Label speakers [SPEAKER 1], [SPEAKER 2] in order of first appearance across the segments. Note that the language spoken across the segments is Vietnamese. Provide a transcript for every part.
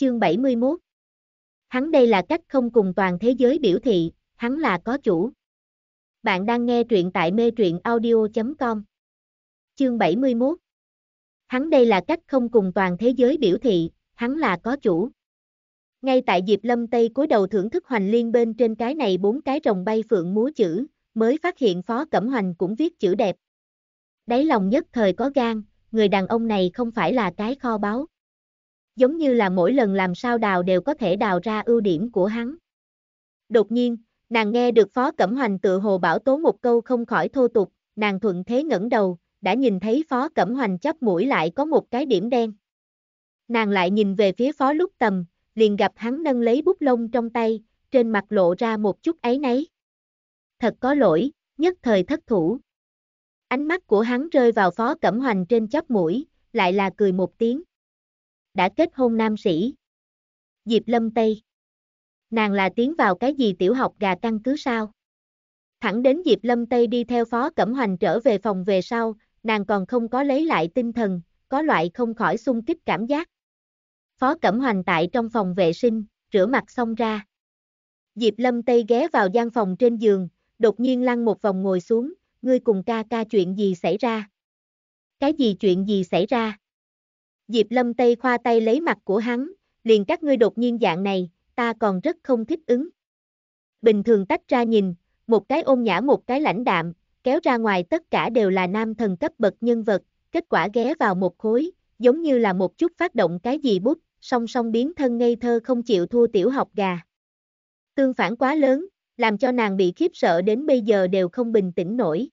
[SPEAKER 1] chương 71. Hắn đây là cách không cùng toàn thế giới biểu thị, hắn là có chủ. Bạn đang nghe truyện tại mê truyện audio.com. Chương 71. Hắn đây là cách không cùng toàn thế giới biểu thị, hắn là có chủ. Ngay tại Diệp Lâm Tây cúi đầu thưởng thức hoành liên bên trên cái này bốn cái rồng bay phượng múa chữ, mới phát hiện Phó Cẩm Hoành cũng viết chữ đẹp. Đáy lòng nhất thời có gan, người đàn ông này không phải là cái kho báu giống như là mỗi lần làm sao đào đều có thể đào ra ưu điểm của hắn. Đột nhiên, nàng nghe được Phó Cẩm Hoành tự hồ bảo tố một câu không khỏi thô tục, nàng thuận thế ngẩng đầu, đã nhìn thấy Phó Cẩm Hoành chắp mũi lại có một cái điểm đen. Nàng lại nhìn về phía Phó Lúc Tầm, liền gặp hắn nâng lấy bút lông trong tay, trên mặt lộ ra một chút ấy nấy. Thật có lỗi, nhất thời thất thủ. Ánh mắt của hắn rơi vào Phó Cẩm Hoành trên chóp mũi, lại là cười một tiếng đã kết hôn nam sĩ. Diệp Lâm Tây Nàng là tiến vào cái gì tiểu học gà căn cứ sao? Thẳng đến Diệp Lâm Tây đi theo Phó Cẩm Hoành trở về phòng về sau, nàng còn không có lấy lại tinh thần, có loại không khỏi xung kích cảm giác. Phó Cẩm Hoành tại trong phòng vệ sinh, rửa mặt xong ra. Diệp Lâm Tây ghé vào gian phòng trên giường, đột nhiên lăn một vòng ngồi xuống, ngươi cùng ca ca chuyện gì xảy ra? Cái gì chuyện gì xảy ra? Diệp Lâm Tây khoa tay lấy mặt của hắn, liền các ngươi đột nhiên dạng này, ta còn rất không thích ứng. Bình thường tách ra nhìn, một cái ôn nhã một cái lãnh đạm, kéo ra ngoài tất cả đều là nam thần cấp bậc nhân vật, kết quả ghé vào một khối, giống như là một chút phát động cái gì bút, song song biến thân ngây thơ không chịu thua tiểu học gà. Tương phản quá lớn, làm cho nàng bị khiếp sợ đến bây giờ đều không bình tĩnh nổi.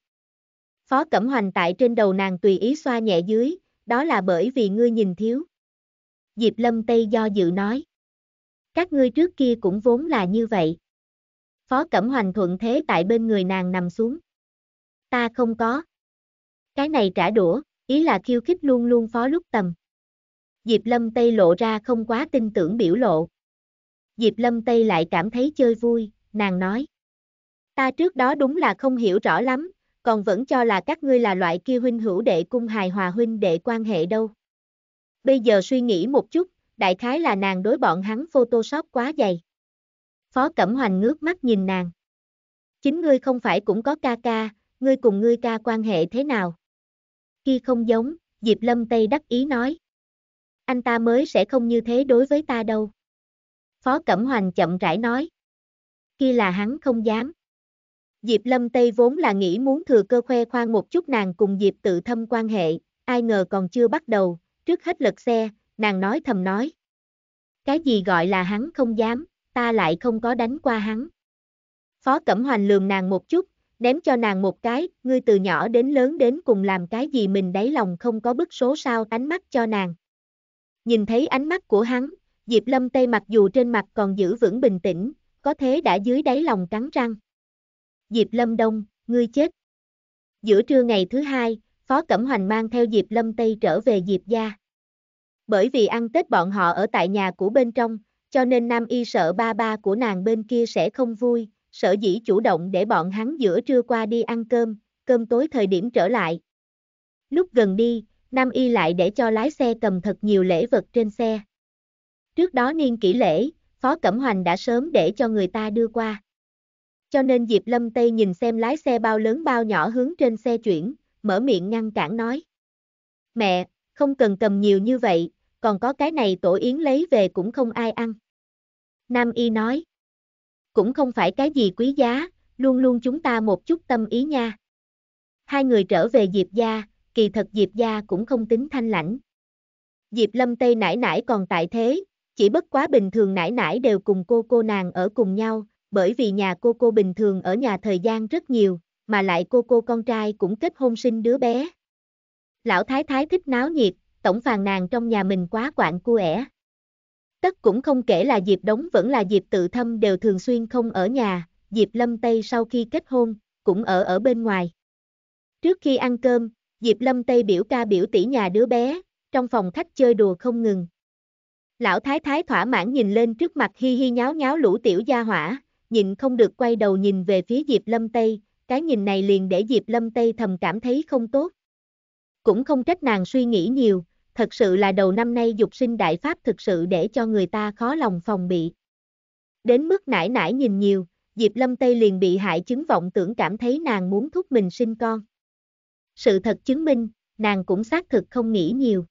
[SPEAKER 1] Phó Cẩm Hoành tại trên đầu nàng tùy ý xoa nhẹ dưới, đó là bởi vì ngươi nhìn thiếu. Diệp Lâm Tây do dự nói. Các ngươi trước kia cũng vốn là như vậy. Phó Cẩm Hoành thuận thế tại bên người nàng nằm xuống. Ta không có. Cái này trả đũa, ý là khiêu khích luôn luôn phó lúc tầm. Diệp Lâm Tây lộ ra không quá tin tưởng biểu lộ. Diệp Lâm Tây lại cảm thấy chơi vui, nàng nói. Ta trước đó đúng là không hiểu rõ lắm, còn vẫn cho là các ngươi là loại kia huynh hữu đệ cung hài hòa huynh đệ quan hệ đâu. Bây giờ suy nghĩ một chút, đại khái là nàng đối bọn hắn photoshop quá dày. Phó Cẩm Hoành ngước mắt nhìn nàng. Chính ngươi không phải cũng có ca ca, ngươi cùng ngươi ca quan hệ thế nào? Khi không giống, Diệp Lâm Tây đắc ý nói. Anh ta mới sẽ không như thế đối với ta đâu. Phó Cẩm Hoành chậm rãi nói. khi là hắn không dám. Diệp Lâm Tây vốn là nghĩ muốn thừa cơ khoe khoang một chút nàng cùng Diệp tự thâm quan hệ, ai ngờ còn chưa bắt đầu, trước hết lật xe, nàng nói thầm nói. Cái gì gọi là hắn không dám, ta lại không có đánh qua hắn. Phó Cẩm Hoành lườm nàng một chút, ném cho nàng một cái, ngươi từ nhỏ đến lớn đến cùng làm cái gì mình đáy lòng không có bức số sao ánh mắt cho nàng. Nhìn thấy ánh mắt của hắn, Diệp Lâm Tây mặc dù trên mặt còn giữ vững bình tĩnh, có thế đã dưới đáy lòng cắn răng. Diệp Lâm Đông, ngươi chết. Giữa trưa ngày thứ hai, Phó Cẩm Hoành mang theo Diệp Lâm Tây trở về Diệp gia. Bởi vì ăn Tết bọn họ ở tại nhà của bên trong, cho nên Nam Y sợ ba ba của nàng bên kia sẽ không vui, sợ dĩ chủ động để bọn hắn giữa trưa qua đi ăn cơm, cơm tối thời điểm trở lại. Lúc gần đi, Nam Y lại để cho lái xe cầm thật nhiều lễ vật trên xe. Trước đó niên kỷ lễ, Phó Cẩm Hoành đã sớm để cho người ta đưa qua cho nên Diệp Lâm Tây nhìn xem lái xe bao lớn bao nhỏ hướng trên xe chuyển, mở miệng ngăn cản nói. Mẹ, không cần cầm nhiều như vậy, còn có cái này tổ yến lấy về cũng không ai ăn. Nam Y nói, cũng không phải cái gì quý giá, luôn luôn chúng ta một chút tâm ý nha. Hai người trở về Diệp Gia, kỳ thật Diệp Gia cũng không tính thanh lãnh. Diệp Lâm Tây nải nải còn tại thế, chỉ bất quá bình thường nải nải đều cùng cô cô nàng ở cùng nhau, bởi vì nhà cô cô bình thường ở nhà thời gian rất nhiều, mà lại cô cô con trai cũng kết hôn sinh đứa bé. Lão thái thái thích náo nhiệt, tổng phàn nàng trong nhà mình quá quạng cua ẻ. Tất cũng không kể là Diệp Đống vẫn là Diệp tự thâm đều thường xuyên không ở nhà, Diệp Lâm Tây sau khi kết hôn, cũng ở ở bên ngoài. Trước khi ăn cơm, Diệp Lâm Tây biểu ca biểu tỷ nhà đứa bé, trong phòng khách chơi đùa không ngừng. Lão thái thái thỏa mãn nhìn lên trước mặt hi hi nháo nháo lũ tiểu gia hỏa, nhìn không được quay đầu nhìn về phía Diệp Lâm Tây, cái nhìn này liền để Diệp Lâm Tây thầm cảm thấy không tốt. Cũng không trách nàng suy nghĩ nhiều, thật sự là đầu năm nay dục sinh đại pháp thực sự để cho người ta khó lòng phòng bị. Đến mức nải nải nhìn nhiều, Diệp Lâm Tây liền bị hại chứng vọng tưởng cảm thấy nàng muốn thúc mình sinh con. Sự thật chứng minh, nàng cũng xác thực không nghĩ nhiều.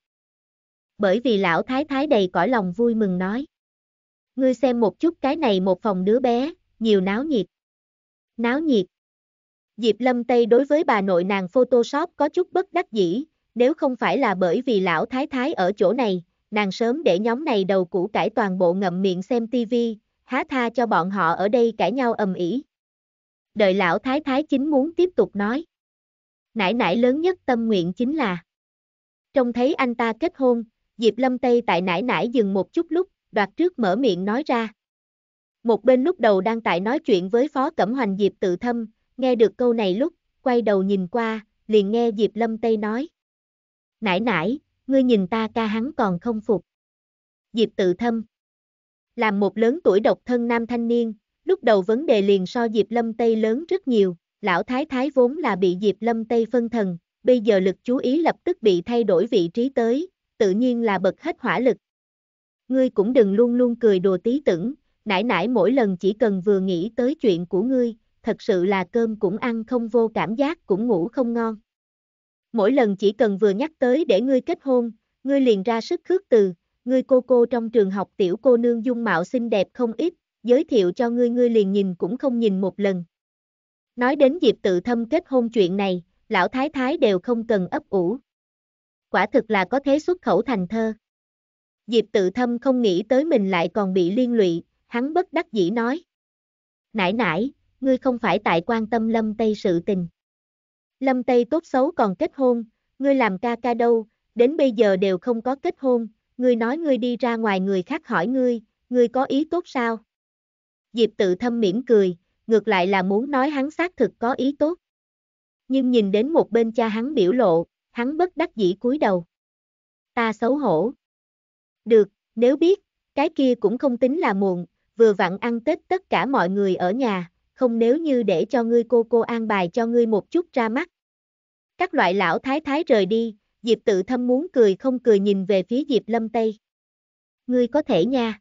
[SPEAKER 1] Bởi vì lão thái thái đầy cõi lòng vui mừng nói. Ngươi xem một chút cái này một phòng đứa bé, nhiều náo nhiệt. Náo nhiệt. Diệp Lâm Tây đối với bà nội nàng Photoshop có chút bất đắc dĩ, nếu không phải là bởi vì lão thái thái ở chỗ này, nàng sớm để nhóm này đầu củ cải toàn bộ ngậm miệng xem TV, há tha cho bọn họ ở đây cãi nhau ầm ĩ. Đợi lão thái thái chính muốn tiếp tục nói. Nãi nãi lớn nhất tâm nguyện chính là Trông thấy anh ta kết hôn, Diệp Lâm Tây tại nãi nãi dừng một chút lúc, đoạt trước mở miệng nói ra. Một bên lúc đầu đang tại nói chuyện với Phó Cẩm Hoành Diệp tự thâm, nghe được câu này lúc, quay đầu nhìn qua, liền nghe Diệp Lâm Tây nói. Nãy nãy, ngươi nhìn ta ca hắn còn không phục. Diệp tự thâm. Làm một lớn tuổi độc thân nam thanh niên, lúc đầu vấn đề liền so Diệp Lâm Tây lớn rất nhiều, lão thái thái vốn là bị Diệp Lâm Tây phân thần, bây giờ lực chú ý lập tức bị thay đổi vị trí tới, tự nhiên là bật hết hỏa lực. Ngươi cũng đừng luôn luôn cười đùa tí tưởng, nãi nãi mỗi lần chỉ cần vừa nghĩ tới chuyện của ngươi, thật sự là cơm cũng ăn không vô cảm giác cũng ngủ không ngon. Mỗi lần chỉ cần vừa nhắc tới để ngươi kết hôn, ngươi liền ra sức khước từ, ngươi cô cô trong trường học tiểu cô nương dung mạo xinh đẹp không ít, giới thiệu cho ngươi ngươi liền nhìn cũng không nhìn một lần. Nói đến dịp tự thâm kết hôn chuyện này, lão thái thái đều không cần ấp ủ. Quả thực là có thế xuất khẩu thành thơ. Diệp tự thâm không nghĩ tới mình lại còn bị liên lụy, hắn bất đắc dĩ nói. Nãi nãi, ngươi không phải tại quan tâm Lâm Tây sự tình. Lâm Tây tốt xấu còn kết hôn, ngươi làm ca ca đâu, đến bây giờ đều không có kết hôn, ngươi nói ngươi đi ra ngoài người khác hỏi ngươi, ngươi có ý tốt sao? Diệp tự thâm mỉm cười, ngược lại là muốn nói hắn xác thực có ý tốt. Nhưng nhìn đến một bên cha hắn biểu lộ, hắn bất đắc dĩ cúi đầu. Ta xấu hổ. Được, nếu biết, cái kia cũng không tính là muộn, vừa vặn ăn Tết tất cả mọi người ở nhà, không nếu như để cho ngươi cô cô an bài cho ngươi một chút ra mắt. Các loại lão thái thái rời đi, Diệp tự thâm muốn cười không cười nhìn về phía Diệp lâm Tây. Ngươi có thể nha.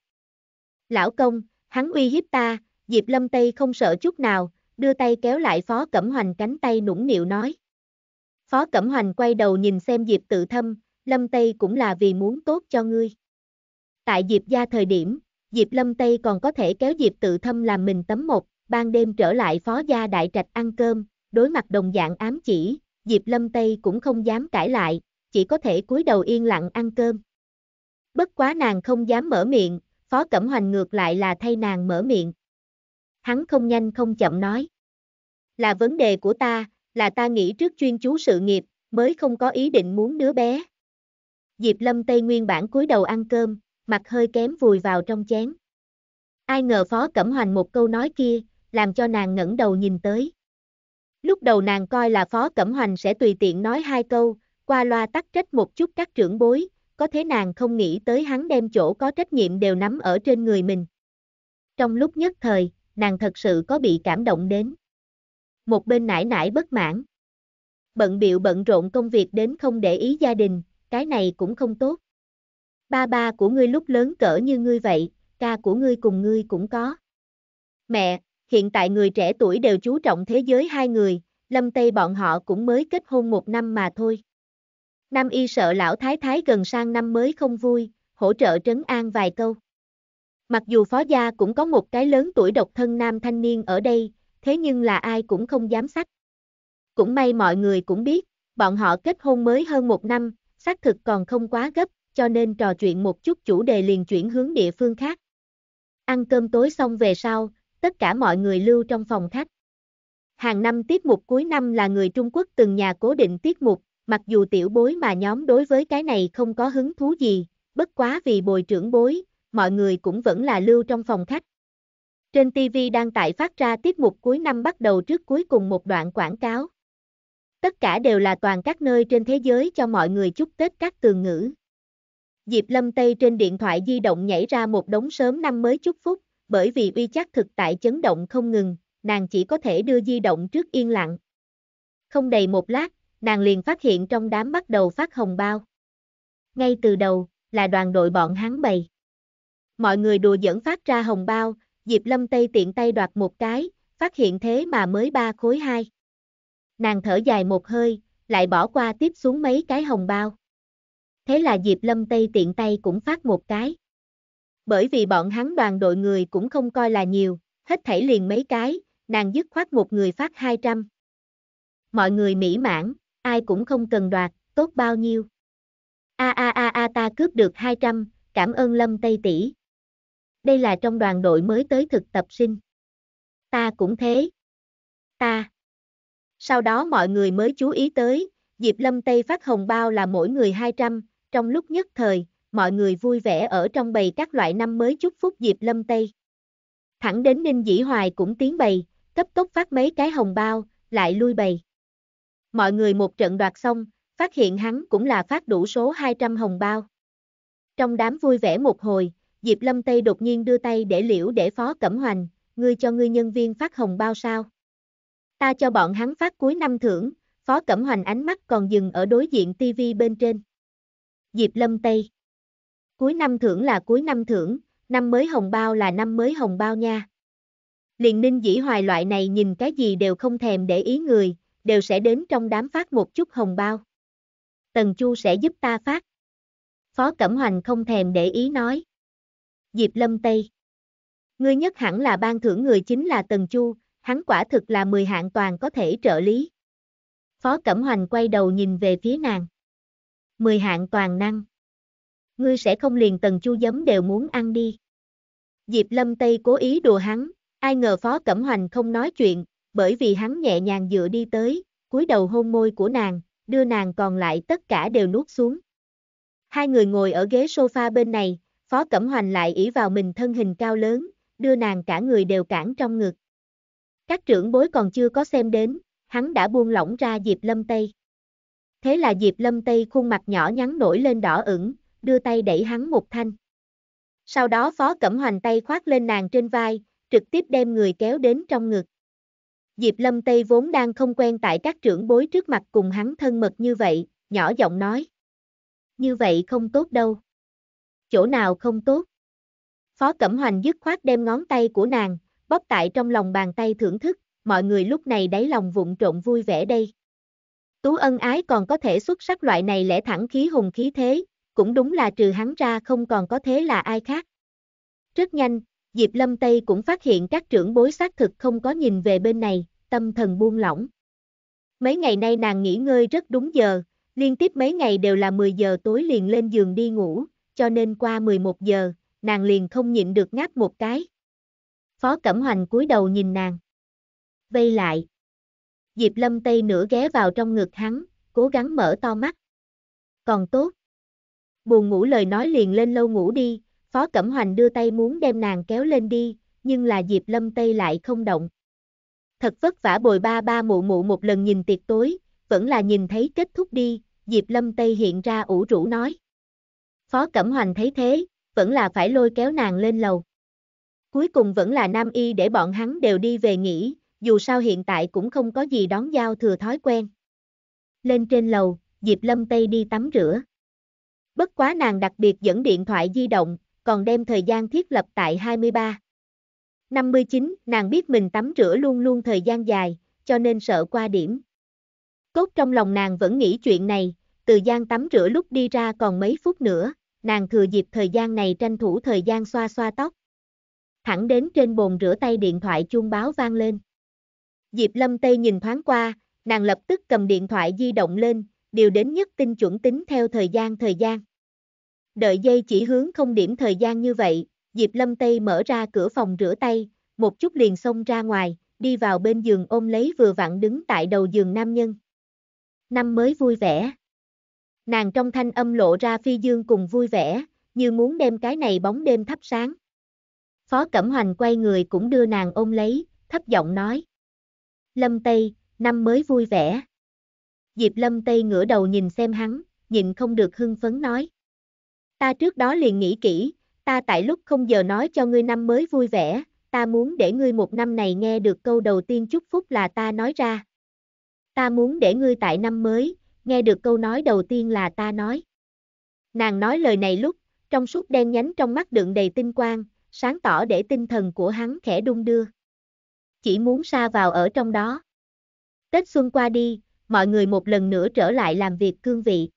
[SPEAKER 1] Lão công, hắn uy hiếp ta, Diệp lâm Tây không sợ chút nào, đưa tay kéo lại Phó Cẩm Hoành cánh tay nũng nịu nói. Phó Cẩm Hoành quay đầu nhìn xem Diệp tự thâm, lâm Tây cũng là vì muốn tốt cho ngươi. Tại Diệp gia thời điểm, Diệp Lâm Tây còn có thể kéo Diệp tự thâm làm mình tấm một, ban đêm trở lại phó gia đại trạch ăn cơm, đối mặt đồng dạng ám chỉ, Diệp Lâm Tây cũng không dám cãi lại, chỉ có thể cúi đầu yên lặng ăn cơm. Bất quá nàng không dám mở miệng, Phó Cẩm Hoành ngược lại là thay nàng mở miệng. Hắn không nhanh không chậm nói. Là vấn đề của ta, là ta nghĩ trước chuyên chú sự nghiệp, mới không có ý định muốn đứa bé. Diệp Lâm Tây nguyên bản cúi đầu ăn cơm, mặt hơi kém vùi vào trong chén. Ai ngờ Phó Cẩm Hoành một câu nói kia, làm cho nàng ngẩng đầu nhìn tới. Lúc đầu nàng coi là Phó Cẩm Hoành sẽ tùy tiện nói hai câu, qua loa tắc trách một chút các trưởng bối, có thế nàng không nghĩ tới hắn đem chỗ có trách nhiệm đều nắm ở trên người mình. Trong lúc nhất thời, nàng thật sự có bị cảm động đến. Một bên nải nải bất mãn. Bận biệu bận rộn công việc đến không để ý gia đình, cái này cũng không tốt ba ba của ngươi lúc lớn cỡ như ngươi vậy, ca của ngươi cùng ngươi cũng có. Mẹ, hiện tại người trẻ tuổi đều chú trọng thế giới hai người, lâm tây bọn họ cũng mới kết hôn một năm mà thôi. Nam y sợ lão thái thái gần sang năm mới không vui, hỗ trợ trấn an vài câu. Mặc dù phó gia cũng có một cái lớn tuổi độc thân nam thanh niên ở đây, thế nhưng là ai cũng không dám sách. Cũng may mọi người cũng biết, bọn họ kết hôn mới hơn một năm, xác thực còn không quá gấp, cho nên trò chuyện một chút chủ đề liền chuyển hướng địa phương khác. Ăn cơm tối xong về sau, tất cả mọi người lưu trong phòng khách. Hàng năm tiết mục cuối năm là người Trung Quốc từng nhà cố định tiết mục, mặc dù tiểu bối mà nhóm đối với cái này không có hứng thú gì, bất quá vì bồi trưởng bối, mọi người cũng vẫn là lưu trong phòng khách. Trên TV đang tải phát ra tiết mục cuối năm bắt đầu trước cuối cùng một đoạn quảng cáo. Tất cả đều là toàn các nơi trên thế giới cho mọi người chúc Tết các từ ngữ. Diệp Lâm Tây trên điện thoại di động nhảy ra một đống sớm năm mới chúc phúc, bởi vì uy chắc thực tại chấn động không ngừng, nàng chỉ có thể đưa di động trước yên lặng. Không đầy một lát, nàng liền phát hiện trong đám bắt đầu phát hồng bao. Ngay từ đầu, là đoàn đội bọn hắn bày. Mọi người đùa dẫn phát ra hồng bao, Diệp Lâm Tây tiện tay đoạt một cái, phát hiện thế mà mới ba khối hai. Nàng thở dài một hơi, lại bỏ qua tiếp xuống mấy cái hồng bao thế là Diệp Lâm Tây tiện tay cũng phát một cái. Bởi vì bọn hắn đoàn đội người cũng không coi là nhiều, hết thảy liền mấy cái, nàng dứt khoát một người phát 200. Mọi người mỹ mãn, ai cũng không cần đoạt, tốt bao nhiêu. A a a a ta cướp được 200, cảm ơn Lâm Tây tỷ. Đây là trong đoàn đội mới tới thực tập sinh. Ta cũng thế. Ta. Sau đó mọi người mới chú ý tới, Diệp Lâm Tây phát hồng bao là mỗi người 200, trong lúc nhất thời, mọi người vui vẻ ở trong bầy các loại năm mới chúc phúc dịp lâm Tây. Thẳng đến Ninh Dĩ Hoài cũng tiến bày, cấp tốc phát mấy cái hồng bao, lại lui bày. Mọi người một trận đoạt xong, phát hiện hắn cũng là phát đủ số 200 hồng bao. Trong đám vui vẻ một hồi, Diệp Lâm Tây đột nhiên đưa tay để liễu để phó cẩm hoành, ngươi cho ngươi nhân viên phát hồng bao sao? Ta cho bọn hắn phát cuối năm thưởng, phó cẩm hoành ánh mắt còn dừng ở đối diện tivi bên trên. Diệp Lâm Tây. Cuối năm thưởng là cuối năm thưởng, năm mới hồng bao là năm mới hồng bao nha. Liền ninh dĩ hoài loại này nhìn cái gì đều không thèm để ý người, đều sẽ đến trong đám phát một chút hồng bao. Tần Chu sẽ giúp ta phát. Phó Cẩm Hoành không thèm để ý nói. Diệp Lâm Tây. Ngươi nhất hẳn là ban thưởng người chính là Tần Chu, hắn quả thực là 10 hạng toàn có thể trợ lý. Phó Cẩm Hoành quay đầu nhìn về phía nàng. 10 hạng toàn năng. Ngươi sẽ không liền tần chu giấm đều muốn ăn đi. Diệp Lâm Tây cố ý đùa hắn, ai ngờ Phó Cẩm Hoành không nói chuyện, bởi vì hắn nhẹ nhàng dựa đi tới, cúi đầu hôn môi của nàng, đưa nàng còn lại tất cả đều nuốt xuống. Hai người ngồi ở ghế sofa bên này, Phó Cẩm Hoành lại ỷ vào mình thân hình cao lớn, đưa nàng cả người đều cản trong ngực. Các trưởng bối còn chưa có xem đến, hắn đã buông lỏng ra Diệp Lâm Tây. Thế là Diệp Lâm Tây khuôn mặt nhỏ nhắn nổi lên đỏ ửng, đưa tay đẩy hắn một thanh. Sau đó Phó Cẩm Hoành tay khoác lên nàng trên vai, trực tiếp đem người kéo đến trong ngực. Diệp Lâm Tây vốn đang không quen tại các trưởng bối trước mặt cùng hắn thân mật như vậy, nhỏ giọng nói. Như vậy không tốt đâu. Chỗ nào không tốt. Phó Cẩm Hoành dứt khoát đem ngón tay của nàng, bóp tại trong lòng bàn tay thưởng thức, mọi người lúc này đáy lòng vụng trộn vui vẻ đây. Tú ân ái còn có thể xuất sắc loại này lẽ thẳng khí hùng khí thế, cũng đúng là trừ hắn ra không còn có thế là ai khác. Rất nhanh, Diệp Lâm Tây cũng phát hiện các trưởng bối xác thực không có nhìn về bên này, tâm thần buông lỏng. Mấy ngày nay nàng nghỉ ngơi rất đúng giờ, liên tiếp mấy ngày đều là 10 giờ tối liền lên giường đi ngủ, cho nên qua 11 giờ, nàng liền không nhịn được ngáp một cái. Phó Cẩm Hoành cúi đầu nhìn nàng. Vây lại. Diệp Lâm Tây nửa ghé vào trong ngực hắn, cố gắng mở to mắt. Còn tốt. Buồn ngủ lời nói liền lên lâu ngủ đi, Phó Cẩm Hoành đưa tay muốn đem nàng kéo lên đi, nhưng là Diệp Lâm Tây lại không động. Thật vất vả bồi ba ba mụ mụ một lần nhìn tiệc tối, vẫn là nhìn thấy kết thúc đi, Diệp Lâm Tây hiện ra ủ rũ nói. Phó Cẩm Hoành thấy thế, vẫn là phải lôi kéo nàng lên lầu. Cuối cùng vẫn là Nam Y để bọn hắn đều đi về nghỉ, dù sao hiện tại cũng không có gì đón giao thừa thói quen. Lên trên lầu, Diệp Lâm Tây đi tắm rửa. Bất quá nàng đặc biệt dẫn điện thoại di động, còn đem thời gian thiết lập tại 23. 59, nàng biết mình tắm rửa luôn luôn thời gian dài, cho nên sợ qua điểm. Cốt trong lòng nàng vẫn nghĩ chuyện này, từ gian tắm rửa lúc đi ra còn mấy phút nữa, nàng thừa dịp thời gian này tranh thủ thời gian xoa xoa tóc. Thẳng đến trên bồn rửa tay điện thoại chuông báo vang lên. Diệp Lâm Tây nhìn thoáng qua, nàng lập tức cầm điện thoại di động lên, điều đến nhất tinh chuẩn tính theo thời gian thời gian. Đợi dây chỉ hướng không điểm thời gian như vậy, Diệp Lâm Tây mở ra cửa phòng rửa tay, một chút liền xông ra ngoài, đi vào bên giường ôm lấy vừa vặn đứng tại đầu giường nam nhân. Năm mới vui vẻ. Nàng trong thanh âm lộ ra phi dương cùng vui vẻ, như muốn đem cái này bóng đêm thắp sáng. Phó Cẩm Hoành quay người cũng đưa nàng ôm lấy, thấp giọng nói. Lâm Tây, năm mới vui vẻ. Diệp Lâm Tây ngửa đầu nhìn xem hắn, nhìn không được hưng phấn nói. Ta trước đó liền nghĩ kỹ, ta tại lúc không giờ nói cho ngươi năm mới vui vẻ, ta muốn để ngươi một năm này nghe được câu đầu tiên chúc phúc là ta nói ra. Ta muốn để ngươi tại năm mới, nghe được câu nói đầu tiên là ta nói. Nàng nói lời này lúc, trong suốt đen nhánh trong mắt đựng đầy tinh quang, sáng tỏ để tinh thần của hắn khẽ đung đưa chỉ muốn xa vào ở trong đó. Tết xuân qua đi, mọi người một lần nữa trở lại làm việc cương vị.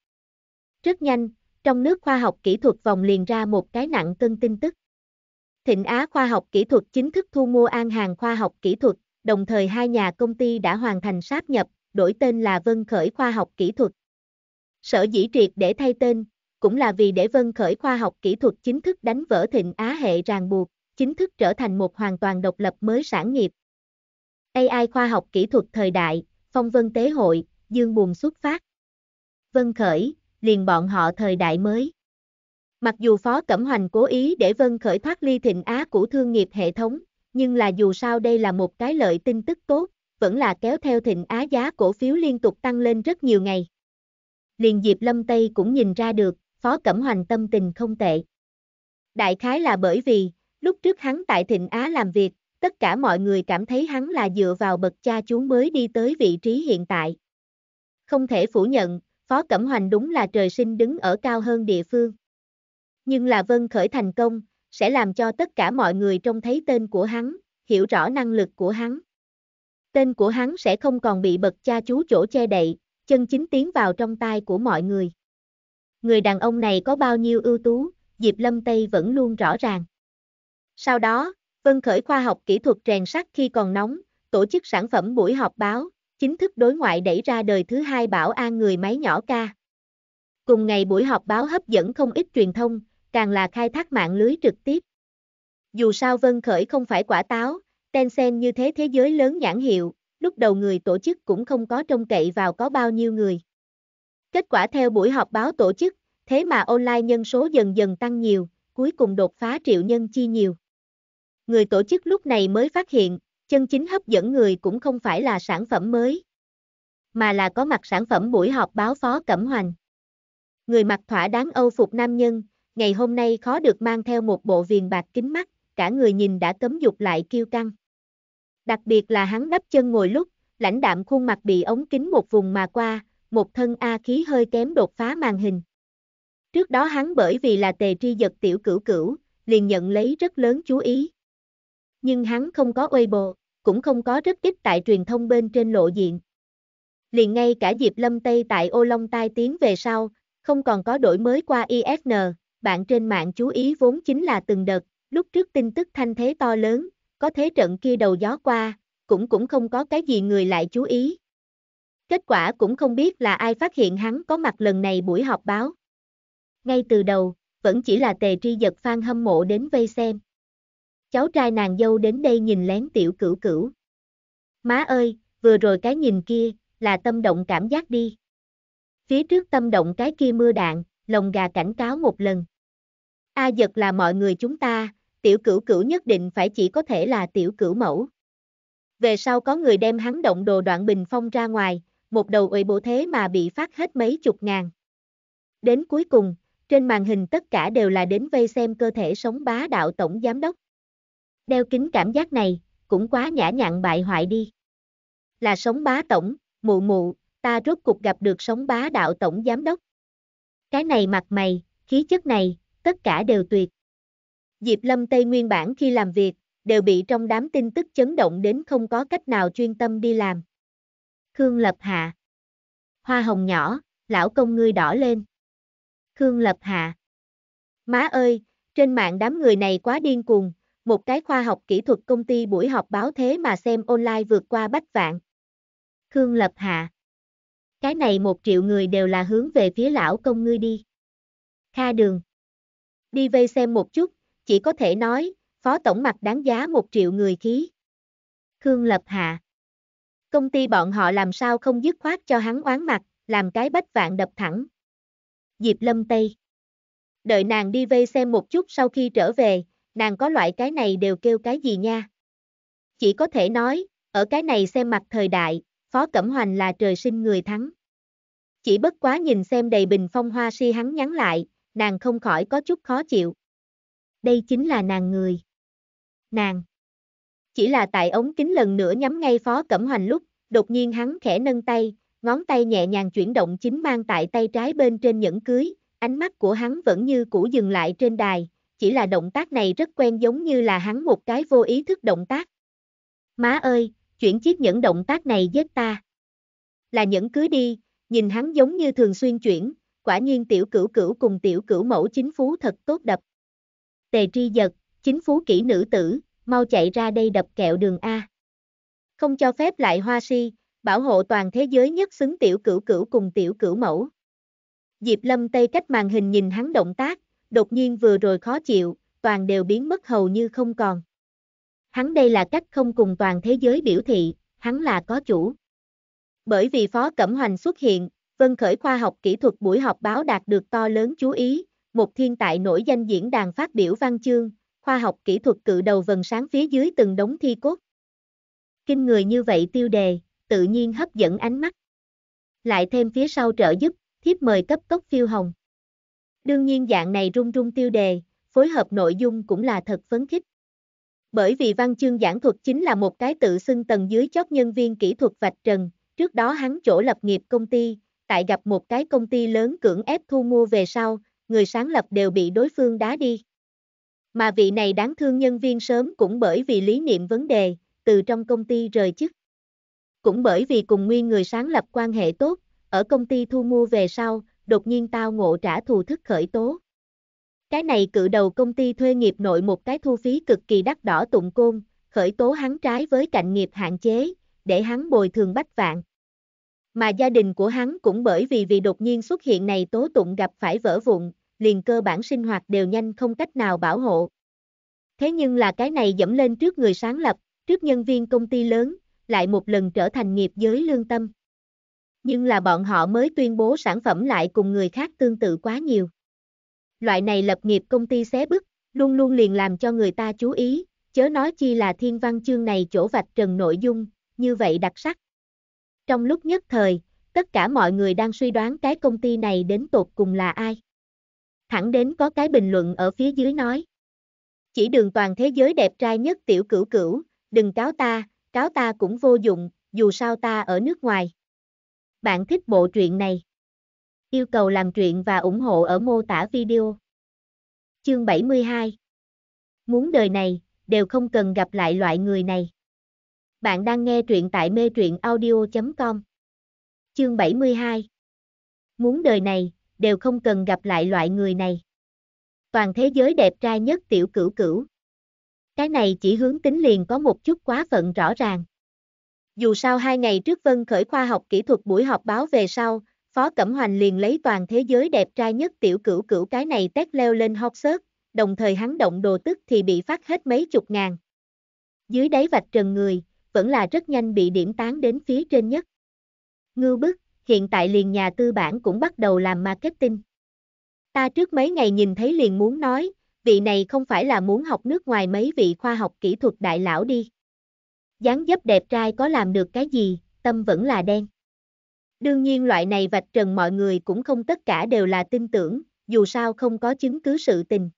[SPEAKER 1] Rất nhanh, trong nước khoa học kỹ thuật vòng liền ra một cái nặng cân tin tức. Thịnh Á khoa học kỹ thuật chính thức thu mua An Hàng khoa học kỹ thuật, đồng thời hai nhà công ty đã hoàn thành sáp nhập, đổi tên là Vân Khởi khoa học kỹ thuật. Sở dĩ triệt để thay tên, cũng là vì để Vân Khởi khoa học kỹ thuật chính thức đánh vỡ Thịnh Á hệ ràng buộc, chính thức trở thành một hoàn toàn độc lập mới sản nghiệp. AI khoa học kỹ thuật thời đại, phong vân tế hội, dương buồn xuất phát. Vân khởi, liền bọn họ thời đại mới. Mặc dù Phó Cẩm Hoành cố ý để Vân khởi thoát ly thịnh á của thương nghiệp hệ thống, nhưng là dù sao đây là một cái lợi tin tức tốt, vẫn là kéo theo thịnh á giá cổ phiếu liên tục tăng lên rất nhiều ngày. Liền Diệp Lâm Tây cũng nhìn ra được, Phó Cẩm Hoành tâm tình không tệ. Đại khái là bởi vì, lúc trước hắn tại Thịnh Á làm việc, tất cả mọi người cảm thấy hắn là dựa vào bậc cha chú mới đi tới vị trí hiện tại. Không thể phủ nhận, Phó Cẩm Hoành đúng là trời sinh đứng ở cao hơn địa phương. Nhưng là Vân Khởi thành công, sẽ làm cho tất cả mọi người trông thấy tên của hắn, hiểu rõ năng lực của hắn. Tên của hắn sẽ không còn bị bậc cha chú chỗ che đậy, chân chính tiến vào trong tai của mọi người. Người đàn ông này có bao nhiêu ưu tú, Diệp Lâm Tây vẫn luôn rõ ràng. Sau đó, Vân khởi khoa học kỹ thuật rèn sắt khi còn nóng, tổ chức sản phẩm buổi họp báo, chính thức đối ngoại đẩy ra đời thứ hai bảo an người máy nhỏ ca. Cùng ngày buổi họp báo hấp dẫn không ít truyền thông, càng là khai thác mạng lưới trực tiếp. Dù sao Vân Khởi không phải quả táo, Tencent như thế thế giới lớn nhãn hiệu, lúc đầu người tổ chức cũng không có trông cậy vào có bao nhiêu người. Kết quả theo buổi họp báo tổ chức, thế mà online nhân số dần dần tăng nhiều, cuối cùng đột phá triệu nhân chi nhiều người tổ chức lúc này mới phát hiện, chân chính hấp dẫn người cũng không phải là sản phẩm mới, mà là có mặt sản phẩm buổi họp báo Phó Cẩm Hoành. Người mặc thỏa đáng Âu phục nam nhân, ngày hôm nay khó được mang theo một bộ viền bạc kính mắt, cả người nhìn đã cấm dục lại kiêu căng. Đặc biệt là hắn đắp chân ngồi lúc, lãnh đạm khuôn mặt bị ống kính một vùng mà qua, một thân A khí hơi kém đột phá màn hình. Trước đó hắn bởi vì là tề tri giật tiểu cửu cửu, liền nhận lấy rất lớn chú ý nhưng hắn không có Weibo, cũng không có rất ít tại truyền thông bên trên lộ diện. Liền ngay cả Diệp Lâm Tây tại ô long tai tiến về sau, không còn có đổi mới qua ISN, bạn trên mạng chú ý vốn chính là từng đợt, lúc trước tin tức thanh thế to lớn, có thế trận kia đầu gió qua, cũng cũng không có cái gì người lại chú ý. Kết quả cũng không biết là ai phát hiện hắn có mặt lần này buổi họp báo. Ngay từ đầu, vẫn chỉ là tề tri giật fan hâm mộ đến vây xem cháu trai nàng dâu đến đây nhìn lén tiểu cửu cửu. Má ơi, vừa rồi cái nhìn kia, là tâm động cảm giác đi. Phía trước tâm động cái kia mưa đạn, lồng gà cảnh cáo một lần. A giật là mọi người chúng ta, tiểu cửu cửu nhất định phải chỉ có thể là tiểu cửu mẫu. Về sau có người đem hắn động đồ đoạn bình phong ra ngoài, một đầu ủy bộ thế mà bị phát hết mấy chục ngàn. Đến cuối cùng, trên màn hình tất cả đều là đến vây xem cơ thể sống bá đạo tổng giám đốc đeo kính cảm giác này, cũng quá nhã nhặn bại hoại đi. Là sống bá tổng, mụ mụ, ta rốt cục gặp được sống bá đạo tổng giám đốc. Cái này mặt mày, khí chất này, tất cả đều tuyệt. Diệp Lâm Tây nguyên bản khi làm việc, đều bị trong đám tin tức chấn động đến không có cách nào chuyên tâm đi làm. Khương Lập Hạ Hoa hồng nhỏ, lão công ngươi đỏ lên. Khương Lập Hạ Má ơi, trên mạng đám người này quá điên cuồng, một cái khoa học kỹ thuật công ty buổi họp báo thế mà xem online vượt qua bách vạn. Khương Lập Hạ Cái này một triệu người đều là hướng về phía lão công ngươi đi. Kha đường Đi vây xem một chút, chỉ có thể nói, phó tổng mặt đáng giá một triệu người khí. Khương Lập Hạ Công ty bọn họ làm sao không dứt khoát cho hắn oán mặt, làm cái bách vạn đập thẳng. Diệp Lâm Tây Đợi nàng đi vây xem một chút sau khi trở về, nàng có loại cái này đều kêu cái gì nha. Chỉ có thể nói, ở cái này xem mặt thời đại, Phó Cẩm Hoành là trời sinh người thắng. Chỉ bất quá nhìn xem đầy bình phong hoa si hắn nhắn lại, nàng không khỏi có chút khó chịu. Đây chính là nàng người. Nàng. Chỉ là tại ống kính lần nữa nhắm ngay Phó Cẩm Hoành lúc, đột nhiên hắn khẽ nâng tay, ngón tay nhẹ nhàng chuyển động chính mang tại tay trái bên trên nhẫn cưới, ánh mắt của hắn vẫn như cũ dừng lại trên đài, chỉ là động tác này rất quen giống như là hắn một cái vô ý thức động tác. Má ơi, chuyển chiếc nhẫn động tác này giết ta. Là nhẫn cứ đi, nhìn hắn giống như thường xuyên chuyển, quả nhiên tiểu cửu cửu cùng tiểu cửu mẫu chính phú thật tốt đập. Tề tri giật, chính phú kỹ nữ tử, mau chạy ra đây đập kẹo đường A. Không cho phép lại hoa si, bảo hộ toàn thế giới nhất xứng tiểu cửu cửu cùng tiểu cửu mẫu. Diệp Lâm Tây cách màn hình nhìn hắn động tác, đột nhiên vừa rồi khó chịu, toàn đều biến mất hầu như không còn. Hắn đây là cách không cùng toàn thế giới biểu thị, hắn là có chủ. Bởi vì Phó Cẩm Hoành xuất hiện, Vân Khởi Khoa học Kỹ thuật buổi họp báo đạt được to lớn chú ý, một thiên tài nổi danh diễn đàn phát biểu văn chương, khoa học kỹ thuật cự đầu vần sáng phía dưới từng đống thi cốt. Kinh người như vậy tiêu đề, tự nhiên hấp dẫn ánh mắt. Lại thêm phía sau trợ giúp, thiếp mời cấp tốc phiêu hồng. Đương nhiên dạng này rung rung tiêu đề, phối hợp nội dung cũng là thật phấn khích. Bởi vì văn chương giảng thuật chính là một cái tự xưng tầng dưới chót nhân viên kỹ thuật vạch trần, trước đó hắn chỗ lập nghiệp công ty, tại gặp một cái công ty lớn cưỡng ép thu mua về sau, người sáng lập đều bị đối phương đá đi. Mà vị này đáng thương nhân viên sớm cũng bởi vì lý niệm vấn đề, từ trong công ty rời chức. Cũng bởi vì cùng nguyên người sáng lập quan hệ tốt, ở công ty thu mua về sau, đột nhiên tao ngộ trả thù thức khởi tố. Cái này cự đầu công ty thuê nghiệp nội một cái thu phí cực kỳ đắt đỏ tụng côn, khởi tố hắn trái với cạnh nghiệp hạn chế, để hắn bồi thường bách vạn. Mà gia đình của hắn cũng bởi vì vì đột nhiên xuất hiện này tố tụng gặp phải vỡ vụn, liền cơ bản sinh hoạt đều nhanh không cách nào bảo hộ. Thế nhưng là cái này dẫm lên trước người sáng lập, trước nhân viên công ty lớn, lại một lần trở thành nghiệp giới lương tâm nhưng là bọn họ mới tuyên bố sản phẩm lại cùng người khác tương tự quá nhiều. Loại này lập nghiệp công ty xé bức, luôn luôn liền làm cho người ta chú ý, chớ nói chi là thiên văn chương này chỗ vạch trần nội dung, như vậy đặc sắc. Trong lúc nhất thời, tất cả mọi người đang suy đoán cái công ty này đến tột cùng là ai. Thẳng đến có cái bình luận ở phía dưới nói. Chỉ đường toàn thế giới đẹp trai nhất tiểu cửu cửu, đừng cáo ta, cáo ta cũng vô dụng, dù sao ta ở nước ngoài. Bạn thích bộ truyện này? Yêu cầu làm truyện và ủng hộ ở mô tả video. Chương 72 Muốn đời này, đều không cần gặp lại loại người này. Bạn đang nghe truyện tại mê truyện audio.com Chương 72 Muốn đời này, đều không cần gặp lại loại người này. Toàn thế giới đẹp trai nhất tiểu cửu cửu. Cái này chỉ hướng tính liền có một chút quá phận rõ ràng. Dù sao hai ngày trước Vân Khởi khoa học kỹ thuật buổi họp báo về sau, Phó Cẩm Hoành liền lấy toàn thế giới đẹp trai nhất tiểu cửu cửu cái này tét leo lên Hogwarts, đồng thời hắn động đồ tức thì bị phát hết mấy chục ngàn. Dưới đáy vạch trần người, vẫn là rất nhanh bị điểm tán đến phía trên nhất. Ngư bức, hiện tại liền nhà tư bản cũng bắt đầu làm marketing. Ta trước mấy ngày nhìn thấy liền muốn nói, vị này không phải là muốn học nước ngoài mấy vị khoa học kỹ thuật đại lão đi dáng dấp đẹp trai có làm được cái gì, tâm vẫn là đen. Đương nhiên loại này vạch trần mọi người cũng không tất cả đều là tin tưởng, dù sao không có chứng cứ sự tình.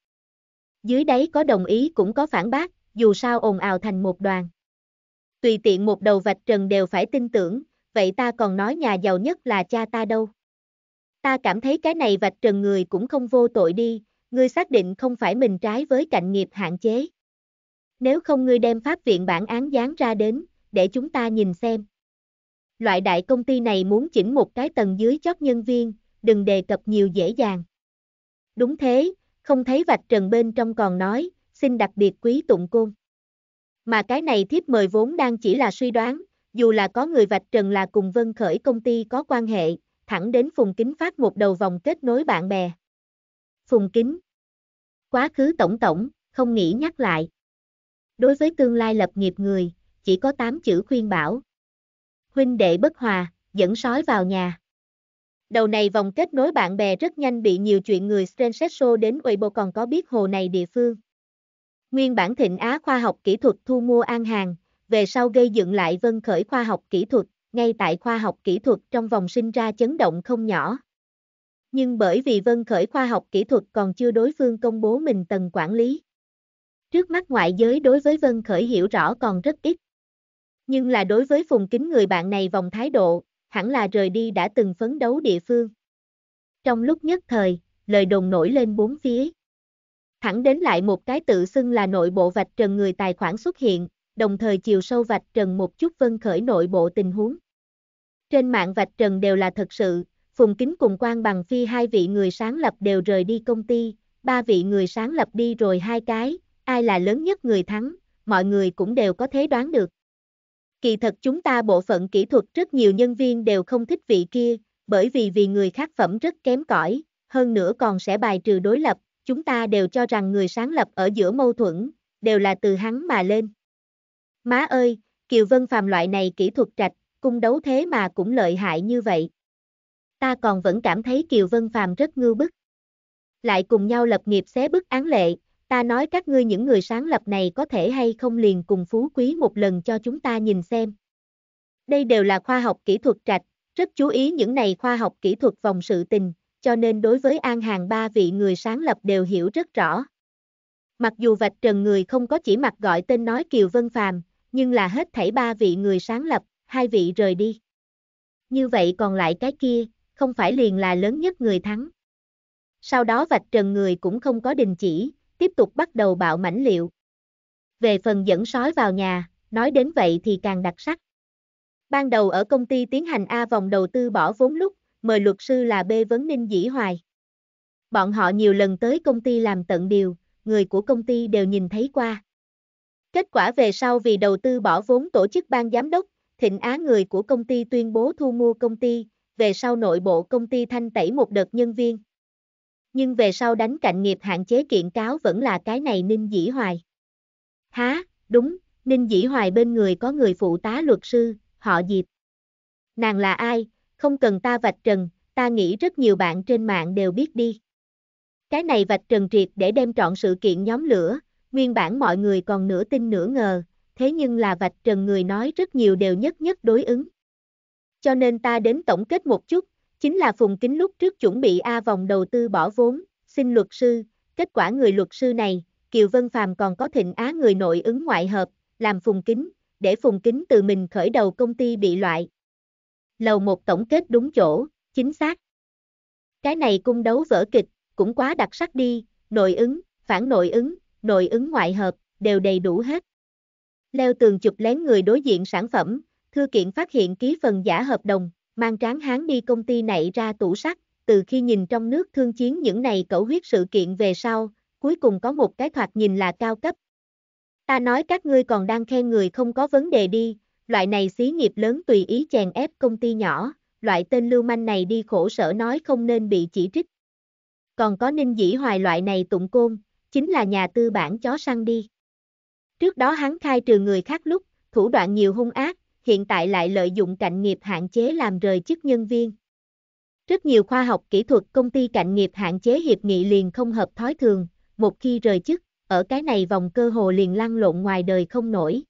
[SPEAKER 1] Dưới đấy có đồng ý cũng có phản bác, dù sao ồn ào thành một đoàn. Tùy tiện một đầu vạch trần đều phải tin tưởng, vậy ta còn nói nhà giàu nhất là cha ta đâu. Ta cảm thấy cái này vạch trần người cũng không vô tội đi, ngươi xác định không phải mình trái với cạnh nghiệp hạn chế. Nếu không ngươi đem pháp viện bản án dán ra đến, để chúng ta nhìn xem. Loại đại công ty này muốn chỉnh một cái tầng dưới chót nhân viên, đừng đề cập nhiều dễ dàng. Đúng thế, không thấy vạch trần bên trong còn nói, xin đặc biệt quý tụng côn. Mà cái này thiếp mời vốn đang chỉ là suy đoán, dù là có người vạch trần là cùng vân khởi công ty có quan hệ, thẳng đến Phùng Kính phát một đầu vòng kết nối bạn bè. Phùng Kính Quá khứ tổng tổng, không nghĩ nhắc lại. Đối với tương lai lập nghiệp người, chỉ có 8 chữ khuyên bảo. Huynh đệ bất hòa, dẫn sói vào nhà. Đầu này vòng kết nối bạn bè rất nhanh bị nhiều chuyện người show đến Weibo còn có biết hồ này địa phương. Nguyên bản Thịnh Á khoa học kỹ thuật thu mua An Hàng, về sau gây dựng lại Vân Khởi khoa học kỹ thuật, ngay tại khoa học kỹ thuật trong vòng sinh ra chấn động không nhỏ. Nhưng bởi vì Vân Khởi khoa học kỹ thuật còn chưa đối phương công bố mình tầng quản lý. Trước mắt ngoại giới đối với Vân Khởi hiểu rõ còn rất ít. Nhưng là đối với Phùng Kính người bạn này vòng thái độ, hẳn là rời đi đã từng phấn đấu địa phương. Trong lúc nhất thời, lời đồn nổi lên bốn phía. Thẳng đến lại một cái tự xưng là nội bộ vạch trần người tài khoản xuất hiện, đồng thời chiều sâu vạch trần một chút Vân Khởi nội bộ tình huống. Trên mạng vạch trần đều là thật sự, Phùng Kính cùng quan bằng phi hai vị người sáng lập đều rời đi công ty, ba vị người sáng lập đi rồi hai cái, ai là lớn nhất người thắng, mọi người cũng đều có thể đoán được. Kỳ thật chúng ta bộ phận kỹ thuật rất nhiều nhân viên đều không thích vị kia, bởi vì vì người khác phẩm rất kém cỏi, hơn nữa còn sẽ bài trừ đối lập, chúng ta đều cho rằng người sáng lập ở giữa mâu thuẫn, đều là từ hắn mà lên. Má ơi, Kiều Vân Phàm loại này kỹ thuật trạch, cung đấu thế mà cũng lợi hại như vậy. Ta còn vẫn cảm thấy Kiều Vân Phàm rất ngưu bức. Lại cùng nhau lập nghiệp xé bức án lệ, ta nói các ngươi những người sáng lập này có thể hay không liền cùng phú quý một lần cho chúng ta nhìn xem. Đây đều là khoa học kỹ thuật trạch, rất chú ý những này khoa học kỹ thuật vòng sự tình, cho nên đối với An Hàng ba vị người sáng lập đều hiểu rất rõ. Mặc dù vạch trần người không có chỉ mặt gọi tên nói Kiều Vân Phàm, nhưng là hết thảy ba vị người sáng lập, hai vị rời đi. Như vậy còn lại cái kia, không phải liền là lớn nhất người thắng. Sau đó vạch trần người cũng không có đình chỉ, tiếp tục bắt đầu bạo mảnh liệu. Về phần dẫn sói vào nhà, nói đến vậy thì càng đặc sắc. Ban đầu ở công ty tiến hành A vòng đầu tư bỏ vốn lúc, mời luật sư là B Vấn Ninh Dĩ Hoài. Bọn họ nhiều lần tới công ty làm tận điều, người của công ty đều nhìn thấy qua. Kết quả về sau vì đầu tư bỏ vốn tổ chức ban giám đốc, thịnh á người của công ty tuyên bố thu mua công ty, về sau nội bộ công ty thanh tẩy một đợt nhân viên nhưng về sau đánh cạnh nghiệp hạn chế kiện cáo vẫn là cái này Ninh Dĩ Hoài. Há, đúng, Ninh Dĩ Hoài bên người có người phụ tá luật sư, họ Diệp. Nàng là ai, không cần ta vạch trần, ta nghĩ rất nhiều bạn trên mạng đều biết đi. Cái này vạch trần triệt để đem trọn sự kiện nhóm lửa, nguyên bản mọi người còn nửa tin nửa ngờ, thế nhưng là vạch trần người nói rất nhiều đều nhất nhất đối ứng. Cho nên ta đến tổng kết một chút, Chính là Phùng Kính lúc trước chuẩn bị A vòng đầu tư bỏ vốn, xin luật sư, kết quả người luật sư này, Kiều Vân Phàm còn có thịnh á người nội ứng ngoại hợp, làm Phùng Kính, để Phùng Kính từ mình khởi đầu công ty bị loại. Lầu một tổng kết đúng chỗ, chính xác. Cái này cung đấu vở kịch, cũng quá đặc sắc đi, nội ứng, phản nội ứng, nội ứng ngoại hợp, đều đầy đủ hết. Leo tường chụp lén người đối diện sản phẩm, thư kiện phát hiện ký phần giả hợp đồng, mang tráng hán đi công ty này ra tủ sắt, từ khi nhìn trong nước thương chiến những này cẩu huyết sự kiện về sau, cuối cùng có một cái thoạt nhìn là cao cấp. Ta nói các ngươi còn đang khen người không có vấn đề đi, loại này xí nghiệp lớn tùy ý chèn ép công ty nhỏ, loại tên lưu manh này đi khổ sở nói không nên bị chỉ trích. Còn có ninh dĩ hoài loại này tụng côn, chính là nhà tư bản chó săn đi. Trước đó hắn khai trừ người khác lúc, thủ đoạn nhiều hung ác, hiện tại lại lợi dụng cạnh nghiệp hạn chế làm rời chức nhân viên. Rất nhiều khoa học kỹ thuật công ty cạnh nghiệp hạn chế hiệp nghị liền không hợp thói thường, một khi rời chức, ở cái này vòng cơ hồ liền lăn lộn ngoài đời không nổi.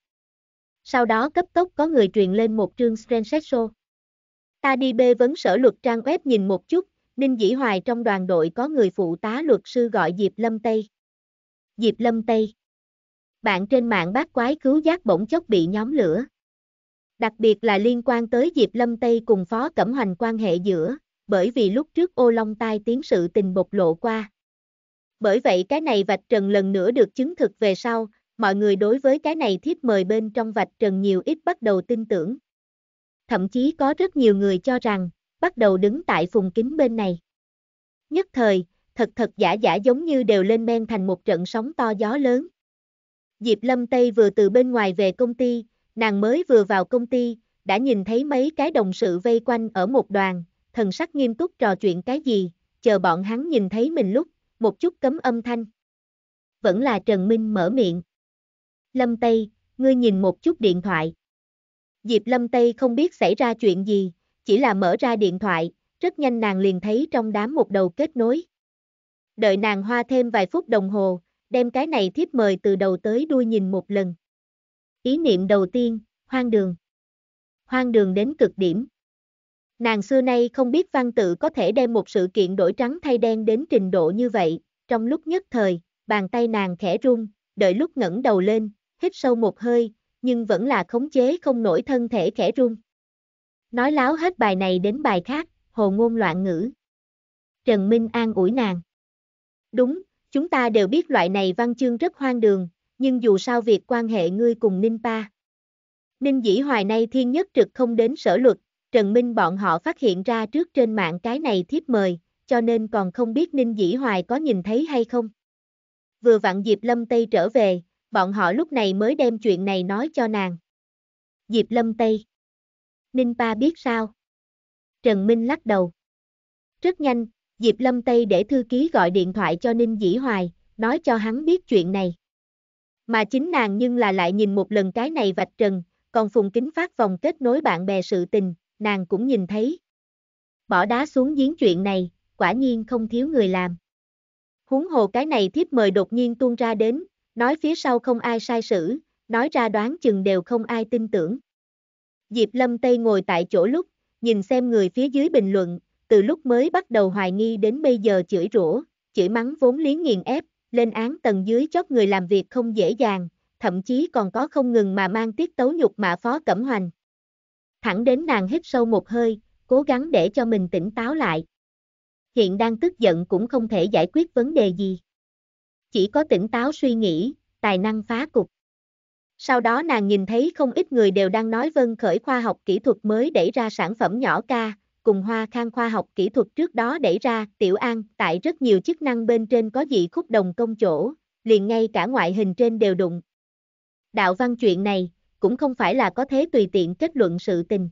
[SPEAKER 1] Sau đó cấp tốc có người truyền lên một trương Stransetso. Ta đi bê vấn sở luật trang web nhìn một chút, Ninh Dĩ Hoài trong đoàn đội có người phụ tá luật sư gọi Diệp Lâm Tây. Diệp Lâm Tây. Bạn trên mạng bác quái cứu giác bỗng chốc bị nhóm lửa đặc biệt là liên quan tới Diệp Lâm Tây cùng Phó Cẩm Hoành quan hệ giữa, bởi vì lúc trước ô long tai tiếng sự tình bộc lộ qua. Bởi vậy cái này vạch trần lần nữa được chứng thực về sau, mọi người đối với cái này thiếp mời bên trong vạch trần nhiều ít bắt đầu tin tưởng. Thậm chí có rất nhiều người cho rằng, bắt đầu đứng tại phùng kính bên này. Nhất thời, thật thật giả giả giống như đều lên men thành một trận sóng to gió lớn. Diệp Lâm Tây vừa từ bên ngoài về công ty, Nàng mới vừa vào công ty, đã nhìn thấy mấy cái đồng sự vây quanh ở một đoàn, thần sắc nghiêm túc trò chuyện cái gì, chờ bọn hắn nhìn thấy mình lúc, một chút cấm âm thanh. Vẫn là Trần Minh mở miệng. Lâm Tây, ngươi nhìn một chút điện thoại. Diệp Lâm Tây không biết xảy ra chuyện gì, chỉ là mở ra điện thoại, rất nhanh nàng liền thấy trong đám một đầu kết nối. Đợi nàng hoa thêm vài phút đồng hồ, đem cái này thiếp mời từ đầu tới đuôi nhìn một lần. Ý niệm đầu tiên, hoang đường. Hoang đường đến cực điểm. Nàng xưa nay không biết văn tự có thể đem một sự kiện đổi trắng thay đen đến trình độ như vậy, trong lúc nhất thời, bàn tay nàng khẽ run, đợi lúc ngẩng đầu lên, hít sâu một hơi, nhưng vẫn là khống chế không nổi thân thể khẽ run. Nói láo hết bài này đến bài khác, hồ ngôn loạn ngữ. Trần Minh an ủi nàng. Đúng, chúng ta đều biết loại này văn chương rất hoang đường, nhưng dù sao việc quan hệ ngươi cùng Ninh Pa. Ninh dĩ hoài nay thiên nhất trực không đến sở luật, Trần Minh bọn họ phát hiện ra trước trên mạng cái này thiếp mời, cho nên còn không biết Ninh dĩ hoài có nhìn thấy hay không. Vừa vặn Diệp Lâm Tây trở về, bọn họ lúc này mới đem chuyện này nói cho nàng. Diệp Lâm Tây Ninh Pa biết sao? Trần Minh lắc đầu. Rất nhanh, Diệp Lâm Tây để thư ký gọi điện thoại cho Ninh Dĩ Hoài, nói cho hắn biết chuyện này. Mà chính nàng nhưng là lại nhìn một lần cái này vạch trần, còn Phùng Kính phát vòng kết nối bạn bè sự tình, nàng cũng nhìn thấy. Bỏ đá xuống giếng chuyện này, quả nhiên không thiếu người làm. Huống hồ cái này thiếp mời đột nhiên tuôn ra đến, nói phía sau không ai sai sử, nói ra đoán chừng đều không ai tin tưởng. Diệp Lâm Tây ngồi tại chỗ lúc, nhìn xem người phía dưới bình luận, từ lúc mới bắt đầu hoài nghi đến bây giờ chửi rủa, chửi mắng vốn liếng nghiền ép, lên án tầng dưới chót người làm việc không dễ dàng, thậm chí còn có không ngừng mà mang tiết tấu nhục mạ Phó Cẩm Hoành. Thẳng đến nàng hít sâu một hơi, cố gắng để cho mình tỉnh táo lại. Hiện đang tức giận cũng không thể giải quyết vấn đề gì. Chỉ có tỉnh táo suy nghĩ, tài năng phá cục. Sau đó nàng nhìn thấy không ít người đều đang nói vân khởi khoa học kỹ thuật mới đẩy ra sản phẩm nhỏ ca, cùng Hoa Khang khoa học kỹ thuật trước đó đẩy ra, Tiểu An, tại rất nhiều chức năng bên trên có dị khúc đồng công chỗ, liền ngay cả ngoại hình trên đều đụng. Đạo văn chuyện này, cũng không phải là có thế tùy tiện kết luận sự tình.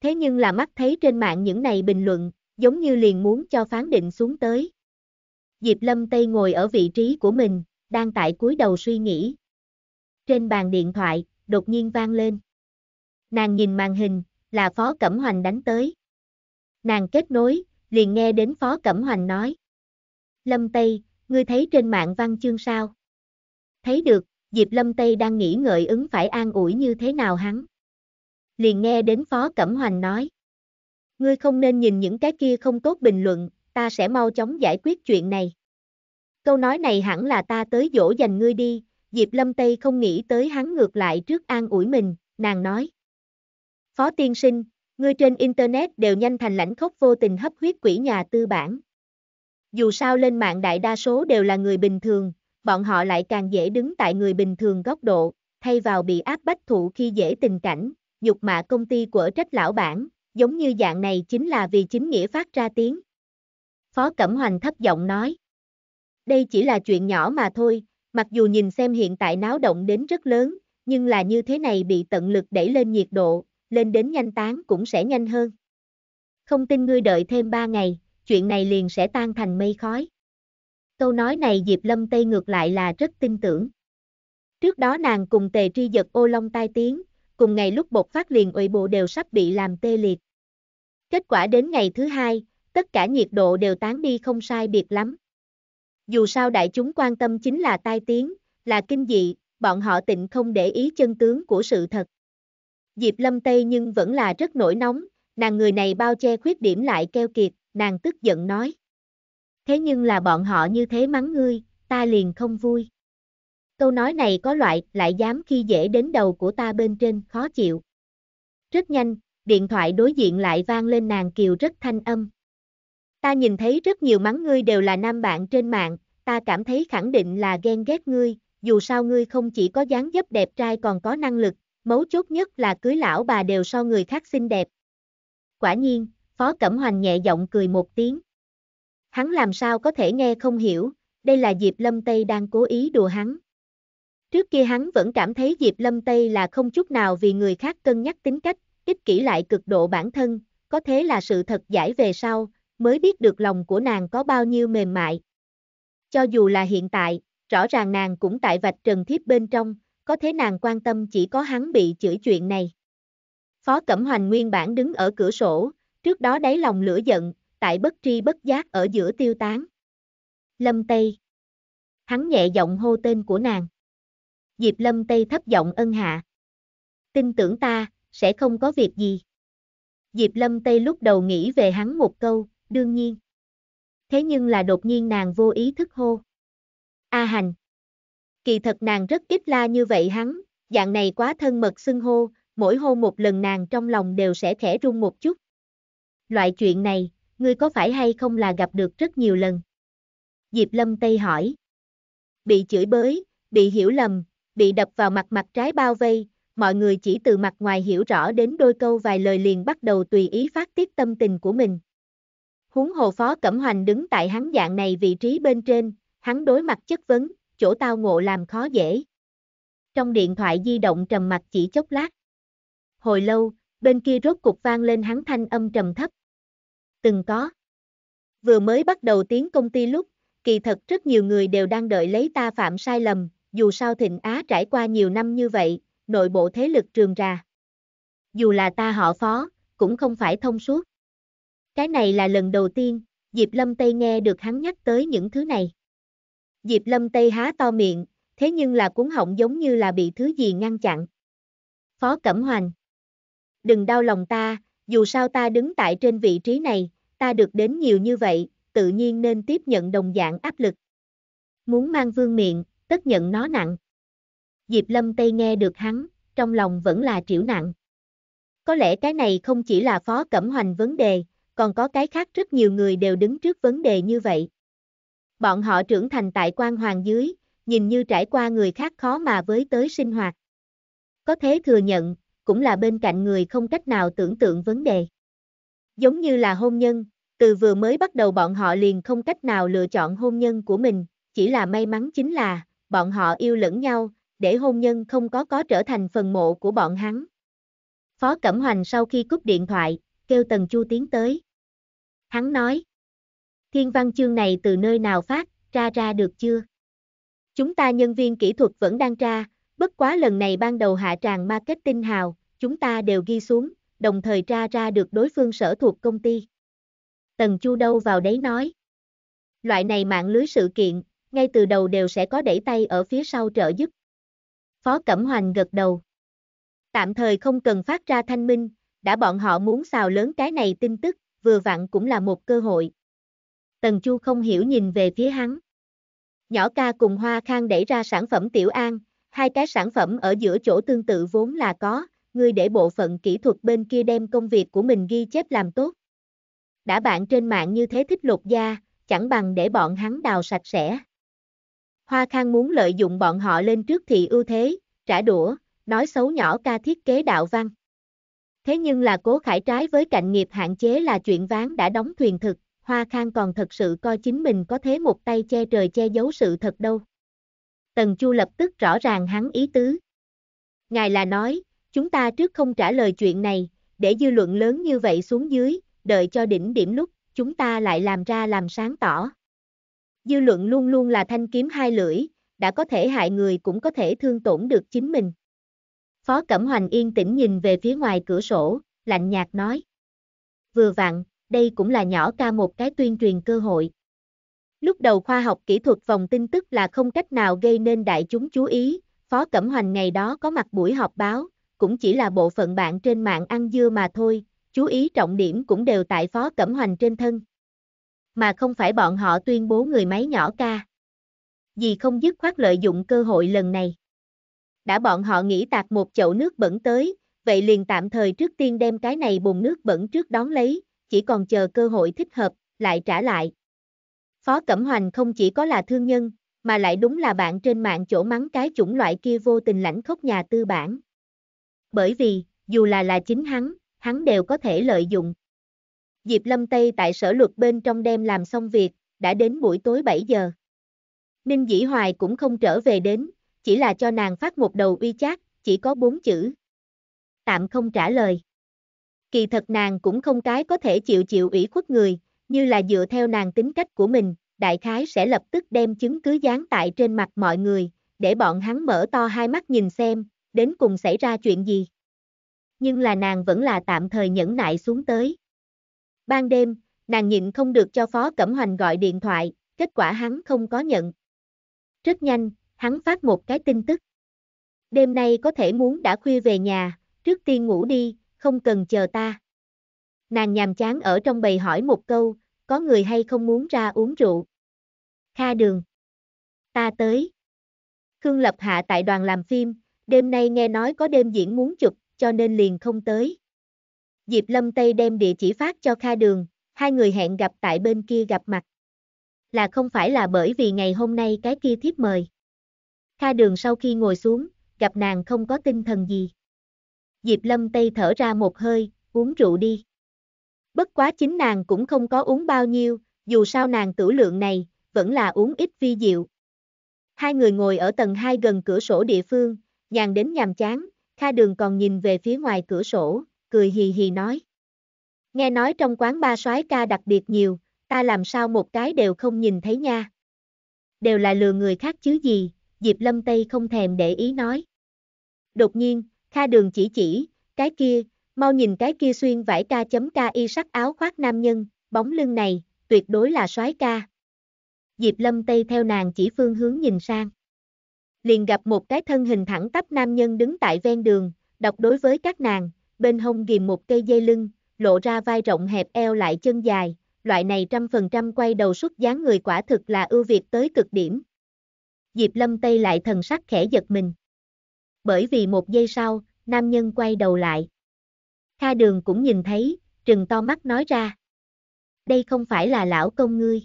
[SPEAKER 1] Thế nhưng là mắt thấy trên mạng những này bình luận, giống như liền muốn cho phán định xuống tới. Diệp Lâm Tây ngồi ở vị trí của mình, đang tại cúi đầu suy nghĩ. Trên bàn điện thoại, đột nhiên vang lên. Nàng nhìn màn hình, là Phó Cẩm Hoành đánh tới nàng kết nối, liền nghe đến Phó Cẩm Hoành nói. Lâm Tây, ngươi thấy trên mạng văn chương sao? Thấy được, Diệp Lâm Tây đang nghĩ ngợi ứng phải an ủi như thế nào hắn. Liền nghe đến Phó Cẩm Hoành nói. Ngươi không nên nhìn những cái kia không tốt bình luận, ta sẽ mau chóng giải quyết chuyện này. Câu nói này hẳn là ta tới dỗ dành ngươi đi, Diệp Lâm Tây không nghĩ tới hắn ngược lại trước an ủi mình, nàng nói. Phó tiên sinh, Ngươi trên Internet đều nhanh thành lãnh khốc vô tình hấp huyết quỷ nhà tư bản. Dù sao lên mạng đại đa số đều là người bình thường, bọn họ lại càng dễ đứng tại người bình thường góc độ, thay vào bị áp bách thụ khi dễ tình cảnh, nhục mạ công ty của trách lão bản, giống như dạng này chính là vì chính nghĩa phát ra tiếng. Phó Cẩm Hoành thấp giọng nói. Đây chỉ là chuyện nhỏ mà thôi, mặc dù nhìn xem hiện tại náo động đến rất lớn, nhưng là như thế này bị tận lực đẩy lên nhiệt độ, lên đến nhanh tán cũng sẽ nhanh hơn. Không tin ngươi đợi thêm 3 ngày, chuyện này liền sẽ tan thành mây khói. Câu nói này Diệp Lâm Tây ngược lại là rất tin tưởng. Trước đó nàng cùng tề tri giật ô long tai tiếng, cùng ngày lúc bột phát liền ủy bộ đều sắp bị làm tê liệt. Kết quả đến ngày thứ hai, tất cả nhiệt độ đều tán đi không sai biệt lắm. Dù sao đại chúng quan tâm chính là tai tiếng, là kinh dị, bọn họ tịnh không để ý chân tướng của sự thật. Diệp Lâm Tây nhưng vẫn là rất nổi nóng, nàng người này bao che khuyết điểm lại keo kiệt, nàng tức giận nói. Thế nhưng là bọn họ như thế mắng ngươi, ta liền không vui. Câu nói này có loại, lại dám khi dễ đến đầu của ta bên trên, khó chịu. Rất nhanh, điện thoại đối diện lại vang lên nàng kiều rất thanh âm. Ta nhìn thấy rất nhiều mắng ngươi đều là nam bạn trên mạng, ta cảm thấy khẳng định là ghen ghét ngươi, dù sao ngươi không chỉ có dáng dấp đẹp trai còn có năng lực, mấu chốt nhất là cưới lão bà đều so người khác xinh đẹp. Quả nhiên, Phó Cẩm Hoành nhẹ giọng cười một tiếng. Hắn làm sao có thể nghe không hiểu, đây là Diệp Lâm Tây đang cố ý đùa hắn. Trước kia hắn vẫn cảm thấy Diệp Lâm Tây là không chút nào vì người khác cân nhắc tính cách, ích kỷ lại cực độ bản thân, có thế là sự thật giải về sau, mới biết được lòng của nàng có bao nhiêu mềm mại. Cho dù là hiện tại, rõ ràng nàng cũng tại vạch trần thiếp bên trong, có thế nàng quan tâm chỉ có hắn bị chửi chuyện này. Phó Cẩm Hoành nguyên bản đứng ở cửa sổ, trước đó đáy lòng lửa giận, tại bất tri bất giác ở giữa tiêu tán. Lâm Tây Hắn nhẹ giọng hô tên của nàng. Diệp Lâm Tây thấp giọng ân hạ. Tin tưởng ta, sẽ không có việc gì. Diệp Lâm Tây lúc đầu nghĩ về hắn một câu, đương nhiên. Thế nhưng là đột nhiên nàng vô ý thức hô. A hành. Kỳ thật nàng rất ít la như vậy hắn, dạng này quá thân mật xưng hô, mỗi hô một lần nàng trong lòng đều sẽ khẽ rung một chút. Loại chuyện này, ngươi có phải hay không là gặp được rất nhiều lần? Diệp Lâm Tây hỏi. Bị chửi bới, bị hiểu lầm, bị đập vào mặt mặt trái bao vây, mọi người chỉ từ mặt ngoài hiểu rõ đến đôi câu vài lời liền bắt đầu tùy ý phát tiết tâm tình của mình. Huống hồ phó Cẩm Hoành đứng tại hắn dạng này vị trí bên trên, hắn đối mặt chất vấn, chỗ tao ngộ làm khó dễ. Trong điện thoại di động trầm mặt chỉ chốc lát. Hồi lâu, bên kia rốt cục vang lên hắn thanh âm trầm thấp. Từng có. Vừa mới bắt đầu tiếng công ty lúc, kỳ thật rất nhiều người đều đang đợi lấy ta phạm sai lầm, dù sao Thịnh Á trải qua nhiều năm như vậy, nội bộ thế lực trường ra. Dù là ta họ phó, cũng không phải thông suốt. Cái này là lần đầu tiên, Diệp Lâm Tây nghe được hắn nhắc tới những thứ này. Diệp Lâm Tây há to miệng, thế nhưng là cuốn họng giống như là bị thứ gì ngăn chặn. Phó Cẩm Hoành. Đừng đau lòng ta, dù sao ta đứng tại trên vị trí này, ta được đến nhiều như vậy, tự nhiên nên tiếp nhận đồng dạng áp lực. Muốn mang vương miệng, tất nhận nó nặng. Diệp Lâm Tây nghe được hắn, trong lòng vẫn là triểu nặng. Có lẽ cái này không chỉ là Phó Cẩm Hoành vấn đề, còn có cái khác rất nhiều người đều đứng trước vấn đề như vậy bọn họ trưởng thành tại quan hoàng dưới, nhìn như trải qua người khác khó mà với tới sinh hoạt. Có thế thừa nhận, cũng là bên cạnh người không cách nào tưởng tượng vấn đề. Giống như là hôn nhân, từ vừa mới bắt đầu bọn họ liền không cách nào lựa chọn hôn nhân của mình, chỉ là may mắn chính là, bọn họ yêu lẫn nhau, để hôn nhân không có có trở thành phần mộ của bọn hắn. Phó Cẩm Hoành sau khi cúp điện thoại, kêu Tần Chu tiến tới. Hắn nói, Thiên văn chương này từ nơi nào phát, ra ra được chưa? Chúng ta nhân viên kỹ thuật vẫn đang tra, bất quá lần này ban đầu hạ tràng marketing hào, chúng ta đều ghi xuống, đồng thời tra ra được đối phương sở thuộc công ty. Tần Chu đâu vào đấy nói. Loại này mạng lưới sự kiện, ngay từ đầu đều sẽ có đẩy tay ở phía sau trợ giúp. Phó Cẩm Hoành gật đầu. Tạm thời không cần phát ra thanh minh, đã bọn họ muốn xào lớn cái này tin tức, vừa vặn cũng là một cơ hội, Tần Chu không hiểu nhìn về phía hắn. Nhỏ ca cùng Hoa Khang đẩy ra sản phẩm Tiểu An, hai cái sản phẩm ở giữa chỗ tương tự vốn là có, ngươi để bộ phận kỹ thuật bên kia đem công việc của mình ghi chép làm tốt. Đã bạn trên mạng như thế thích lục gia, chẳng bằng để bọn hắn đào sạch sẽ. Hoa Khang muốn lợi dụng bọn họ lên trước thị ưu thế, trả đũa, nói xấu nhỏ ca thiết kế đạo văn. Thế nhưng là cố khải trái với cạnh nghiệp hạn chế là chuyện ván đã đóng thuyền thực, Hoa Khang còn thật sự coi chính mình có thế một tay che trời che giấu sự thật đâu. Tần Chu lập tức rõ ràng hắn ý tứ. Ngài là nói, chúng ta trước không trả lời chuyện này, để dư luận lớn như vậy xuống dưới, đợi cho đỉnh điểm lúc, chúng ta lại làm ra làm sáng tỏ. Dư luận luôn luôn là thanh kiếm hai lưỡi, đã có thể hại người cũng có thể thương tổn được chính mình. Phó Cẩm Hoành yên tĩnh nhìn về phía ngoài cửa sổ, lạnh nhạt nói. Vừa vặn, đây cũng là nhỏ ca một cái tuyên truyền cơ hội. Lúc đầu khoa học kỹ thuật vòng tin tức là không cách nào gây nên đại chúng chú ý, Phó Cẩm Hoành ngày đó có mặt buổi họp báo, cũng chỉ là bộ phận bạn trên mạng ăn dưa mà thôi, chú ý trọng điểm cũng đều tại Phó Cẩm Hoành trên thân. Mà không phải bọn họ tuyên bố người máy nhỏ ca. Vì không dứt khoát lợi dụng cơ hội lần này. Đã bọn họ nghĩ tạc một chậu nước bẩn tới, vậy liền tạm thời trước tiên đem cái này bùn nước bẩn trước đón lấy, chỉ còn chờ cơ hội thích hợp, lại trả lại. Phó Cẩm Hoành không chỉ có là thương nhân, mà lại đúng là bạn trên mạng chỗ mắng cái chủng loại kia vô tình lãnh khốc nhà tư bản. Bởi vì, dù là là chính hắn, hắn đều có thể lợi dụng. Diệp Lâm Tây tại sở luật bên trong đêm làm xong việc, đã đến buổi tối 7 giờ. Ninh Dĩ Hoài cũng không trở về đến, chỉ là cho nàng phát một đầu uy chát, chỉ có bốn chữ. Tạm không trả lời kỳ thật nàng cũng không cái có thể chịu chịu ủy khuất người, như là dựa theo nàng tính cách của mình, đại khái sẽ lập tức đem chứng cứ dán tại trên mặt mọi người, để bọn hắn mở to hai mắt nhìn xem, đến cùng xảy ra chuyện gì. Nhưng là nàng vẫn là tạm thời nhẫn nại xuống tới. Ban đêm, nàng nhịn không được cho Phó Cẩm Hoành gọi điện thoại, kết quả hắn không có nhận. Rất nhanh, hắn phát một cái tin tức. Đêm nay có thể muốn đã khuya về nhà, trước tiên ngủ đi, không cần chờ ta. Nàng nhàm chán ở trong bầy hỏi một câu, có người hay không muốn ra uống rượu. Kha đường. Ta tới. Khương Lập Hạ tại đoàn làm phim, đêm nay nghe nói có đêm diễn muốn chụp, cho nên liền không tới. Diệp Lâm Tây đem địa chỉ phát cho Kha Đường, hai người hẹn gặp tại bên kia gặp mặt. Là không phải là bởi vì ngày hôm nay cái kia thiếp mời. Kha Đường sau khi ngồi xuống, gặp nàng không có tinh thần gì. Diệp Lâm Tây thở ra một hơi, uống rượu đi. Bất quá chính nàng cũng không có uống bao nhiêu, dù sao nàng tử lượng này, vẫn là uống ít vi diệu. Hai người ngồi ở tầng 2 gần cửa sổ địa phương, nhàn đến nhàm chán, Kha Đường còn nhìn về phía ngoài cửa sổ, cười hì hì nói. Nghe nói trong quán ba soái ca đặc biệt nhiều, ta làm sao một cái đều không nhìn thấy nha. Đều là lừa người khác chứ gì, Diệp Lâm Tây không thèm để ý nói. Đột nhiên, Tha đường chỉ chỉ, cái kia, mau nhìn cái kia xuyên vải ca chấm ca y sắc áo khoác nam nhân, bóng lưng này, tuyệt đối là soái ca. Diệp Lâm Tây theo nàng chỉ phương hướng nhìn sang. Liền gặp một cái thân hình thẳng tắp nam nhân đứng tại ven đường, độc đối với các nàng, bên hông ghim một cây dây lưng, lộ ra vai rộng hẹp eo lại chân dài, loại này trăm phần trăm quay đầu xuất dáng người quả thực là ưu việt tới cực điểm. Diệp Lâm Tây lại thần sắc khẽ giật mình. Bởi vì một giây sau, nam nhân quay đầu lại. Kha đường cũng nhìn thấy, trừng to mắt nói ra. Đây không phải là lão công ngươi.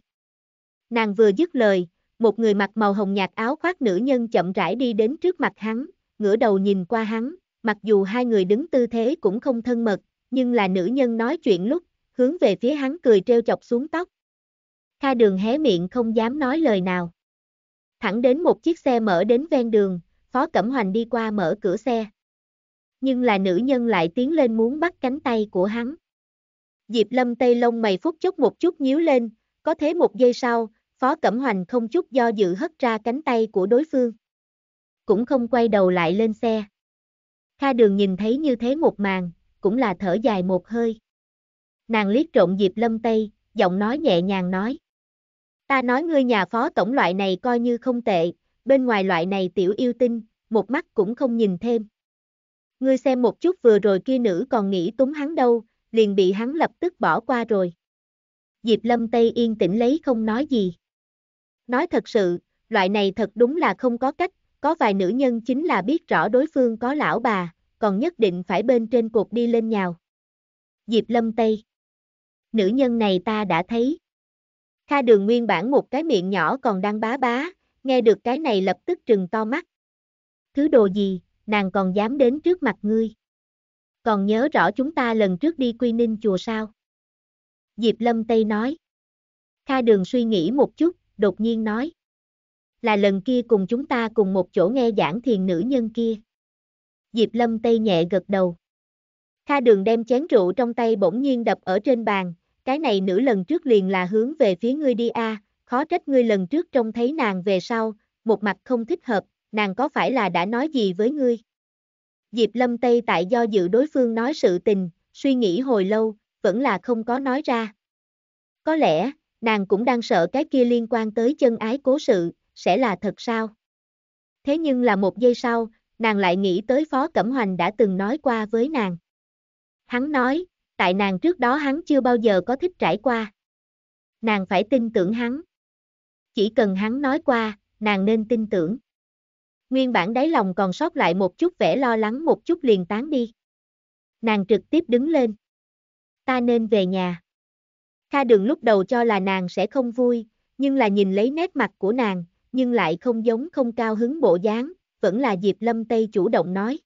[SPEAKER 1] Nàng vừa dứt lời, một người mặc màu hồng nhạt áo khoác nữ nhân chậm rãi đi đến trước mặt hắn, ngửa đầu nhìn qua hắn, mặc dù hai người đứng tư thế cũng không thân mật, nhưng là nữ nhân nói chuyện lúc, hướng về phía hắn cười treo chọc xuống tóc. Kha đường hé miệng không dám nói lời nào. Thẳng đến một chiếc xe mở đến ven đường, Phó Cẩm Hoành đi qua mở cửa xe nhưng là nữ nhân lại tiến lên muốn bắt cánh tay của hắn. Diệp Lâm Tây lông mày phút chốc một chút nhíu lên, có thế một giây sau, Phó Cẩm Hoành không chút do dự hất ra cánh tay của đối phương. Cũng không quay đầu lại lên xe. Kha đường nhìn thấy như thế một màn, cũng là thở dài một hơi. Nàng liếc trộn Diệp Lâm Tây, giọng nói nhẹ nhàng nói. Ta nói ngươi nhà phó tổng loại này coi như không tệ, bên ngoài loại này tiểu yêu tinh, một mắt cũng không nhìn thêm. Ngươi xem một chút vừa rồi kia nữ còn nghĩ túng hắn đâu, liền bị hắn lập tức bỏ qua rồi. Diệp Lâm Tây yên tĩnh lấy không nói gì. Nói thật sự, loại này thật đúng là không có cách, có vài nữ nhân chính là biết rõ đối phương có lão bà, còn nhất định phải bên trên cuộc đi lên nhào. Diệp Lâm Tây Nữ nhân này ta đã thấy. Kha đường nguyên bản một cái miệng nhỏ còn đang bá bá, nghe được cái này lập tức trừng to mắt. Thứ đồ gì, nàng còn dám đến trước mặt ngươi. Còn nhớ rõ chúng ta lần trước đi quy ninh chùa sao? Diệp Lâm Tây nói. Kha Đường suy nghĩ một chút, đột nhiên nói. Là lần kia cùng chúng ta cùng một chỗ nghe giảng thiền nữ nhân kia. Diệp Lâm Tây nhẹ gật đầu. Kha Đường đem chén rượu trong tay bỗng nhiên đập ở trên bàn, cái này nữ lần trước liền là hướng về phía ngươi đi a, à, khó trách ngươi lần trước trông thấy nàng về sau, một mặt không thích hợp, nàng có phải là đã nói gì với ngươi? Diệp Lâm Tây tại do dự đối phương nói sự tình, suy nghĩ hồi lâu, vẫn là không có nói ra. Có lẽ, nàng cũng đang sợ cái kia liên quan tới chân ái cố sự, sẽ là thật sao? Thế nhưng là một giây sau, nàng lại nghĩ tới Phó Cẩm Hoành đã từng nói qua với nàng. Hắn nói, tại nàng trước đó hắn chưa bao giờ có thích trải qua. Nàng phải tin tưởng hắn. Chỉ cần hắn nói qua, nàng nên tin tưởng nguyên bản đáy lòng còn sót lại một chút vẻ lo lắng một chút liền tán đi. Nàng trực tiếp đứng lên. Ta nên về nhà. Kha đường lúc đầu cho là nàng sẽ không vui, nhưng là nhìn lấy nét mặt của nàng, nhưng lại không giống không cao hứng bộ dáng, vẫn là Diệp Lâm Tây chủ động nói.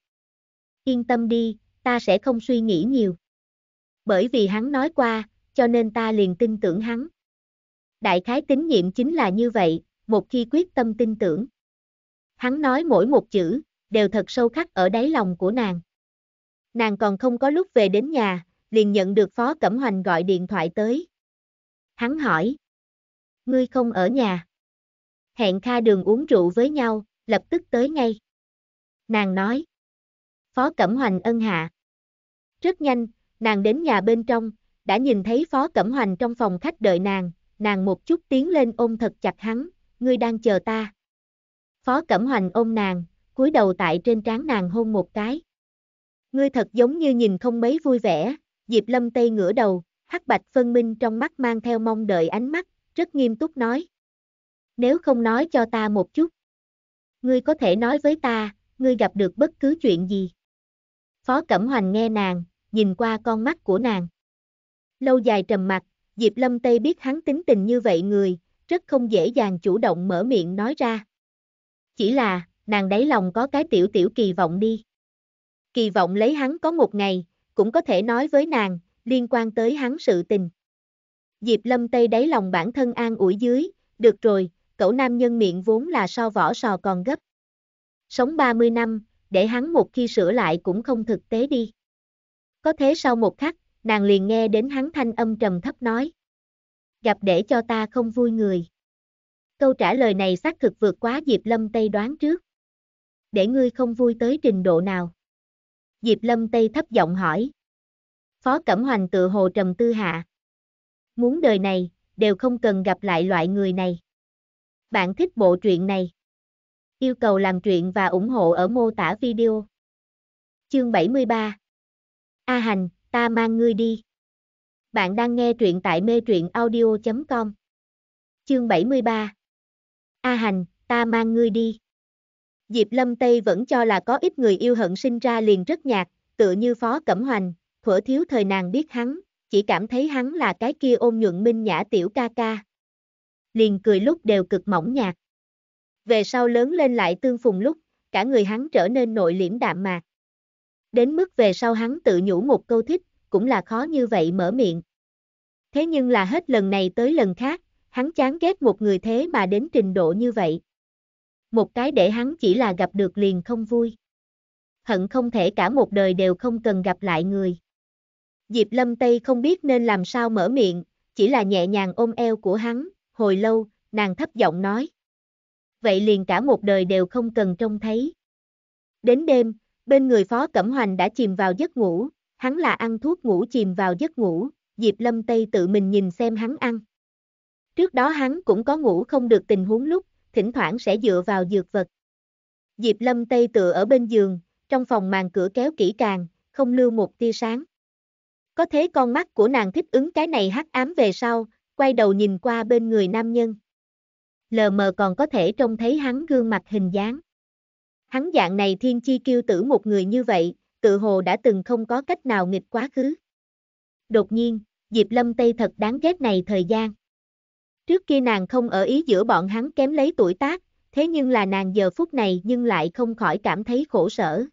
[SPEAKER 1] Yên tâm đi, ta sẽ không suy nghĩ nhiều. Bởi vì hắn nói qua, cho nên ta liền tin tưởng hắn. Đại khái tín nhiệm chính là như vậy, một khi quyết tâm tin tưởng hắn nói mỗi một chữ, đều thật sâu khắc ở đáy lòng của nàng. Nàng còn không có lúc về đến nhà, liền nhận được Phó Cẩm Hoành gọi điện thoại tới. Hắn hỏi, ngươi không ở nhà. Hẹn Kha đường uống rượu với nhau, lập tức tới ngay. Nàng nói, Phó Cẩm Hoành ân hạ. Rất nhanh, nàng đến nhà bên trong, đã nhìn thấy Phó Cẩm Hoành trong phòng khách đợi nàng, nàng một chút tiến lên ôm thật chặt hắn, ngươi đang chờ ta. Phó Cẩm Hoành ôm nàng, cúi đầu tại trên trán nàng hôn một cái. Ngươi thật giống như nhìn không mấy vui vẻ, Diệp Lâm Tây ngửa đầu, hắc bạch phân minh trong mắt mang theo mong đợi ánh mắt, rất nghiêm túc nói. Nếu không nói cho ta một chút, ngươi có thể nói với ta, ngươi gặp được bất cứ chuyện gì. Phó Cẩm Hoành nghe nàng, nhìn qua con mắt của nàng. Lâu dài trầm mặt, Diệp Lâm Tây biết hắn tính tình như vậy người, rất không dễ dàng chủ động mở miệng nói ra. Chỉ là, nàng đáy lòng có cái tiểu tiểu kỳ vọng đi. Kỳ vọng lấy hắn có một ngày, cũng có thể nói với nàng, liên quan tới hắn sự tình. Diệp Lâm Tây đáy lòng bản thân an ủi dưới, được rồi, cậu nam nhân miệng vốn là so vỏ sò còn gấp. Sống 30 năm, để hắn một khi sửa lại cũng không thực tế đi. Có thế sau một khắc, nàng liền nghe đến hắn thanh âm trầm thấp nói. Gặp để cho ta không vui người. Câu trả lời này xác thực vượt quá Diệp Lâm Tây đoán trước. Để ngươi không vui tới trình độ nào? Diệp Lâm Tây thấp giọng hỏi. Phó Cẩm Hoành tự hồ trầm tư hạ. Muốn đời này, đều không cần gặp lại loại người này. Bạn thích bộ truyện này? Yêu cầu làm truyện và ủng hộ ở mô tả video. Chương 73 A Hành, ta mang ngươi đi. Bạn đang nghe truyện tại mê truyện audio.com Chương 73 A Hành, ta mang ngươi đi. Diệp Lâm Tây vẫn cho là có ít người yêu hận sinh ra liền rất nhạt, tựa như Phó Cẩm Hoành, thuở thiếu thời nàng biết hắn, chỉ cảm thấy hắn là cái kia ôm nhuận minh nhã tiểu ca ca. Liền cười lúc đều cực mỏng nhạt. Về sau lớn lên lại tương phùng lúc, cả người hắn trở nên nội liễm đạm mạc. Đến mức về sau hắn tự nhủ một câu thích, cũng là khó như vậy mở miệng. Thế nhưng là hết lần này tới lần khác, hắn chán ghét một người thế mà đến trình độ như vậy. Một cái để hắn chỉ là gặp được liền không vui. Hận không thể cả một đời đều không cần gặp lại người. Diệp Lâm Tây không biết nên làm sao mở miệng, chỉ là nhẹ nhàng ôm eo của hắn, hồi lâu, nàng thấp giọng nói. Vậy liền cả một đời đều không cần trông thấy. Đến đêm, bên người Phó Cẩm Hoành đã chìm vào giấc ngủ, hắn là ăn thuốc ngủ chìm vào giấc ngủ, Diệp Lâm Tây tự mình nhìn xem hắn ăn. Trước đó hắn cũng có ngủ không được tình huống lúc, thỉnh thoảng sẽ dựa vào dược vật. Diệp Lâm Tây tựa ở bên giường, trong phòng màn cửa kéo kỹ càng, không lưu một tia sáng. Có thế con mắt của nàng thích ứng cái này hắc ám về sau, quay đầu nhìn qua bên người nam nhân. Lờ mờ còn có thể trông thấy hắn gương mặt hình dáng. Hắn dạng này thiên chi kiêu tử một người như vậy, tự hồ đã từng không có cách nào nghịch quá khứ. Đột nhiên, Diệp Lâm Tây thật đáng ghét này thời gian. Trước kia nàng không ở ý giữa bọn hắn kém lấy tuổi tác, thế nhưng là nàng giờ phút này nhưng lại không khỏi cảm thấy khổ sở.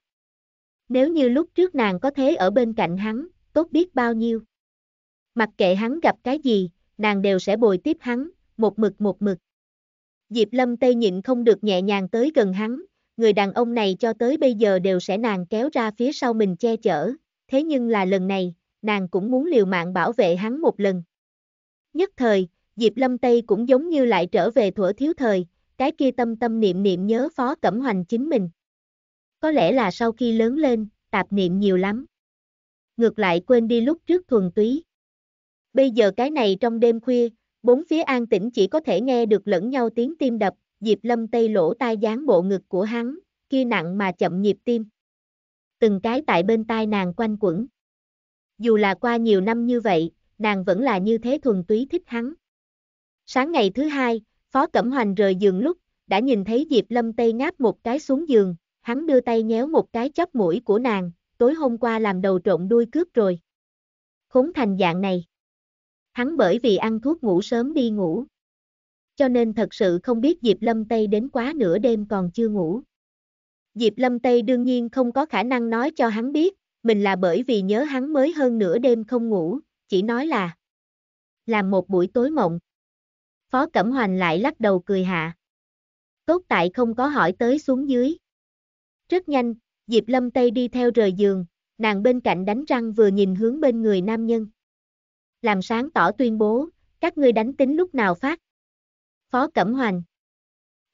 [SPEAKER 1] Nếu như lúc trước nàng có thế ở bên cạnh hắn, tốt biết bao nhiêu. Mặc kệ hắn gặp cái gì, nàng đều sẽ bồi tiếp hắn, một mực một mực. Diệp Lâm Tây nhịn không được nhẹ nhàng tới gần hắn, người đàn ông này cho tới bây giờ đều sẽ nàng kéo ra phía sau mình che chở, thế nhưng là lần này, nàng cũng muốn liều mạng bảo vệ hắn một lần. Nhất thời, Diệp Lâm Tây cũng giống như lại trở về thuở thiếu thời, cái kia tâm tâm niệm niệm nhớ Phó Cẩm Hoành chính mình. Có lẽ là sau khi lớn lên, tạp niệm nhiều lắm. Ngược lại quên đi lúc trước thuần túy. Bây giờ cái này trong đêm khuya, bốn phía an tĩnh chỉ có thể nghe được lẫn nhau tiếng tim đập, Diệp Lâm Tây lỗ tai dán bộ ngực của hắn, kia nặng mà chậm nhịp tim. Từng cái tại bên tai nàng quanh quẩn. Dù là qua nhiều năm như vậy, nàng vẫn là như thế thuần túy thích hắn. Sáng ngày thứ hai, Phó Cẩm Hoành rời giường lúc, đã nhìn thấy Diệp Lâm Tây ngáp một cái xuống giường, hắn đưa tay nhéo một cái chóp mũi của nàng, tối hôm qua làm đầu trộn đuôi cướp rồi. Khốn thành dạng này. Hắn bởi vì ăn thuốc ngủ sớm đi ngủ. Cho nên thật sự không biết Diệp Lâm Tây đến quá nửa đêm còn chưa ngủ. Diệp Lâm Tây đương nhiên không có khả năng nói cho hắn biết, mình là bởi vì nhớ hắn mới hơn nửa đêm không ngủ, chỉ nói là làm một buổi tối mộng. Phó Cẩm Hoành lại lắc đầu cười hạ. Cốt tại không có hỏi tới xuống dưới. Rất nhanh, Diệp Lâm Tây đi theo rời giường, nàng bên cạnh đánh răng vừa nhìn hướng bên người nam nhân. Làm sáng tỏ tuyên bố, các ngươi đánh tính lúc nào phát. Phó Cẩm Hoành.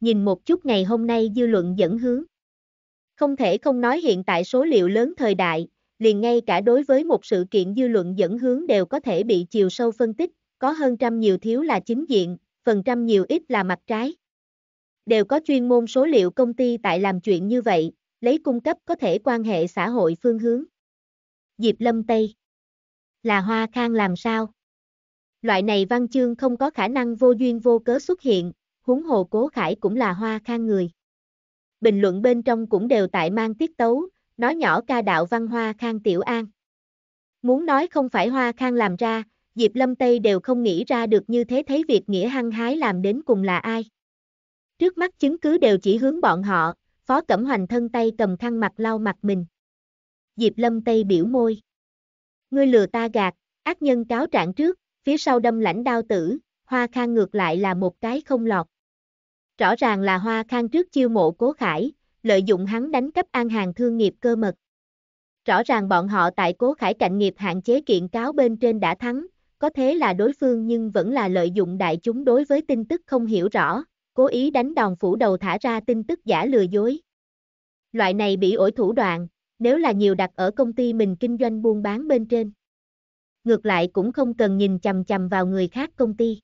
[SPEAKER 1] Nhìn một chút ngày hôm nay dư luận dẫn hướng. Không thể không nói hiện tại số liệu lớn thời đại, liền ngay cả đối với một sự kiện dư luận dẫn hướng đều có thể bị chiều sâu phân tích, có hơn trăm nhiều thiếu là chính diện, phần trăm nhiều ít là mặt trái. Đều có chuyên môn số liệu công ty tại làm chuyện như vậy, lấy cung cấp có thể quan hệ xã hội phương hướng. Diệp Lâm Tây Là Hoa Khang làm sao? Loại này văn chương không có khả năng vô duyên vô cớ xuất hiện, huống hồ cố khải cũng là Hoa Khang người. Bình luận bên trong cũng đều tại mang tiết tấu, nói nhỏ ca đạo văn Hoa Khang Tiểu An. Muốn nói không phải Hoa Khang làm ra, Diệp Lâm Tây đều không nghĩ ra được như thế thấy việc nghĩa hăng hái làm đến cùng là ai. Trước mắt chứng cứ đều chỉ hướng bọn họ, Phó Cẩm Hoành thân tay cầm khăn mặt lau mặt mình. Diệp Lâm Tây biểu môi. Ngươi lừa ta gạt, ác nhân cáo trạng trước, phía sau đâm lãnh đao tử, Hoa Khang ngược lại là một cái không lọt. Rõ ràng là Hoa Khang trước chiêu mộ Cố Khải, lợi dụng hắn đánh cắp an hàng thương nghiệp cơ mật. Rõ ràng bọn họ tại Cố Khải cạnh nghiệp hạn chế kiện cáo bên trên đã thắng, có thế là đối phương nhưng vẫn là lợi dụng đại chúng đối với tin tức không hiểu rõ, cố ý đánh đòn phủ đầu thả ra tin tức giả lừa dối. Loại này bị ổi thủ đoạn, nếu là nhiều đặt ở công ty mình kinh doanh buôn bán bên trên. Ngược lại cũng không cần nhìn chầm chầm vào người khác công ty.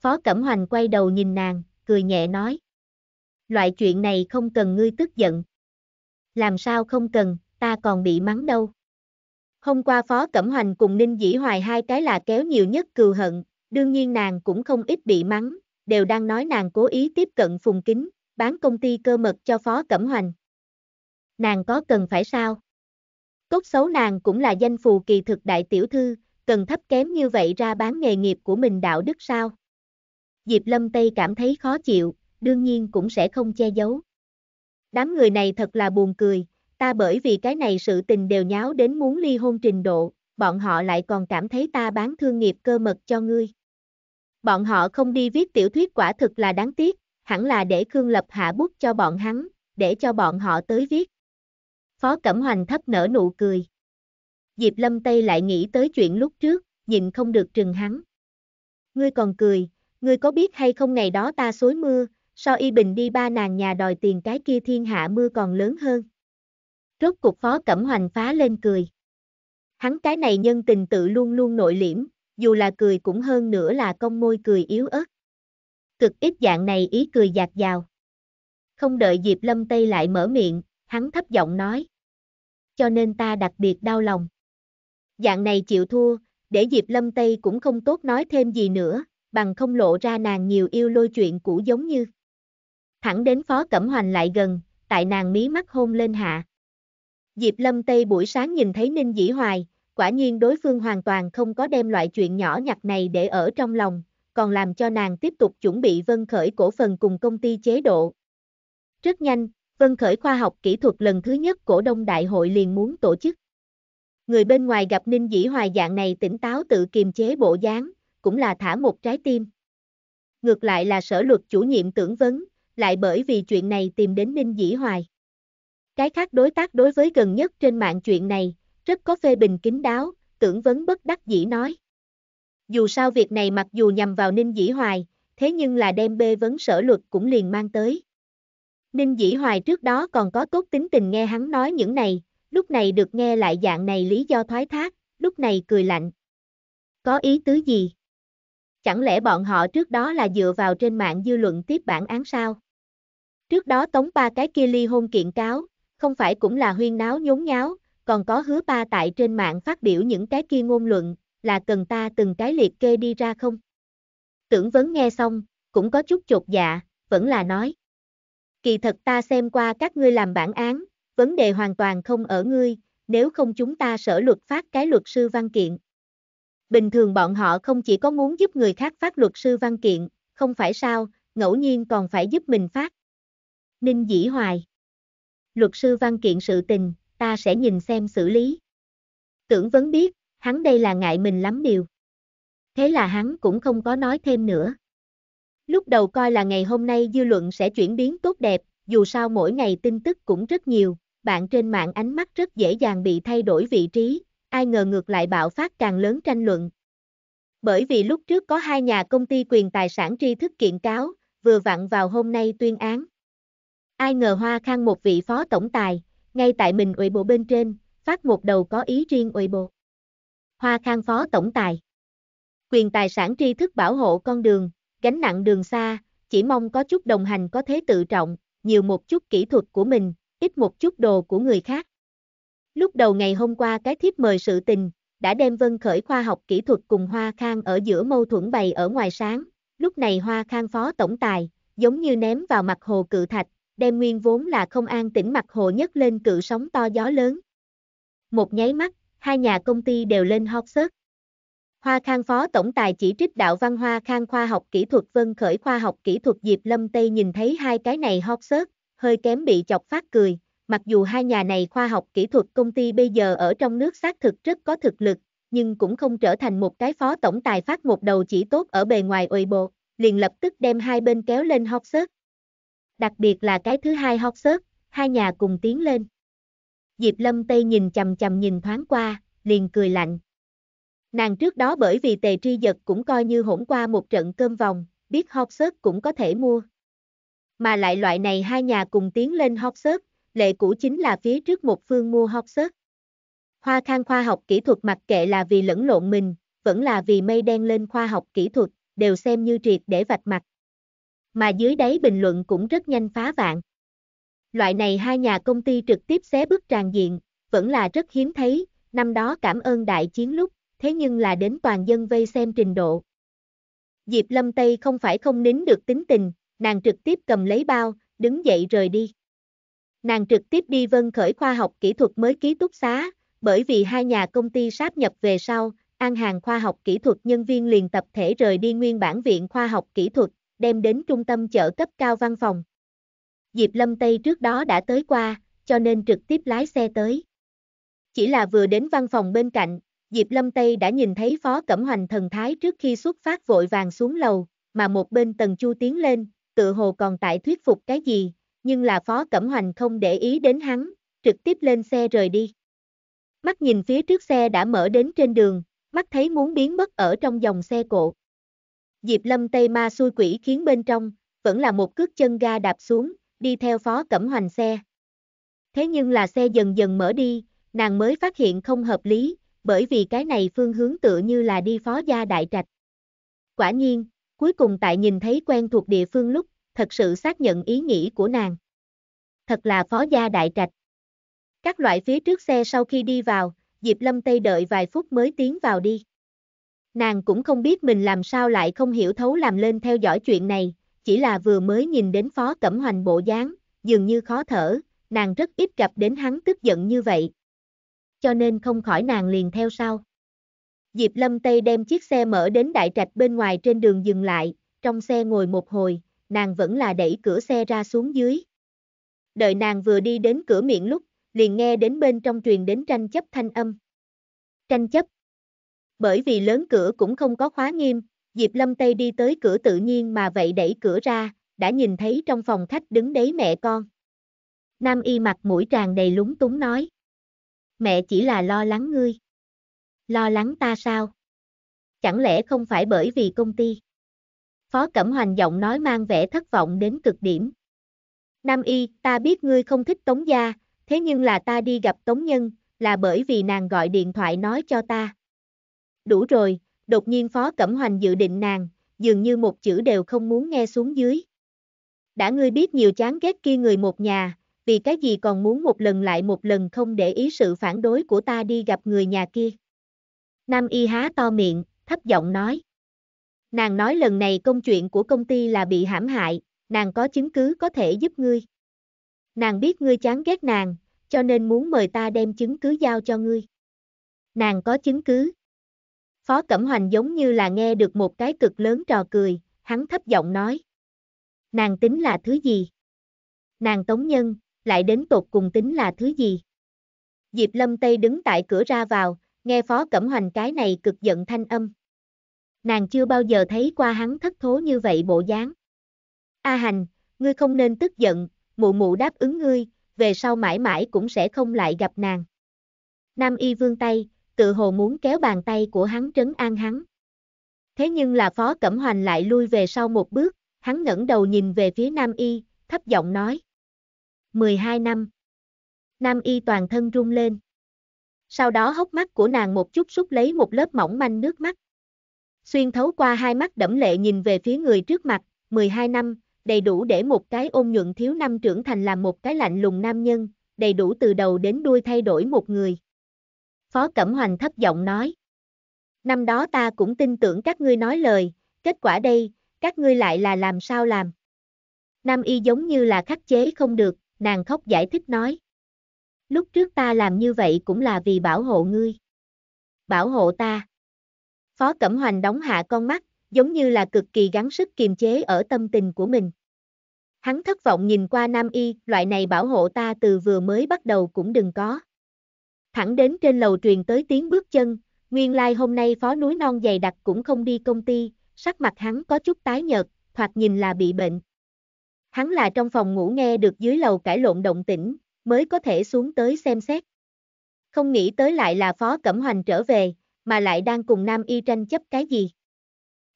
[SPEAKER 1] Phó Cẩm Hoành quay đầu nhìn nàng, cười nhẹ nói. Loại chuyện này không cần ngươi tức giận. Làm sao không cần, ta còn bị mắng đâu. Hôm qua Phó Cẩm Hoành cùng Ninh Dĩ Hoài hai cái là kéo nhiều nhất cừu hận, đương nhiên nàng cũng không ít bị mắng, đều đang nói nàng cố ý tiếp cận Phùng Kính, bán công ty cơ mật cho Phó Cẩm Hoành. Nàng có cần phải sao? tốt xấu nàng cũng là danh phù kỳ thực đại tiểu thư, cần thấp kém như vậy ra bán nghề nghiệp của mình đạo đức sao? Diệp Lâm Tây cảm thấy khó chịu, đương nhiên cũng sẽ không che giấu. Đám người này thật là buồn cười, ta bởi vì cái này sự tình đều nháo đến muốn ly hôn trình độ, bọn họ lại còn cảm thấy ta bán thương nghiệp cơ mật cho ngươi. Bọn họ không đi viết tiểu thuyết quả thực là đáng tiếc, hẳn là để Khương Lập hạ bút cho bọn hắn, để cho bọn họ tới viết. Phó Cẩm Hoành thấp nở nụ cười. Diệp Lâm Tây lại nghĩ tới chuyện lúc trước, nhìn không được trừng hắn. Ngươi còn cười, ngươi có biết hay không ngày đó ta xối mưa, so y bình đi ba nàng nhà đòi tiền cái kia thiên hạ mưa còn lớn hơn. Rốt cục Phó Cẩm Hoành phá lên cười. Hắn cái này nhân tình tự luôn luôn nội liễm, dù là cười cũng hơn nữa là công môi cười yếu ớt. Cực ít dạng này ý cười giạt dào. Không đợi Diệp Lâm Tây lại mở miệng, hắn thấp giọng nói. Cho nên ta đặc biệt đau lòng. Dạng này chịu thua, để Diệp Lâm Tây cũng không tốt nói thêm gì nữa, bằng không lộ ra nàng nhiều yêu lôi chuyện cũ giống như. Thẳng đến Phó Cẩm Hoành lại gần, tại nàng mí mắt hôn lên hạ. Diệp Lâm Tây buổi sáng nhìn thấy Ninh Dĩ Hoài, quả nhiên đối phương hoàn toàn không có đem loại chuyện nhỏ nhặt này để ở trong lòng, còn làm cho nàng tiếp tục chuẩn bị vân khởi cổ phần cùng công ty chế độ. Rất nhanh, vân khởi khoa học kỹ thuật lần thứ nhất cổ đông đại hội liền muốn tổ chức. Người bên ngoài gặp Ninh Dĩ Hoài dạng này tỉnh táo tự kiềm chế bộ dáng, cũng là thả một trái tim. Ngược lại là sở luật chủ nhiệm tưởng vấn, lại bởi vì chuyện này tìm đến Ninh Dĩ Hoài. Cái khác đối tác đối với gần nhất trên mạng chuyện này, rất có phê bình kính đáo, tưởng vấn bất đắc dĩ nói. Dù sao việc này mặc dù nhằm vào Ninh Dĩ Hoài, thế nhưng là đem bê vấn sở luật cũng liền mang tới. Ninh Dĩ Hoài trước đó còn có tốt tính tình nghe hắn nói những này, lúc này được nghe lại dạng này lý do thoái thác, lúc này cười lạnh. Có ý tứ gì? Chẳng lẽ bọn họ trước đó là dựa vào trên mạng dư luận tiếp bản án sao? Trước đó tống ba cái kia ly hôn kiện cáo, không phải cũng là huyên náo nhốn nháo, còn có hứa ba tại trên mạng phát biểu những cái kia ngôn luận, là cần ta từng cái liệt kê đi ra không? Tưởng vấn nghe xong, cũng có chút chột dạ, vẫn là nói. Kỳ thật ta xem qua các ngươi làm bản án, vấn đề hoàn toàn không ở ngươi, nếu không chúng ta sở luật phát cái luật sư văn kiện. Bình thường bọn họ không chỉ có muốn giúp người khác phát luật sư văn kiện, không phải sao, ngẫu nhiên còn phải giúp mình phát. Ninh Dĩ Hoài luật sư văn kiện sự tình, ta sẽ nhìn xem xử lý. Tưởng vấn biết, hắn đây là ngại mình lắm điều. Thế là hắn cũng không có nói thêm nữa. Lúc đầu coi là ngày hôm nay dư luận sẽ chuyển biến tốt đẹp, dù sao mỗi ngày tin tức cũng rất nhiều, bạn trên mạng ánh mắt rất dễ dàng bị thay đổi vị trí, ai ngờ ngược lại bạo phát càng lớn tranh luận. Bởi vì lúc trước có hai nhà công ty quyền tài sản tri thức kiện cáo, vừa vặn vào hôm nay tuyên án. Ai ngờ Hoa Khang một vị phó tổng tài, ngay tại mình ủy bộ bên trên, phát một đầu có ý riêng ủy bộ. Hoa Khang phó tổng tài. Quyền tài sản tri thức bảo hộ con đường, gánh nặng đường xa, chỉ mong có chút đồng hành có thế tự trọng, nhiều một chút kỹ thuật của mình, ít một chút đồ của người khác. Lúc đầu ngày hôm qua cái thiếp mời sự tình, đã đem vân khởi khoa học kỹ thuật cùng Hoa Khang ở giữa mâu thuẫn bày ở ngoài sáng, lúc này Hoa Khang phó tổng tài, giống như ném vào mặt hồ cự thạch, đem nguyên vốn là không an tĩnh mặt hồ nhất lên cự sóng to gió lớn. Một nháy mắt, hai nhà công ty đều lên hot search. Hoa Khang Phó Tổng Tài chỉ trích đạo văn Hoa Khang Khoa học Kỹ thuật Vân Khởi Khoa học Kỹ thuật Diệp Lâm Tây nhìn thấy hai cái này hot search, hơi kém bị chọc phát cười. Mặc dù hai nhà này khoa học kỹ thuật công ty bây giờ ở trong nước xác thực rất có thực lực, nhưng cũng không trở thành một cái phó tổng tài phát một đầu chỉ tốt ở bề ngoài ôi bộ, liền lập tức đem hai bên kéo lên hot search đặc biệt là cái thứ hai sớt, hai nhà cùng tiến lên. Diệp Lâm Tây nhìn chầm chầm nhìn thoáng qua, liền cười lạnh. Nàng trước đó bởi vì tề tri giật cũng coi như hỗn qua một trận cơm vòng, biết sớt cũng có thể mua. Mà lại loại này hai nhà cùng tiến lên sớt, lệ cũ chính là phía trước một phương mua sớt. Hoa khang khoa học kỹ thuật mặc kệ là vì lẫn lộn mình, vẫn là vì mây đen lên khoa học kỹ thuật, đều xem như triệt để vạch mặt mà dưới đáy bình luận cũng rất nhanh phá vạn. Loại này hai nhà công ty trực tiếp xé bức tràn diện, vẫn là rất hiếm thấy, năm đó cảm ơn đại chiến lúc, thế nhưng là đến toàn dân vây xem trình độ. Diệp Lâm Tây không phải không nín được tính tình, nàng trực tiếp cầm lấy bao, đứng dậy rời đi. Nàng trực tiếp đi vân khởi khoa học kỹ thuật mới ký túc xá, bởi vì hai nhà công ty sáp nhập về sau, An hàng khoa học kỹ thuật nhân viên liền tập thể rời đi nguyên bản viện khoa học kỹ thuật, đem đến trung tâm chợ cấp cao văn phòng. Diệp Lâm Tây trước đó đã tới qua, cho nên trực tiếp lái xe tới. Chỉ là vừa đến văn phòng bên cạnh, Diệp Lâm Tây đã nhìn thấy Phó Cẩm Hoành thần thái trước khi xuất phát vội vàng xuống lầu, mà một bên Tần Chu tiến lên, tự hồ còn tại thuyết phục cái gì, nhưng là Phó Cẩm Hoành không để ý đến hắn, trực tiếp lên xe rời đi. Mắt nhìn phía trước xe đã mở đến trên đường, mắt thấy muốn biến mất ở trong dòng xe cộ. Diệp Lâm Tây Ma xui quỷ khiến bên trong, vẫn là một cước chân ga đạp xuống, đi theo phó cẩm hoành xe. Thế nhưng là xe dần dần mở đi, nàng mới phát hiện không hợp lý, bởi vì cái này phương hướng tựa như là đi phó gia đại trạch. Quả nhiên, cuối cùng tại nhìn thấy quen thuộc địa phương lúc, thật sự xác nhận ý nghĩ của nàng. Thật là phó gia đại trạch. Các loại phía trước xe sau khi đi vào, Diệp Lâm Tây đợi vài phút mới tiến vào đi. Nàng cũng không biết mình làm sao lại không hiểu thấu làm lên theo dõi chuyện này, chỉ là vừa mới nhìn đến Phó Cẩm Hoành bộ dáng, dường như khó thở, nàng rất ít gặp đến hắn tức giận như vậy. Cho nên không khỏi nàng liền theo sau. Diệp Lâm Tây đem chiếc xe mở đến đại trạch bên ngoài trên đường dừng lại, trong xe ngồi một hồi, nàng vẫn là đẩy cửa xe ra xuống dưới. Đợi nàng vừa đi đến cửa miệng lúc, liền nghe đến bên trong truyền đến tranh chấp thanh âm. Tranh chấp, bởi vì lớn cửa cũng không có khóa nghiêm, Diệp Lâm Tây đi tới cửa tự nhiên mà vậy đẩy cửa ra, đã nhìn thấy trong phòng khách đứng đấy mẹ con. Nam y mặt mũi tràn đầy lúng túng nói. Mẹ chỉ là lo lắng ngươi. Lo lắng ta sao? Chẳng lẽ không phải bởi vì công ty? Phó Cẩm Hoành giọng nói mang vẻ thất vọng đến cực điểm. Nam y, ta biết ngươi không thích Tống Gia, thế nhưng là ta đi gặp Tống Nhân, là bởi vì nàng gọi điện thoại nói cho ta. Đủ rồi, đột nhiên Phó Cẩm Hoành dự định nàng, dường như một chữ đều không muốn nghe xuống dưới. Đã ngươi biết nhiều chán ghét kia người một nhà, vì cái gì còn muốn một lần lại một lần không để ý sự phản đối của ta đi gặp người nhà kia. Nam y há to miệng, thấp giọng nói. Nàng nói lần này công chuyện của công ty là bị hãm hại, nàng có chứng cứ có thể giúp ngươi. Nàng biết ngươi chán ghét nàng, cho nên muốn mời ta đem chứng cứ giao cho ngươi. Nàng có chứng cứ. Phó Cẩm Hoành giống như là nghe được một cái cực lớn trò cười, hắn thấp giọng nói. Nàng tính là thứ gì? Nàng tống nhân, lại đến tột cùng tính là thứ gì? Diệp Lâm Tây đứng tại cửa ra vào, nghe Phó Cẩm Hoành cái này cực giận thanh âm. Nàng chưa bao giờ thấy qua hắn thất thố như vậy bộ dáng. A Hành, ngươi không nên tức giận, mụ mụ đáp ứng ngươi, về sau mãi mãi cũng sẽ không lại gặp nàng. Nam Y vương tay, tự hồ muốn kéo bàn tay của hắn trấn an hắn. Thế nhưng là Phó Cẩm Hoành lại lui về sau một bước, hắn ngẩng đầu nhìn về phía Nam Y, thấp giọng nói. 12 năm. Nam Y toàn thân run lên. Sau đó hốc mắt của nàng một chút xúc lấy một lớp mỏng manh nước mắt. Xuyên thấu qua hai mắt đẫm lệ nhìn về phía người trước mặt, 12 năm, đầy đủ để một cái ôn nhuận thiếu năm trưởng thành làm một cái lạnh lùng nam nhân, đầy đủ từ đầu đến đuôi thay đổi một người. Phó Cẩm Hoành thấp giọng nói. Năm đó ta cũng tin tưởng các ngươi nói lời, kết quả đây, các ngươi lại là làm sao làm. Nam y giống như là khắc chế không được, nàng khóc giải thích nói. Lúc trước ta làm như vậy cũng là vì bảo hộ ngươi. Bảo hộ ta. Phó Cẩm Hoành đóng hạ con mắt, giống như là cực kỳ gắng sức kiềm chế ở tâm tình của mình. Hắn thất vọng nhìn qua Nam Y, loại này bảo hộ ta từ vừa mới bắt đầu cũng đừng có. Thẳng đến trên lầu truyền tới tiếng bước chân, nguyên lai like hôm nay phó núi non dày đặc cũng không đi công ty, sắc mặt hắn có chút tái nhợt, thoạt nhìn là bị bệnh. Hắn là trong phòng ngủ nghe được dưới lầu cải lộn động tĩnh, mới có thể xuống tới xem xét. Không nghĩ tới lại là phó cẩm hoành trở về, mà lại đang cùng nam y tranh chấp cái gì.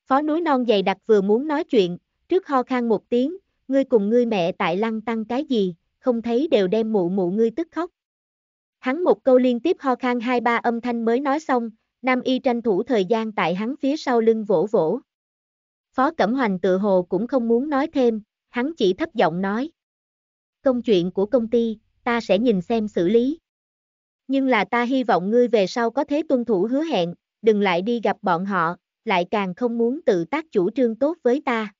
[SPEAKER 1] Phó núi non dày đặc vừa muốn nói chuyện, trước ho khan một tiếng, ngươi cùng ngươi mẹ tại lăng tăng cái gì, không thấy đều đem mụ mụ ngươi tức khóc. Hắn một câu liên tiếp ho khan hai ba âm thanh mới nói xong, Nam Y tranh thủ thời gian tại hắn phía sau lưng vỗ vỗ. Phó Cẩm Hoành tự hồ cũng không muốn nói thêm, hắn chỉ thấp giọng nói. Công chuyện của công ty, ta sẽ nhìn xem xử lý. Nhưng là ta hy vọng ngươi về sau có thể tuân thủ hứa hẹn, đừng lại đi gặp bọn họ, lại càng không muốn tự tác chủ trương tốt với ta.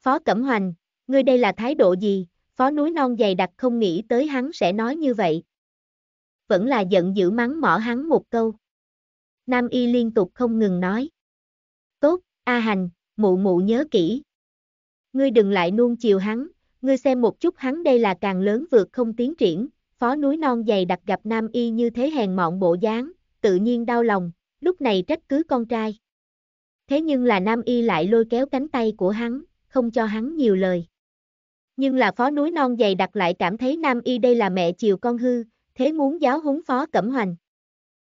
[SPEAKER 1] Phó Cẩm Hoành, ngươi đây là thái độ gì? Phó núi non dày đặc không nghĩ tới hắn sẽ nói như vậy vẫn là giận dữ mắng mỏ hắn một câu. Nam y liên tục không ngừng nói. Tốt, A Hành, mụ mụ nhớ kỹ. Ngươi đừng lại nuông chiều hắn, ngươi xem một chút hắn đây là càng lớn vượt không tiến triển, phó núi non dày đặc gặp nam y như thế hèn mọn bộ dáng, tự nhiên đau lòng, lúc này trách cứ con trai. Thế nhưng là nam y lại lôi kéo cánh tay của hắn, không cho hắn nhiều lời. Nhưng là phó núi non dày đặc lại cảm thấy nam y đây là mẹ chiều con hư, thế muốn giáo huấn phó Cẩm Hoành.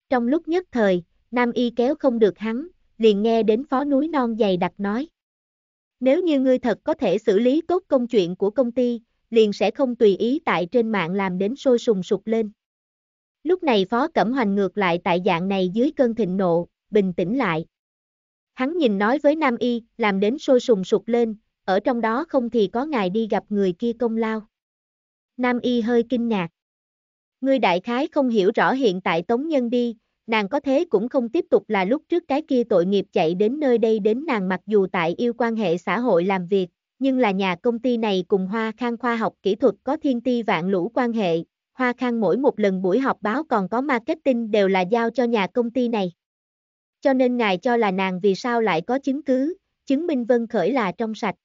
[SPEAKER 1] Trong lúc nhất thời, Nam Y kéo không được hắn, liền nghe đến phó núi non dày đặc nói. Nếu như ngươi thật có thể xử lý tốt công chuyện của công ty, liền sẽ không tùy ý tại trên mạng làm đến sôi sùng sục lên. Lúc này Phó Cẩm Hoành ngược lại tại dạng này dưới cơn thịnh nộ, bình tĩnh lại. Hắn nhìn nói với Nam Y, làm đến sôi sùng sục lên, ở trong đó không thì có ngài đi gặp người kia công lao. Nam Y hơi kinh ngạc ngươi đại khái không hiểu rõ hiện tại tống nhân đi, nàng có thế cũng không tiếp tục là lúc trước cái kia tội nghiệp chạy đến nơi đây đến nàng mặc dù tại yêu quan hệ xã hội làm việc, nhưng là nhà công ty này cùng Hoa Khang khoa học kỹ thuật có thiên ti vạn lũ quan hệ, Hoa Khang mỗi một lần buổi họp báo còn có marketing đều là giao cho nhà công ty này. Cho nên ngài cho là nàng vì sao lại có chứng cứ, chứng minh Vân Khởi là trong sạch.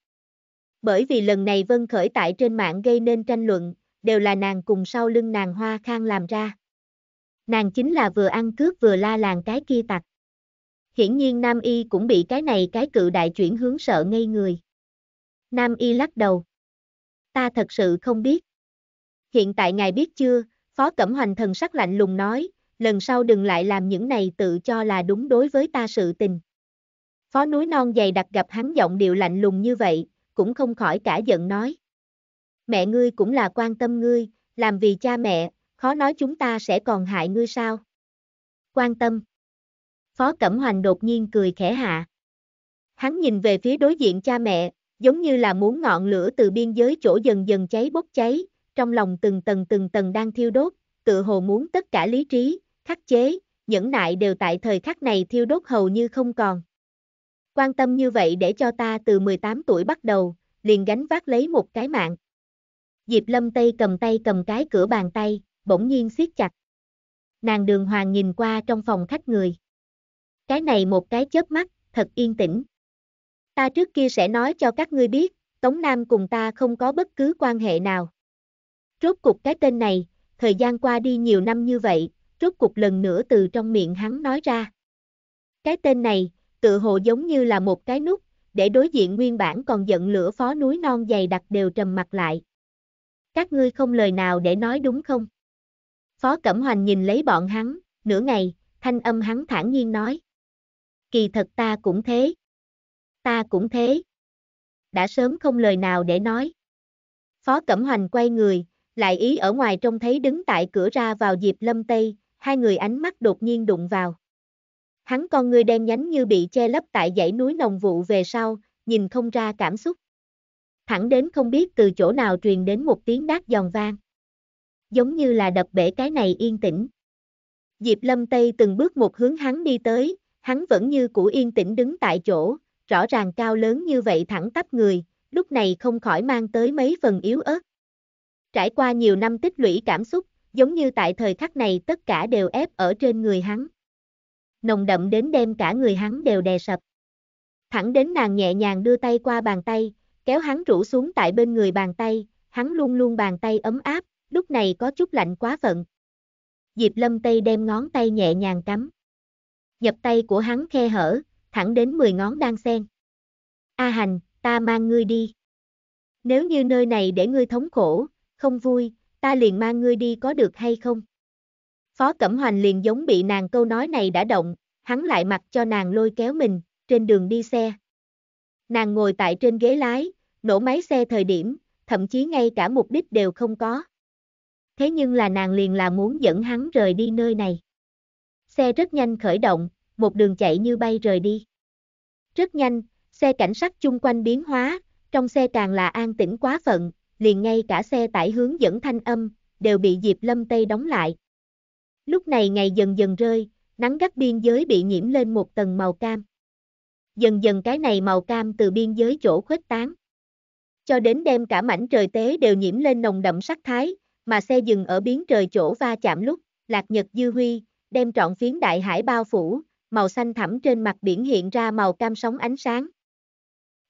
[SPEAKER 1] Bởi vì lần này Vân Khởi tại trên mạng gây nên tranh luận, đều là nàng cùng sau lưng nàng Hoa Khang làm ra. Nàng chính là vừa ăn cướp vừa la làng cái kia tặc. Hiển nhiên Nam Y cũng bị cái này cái cự đại chuyển hướng sợ ngây người. Nam Y lắc đầu. Ta thật sự không biết. Hiện tại ngài biết chưa, Phó Cẩm Hoành thần sắc lạnh lùng nói, lần sau đừng lại làm những này tự cho là đúng đối với ta sự tình. Phó núi non dày đặc gặp hắn giọng điệu lạnh lùng như vậy, cũng không khỏi cả giận nói mẹ ngươi cũng là quan tâm ngươi, làm vì cha mẹ, khó nói chúng ta sẽ còn hại ngươi sao. Quan tâm. Phó Cẩm Hoành đột nhiên cười khẽ hạ. Hắn nhìn về phía đối diện cha mẹ, giống như là muốn ngọn lửa từ biên giới chỗ dần dần cháy bốc cháy, trong lòng từng tầng từng tầng đang thiêu đốt, tự hồ muốn tất cả lý trí, khắc chế, nhẫn nại đều tại thời khắc này thiêu đốt hầu như không còn. Quan tâm như vậy để cho ta từ 18 tuổi bắt đầu, liền gánh vác lấy một cái mạng. Diệp Lâm Tây cầm tay cầm cái cửa bàn tay, bỗng nhiên siết chặt. Nàng đường hoàng nhìn qua trong phòng khách người. Cái này một cái chớp mắt, thật yên tĩnh. Ta trước kia sẽ nói cho các ngươi biết, Tống Nam cùng ta không có bất cứ quan hệ nào. Rốt cục cái tên này, thời gian qua đi nhiều năm như vậy, rốt cục lần nữa từ trong miệng hắn nói ra. Cái tên này, tự hồ giống như là một cái nút, để đối diện nguyên bản còn giận lửa phó núi non dày đặc đều trầm mặt lại. Các ngươi không lời nào để nói đúng không? Phó Cẩm Hoành nhìn lấy bọn hắn, nửa ngày, thanh âm hắn thản nhiên nói. Kỳ thật ta cũng thế. Ta cũng thế. Đã sớm không lời nào để nói. Phó Cẩm Hoành quay người, lại ý ở ngoài trông thấy đứng tại cửa ra vào Diệp Lâm Tây, hai người ánh mắt đột nhiên đụng vào. Hắn con ngươi đen nhánh như bị che lấp tại dãy núi nồng vụ về sau, nhìn không ra cảm xúc thẳng đến không biết từ chỗ nào truyền đến một tiếng đát giòn vang. Giống như là đập bể cái này yên tĩnh. Diệp Lâm Tây từng bước một hướng hắn đi tới, hắn vẫn như cũ yên tĩnh đứng tại chỗ, rõ ràng cao lớn như vậy thẳng tắp người, lúc này không khỏi mang tới mấy phần yếu ớt. Trải qua nhiều năm tích lũy cảm xúc, giống như tại thời khắc này tất cả đều ép ở trên người hắn. Nồng đậm đến đem cả người hắn đều đè sập. Thẳng đến nàng nhẹ nhàng đưa tay qua bàn tay, kéo hắn rủ xuống tại bên người bàn tay, hắn luôn luôn bàn tay ấm áp, lúc này có chút lạnh quá phận. Diệp Lâm Tây đem ngón tay nhẹ nhàng cắm. Nhập tay của hắn khe hở, thẳng đến 10 ngón đang sen. A hành, ta mang ngươi đi. Nếu như nơi này để ngươi thống khổ, không vui, ta liền mang ngươi đi có được hay không? Phó Cẩm Hoành liền giống bị nàng câu nói này đã động, hắn lại mặc cho nàng lôi kéo mình, trên đường đi xe, Nàng ngồi tại trên ghế lái, nổ máy xe thời điểm, thậm chí ngay cả mục đích đều không có. Thế nhưng là nàng liền là muốn dẫn hắn rời đi nơi này. Xe rất nhanh khởi động, một đường chạy như bay rời đi. Rất nhanh, xe cảnh sát chung quanh biến hóa, trong xe càng là an tĩnh quá phận, liền ngay cả xe tải hướng dẫn thanh âm, đều bị Diệp Lâm Tây đóng lại. Lúc này ngày dần dần rơi, nắng gắt biên giới bị nhiễm lên một tầng màu cam dần dần cái này màu cam từ biên giới chỗ khuếch tán. Cho đến đem cả mảnh trời tế đều nhiễm lên nồng đậm sắc thái, mà xe dừng ở biến trời chỗ va chạm lúc, lạc nhật dư huy, đem trọn phiến đại hải bao phủ, màu xanh thẳm trên mặt biển hiện ra màu cam sóng ánh sáng.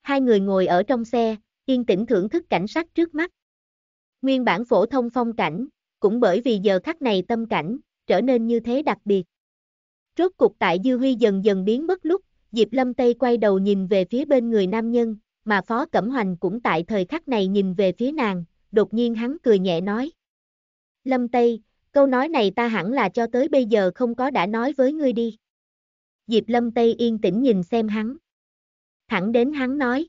[SPEAKER 1] Hai người ngồi ở trong xe, yên tĩnh thưởng thức cảnh sắc trước mắt. Nguyên bản phổ thông phong cảnh, cũng bởi vì giờ khắc này tâm cảnh, trở nên như thế đặc biệt. Rốt cục tại Dư Huy dần dần biến mất lúc, Diệp Lâm Tây quay đầu nhìn về phía bên người nam nhân, mà Phó Cẩm Hoành cũng tại thời khắc này nhìn về phía nàng, đột nhiên hắn cười nhẹ nói. Lâm Tây, câu nói này ta hẳn là cho tới bây giờ không có đã nói với ngươi đi. Diệp Lâm Tây yên tĩnh nhìn xem hắn. Thẳng đến hắn nói.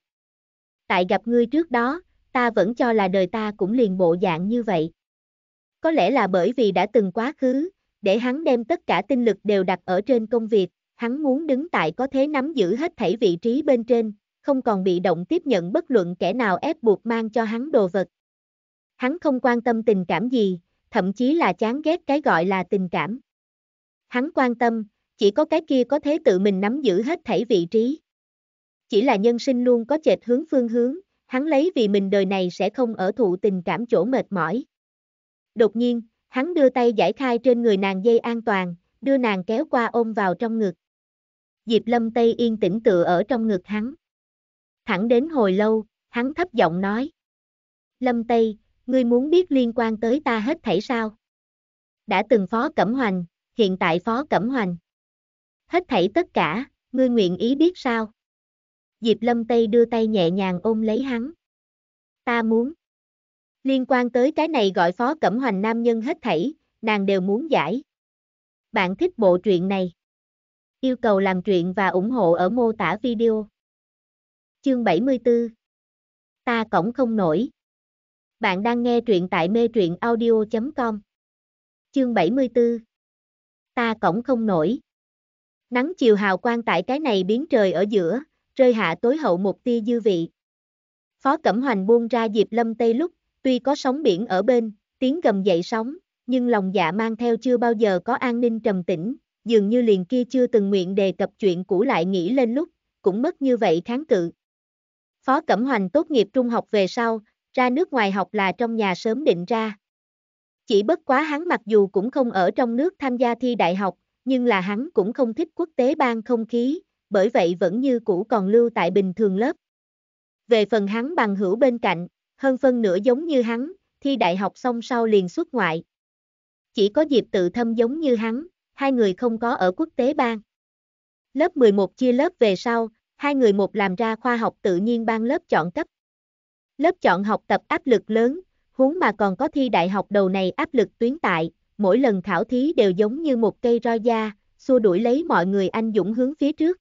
[SPEAKER 1] Tại gặp ngươi trước đó, ta vẫn cho là đời ta cũng liền bộ dạng như vậy. Có lẽ là bởi vì đã từng quá khứ, để hắn đem tất cả tinh lực đều đặt ở trên công việc, hắn muốn đứng tại có thế nắm giữ hết thảy vị trí bên trên, không còn bị động tiếp nhận bất luận kẻ nào ép buộc mang cho hắn đồ vật. Hắn không quan tâm tình cảm gì, thậm chí là chán ghét cái gọi là tình cảm. Hắn quan tâm, chỉ có cái kia có thế tự mình nắm giữ hết thảy vị trí. Chỉ là nhân sinh luôn có chệch hướng phương hướng, hắn lấy vì mình đời này sẽ không ở thụ tình cảm chỗ mệt mỏi. Đột nhiên, hắn đưa tay giải khai trên người nàng dây an toàn, đưa nàng kéo qua ôm vào trong ngực. Diệp Lâm Tây yên tĩnh tựa ở trong ngực hắn. Thẳng đến hồi lâu, hắn thấp giọng nói. Lâm Tây, ngươi muốn biết liên quan tới ta hết thảy sao? Đã từng phó cẩm hoành, hiện tại phó cẩm hoành. Hết thảy tất cả, ngươi nguyện ý biết sao? Diệp Lâm Tây đưa tay nhẹ nhàng ôm lấy hắn. Ta muốn. Liên quan tới cái này gọi phó cẩm hoành nam nhân hết thảy, nàng đều muốn giải. Bạn thích bộ truyện này. Yêu cầu làm truyện và ủng hộ ở mô tả video. Chương 74 Ta cổng không nổi. Bạn đang nghe truyện tại mê truyện audio.com. Chương 74 Ta cổng không nổi. Nắng chiều hào quang tại cái này biến trời ở giữa, rơi hạ tối hậu một tia dư vị. Phó Cẩm Hoành buông ra Diệp Lâm Tây lúc, tuy có sóng biển ở bên, tiếng gầm dậy sóng, nhưng lòng dạ mang theo chưa bao giờ có an ninh trầm tĩnh, dường như liền kia chưa từng nguyện đề cập chuyện cũ lại nghĩ lên lúc, cũng mất như vậy kháng cự. Phó Cẩm Hoành tốt nghiệp trung học về sau, ra nước ngoài học là trong nhà sớm định ra. Chỉ bất quá hắn mặc dù cũng không ở trong nước tham gia thi đại học, nhưng là hắn cũng không thích quốc tế ban không khí, bởi vậy vẫn như cũ còn lưu tại bình thường lớp. Về phần hắn bằng hữu bên cạnh, hơn phân nửa giống như hắn, thi đại học xong sau liền xuất ngoại. Chỉ có dịp tự thâm giống như hắn, hai người không có ở quốc tế bang. Lớp 11 chia lớp về sau, hai người một làm ra khoa học tự nhiên ban lớp chọn cấp. Lớp chọn học tập áp lực lớn, huống mà còn có thi đại học đầu này áp lực tuyến tại, mỗi lần khảo thí đều giống như một cây roi da, xua đuổi lấy mọi người anh dũng hướng phía trước.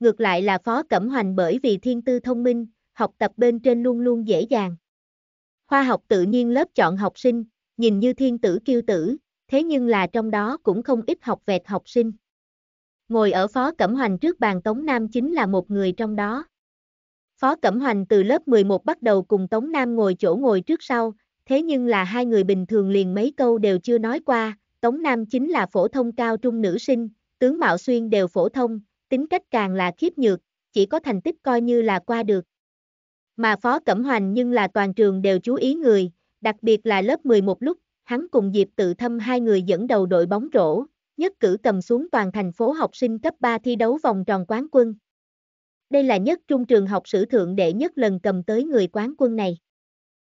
[SPEAKER 1] Ngược lại là Phó Cẩm Hoành bởi vì thiên tư thông minh, học tập bên trên luôn luôn dễ dàng. Khoa học tự nhiên lớp chọn học sinh, nhìn như thiên tử kiêu tử, thế nhưng là trong đó cũng không ít học vẹt học sinh. Ngồi ở Phó Cẩm Hoành trước bàn Tống Nam chính là một người trong đó. Phó Cẩm Hoành từ lớp 11 bắt đầu cùng Tống Nam ngồi chỗ ngồi trước sau, thế nhưng là hai người bình thường liền mấy câu đều chưa nói qua, Tống Nam chính là phổ thông cao trung nữ sinh, tướng Mạo Xuyên đều phổ thông, tính cách càng là khiếp nhược, chỉ có thành tích coi như là qua được. Mà Phó Cẩm Hoành nhưng là toàn trường đều chú ý người, đặc biệt là lớp 11 lúc, hắn cùng Diệp Tự Thâm hai người dẫn đầu đội bóng rổ, nhất cử cầm xuống toàn thành phố học sinh cấp 3 thi đấu vòng tròn quán quân. Đây là nhất trung trường học sử thượng đệ nhất lần cầm tới người quán quân này.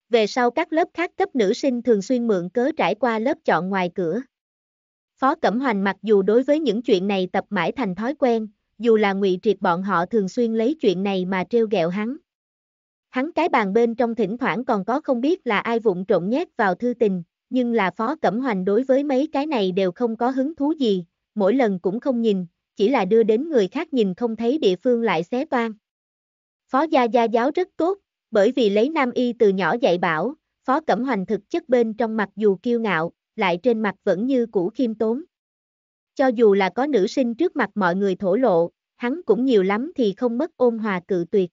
[SPEAKER 1] Về sau các lớp khác cấp nữ sinh thường xuyên mượn cớ trải qua lớp chọn ngoài cửa. Phó Cẩm Hoành mặc dù đối với những chuyện này tập mãi thành thói quen, dù là ngụy triệt bọn họ thường xuyên lấy chuyện này mà trêu ghẹo hắn. Hắn cái bàn bên trong thỉnh thoảng còn có không biết là ai vụng trộm nhét vào thư tình, nhưng là Phó Cẩm Hoành đối với mấy cái này đều không có hứng thú gì, mỗi lần cũng không nhìn, chỉ là đưa đến người khác nhìn không thấy địa phương lại xé toan. Phó Gia Gia giáo rất tốt, bởi vì lấy Nam Y từ nhỏ dạy bảo, Phó Cẩm Hoành thực chất bên trong mặt dù kiêu ngạo, lại trên mặt vẫn như cũ khiêm tốn. Cho dù là có nữ sinh trước mặt mọi người thổ lộ, hắn cũng nhiều lắm thì không mất ôn hòa cự tuyệt.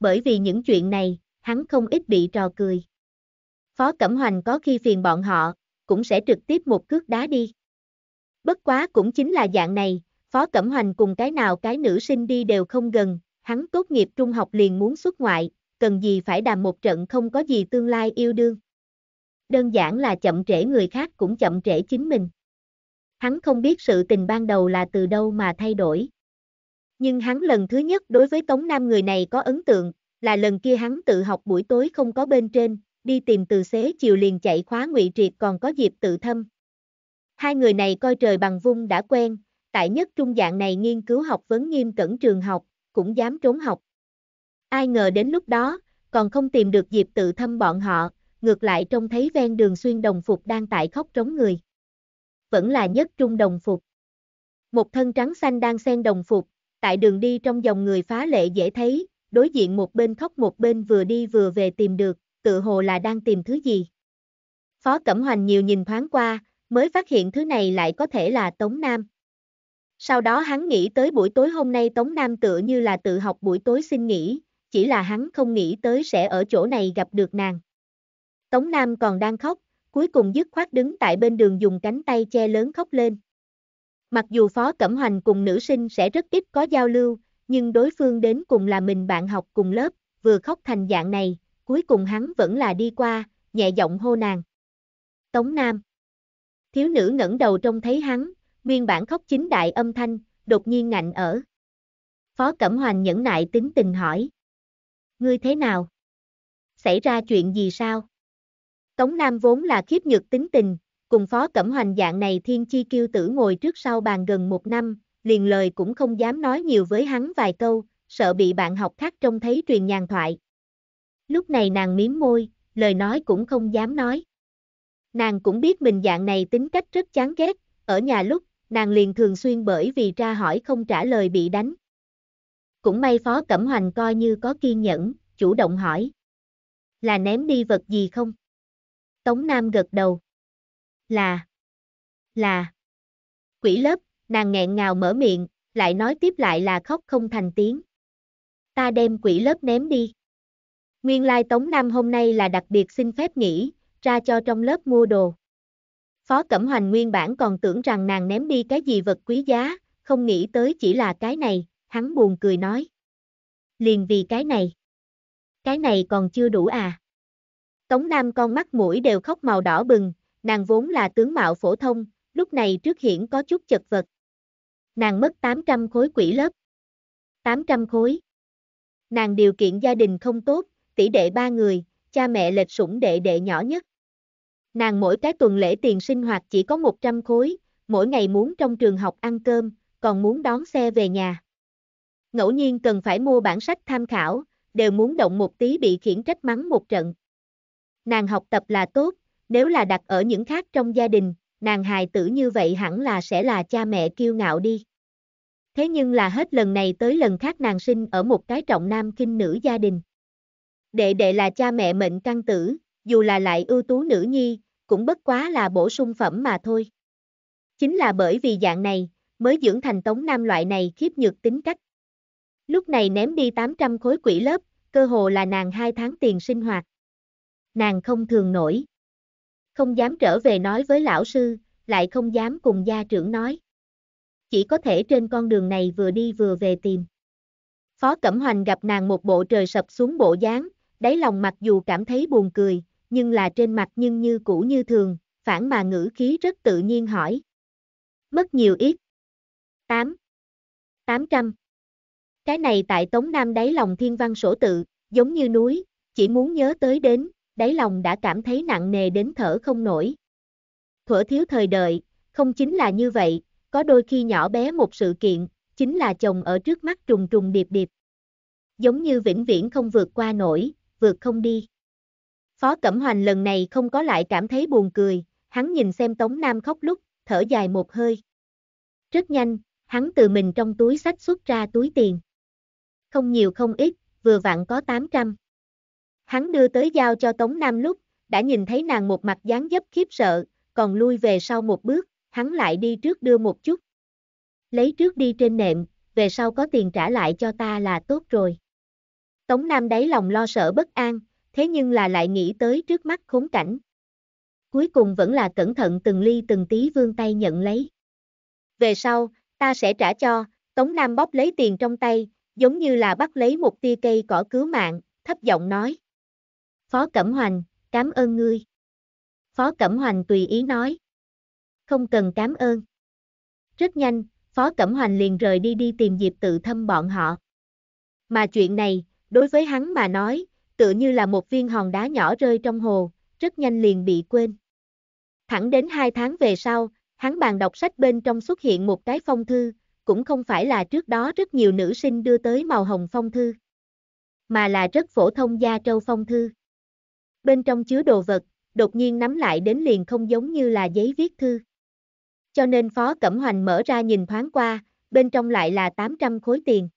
[SPEAKER 1] Bởi vì những chuyện này, hắn không ít bị trò cười. Phó Cẩm Hoành có khi phiền bọn họ, cũng sẽ trực tiếp một cước đá đi. Bất quá cũng chính là dạng này, Phó Cẩm Hoành cùng cái nào cái nữ sinh đi đều không gần, hắn tốt nghiệp trung học liền muốn xuất ngoại, cần gì phải đàm một trận không có gì tương lai yêu đương. Đơn giản là chậm trễ người khác cũng chậm trễ chính mình. Hắn không biết sự tình ban đầu là từ đâu mà thay đổi. Nhưng hắn lần thứ nhất đối với Tống Nam người này có ấn tượng, là lần kia hắn tự học buổi tối không có bên trên, đi tìm từ xế chiều liền chạy khóa ngụy triệt còn có dịp tự thâm. Hai người này coi trời bằng vung đã quen, tại nhất trung dạng này nghiên cứu học vấn nghiêm cẩn trường học, cũng dám trốn học. Ai ngờ đến lúc đó, còn không tìm được dịp tự thâm bọn họ, ngược lại trông thấy ven đường xuyên đồng phục đang tại khóc trống người. Vẫn là nhất trung đồng phục. Một thân trắng xanh đang xen đồng phục, tại đường đi trong dòng người phá lệ dễ thấy, đối diện một bên khóc một bên vừa đi vừa về tìm được, tự hồ là đang tìm thứ gì. Phó Cẩm Hoành nhiều nhìn thoáng qua, mới phát hiện thứ này lại có thể là Tống Nam. Sau đó hắn nghĩ tới buổi tối hôm nay Tống Nam tựa như là tự học buổi tối xin nghỉ, chỉ là hắn không nghĩ tới sẽ ở chỗ này gặp được nàng. Tống Nam còn đang khóc, cuối cùng dứt khoát đứng tại bên đường dùng cánh tay che lớn khóc lên. Mặc dù Phó Cẩm Hoành cùng nữ sinh sẽ rất ít có giao lưu, nhưng đối phương đến cùng là mình bạn học cùng lớp, vừa khóc thành dạng này, cuối cùng hắn vẫn là đi qua, nhẹ giọng hô nàng. Tống Nam Thiếu nữ ngẩng đầu trông thấy hắn, nguyên bản khóc chính đại âm thanh, đột nhiên ngạnh ở. Phó Cẩm Hoành nhẫn nại tính tình hỏi. Ngươi thế nào? Xảy ra chuyện gì sao? Tống Nam vốn là khiếp nhược tính tình, cùng Phó Cẩm Hoành dạng này thiên chi kiêu tử ngồi trước sau bàn gần một năm, liền lời cũng không dám nói nhiều với hắn vài câu, sợ bị bạn học khác trông thấy truyền nhàn thoại, Lúc này nàng miếm môi, lời nói cũng không dám nói. Nàng cũng biết mình dạng này tính cách rất chán ghét, ở nhà lúc, nàng liền thường xuyên bởi vì tra hỏi không trả lời bị đánh. Cũng may Phó Cẩm Hoành coi như có kiên nhẫn, chủ động hỏi. Là ném đi vật gì không? Tống Nam gật đầu. Là. Là. Quỷ lớp, nàng nghẹn ngào mở miệng, lại nói tiếp lại là khóc không thành tiếng. Ta đem quỷ lớp ném đi. Nguyên lai like Tống Nam hôm nay là đặc biệt xin phép nghỉ, ra cho trong lớp mua đồ. Phó Cẩm Hoành nguyên bản còn tưởng rằng nàng ném đi cái gì vật quý giá, không nghĩ tới chỉ là cái này, hắn buồn cười nói. Liền vì cái này. Cái này còn chưa đủ à. Tống Nam con mắt mũi đều khóc màu đỏ bừng, nàng vốn là tướng mạo phổ thông, lúc này trước hiển có chút chật vật. Nàng mất 800 khối quỹ lớp. 800 khối. Nàng điều kiện gia đình không tốt, tỷ đệ ba người, cha mẹ lệch sủng đệ đệ nhỏ nhất. Nàng mỗi cái tuần lễ tiền sinh hoạt chỉ có 100 khối, mỗi ngày muốn trong trường học ăn cơm, còn muốn đón xe về nhà. Ngẫu nhiên cần phải mua bản sách tham khảo, đều muốn động một tí bị khiển trách mắng một trận. Nàng học tập là tốt, nếu là đặt ở những khác trong gia đình, nàng hài tử như vậy hẳn là sẽ là cha mẹ kiêu ngạo đi. Thế nhưng là hết lần này tới lần khác nàng sinh ở một cái trọng nam kinh nữ gia đình. Đệ đệ là cha mẹ mệnh căn tử, dù là lại ưu tú nữ nhi, cũng bất quá là bổ sung phẩm mà thôi. Chính là bởi vì dạng này, mới dưỡng thành tống nam loại này khiếp nhược tính cách. Lúc này ném đi 800 khối quỷ lớp, cơ hồ là nàng 2 tháng tiền sinh hoạt. Nàng không thường nổi. Không dám trở về nói với lão sư, lại không dám cùng gia trưởng nói. Chỉ có thể trên con đường này vừa đi vừa về tìm. Phó Cẩm Hoành gặp nàng một bộ trời sập xuống bộ dáng, đáy lòng mặc dù cảm thấy buồn cười, nhưng là trên mặt nhưng như cũ như thường, phản mà ngữ khí rất tự nhiên hỏi. Mất nhiều ít. 8. 800. Cái này tại Tống Nam đáy lòng thiên văn sổ tự, giống như núi, chỉ muốn nhớ tới đến, đáy lòng đã cảm thấy nặng nề đến thở không nổi. Thuở thiếu thời đợi, không chính là như vậy, có đôi khi nhỏ bé một sự kiện, chính là chồng ở trước mắt trùng trùng điệp điệp. Giống như vĩnh viễn không vượt qua nổi, vượt không đi. Phó Cẩm Hoành lần này không có lại cảm thấy buồn cười, hắn nhìn xem Tống Nam khóc lúc, thở dài một hơi. Rất nhanh, hắn từ mình trong túi sách xuất ra túi tiền. Không nhiều không ít, vừa vặn có 800. Hắn đưa tới giao cho Tống Nam lúc, đã nhìn thấy nàng một mặt dáng dấp khiếp sợ, còn lui về sau một bước, hắn lại đi trước đưa một chút. Lấy trước đi trên nệm, về sau có tiền trả lại cho ta là tốt rồi. Tống Nam đáy lòng lo sợ bất an, thế nhưng là lại nghĩ tới trước mắt khốn cảnh. Cuối cùng vẫn là cẩn thận từng ly từng tí vương tay nhận lấy. Về sau, ta sẽ trả cho, Tống Nam bóp lấy tiền trong tay, giống như là bắt lấy một tia cây cỏ cứu mạng, thấp giọng nói. Phó Cẩm Hoành, cảm ơn ngươi. Phó Cẩm Hoành tùy ý nói. Không cần cảm ơn. Rất nhanh, Phó Cẩm Hoành liền rời đi đi tìm Diệp tự thâm bọn họ. Mà chuyện này, đối với hắn mà nói, tựa như là một viên hòn đá nhỏ rơi trong hồ, rất nhanh liền bị quên. Thẳng đến hai tháng về sau, hắn bàn đọc sách bên trong xuất hiện một cái phong thư, cũng không phải là trước đó rất nhiều nữ sinh đưa tới màu hồng phong thư, mà là rất phổ thông gia trâu phong thư. Bên trong chứa đồ vật, đột nhiên nắm lại đến liền không giống như là giấy viết thư. Cho nên Phó Cẩm Hoành mở ra nhìn thoáng qua, bên trong lại là 800 khối tiền.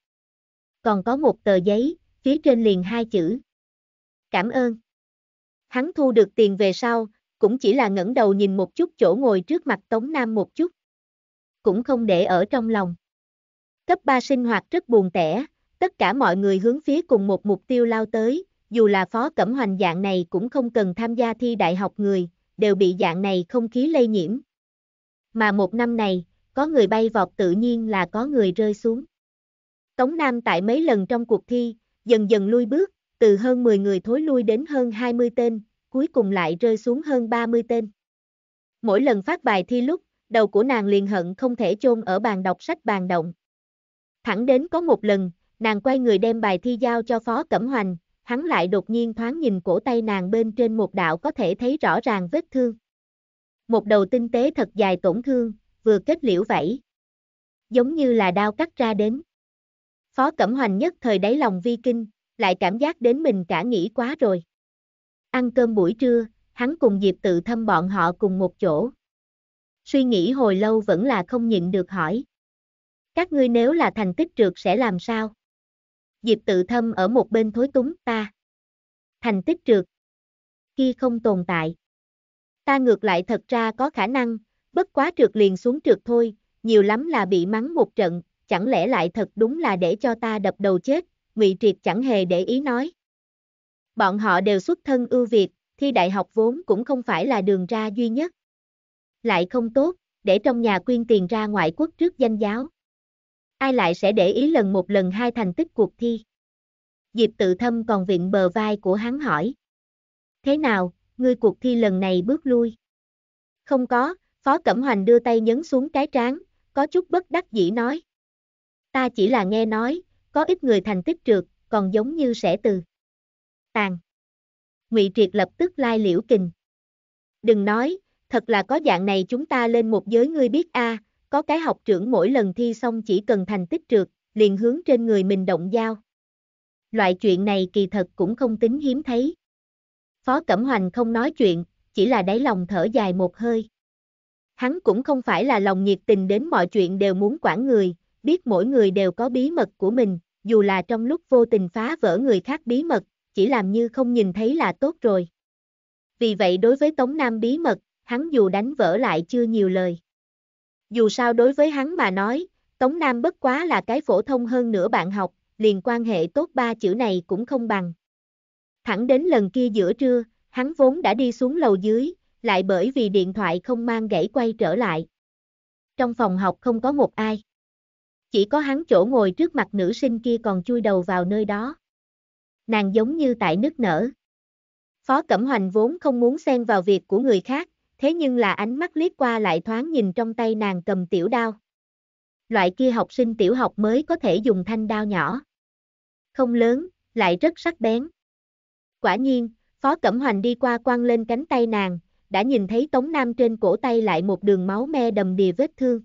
[SPEAKER 1] Còn có một tờ giấy, phía trên liền hai chữ. Cảm ơn. Hắn thu được tiền về sau, cũng chỉ là ngẩng đầu nhìn một chút chỗ ngồi trước mặt Tống Nam một chút. Cũng không để ở trong lòng. Cấp 3 sinh hoạt rất buồn tẻ, tất cả mọi người hướng phía cùng một mục tiêu lao tới, dù là phó cẩm hoành dạng này cũng không cần tham gia thi đại học người, đều bị dạng này không khí lây nhiễm. Mà một năm này, có người bay vọt tự nhiên là có người rơi xuống. Tống Nam tại mấy lần trong cuộc thi, dần dần lui bước, từ hơn 10 người thối lui đến hơn 20 tên, cuối cùng lại rơi xuống hơn 30 tên. Mỗi lần phát bài thi lúc, đầu của nàng liền hận không thể chôn ở bàn đọc sách bàn động. Thẳng đến có một lần, nàng quay người đem bài thi giao cho Phó Cẩm Hoành, hắn lại đột nhiên thoáng nhìn cổ tay nàng bên trên một đạo có thể thấy rõ ràng vết thương. Một đầu tinh tế thật dài tổn thương, vừa kết liễu vẫy. Giống như là đao cắt ra đến. Phó Cẩm Hoành nhất thời đáy lòng vi kinh, lại cảm giác đến mình cả nghĩ quá rồi. Ăn cơm buổi trưa, hắn cùng Diệp tự thâm bọn họ cùng một chỗ. Suy nghĩ hồi lâu vẫn là không nhịn được hỏi. Các ngươi nếu là thành tích trượt sẽ làm sao? Diệp tự thâm ở một bên thối túng ta. Thành tích trượt. Khi không tồn tại. Ta ngược lại thật ra có khả năng, bất quá trượt liền xuống trượt thôi, nhiều lắm là bị mắng một trận, chẳng lẽ lại thật đúng là để cho ta đập đầu chết, Ngụy Triệt chẳng hề để ý nói. Bọn họ đều xuất thân ưu việt, thi đại học vốn cũng không phải là đường ra duy nhất. Lại không tốt, để trong nhà quyên tiền ra ngoại quốc trước danh giáo. Ai lại sẽ để ý lần một lần hai thành tích cuộc thi? Diệp tự thâm còn viện bờ vai của hắn hỏi. Thế nào, ngươi cuộc thi lần này bước lui? Không có, Phó Cẩm Hoành đưa tay nhấn xuống cái trán, có chút bất đắc dĩ nói ta chỉ là nghe nói, có ít người thành tích trượt, còn giống như sẽ từ. Tàn. Ngụy Triệt lập tức lai liễu kình. Đừng nói, thật là có dạng này chúng ta lên một giới ngươi biết a, à, có cái học trưởng mỗi lần thi xong chỉ cần thành tích trượt, liền hướng trên người mình động dao. Loại chuyện này kỳ thật cũng không tính hiếm thấy. Phó Cẩm Hoành không nói chuyện, chỉ là đáy lòng thở dài một hơi. Hắn cũng không phải là lòng nhiệt tình đến mọi chuyện đều muốn quản người, biết mỗi người đều có bí mật của mình, dù là trong lúc vô tình phá vỡ người khác bí mật, chỉ làm như không nhìn thấy là tốt rồi. Vì vậy đối với Tống Nam bí mật, hắn dù đánh vỡ lại chưa nhiều lời. Dù sao đối với hắn mà nói, Tống Nam bất quá là cái phổ thông hơn nữa bạn học, liền quan hệ tốt ba chữ này cũng không bằng. Thẳng đến lần kia giữa trưa, hắn vốn đã đi xuống lầu dưới, lại bởi vì điện thoại không mang gãy quay trở lại. Trong phòng học không có một ai. Chỉ có hắn chỗ ngồi trước mặt nữ sinh kia còn chui đầu vào nơi đó. Nàng giống như tại nước nở. Phó Cẩm Hoành vốn không muốn xen vào việc của người khác, thế nhưng là ánh mắt liếc qua lại thoáng nhìn trong tay nàng cầm tiểu đao. Loại kia học sinh tiểu học mới có thể dùng thanh đao nhỏ. Không lớn, lại rất sắc bén. Quả nhiên, Phó Cẩm Hoành đi qua quăng lên cánh tay nàng, đã nhìn thấy Tống Nam trên cổ tay lại một đường máu me đầm đìa vết thương.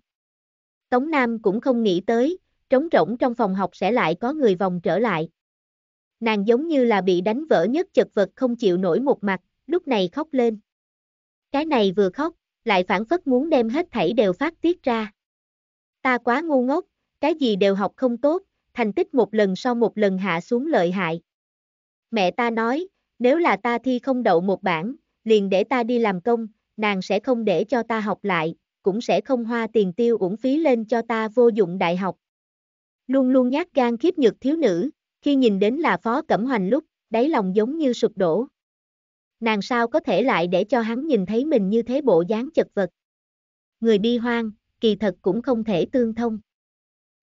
[SPEAKER 1] Tống Nam cũng không nghĩ tới, trống rỗng trong phòng học sẽ lại có người vòng trở lại. Nàng giống như là bị đánh vỡ nhất chật vật không chịu nổi một mặt, lúc này khóc lên. Cái này vừa khóc, lại phản phất muốn đem hết thảy đều phát tiết ra. Ta quá ngu ngốc, cái gì đều học không tốt, thành tích một lần sau một lần hạ xuống lợi hại. Mẹ ta nói, nếu là ta thi không đậu một bản, liền để ta đi làm công, nàng sẽ không để cho ta học lại, cũng sẽ không hoa tiền tiêu uổng phí lên cho ta vô dụng đại học. Luôn luôn nhát gan khiếp nhược thiếu nữ, khi nhìn đến là phó cẩm hoành lúc, đáy lòng giống như sụp đổ. Nàng sao có thể lại để cho hắn nhìn thấy mình như thế bộ dáng chật vật. Người bi hoang, kỳ thật cũng không thể tương thông.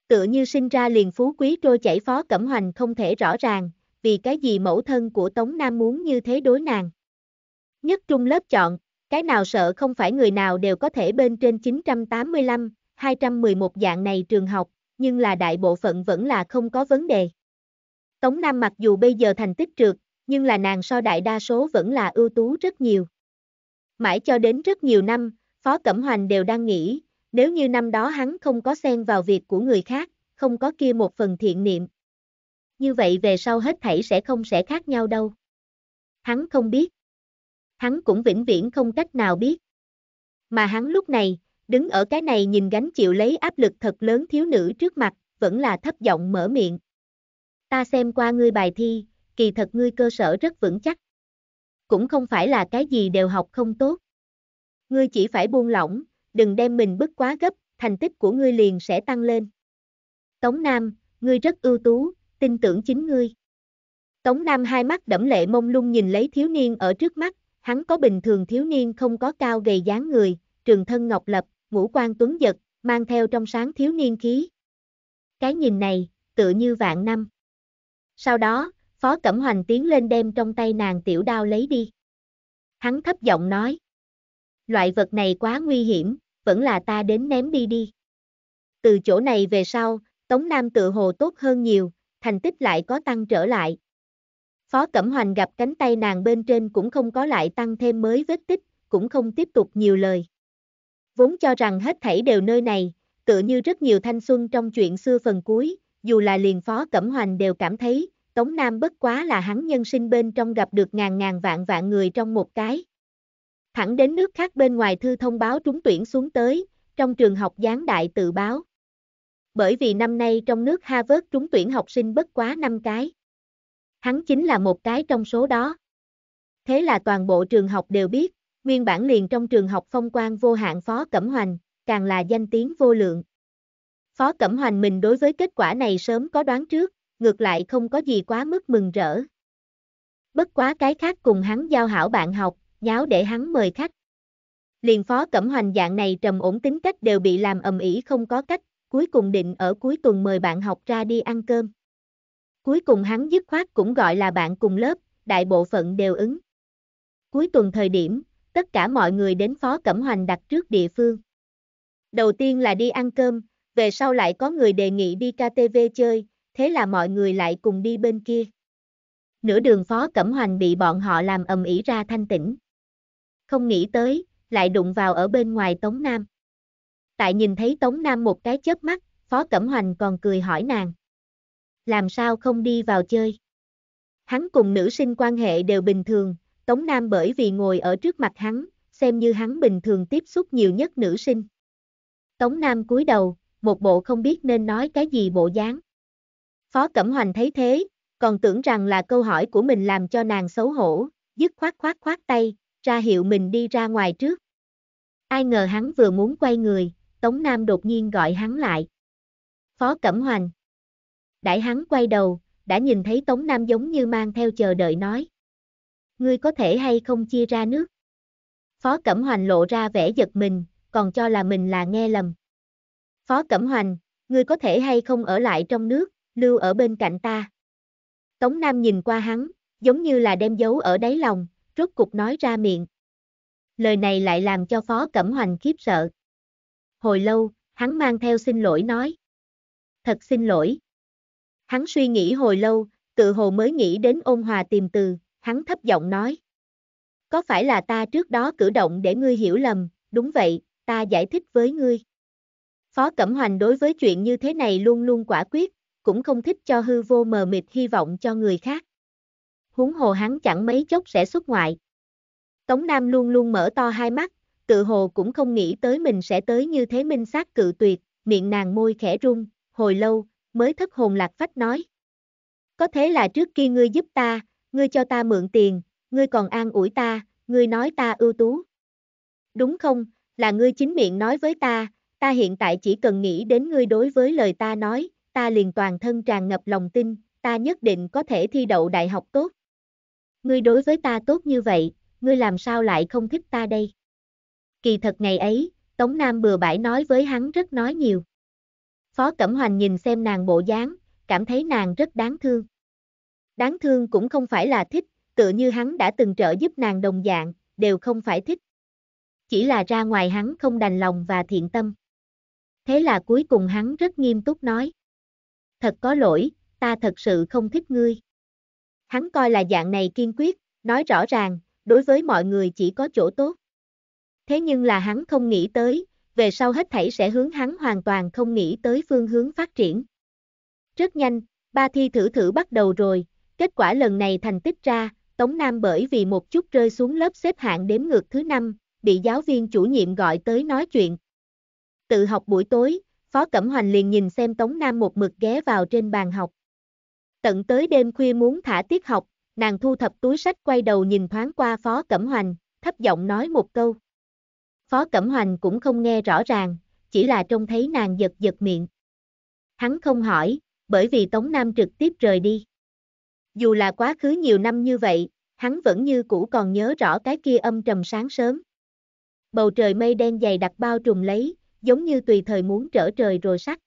[SPEAKER 1] Tựa như sinh ra liền phú quý trôi chảy phó cẩm hoành không thể rõ ràng, vì cái gì mẫu thân của Tống Nam muốn như thế đối nàng. Nhất trung lớp chọn, cái nào sợ không phải người nào đều có thể bên trên 985, 211 dạng này trường học, nhưng là đại bộ phận vẫn là không có vấn đề. Tống Nam mặc dù bây giờ thành tích trượt, nhưng là nàng so đại đa số vẫn là ưu tú rất nhiều. Mãi cho đến rất nhiều năm, Phó Cẩm Hoành đều đang nghĩ, nếu như năm đó hắn không có xen vào việc của người khác, không có kia một phần thiện niệm. Như vậy về sau hết thảy sẽ không sẽ khác nhau đâu. Hắn không biết hắn cũng vĩnh viễn không cách nào biết. Mà hắn lúc này, đứng ở cái này nhìn gánh chịu lấy áp lực thật lớn thiếu nữ trước mặt, vẫn là thấp giọng mở miệng. Ta xem qua ngươi bài thi, kỳ thật ngươi cơ sở rất vững chắc. Cũng không phải là cái gì đều học không tốt. Ngươi chỉ phải buông lỏng, đừng đem mình bức quá gấp, thành tích của ngươi liền sẽ tăng lên. Tống Nam, ngươi rất ưu tú, tin tưởng chính ngươi. Tống Nam hai mắt đẫm lệ mông lung nhìn lấy thiếu niên ở trước mắt, hắn có bình thường thiếu niên không có cao gầy dáng người, trường thân ngọc lập, ngũ quan tuấn giật, mang theo trong sáng thiếu niên khí. Cái nhìn này, tựa như vạn năm. Sau đó, Phó Cẩm Hoành tiến lên đem trong tay nàng tiểu đao lấy đi. Hắn thấp giọng nói. Loại vật này quá nguy hiểm, vẫn là ta đến ném đi đi. Từ chỗ này về sau, Tống Nam tự hồ tốt hơn nhiều, thành tích lại có tăng trở lại, Phó Cẩm Hoành gặp cánh tay nàng bên trên cũng không có lại tăng thêm mới vết tích, cũng không tiếp tục nhiều lời. Vốn cho rằng hết thảy đều nơi này, tựa như rất nhiều thanh xuân trong chuyện xưa phần cuối, dù là liền Phó Cẩm Hoành đều cảm thấy, Tống Nam bất quá là hắn nhân sinh bên trong gặp được ngàn ngàn vạn vạn người trong một cái. Thẳng đến nước khác bên ngoài thư thông báo trúng tuyển xuống tới, trong trường học gián đại tự báo. Bởi vì năm nay trong nước Harvard trúng tuyển học sinh bất quá 5 cái. Hắn chính là một cái trong số đó. Thế là toàn bộ trường học đều biết, nguyên bản liền trong trường học phong quan vô hạn Phó Cẩm Hoành, càng là danh tiếng vô lượng. Phó Cẩm Hoành mình đối với kết quả này sớm có đoán trước, ngược lại không có gì quá mức mừng rỡ. Bất quá cái khác cùng hắn giao hảo bạn học, nháo để hắn mời khách. Liền phó cẩm hoành dạng này trầm ổn tính cách đều bị làm ầm ĩ không có cách, cuối cùng định ở cuối tuần mời bạn học ra đi ăn cơm. Cuối cùng hắn dứt khoát cũng gọi là bạn cùng lớp, đại bộ phận đều ứng. Cuối tuần thời điểm, tất cả mọi người đến Phó Cẩm Hoành đặt trước địa phương. Đầu tiên là đi ăn cơm, về sau lại có người đề nghị đi KTV chơi, thế là mọi người lại cùng đi bên kia. Nửa đường Phó Cẩm Hoành bị bọn họ làm ầm ĩ ra thanh tĩnh. Không nghĩ tới, lại đụng vào ở bên ngoài Tống Nam. Tại nhìn thấy Tống Nam một cái chớp mắt, Phó Cẩm Hoành còn cười hỏi nàng làm sao không đi vào chơi. Hắn cùng nữ sinh quan hệ đều bình thường, Tống Nam bởi vì ngồi ở trước mặt hắn, xem như hắn bình thường tiếp xúc nhiều nhất nữ sinh. Tống Nam cúi đầu, một bộ không biết nên nói cái gì bộ dáng. Phó Cẩm Hoành thấy thế, còn tưởng rằng là câu hỏi của mình làm cho nàng xấu hổ, dứt khoát khoát khoát tay, ra hiệu mình đi ra ngoài trước. Ai ngờ hắn vừa muốn quay người, Tống Nam đột nhiên gọi hắn lại. Phó Cẩm Hoành. Đại hắn quay đầu, đã nhìn thấy Tống Nam giống như mang theo chờ đợi nói. Ngươi có thể hay không chia ra nước? Phó Cẩm Hoành lộ ra vẻ giật mình, còn cho là mình là nghe lầm. Phó Cẩm Hoành, ngươi có thể hay không ở lại trong nước, lưu ở bên cạnh ta. Tống Nam nhìn qua hắn, giống như là đem dấu ở đáy lòng, rốt cục nói ra miệng. Lời này lại làm cho Phó Cẩm Hoành khiếp sợ. Hồi lâu, hắn mang theo xin lỗi nói. Thật xin lỗi, Hắn suy nghĩ hồi lâu, tự hồ mới nghĩ đến ôn hòa tìm từ, hắn thấp giọng nói. Có phải là ta trước đó cử động để ngươi hiểu lầm, đúng vậy, ta giải thích với ngươi. Phó Cẩm Hoành đối với chuyện như thế này luôn luôn quả quyết, cũng không thích cho hư vô mờ mịt hy vọng cho người khác. Huống hồ hắn chẳng mấy chốc sẽ xuất ngoại. Tống Nam luôn luôn mở to hai mắt, tự hồ cũng không nghĩ tới mình sẽ tới như thế minh sát cự tuyệt, miệng nàng môi khẽ rung, hồi lâu, mới thất hồn lạc phách nói. Có thế là trước kia ngươi giúp ta, ngươi cho ta mượn tiền, ngươi còn an ủi ta, ngươi nói ta ưu tú. Đúng không, là ngươi chính miệng nói với ta, ta hiện tại chỉ cần nghĩ đến ngươi đối với lời ta nói, ta liền toàn thân tràn ngập lòng tin, ta nhất định có thể thi đậu đại học tốt. Ngươi đối với ta tốt như vậy, ngươi làm sao lại không thích ta đây? Kỳ thật ngày ấy, Tống Nam bừa bãi nói với hắn rất nói nhiều. Phó Cẩm Hoành nhìn xem nàng bộ dáng, cảm thấy nàng rất đáng thương. Đáng thương cũng không phải là thích, tựa như hắn đã từng trợ giúp nàng đồng dạng, đều không phải thích. Chỉ là ra ngoài hắn không đành lòng và thiện tâm. Thế là cuối cùng hắn rất nghiêm túc nói. Thật có lỗi, ta thật sự không thích ngươi. Hắn coi là dạng này kiên quyết, nói rõ ràng, đối với mọi người chỉ có chỗ tốt. Thế nhưng là hắn không nghĩ tới, về sau hết thảy sẽ hướng hắn hoàn toàn không nghĩ tới phương hướng phát triển. Rất nhanh, ba thi thử thử bắt đầu rồi, kết quả lần này thành tích ra, Tống Nam bởi vì một chút rơi xuống lớp xếp hạng đếm ngược thứ năm, bị giáo viên chủ nhiệm gọi tới nói chuyện. Tự học buổi tối, Phó Cẩm Hoành liền nhìn xem Tống Nam một mực ghé vào trên bàn học. Tận tới đêm khuya muốn thả tiết học, nàng thu thập túi sách quay đầu nhìn thoáng qua Phó Cẩm Hoành, thấp giọng nói một câu. Phó Cẩm Hoành cũng không nghe rõ ràng, chỉ là trông thấy nàng giật giật miệng. Hắn không hỏi, bởi vì Tống Nam trực tiếp rời đi. Dù là quá khứ nhiều năm như vậy, hắn vẫn như cũ còn nhớ rõ cái kia âm trầm sáng sớm. Bầu trời mây đen dày đặc bao trùm lấy, giống như tùy thời muốn trở trời rồi sắc.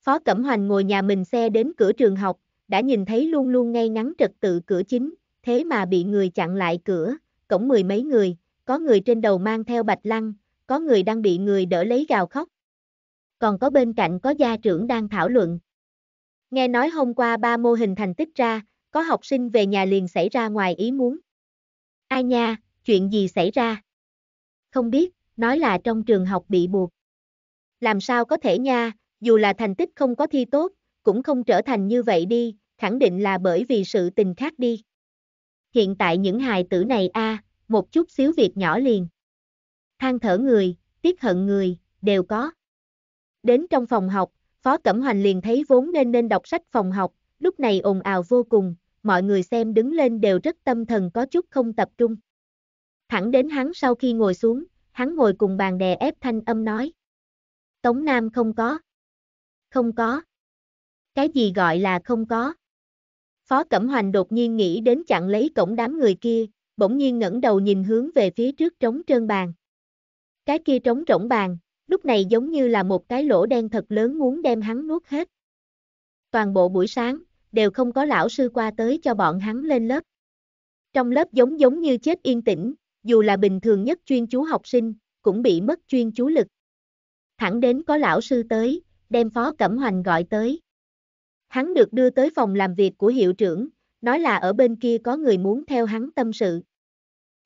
[SPEAKER 1] Phó Cẩm Hoành ngồi nhà mình xe đến cửa trường học, đã nhìn thấy luôn luôn ngay ngắn trật tự cửa chính, thế mà bị người chặn lại cửa, cổng mười mấy người, có người trên đầu mang theo bạch lăng, có người đang bị người đỡ lấy gào khóc. Còn có bên cạnh có gia trưởng đang thảo luận. Nghe nói hôm qua ba mô hình thành tích ra, có học sinh về nhà liền xảy ra ngoài ý muốn. Ai nha, chuyện gì xảy ra? Không biết, nói là trong trường học bị buộc. Làm sao có thể nha, dù là thành tích không có thi tốt, cũng không trở thành như vậy đi, khẳng định là bởi vì sự tình khác đi. Hiện tại những hài tử này a, à, một chút xíu việc nhỏ liền. Than thở người, tiếc hận người, đều có. Đến trong phòng học, Phó Cẩm Hoành liền thấy vốn nên nên đọc sách phòng học, lúc này ồn ào vô cùng, mọi người xem đứng lên đều rất tâm thần có chút không tập trung. Thẳng đến hắn sau khi ngồi xuống, hắn ngồi cùng bàn đè ép thanh âm nói. Tống Nam không có. Không có. Cái gì gọi là không có? Phó Cẩm Hoành đột nhiên nghĩ đến chặn lấy cổng đám người kia, bỗng nhiên ngẩng đầu nhìn hướng về phía trước trống trơn bàn. Cái kia trống rỗng bàn, lúc này giống như là một cái lỗ đen thật lớn muốn đem hắn nuốt hết. Toàn bộ buổi sáng, đều không có lão sư qua tới cho bọn hắn lên lớp. Trong lớp giống giống như chết yên tĩnh, dù là bình thường nhất chuyên chú học sinh, cũng bị mất chuyên chú lực. Thẳng đến có lão sư tới, đem Phó Cẩm Hoành gọi tới. Hắn được đưa tới phòng làm việc của hiệu trưởng, nói là ở bên kia có người muốn theo hắn tâm sự.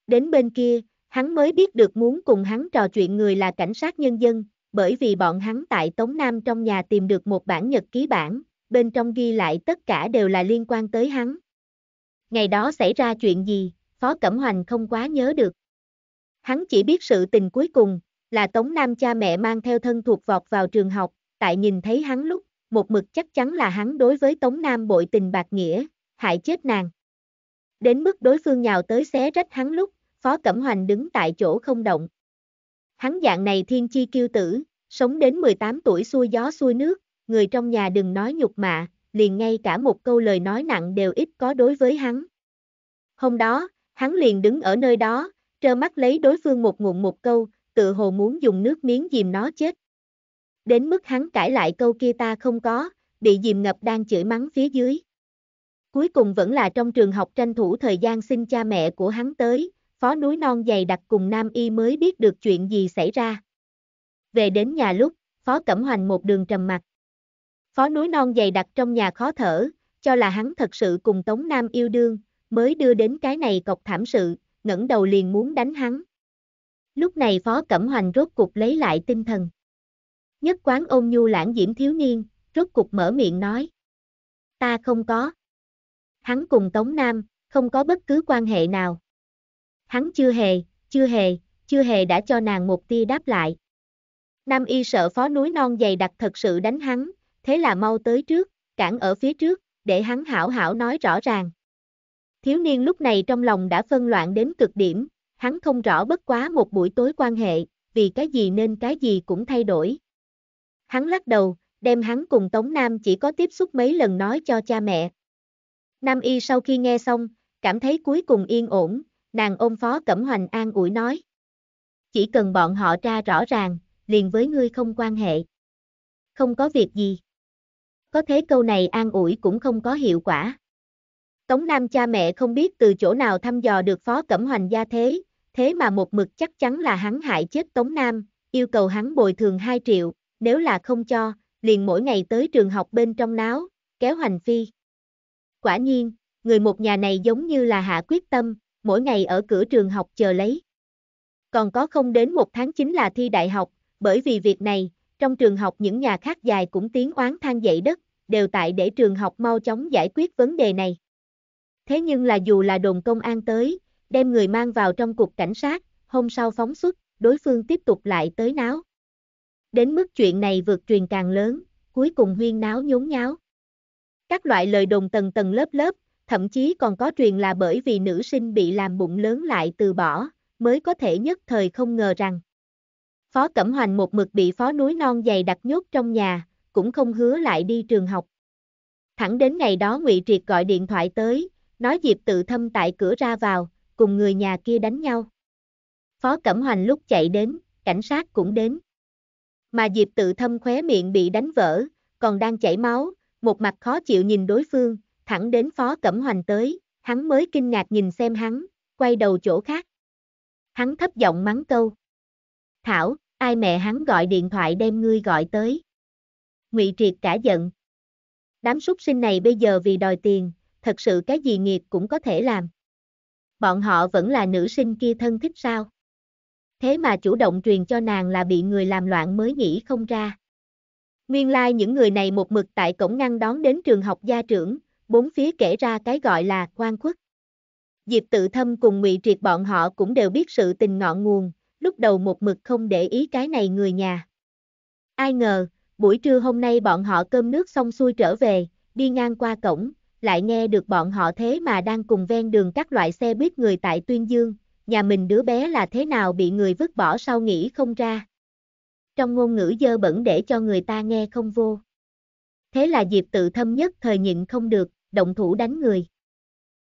[SPEAKER 1] Đến bên kia, hắn mới biết được muốn cùng hắn trò chuyện người là cảnh sát nhân dân, bởi vì bọn hắn tại Tống Nam trong nhà tìm được một bản nhật ký bản, bên trong ghi lại tất cả đều là liên quan tới hắn. Ngày đó xảy ra chuyện gì, Phó Cẩm Hoành không quá nhớ được. Hắn chỉ biết sự tình cuối cùng, là Tống Nam cha mẹ mang theo thân thuộc vọt vào trường học, tại nhìn thấy hắn lúc, một mực chắc chắn là hắn đối với Tống Nam bội tình bạc nghĩa, hại chết nàng. Đến mức đối phương nhào tới xé rách hắn lúc, Phó Cẩm Hoành đứng tại chỗ không động. Hắn dạng này thiên chi kiêu tử, sống đến 18 tuổi xuôi gió xuôi nước, người trong nhà đừng nói nhục mạ, liền ngay cả một câu lời nói nặng đều ít có đối với hắn. Hôm đó, hắn liền đứng ở nơi đó, trơ mắt lấy đối phương một ngụm một câu, tự hồ muốn dùng nước miếng dìm nó chết. Đến mức hắn cãi lại câu kia ta không có, bị dìm ngập đang chửi mắng phía dưới. Cuối cùng vẫn là trong trường học tranh thủ thời gian xin cha mẹ của hắn tới, phó núi non dày đặc cùng Nam Y mới biết được chuyện gì xảy ra. Về đến nhà lúc, phó Cẩm Hoành một đường trầm mặt. Phó núi non dày đặc trong nhà khó thở, cho là hắn thật sự cùng Tống Nam yêu đương, mới đưa đến cái này cọc thảm sự, ngẩng đầu liền muốn đánh hắn. Lúc này Phó Cẩm Hoành rốt cục lấy lại tinh thần. Nhất quán ôn nhu lãng diễm thiếu niên, rốt cục mở miệng nói. Ta không có. Hắn cùng Tống Nam, không có bất cứ quan hệ nào hắn chưa hề, chưa hề, chưa hề đã cho nàng một tia đáp lại. Nam y sợ phó núi non dày đặc thật sự đánh hắn, thế là mau tới trước, cản ở phía trước, để hắn hảo hảo nói rõ ràng. Thiếu niên lúc này trong lòng đã phân loạn đến cực điểm, hắn không rõ bất quá một buổi tối quan hệ, vì cái gì nên cái gì cũng thay đổi. Hắn lắc đầu, đem hắn cùng Tống Nam chỉ có tiếp xúc mấy lần nói cho cha mẹ. Nam y sau khi nghe xong, cảm thấy cuối cùng yên ổn, Nàng ôm Phó Cẩm Hoành an ủi nói. Chỉ cần bọn họ ra rõ ràng, liền với ngươi không quan hệ. Không có việc gì. Có thế câu này an ủi cũng không có hiệu quả. Tống Nam cha mẹ không biết từ chỗ nào thăm dò được Phó Cẩm Hoành gia thế, thế mà một mực chắc chắn là hắn hại chết Tống Nam, yêu cầu hắn bồi thường 2 triệu, nếu là không cho, liền mỗi ngày tới trường học bên trong náo, kéo hoành phi. Quả nhiên, người một nhà này giống như là hạ quyết tâm, mỗi ngày ở cửa trường học chờ lấy. Còn có không đến một tháng chính là thi đại học, bởi vì việc này, trong trường học những nhà khác dài cũng tiếng oán than dậy đất, đều tại để trường học mau chóng giải quyết vấn đề này. Thế nhưng là dù là đồn công an tới, đem người mang vào trong cục cảnh sát, hôm sau phóng xuất, đối phương tiếp tục lại tới náo. Đến mức chuyện này vượt truyền càng lớn, cuối cùng huyên náo nhốn nháo. Các loại lời đồn tầng tầng lớp lớp, thậm chí còn có truyền là bởi vì nữ sinh bị làm bụng lớn lại từ bỏ, mới có thể nhất thời không ngờ rằng. Phó Cẩm Hoành một mực bị phó núi non dày đặt nhốt trong nhà, cũng không hứa lại đi trường học. Thẳng đến ngày đó Ngụy Triệt gọi điện thoại tới, nói Diệp tự thâm tại cửa ra vào, cùng người nhà kia đánh nhau. Phó Cẩm Hoành lúc chạy đến, cảnh sát cũng đến. Mà Diệp tự thâm khóe miệng bị đánh vỡ, còn đang chảy máu, một mặt khó chịu nhìn đối phương, thẳng đến Phó Cẩm Hoành tới, hắn mới kinh ngạc nhìn xem hắn, quay đầu chỗ khác. Hắn thấp giọng mắng câu. Thảo, ai mẹ hắn gọi điện thoại đem ngươi gọi tới. Ngụy Triệt cả giận. Đám súc sinh này bây giờ vì đòi tiền, thật sự cái gì nghiệp cũng có thể làm. Bọn họ vẫn là nữ sinh kia thân thích sao? Thế mà chủ động truyền cho nàng là bị người làm loạn mới nghĩ không ra. Nguyên lai like những người này một mực tại cổng ngăn đón đến trường học gia trưởng, bốn phía kể ra cái gọi là quan khuất. Diệp tự thâm cùng ngụy triệt bọn họ cũng đều biết sự tình ngọn nguồn, lúc đầu một mực không để ý cái này người nhà. Ai ngờ, buổi trưa hôm nay bọn họ cơm nước xong xuôi trở về, đi ngang qua cổng, lại nghe được bọn họ thế mà đang cùng ven đường các loại xe buýt người tại Tuyên Dương, nhà mình đứa bé là thế nào bị người vứt bỏ sau nghĩ không ra. Trong ngôn ngữ dơ bẩn để cho người ta nghe không vô thế là Diệp tự thâm nhất thời nhịn không được, động thủ đánh người.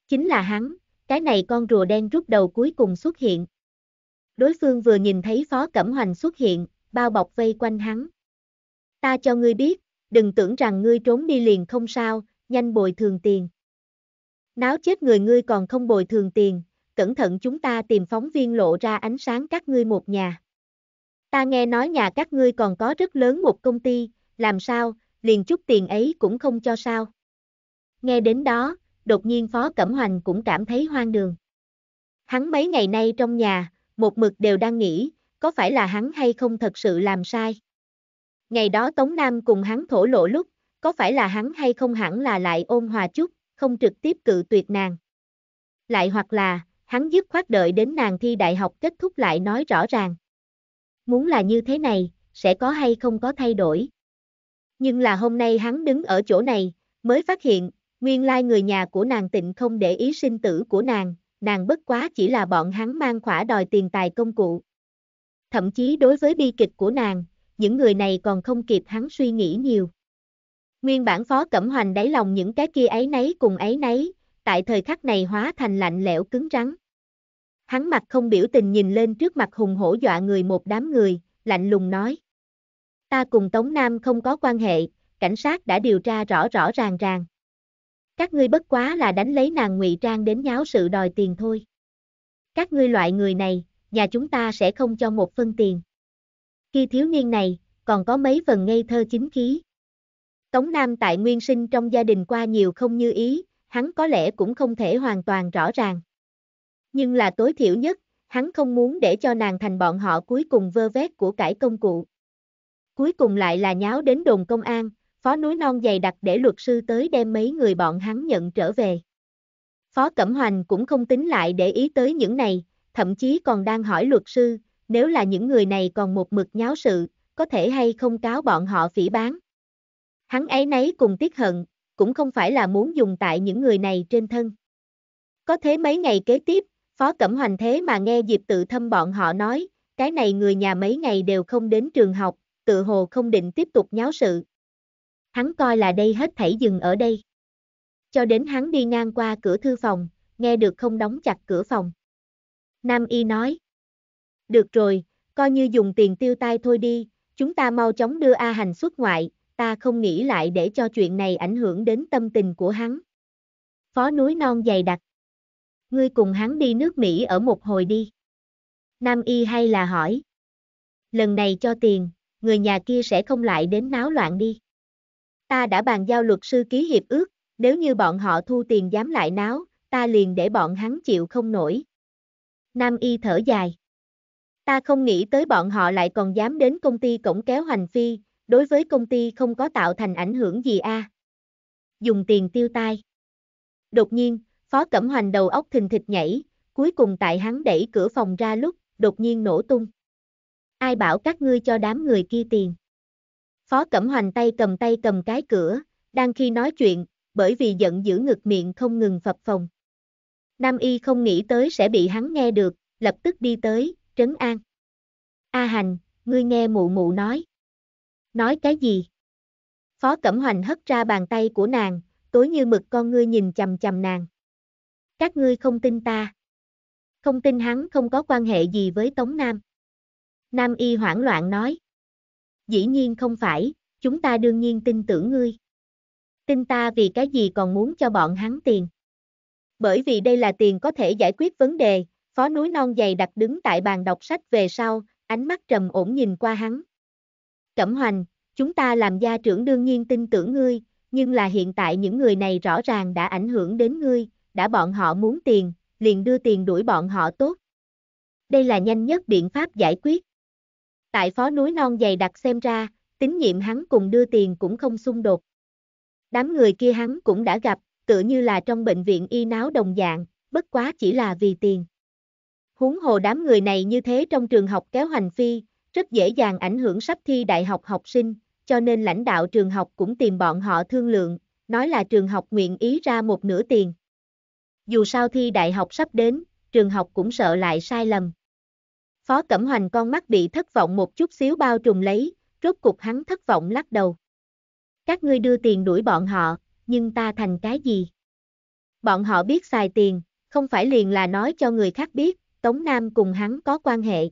[SPEAKER 1] Chính là hắn, cái này con rùa đen rút đầu cuối cùng xuất hiện. Đối phương vừa nhìn thấy Phó Cẩm Hoành xuất hiện, bao bọc vây quanh hắn. Ta cho ngươi biết, đừng tưởng rằng ngươi trốn đi liền không sao, nhanh bồi thường tiền. Náo chết người ngươi còn không bồi thường tiền, cẩn thận chúng ta tìm phóng viên lộ ra ánh sáng các ngươi một nhà. Ta nghe nói nhà các ngươi còn có rất lớn một công ty, làm sao, liền chút tiền ấy cũng không cho sao. Nghe đến đó, đột nhiên Phó Cẩm Hoành cũng cảm thấy hoang đường. Hắn mấy ngày nay trong nhà, một mực đều đang nghĩ, có phải là hắn hay không thật sự làm sai. Ngày đó Tống Nam cùng hắn thổ lộ lúc, có phải là hắn hay không hẳn là lại ôn hòa chút, không trực tiếp cự tuyệt nàng. Lại hoặc là, hắn dứt khoát đợi đến nàng thi đại học kết thúc lại nói rõ ràng. Muốn là như thế này, sẽ có hay không có thay đổi. Nhưng là hôm nay hắn đứng ở chỗ này, mới phát hiện, nguyên lai người nhà của nàng tịnh không để ý sinh tử của nàng, nàng bất quá chỉ là bọn hắn mang khỏa đòi tiền tài công cụ. Thậm chí đối với bi kịch của nàng, những người này còn không kịp hắn suy nghĩ nhiều. Nguyên bản phó cẩm hoành đáy lòng những cái kia ấy nấy cùng ấy nấy, tại thời khắc này hóa thành lạnh lẽo cứng rắn. Hắn mặt không biểu tình nhìn lên trước mặt hùng hổ dọa người một đám người, lạnh lùng nói ta cùng Tống Nam không có quan hệ, cảnh sát đã điều tra rõ rõ ràng ràng. Các ngươi bất quá là đánh lấy nàng ngụy trang đến nháo sự đòi tiền thôi. Các ngươi loại người này, nhà chúng ta sẽ không cho một phân tiền. Khi thiếu niên này, còn có mấy phần ngây thơ chính khí. Tống Nam tại nguyên sinh trong gia đình qua nhiều không như ý, hắn có lẽ cũng không thể hoàn toàn rõ ràng. Nhưng là tối thiểu nhất, hắn không muốn để cho nàng thành bọn họ cuối cùng vơ vét của cải công cụ. Cuối cùng lại là nháo đến đồn công an, phó núi non dày đặt để luật sư tới đem mấy người bọn hắn nhận trở về. Phó Cẩm Hoành cũng không tính lại để ý tới những này, thậm chí còn đang hỏi luật sư, nếu là những người này còn một mực nháo sự, có thể hay không cáo bọn họ phỉ bán. Hắn ấy nấy cùng tiếc hận, cũng không phải là muốn dùng tại những người này trên thân. Có thế mấy ngày kế tiếp, Phó Cẩm Hoành thế mà nghe Diệp tự thâm bọn họ nói, cái này người nhà mấy ngày đều không đến trường học, tự hồ không định tiếp tục nháo sự. Hắn coi là đây hết thảy dừng ở đây. Cho đến hắn đi ngang qua cửa thư phòng, nghe được không đóng chặt cửa phòng. Nam Y nói. Được rồi, coi như dùng tiền tiêu tai thôi đi, chúng ta mau chóng đưa A Hành xuất ngoại, ta không nghĩ lại để cho chuyện này ảnh hưởng đến tâm tình của hắn. Phó núi non dày đặc. Ngươi cùng hắn đi nước Mỹ ở một hồi đi. Nam Y hay là hỏi. Lần này cho tiền người nhà kia sẽ không lại đến náo loạn đi. Ta đã bàn giao luật sư ký hiệp ước, nếu như bọn họ thu tiền dám lại náo, ta liền để bọn hắn chịu không nổi. Nam Y thở dài. Ta không nghĩ tới bọn họ lại còn dám đến công ty cổng kéo hành phi, đối với công ty không có tạo thành ảnh hưởng gì a. Dùng tiền tiêu tai. Đột nhiên, Phó Cẩm Hoành đầu óc thình thịch nhảy, cuối cùng tại hắn đẩy cửa phòng ra lúc, đột nhiên nổ tung. Ai bảo các ngươi cho đám người kia tiền? Phó Cẩm Hoành tay cầm tay cầm cái cửa, đang khi nói chuyện, bởi vì giận dữ ngực miệng không ngừng phập phồng. Nam Y không nghĩ tới sẽ bị hắn nghe được, lập tức đi tới, trấn an. A Hành, ngươi nghe mụ mụ nói. Nói cái gì? Phó Cẩm Hoành hất ra bàn tay của nàng, tối như mực con ngươi nhìn chầm chầm nàng. Các ngươi không tin ta. Không tin hắn không có quan hệ gì với Tống Nam. Nam Y hoảng loạn nói. Dĩ nhiên không phải, chúng ta đương nhiên tin tưởng ngươi. Tin ta vì cái gì còn muốn cho bọn hắn tiền. Bởi vì đây là tiền có thể giải quyết vấn đề, phó núi non dày đặt đứng tại bàn đọc sách về sau, ánh mắt trầm ổn nhìn qua hắn. Cẩm hoành, chúng ta làm gia trưởng đương nhiên tin tưởng ngươi, nhưng là hiện tại những người này rõ ràng đã ảnh hưởng đến ngươi, đã bọn họ muốn tiền, liền đưa tiền đuổi bọn họ tốt. Đây là nhanh nhất biện pháp giải quyết. Tại phó núi non dày đặc xem ra, tín nhiệm hắn cùng đưa tiền cũng không xung đột. Đám người kia hắn cũng đã gặp, tựa như là trong bệnh viện y náo đồng dạng, bất quá chỉ là vì tiền. Huống hồ đám người này như thế trong trường học kéo hành phi, rất dễ dàng ảnh hưởng sắp thi đại học học sinh, cho nên lãnh đạo trường học cũng tìm bọn họ thương lượng, nói là trường học nguyện ý ra một nửa tiền. Dù sao thi đại học sắp đến, trường học cũng sợ lại sai lầm. Phó Cẩm Hoành con mắt bị thất vọng một chút xíu bao trùm lấy, rốt cục hắn thất vọng lắc đầu. Các ngươi đưa tiền đuổi bọn họ, nhưng ta thành cái gì? Bọn họ biết xài tiền, không phải liền là nói cho người khác biết, Tống Nam cùng hắn có quan hệ.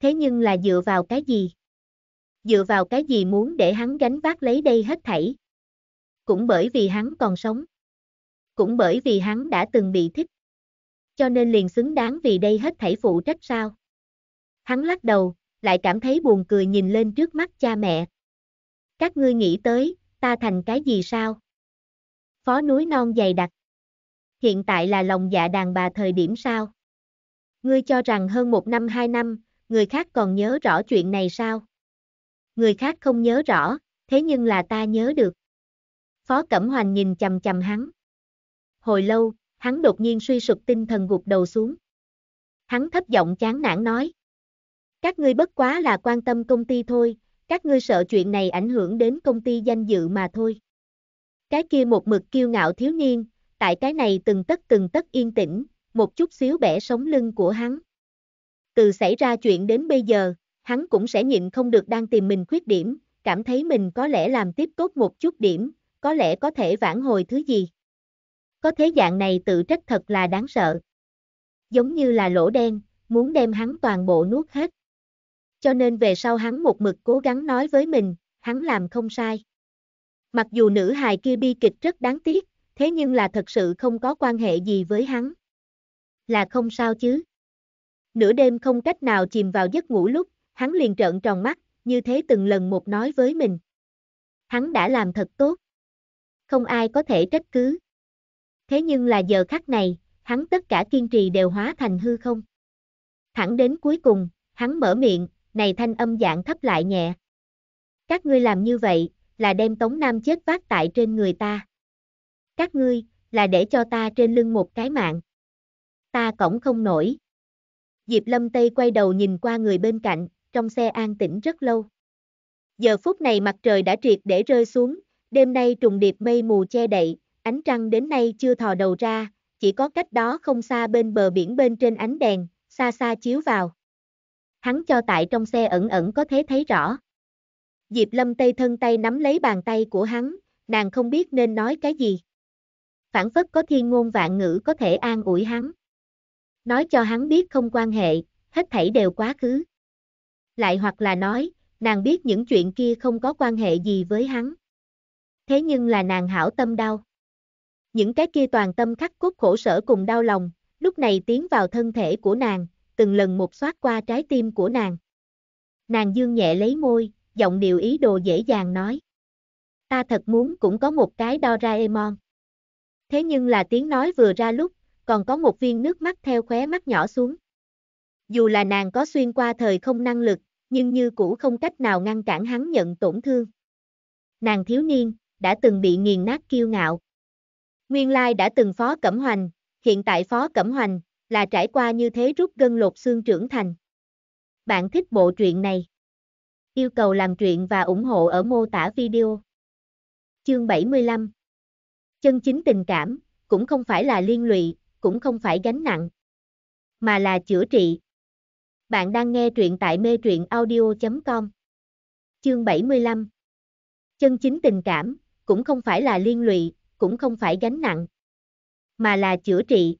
[SPEAKER 1] Thế nhưng là dựa vào cái gì? Dựa vào cái gì muốn để hắn gánh vác lấy đây hết thảy? Cũng bởi vì hắn còn sống. Cũng bởi vì hắn đã từng bị thích. Cho nên liền xứng đáng vì đây hết thảy phụ trách sao? Hắn lắc đầu, lại cảm thấy buồn cười nhìn lên trước mắt cha mẹ. Các ngươi nghĩ tới, ta thành cái gì sao? Phó núi non dày đặc. Hiện tại là lòng dạ đàn bà thời điểm sao? Ngươi cho rằng hơn một năm hai năm, người khác còn nhớ rõ chuyện này sao? Người khác không nhớ rõ, thế nhưng là ta nhớ được. Phó Cẩm Hoành nhìn chầm chầm hắn. Hồi lâu, hắn đột nhiên suy sụp tinh thần gục đầu xuống. Hắn thấp giọng chán nản nói. Các ngươi bất quá là quan tâm công ty thôi, các ngươi sợ chuyện này ảnh hưởng đến công ty danh dự mà thôi. Cái kia một mực kiêu ngạo thiếu niên, tại cái này từng tất từng tất yên tĩnh, một chút xíu bẻ sống lưng của hắn. Từ xảy ra chuyện đến bây giờ, hắn cũng sẽ nhịn không được đang tìm mình khuyết điểm, cảm thấy mình có lẽ làm tiếp tốt một chút điểm, có lẽ có thể vãn hồi thứ gì. Có thế dạng này tự trách thật là đáng sợ. Giống như là lỗ đen, muốn đem hắn toàn bộ nuốt hết cho nên về sau hắn một mực cố gắng nói với mình, hắn làm không sai. Mặc dù nữ hài kia bi kịch rất đáng tiếc, thế nhưng là thật sự không có quan hệ gì với hắn. Là không sao chứ. Nửa đêm không cách nào chìm vào giấc ngủ lúc, hắn liền trợn tròn mắt, như thế từng lần một nói với mình. Hắn đã làm thật tốt. Không ai có thể trách cứ. Thế nhưng là giờ khắc này, hắn tất cả kiên trì đều hóa thành hư không. Thẳng đến cuối cùng, hắn mở miệng, này thanh âm dạng thấp lại nhẹ. Các ngươi làm như vậy, là đem Tống Nam chết vác tại trên người ta. Các ngươi, là để cho ta trên lưng một cái mạng. Ta cổng không nổi. Diệp Lâm Tây quay đầu nhìn qua người bên cạnh, trong xe an tĩnh rất lâu. Giờ phút này mặt trời đã triệt để rơi xuống, đêm nay trùng điệp mây mù che đậy, ánh trăng đến nay chưa thò đầu ra, chỉ có cách đó không xa bên bờ biển bên trên ánh đèn, xa xa chiếu vào hắn cho tại trong xe ẩn ẩn có thể thấy rõ. Diệp Lâm Tây thân tay nắm lấy bàn tay của hắn, nàng không biết nên nói cái gì. Phản phất có thiên ngôn vạn ngữ có thể an ủi hắn. Nói cho hắn biết không quan hệ, hết thảy đều quá khứ. Lại hoặc là nói, nàng biết những chuyện kia không có quan hệ gì với hắn. Thế nhưng là nàng hảo tâm đau. Những cái kia toàn tâm khắc cốt khổ sở cùng đau lòng, lúc này tiến vào thân thể của nàng, từng lần một xoát qua trái tim của nàng. Nàng dương nhẹ lấy môi, giọng điệu ý đồ dễ dàng nói. Ta thật muốn cũng có một cái Doraemon. Thế nhưng là tiếng nói vừa ra lúc, còn có một viên nước mắt theo khóe mắt nhỏ xuống. Dù là nàng có xuyên qua thời không năng lực, nhưng như cũ không cách nào ngăn cản hắn nhận tổn thương. Nàng thiếu niên, đã từng bị nghiền nát kiêu ngạo. Nguyên lai đã từng phó cẩm hoành, hiện tại phó cẩm hoành, là trải qua như thế rút gân lột xương trưởng thành. Bạn thích bộ truyện này? Yêu cầu làm truyện và ủng hộ ở mô tả video. Chương 75 Chân chính tình cảm, cũng không phải là liên lụy, cũng không phải gánh nặng, mà là chữa trị. Bạn đang nghe truyện tại mê truyện audio.com Chương 75 Chân chính tình cảm, cũng không phải là liên lụy, cũng không phải gánh nặng, mà là chữa trị.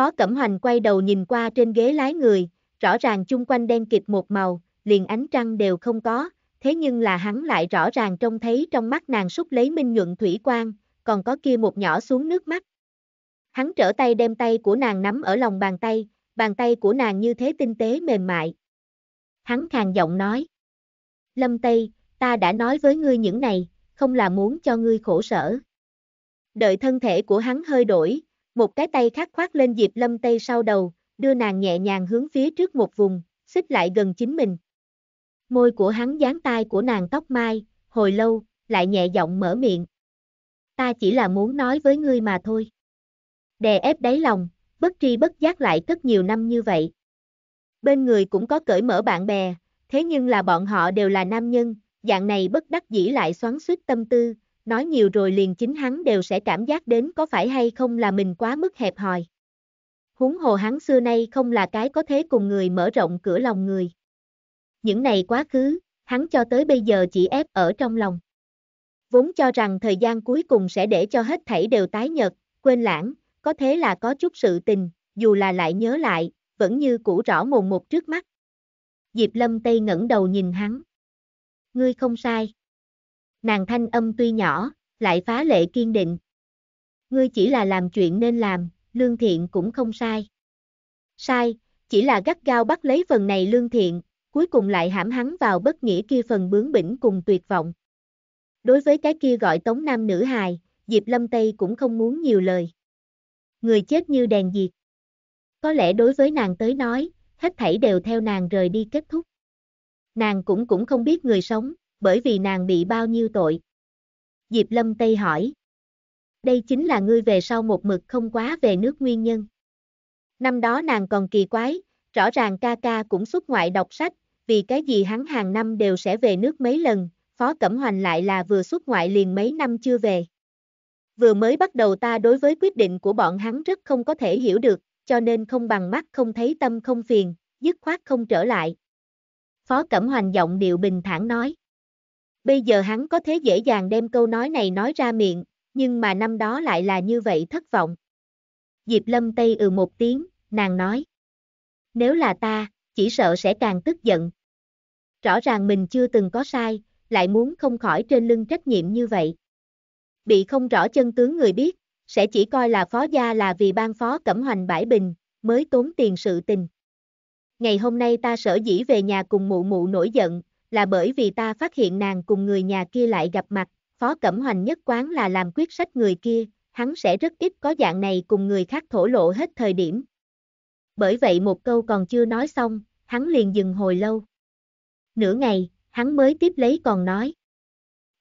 [SPEAKER 1] Phó Cẩm Hoành quay đầu nhìn qua trên ghế lái người, rõ ràng chung quanh đen kịt một màu, liền ánh trăng đều không có, thế nhưng là hắn lại rõ ràng trông thấy trong mắt nàng súc lấy minh nhuận thủy quang, còn có kia một nhỏ xuống nước mắt. Hắn trở tay đem tay của nàng nắm ở lòng bàn tay, bàn tay của nàng như thế tinh tế mềm mại. Hắn khàn giọng nói. Lâm Tây, ta đã nói với ngươi những này, không là muốn cho ngươi khổ sở. Đợi thân thể của hắn hơi đổi, một cái tay khác khoác lên dịp Lâm tay sau đầu, đưa nàng nhẹ nhàng hướng phía trước một vùng, xích lại gần chính mình. Môi của hắn dán tai của nàng tóc mai, hồi lâu, lại nhẹ giọng mở miệng. Ta chỉ là muốn nói với ngươi mà thôi. Đè ép đáy lòng, bất tri bất giác lại rất nhiều năm như vậy. Bên người cũng có cởi mở bạn bè, thế nhưng là bọn họ đều là nam nhân, dạng này bất đắc dĩ lại xoắn suýt tâm tư, nói nhiều rồi liền chính hắn đều sẽ cảm giác đến có phải hay không là mình quá mức hẹp hòi. Huống hồ hắn xưa nay không là cái có thế cùng người mở rộng cửa lòng người. Những này quá khứ, hắn cho tới bây giờ chỉ ép ở trong lòng. Vốn cho rằng thời gian cuối cùng sẽ để cho hết thảy đều tái nhật, quên lãng, có thế là có chút sự tình, dù là lại nhớ lại, vẫn như cũ rõ mồn một trước mắt. Diệp Lâm Tây ngẩng đầu nhìn hắn. Ngươi không sai. Nàng thanh âm tuy nhỏ, lại phá lệ kiên định. Ngươi chỉ là làm chuyện nên làm, lương thiện cũng không sai. Sai, chỉ là gắt gao bắt lấy phần này lương thiện, cuối cùng lại hãm hắn vào bất nghĩa kia phần bướng bỉnh cùng tuyệt vọng. Đối với cái kia gọi tống nam nữ hài, Diệp Lâm Tây cũng không muốn nhiều lời. Người chết như đèn diệt. Có lẽ đối với nàng tới nói, hết thảy đều theo nàng rời đi kết thúc. Nàng cũng cũng không biết người sống, bởi vì nàng bị bao nhiêu tội. Diệp Lâm Tây hỏi. Đây chính là ngươi về sau một mực không quá về nước nguyên nhân. Năm đó nàng còn kỳ quái, rõ ràng ca ca cũng xuất ngoại đọc sách, vì cái gì hắn hàng năm đều sẽ về nước mấy lần, Phó Cẩm Hoành lại là vừa xuất ngoại liền mấy năm chưa về. Vừa mới bắt đầu ta đối với quyết định của bọn hắn rất không có thể hiểu được, cho nên không bằng mắt không thấy tâm không phiền, dứt khoát không trở lại. Phó Cẩm Hoành giọng điệu bình thản nói. Bây giờ hắn có thế dễ dàng đem câu nói này nói ra miệng, nhưng mà năm đó lại là như vậy thất vọng. Diệp Lâm Tây ừ một tiếng, nàng nói. Nếu là ta, chỉ sợ sẽ càng tức giận. Rõ ràng mình chưa từng có sai, lại muốn không khỏi trên lưng trách nhiệm như vậy. Bị không rõ chân tướng người biết, sẽ chỉ coi là phó gia là vì ban phó Cẩm Hoành Bãi Bình, mới tốn tiền sự tình. Ngày hôm nay ta sở dĩ về nhà cùng mụ mụ nổi giận, là bởi vì ta phát hiện nàng cùng người nhà kia lại gặp mặt, Phó Cẩm Hoành nhất quán là làm quyết sách người kia, hắn sẽ rất ít có dạng này cùng người khác thổ lộ hết thời điểm. Bởi vậy một câu còn chưa nói xong, hắn liền dừng hồi lâu. Nửa ngày, hắn mới tiếp lấy còn nói.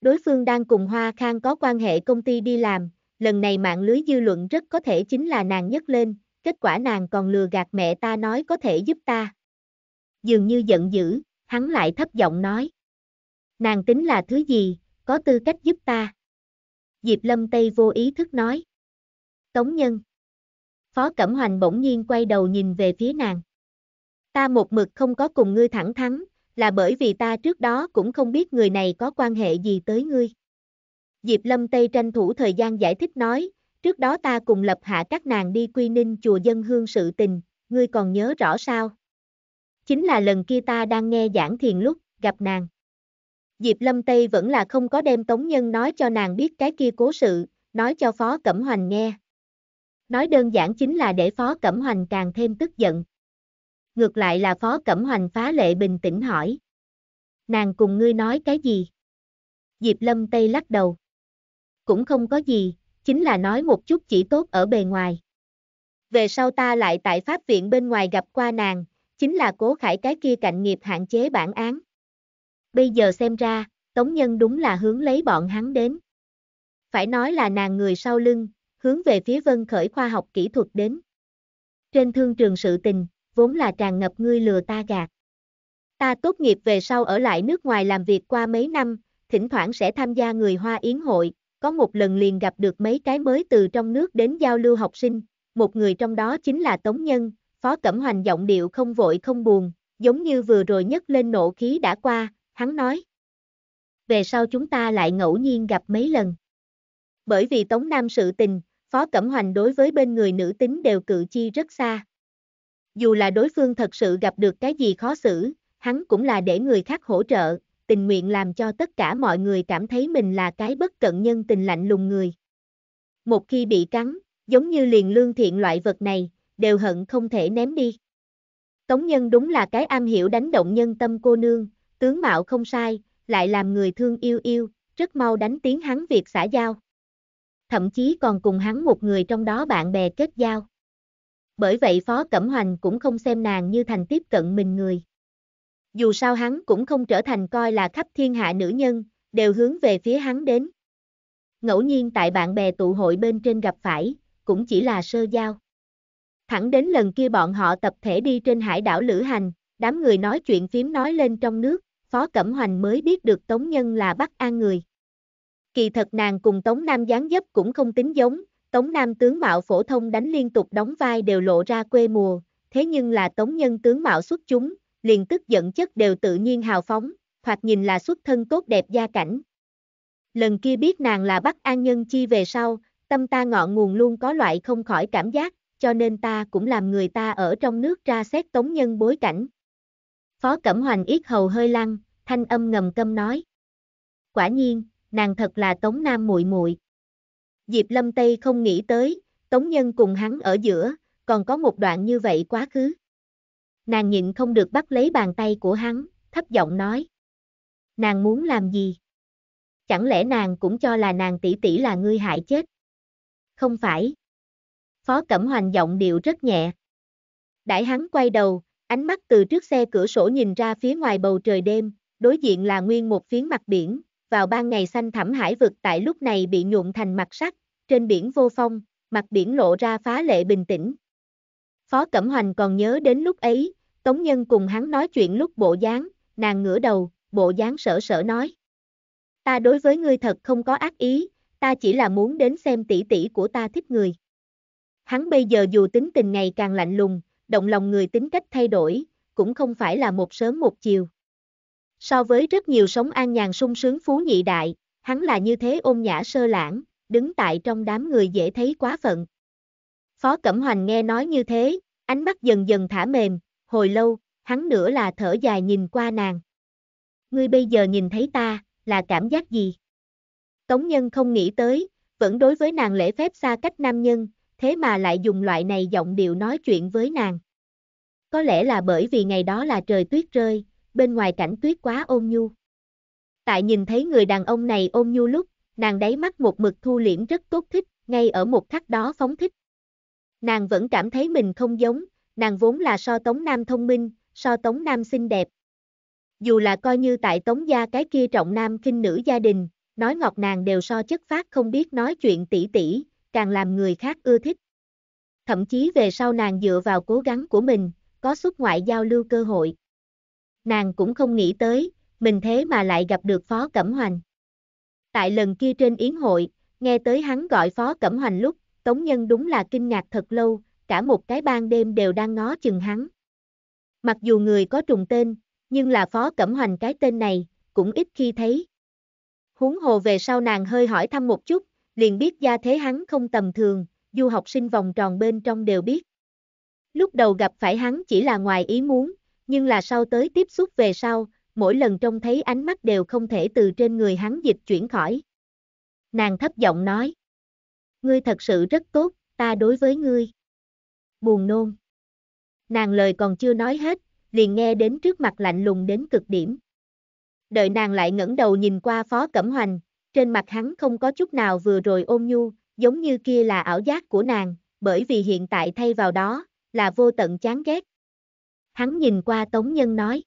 [SPEAKER 1] Đối phương đang cùng Hoa Khang có quan hệ công ty đi làm, lần này mạng lưới dư luận rất có thể chính là nàng nhất lên, kết quả nàng còn lừa gạt mẹ ta nói có thể giúp ta. Dường như giận dữ, hắn lại thấp giọng nói. Nàng tính là thứ gì, có tư cách giúp ta. Diệp Lâm Tây vô ý thức nói. Tống Nhân. Phó Cẩm Hoành bỗng nhiên quay đầu nhìn về phía nàng. Ta một mực không có cùng ngươi thẳng thắn, là bởi vì ta trước đó cũng không biết người này có quan hệ gì tới ngươi. Diệp Lâm Tây tranh thủ thời gian giải thích nói, trước đó ta cùng lập hạ các nàng đi quy ninh chùa dân hương sự tình, ngươi còn nhớ rõ sao? chính là lần kia ta đang nghe giảng thiền lúc, gặp nàng. Diệp Lâm Tây vẫn là không có đem Tống Nhân nói cho nàng biết cái kia cố sự, nói cho Phó Cẩm Hoành nghe. Nói đơn giản chính là để Phó Cẩm Hoành càng thêm tức giận. Ngược lại là Phó Cẩm Hoành phá lệ bình tĩnh hỏi. Nàng cùng ngươi nói cái gì? Diệp Lâm Tây lắc đầu. Cũng không có gì, chính là nói một chút chỉ tốt ở bề ngoài. Về sau ta lại tại Pháp viện bên ngoài gặp qua nàng, chính là cố khải cái kia cạnh nghiệp hạn chế bản án. Bây giờ xem ra, Tống Nhân đúng là hướng lấy bọn hắn đến. Phải nói là nàng người sau lưng, hướng về phía vân khởi khoa học kỹ thuật đến. Trên thương trường sự tình, vốn là tràn ngập ngươi lừa ta gạt. Ta tốt nghiệp về sau ở lại nước ngoài làm việc qua mấy năm, thỉnh thoảng sẽ tham gia người Hoa Yến hội, có một lần liền gặp được mấy cái mới từ trong nước đến giao lưu học sinh, một người trong đó chính là Tống Nhân, Phó Cẩm Hoành giọng điệu không vội không buồn, giống như vừa rồi nhấc lên nộ khí đã qua, hắn nói. Về sau chúng ta lại ngẫu nhiên gặp mấy lần. Bởi vì Tống Nam sự tình, Phó Cẩm Hoành đối với bên người nữ tính đều cự chi rất xa. Dù là đối phương thật sự gặp được cái gì khó xử, hắn cũng là để người khác hỗ trợ, tình nguyện làm cho tất cả mọi người cảm thấy mình là cái bất cận nhân tình lạnh lùng người. Một khi bị cắn, giống như liền lương thiện loại vật này, đều hận không thể ném đi. Tống Nhân đúng là cái am hiểu đánh động nhân tâm cô nương, tướng mạo không sai, lại làm người thương yêu yêu, rất mau đánh tiếng hắn việc xã giao. Thậm chí còn cùng hắn một người trong đó bạn bè kết giao. Bởi vậy Phó Cẩm Hoành cũng không xem nàng như thành tiếp cận mình người. Dù sao hắn cũng không trở thành coi là khắp thiên hạ nữ nhân, đều hướng về phía hắn đến. Ngẫu nhiên tại bạn bè tụ hội bên trên gặp phải, cũng chỉ là sơ giao. Thẳng đến lần kia bọn họ tập thể đi trên hải đảo lữ hành, đám người nói chuyện phím nói lên trong nước, Phó Cẩm Hoành mới biết được Tống Nhân là Bắc An người. Kỳ thật nàng cùng Tống Nam gián dấp cũng không tính giống, Tống Nam tướng mạo phổ thông đánh liên tục đóng vai đều lộ ra quê mùa, thế nhưng là Tống Nhân tướng mạo xuất chúng, liền tức giận chất đều tự nhiên hào phóng, hoặc nhìn là xuất thân tốt đẹp gia cảnh. Lần kia biết nàng là Bắc An Nhân Chi về sau, tâm ta ngọn nguồn luôn có loại không khỏi cảm giác, cho nên ta cũng làm người ta ở trong nước ra xét tống nhân bối cảnh. Phó Cẩm Hoành yết hầu hơi lăng, thanh âm ngầm câm nói. Quả nhiên, nàng thật là Tống Nam muội muội. Diệp Lâm Tây không nghĩ tới, Tống Nhân cùng hắn ở giữa, còn có một đoạn như vậy quá khứ. Nàng nhịn không được bắt lấy bàn tay của hắn, thấp giọng nói. Nàng muốn làm gì? Chẳng lẽ nàng cũng cho là nàng tỷ tỷ là ngươi hại chết? Không phải, Phó Cẩm Hoành giọng điệu rất nhẹ. Đại hắn quay đầu, ánh mắt từ trước xe cửa sổ nhìn ra phía ngoài bầu trời đêm, đối diện là nguyên một phiến mặt biển, vào ban ngày xanh thẳm hải vực tại lúc này bị nhuộm thành mặt sắt, trên biển vô phong, mặt biển lộ ra phá lệ bình tĩnh. Phó Cẩm Hoành còn nhớ đến lúc ấy, Tống Nhân cùng hắn nói chuyện lúc bộ dáng, nàng ngửa đầu, bộ dáng sở sở nói. Ta đối với ngươi thật không có ác ý, ta chỉ là muốn đến xem tỷ tỷ của ta thích người. Hắn bây giờ dù tính tình ngày càng lạnh lùng, động lòng người tính cách thay đổi, cũng không phải là một sớm một chiều. So với rất nhiều sống an nhàn sung sướng phú nhị đại, hắn là như thế ôn nhã sơ lãng, đứng tại trong đám người dễ thấy quá phận. Phó Cẩm Hoành nghe nói như thế, ánh mắt dần dần thả mềm, hồi lâu, hắn nữa là thở dài nhìn qua nàng. Ngươi bây giờ nhìn thấy ta, là cảm giác gì? Tống Nhân không nghĩ tới, vẫn đối với nàng lễ phép xa cách nam nhân, thế mà lại dùng loại này giọng điệu nói chuyện với nàng. Có lẽ là bởi vì ngày đó là trời tuyết rơi, bên ngoài cảnh tuyết quá ôn nhu. Tại nhìn thấy người đàn ông này ôn nhu lúc, nàng đáy mắt một mực thu liễm rất tốt thích, ngay ở một khắc đó phóng thích. Nàng vẫn cảm thấy mình không giống, nàng vốn là so tống nam thông minh, so tống nam xinh đẹp. Dù là coi như tại tống gia cái kia trọng nam kinh nữ gia đình, nói ngọt nàng đều so chất phát không biết nói chuyện tỉ tỉ, càng làm người khác ưa thích. Thậm chí về sau nàng dựa vào cố gắng của mình, có xuất ngoại giao lưu cơ hội. Nàng cũng không nghĩ tới, mình thế mà lại gặp được Phó Cẩm Hoành. Tại lần kia trên yến hội, nghe tới hắn gọi Phó Cẩm Hoành lúc, Tống Nhân đúng là kinh ngạc thật lâu, cả một cái ban đêm đều đang ngó chừng hắn. Mặc dù người có trùng tên, nhưng là Phó Cẩm Hoành cái tên này, cũng ít khi thấy. Huống hồ về sau nàng hơi hỏi thăm một chút, liền biết gia thế hắn không tầm thường, du học sinh vòng tròn bên trong đều biết. Lúc đầu gặp phải hắn chỉ là ngoài ý muốn, nhưng là sau tới tiếp xúc về sau, mỗi lần trông thấy ánh mắt đều không thể từ trên người hắn dịch chuyển khỏi. Nàng thấp giọng nói. Ngươi thật sự rất tốt, ta đối với ngươi. Buồn nôn. Nàng lời còn chưa nói hết, liền nghe đến trước mặt lạnh lùng đến cực điểm. Đợi nàng lại ngẩng đầu nhìn qua Phó Cẩm Hoành, trên mặt hắn không có chút nào vừa rồi ôm nhu, giống như kia là ảo giác của nàng, bởi vì hiện tại thay vào đó, là vô tận chán ghét. Hắn nhìn qua Tống Nhân nói,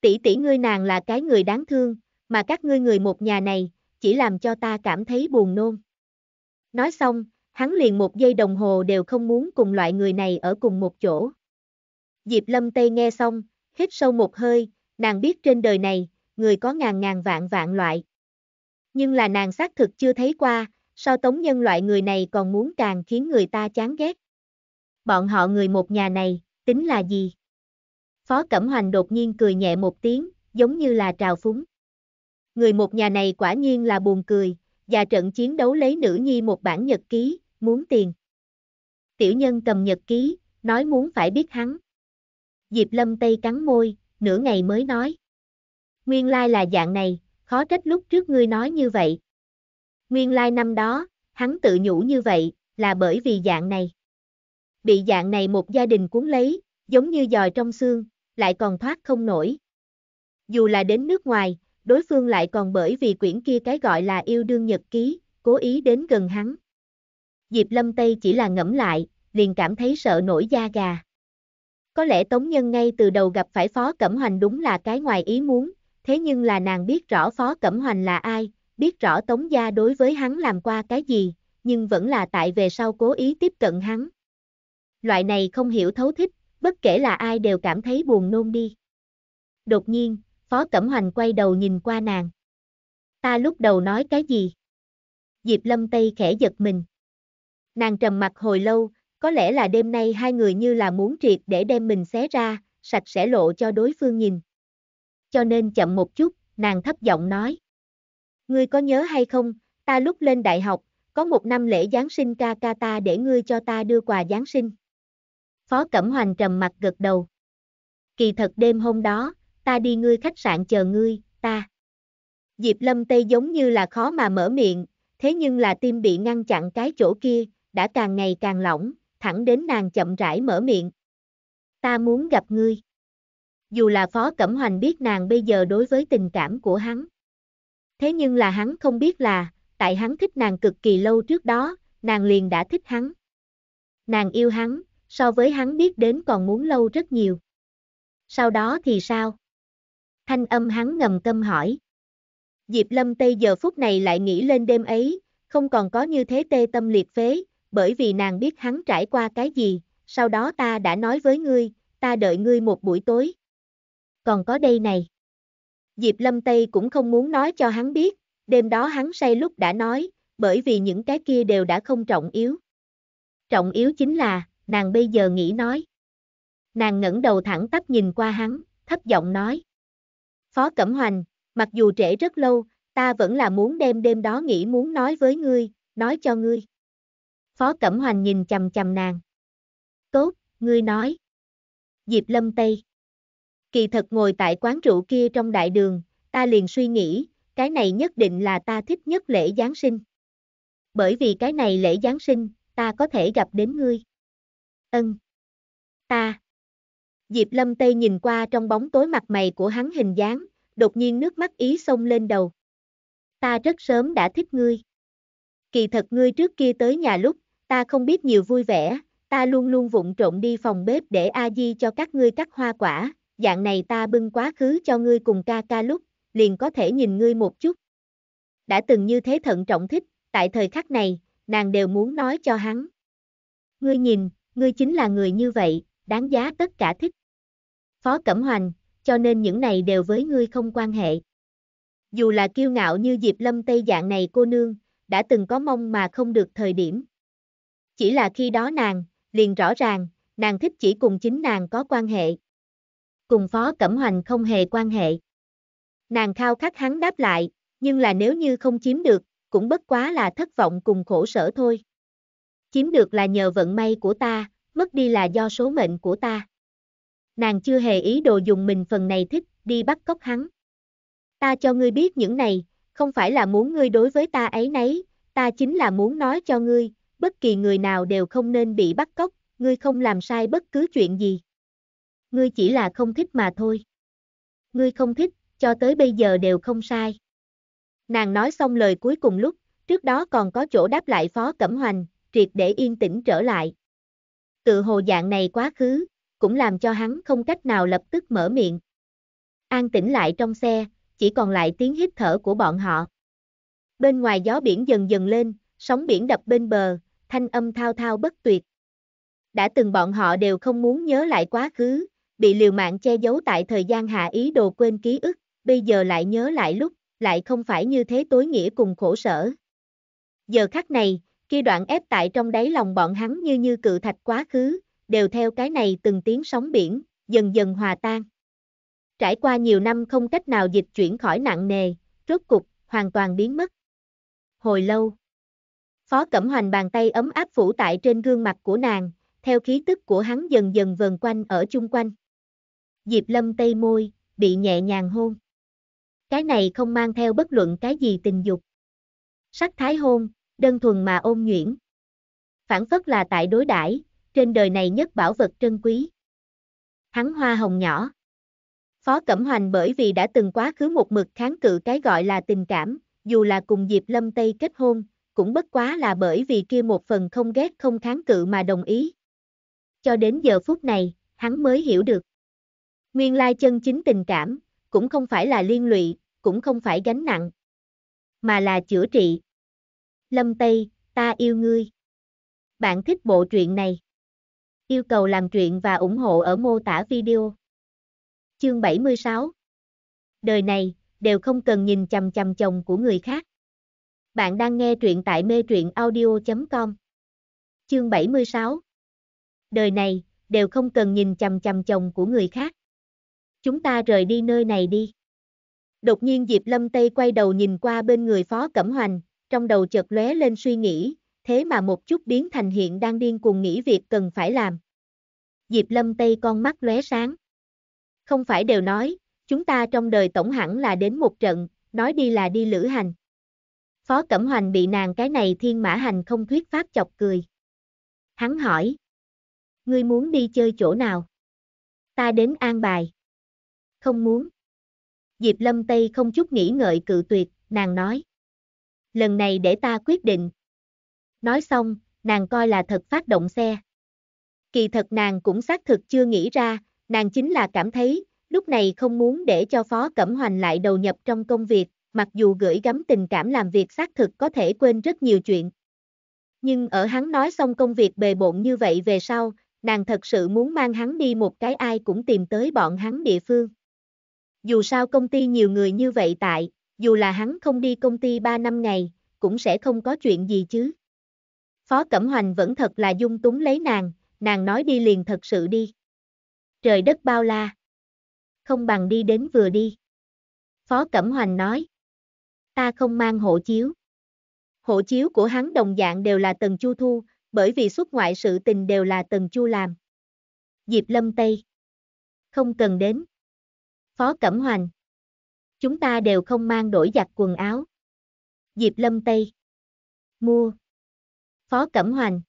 [SPEAKER 1] tỷ tỷ ngươi nàng là cái người đáng thương, mà các ngươi người một nhà này, chỉ làm cho ta cảm thấy buồn nôn. Nói xong, hắn liền một giây đồng hồ đều không muốn cùng loại người này ở cùng một chỗ. Diệp Lâm Tây nghe xong, hít sâu một hơi, nàng biết trên đời này, người có ngàn ngàn vạn vạn loại, nhưng là nàng xác thực chưa thấy qua, so tống nhân loại người này còn muốn càng khiến người ta chán ghét. Bọn họ người một nhà này, tính là gì? Phó Cẩm Hoành đột nhiên cười nhẹ một tiếng, giống như là trào phúng. Người một nhà này quả nhiên là buồn cười, và trận chiến đấu lấy nữ nhi một bản nhật ký, muốn tiền. Tiểu nhân cầm nhật ký, nói muốn phải biết hắn. Diệp Lâm Tây cắn môi, nửa ngày mới nói. Nguyên lai là dạng này, khó trách lúc trước ngươi nói như vậy. Nguyên lai năm đó, hắn tự nhủ như vậy, là bởi vì dạng này. Bị dạng này một gia đình cuốn lấy, giống như giòi trong xương, lại còn thoát không nổi. Dù là đến nước ngoài, đối phương lại còn bởi vì quyển kia cái gọi là yêu đương nhật ký, cố ý đến gần hắn. Diệp Lâm Tây chỉ là ngẫm lại, liền cảm thấy sợ nổi da gà. Có lẽ Tống Nhân ngay từ đầu gặp phải Phó Cẩm Hoành đúng là cái ngoài ý muốn, thế nhưng là nàng biết rõ Phó Cẩm Hoành là ai, biết rõ Tống Gia đối với hắn làm qua cái gì, nhưng vẫn là tại về sau cố ý tiếp cận hắn. Loại này không hiểu thấu thích, bất kể là ai đều cảm thấy buồn nôn đi. Đột nhiên, Phó Cẩm Hoành quay đầu nhìn qua nàng. Ta lúc đầu nói cái gì? Diệp Lâm Tây khẽ giật mình. Nàng trầm mặt hồi lâu, có lẽ là đêm nay hai người như là muốn triệt để đem mình xé ra, sạch sẽ lộ cho đối phương nhìn cho nên chậm một chút, nàng thấp giọng nói. Ngươi có nhớ hay không, ta lúc lên đại học, có một năm lễ Giáng sinh ca ca ta để ngươi cho ta đưa quà Giáng sinh. Phó Cẩm Hoành trầm mặt gật đầu. Kỳ thật đêm hôm đó, ta đi ngươi khách sạn chờ ngươi, ta. Diệp Lâm Tây giống như là khó mà mở miệng, thế nhưng là tim bị ngăn chặn cái chỗ kia, đã càng ngày càng lỏng, thẳng đến nàng chậm rãi mở miệng. Ta muốn gặp ngươi dù là Phó Cẩm Hoành biết nàng bây giờ đối với tình cảm của hắn. Thế nhưng là hắn không biết là, tại hắn thích nàng cực kỳ lâu trước đó, nàng liền đã thích hắn. Nàng yêu hắn, so với hắn biết đến còn muốn lâu rất nhiều. Sau đó thì sao? Thanh âm hắn ngầm câm hỏi. Diệp Lâm Tây giờ phút này lại nghĩ lên đêm ấy, không còn có như thế tê tâm liệt phế, bởi vì nàng biết hắn trải qua cái gì, sau đó ta đã nói với ngươi, ta đợi ngươi một buổi tối còn có đây này. Diệp Lâm Tây cũng không muốn nói cho hắn biết, đêm đó hắn say lúc đã nói, bởi vì những cái kia đều đã không trọng yếu. Trọng yếu chính là, nàng bây giờ nghĩ nói. Nàng ngẩng đầu thẳng tắp nhìn qua hắn, thấp giọng nói. Phó Cẩm Hoành, mặc dù trễ rất lâu, ta vẫn là muốn đem đêm đó nghĩ muốn nói với ngươi, nói cho ngươi. Phó Cẩm Hoành nhìn chầm chầm nàng. Tốt, ngươi nói. Diệp Lâm Tây. Kỳ thật ngồi tại quán rượu kia trong đại đường, ta liền suy nghĩ, cái này nhất định là ta thích nhất lễ Giáng sinh. Bởi vì cái này lễ Giáng sinh, ta có thể gặp đến ngươi. Ân. Ta. Diệp Lâm Tây nhìn qua trong bóng tối mặt mày của hắn hình dáng, đột nhiên nước mắt ý xông lên đầu. Ta rất sớm đã thích ngươi. Kỳ thật ngươi trước kia tới nhà lúc, ta không biết nhiều vui vẻ, ta luôn luôn vụng trộn đi phòng bếp để A Di cho các ngươi cắt hoa quả, dạng này ta bưng quá khứ cho ngươi cùng ca ca lúc, liền có thể nhìn ngươi một chút. Đã từng như thế thận trọng thích, tại thời khắc này, nàng đều muốn nói cho hắn. Ngươi nhìn, ngươi chính là người như vậy, đáng giá tất cả thích. Phó Cẩm Hoành, cho nên những này đều với ngươi không quan hệ. Dù là kiêu ngạo như Diệp Lâm Tây dạng này cô nương, đã từng có mong mà không được thời điểm. Chỉ là khi đó nàng, liền rõ ràng, nàng thích chỉ cùng chính nàng có quan hệ cùng Phó Cẩm Hoành không hề quan hệ. Nàng khao khát hắn đáp lại, nhưng là nếu như không chiếm được, cũng bất quá là thất vọng cùng khổ sở thôi. Chiếm được là nhờ vận may của ta, mất đi là do số mệnh của ta. Nàng chưa hề ý đồ dùng mình phần này thích, đi bắt cóc hắn. Ta cho ngươi biết những này, không phải là muốn ngươi đối với ta ấy nấy, ta chính là muốn nói cho ngươi, bất kỳ người nào đều không nên bị bắt cóc, ngươi không làm sai bất cứ chuyện gì ngươi chỉ là không thích mà thôi. Ngươi không thích, cho tới bây giờ đều không sai. Nàng nói xong lời cuối cùng lúc, trước đó còn có chỗ đáp lại Phó Cẩm Hoành, triệt để yên tĩnh trở lại. Tự hồ dạng này quá khứ, cũng làm cho hắn không cách nào lập tức mở miệng. An tĩnh lại trong xe, chỉ còn lại tiếng hít thở của bọn họ. Bên ngoài gió biển dần dần lên, sóng biển đập bên bờ, thanh âm thao thao bất tuyệt. Đã từng bọn họ đều không muốn nhớ lại quá khứ, bị liều mạng che giấu tại thời gian hạ ý đồ quên ký ức, bây giờ lại nhớ lại lúc, lại không phải như thế tối nghĩa cùng khổ sở. Giờ khắc này, kia đoạn ép tại trong đáy lòng bọn hắn như như cự thạch quá khứ, đều theo cái này từng tiếng sóng biển, dần dần hòa tan. Trải qua nhiều năm không cách nào dịch chuyển khỏi nặng nề, rốt cục, hoàn toàn biến mất. Hồi lâu, Phó Cẩm Hoành bàn tay ấm áp phủ tại trên gương mặt của nàng, theo khí tức của hắn dần dần vần quanh ở chung quanh. Diệp Lâm tây môi, bị nhẹ nhàng hôn. Cái này không mang theo bất luận cái gì tình dục. Sắc thái hôn, đơn thuần mà ôn nhuyễn. Phản phất là tại đối đãi trên đời này nhất bảo vật trân quý. Hắn hoa hồng nhỏ. Phó Cẩm Hoành bởi vì đã từng quá khứ một mực kháng cự cái gọi là tình cảm, dù là cùng Diệp Lâm Tây kết hôn, cũng bất quá là bởi vì kia một phần không ghét không kháng cự mà đồng ý. Cho đến giờ phút này, hắn mới hiểu được. Nguyên lai chân chính tình cảm, cũng không phải là liên lụy, cũng không phải gánh nặng, mà là chữa trị. Lâm Tây, ta yêu ngươi. Bạn thích bộ truyện này? Yêu cầu làm truyện và ủng hộ ở mô tả video. Chương 76 Đời này, đều không cần nhìn chầm chầm chồng của người khác. Bạn đang nghe truyện tại mê truyện audio.com Chương 76 Đời này, đều không cần nhìn chầm chầm chồng của người khác. Chúng ta rời đi nơi này đi. Đột nhiên Diệp Lâm Tây quay đầu nhìn qua bên người Phó Cẩm Hoành, trong đầu chợt lóe lên suy nghĩ, thế mà một chút biến thành hiện đang điên cuồng nghĩ việc cần phải làm. Diệp Lâm Tây con mắt lóe sáng. Không phải đều nói, chúng ta trong đời tổng hẳn là đến một trận, nói đi là đi lữ hành. Phó Cẩm Hoành bị nàng cái này thiên mã hành không thuyết pháp chọc cười. Hắn hỏi. Ngươi muốn đi chơi chỗ nào? Ta đến an bài không muốn. Diệp Lâm Tây không chút nghĩ ngợi cự tuyệt, nàng nói. Lần này để ta quyết định. Nói xong, nàng coi là thật phát động xe. Kỳ thật nàng cũng xác thực chưa nghĩ ra, nàng chính là cảm thấy, lúc này không muốn để cho Phó Cẩm Hoành lại đầu nhập trong công việc, mặc dù gửi gắm tình cảm làm việc xác thực có thể quên rất nhiều chuyện. Nhưng ở hắn nói xong công việc bề bộn như vậy về sau, nàng thật sự muốn mang hắn đi một cái ai cũng tìm tới bọn hắn địa phương dù sao công ty nhiều người như vậy tại, dù là hắn không đi công ty 3 năm ngày, cũng sẽ không có chuyện gì chứ. Phó Cẩm Hoành vẫn thật là dung túng lấy nàng, nàng nói đi liền thật sự đi. Trời đất bao la. Không bằng đi đến vừa đi. Phó Cẩm Hoành nói. Ta không mang hộ chiếu. Hộ chiếu của hắn đồng dạng đều là Tần Chu thu, bởi vì xuất ngoại sự tình đều là Tần Chu làm. Diệp Lâm Tây. Không cần đến. Phó Cẩm Hoành. Chúng ta đều không mang đổi giặt quần áo. Diệp Lâm Tây. Mua. Phó Cẩm Hoành.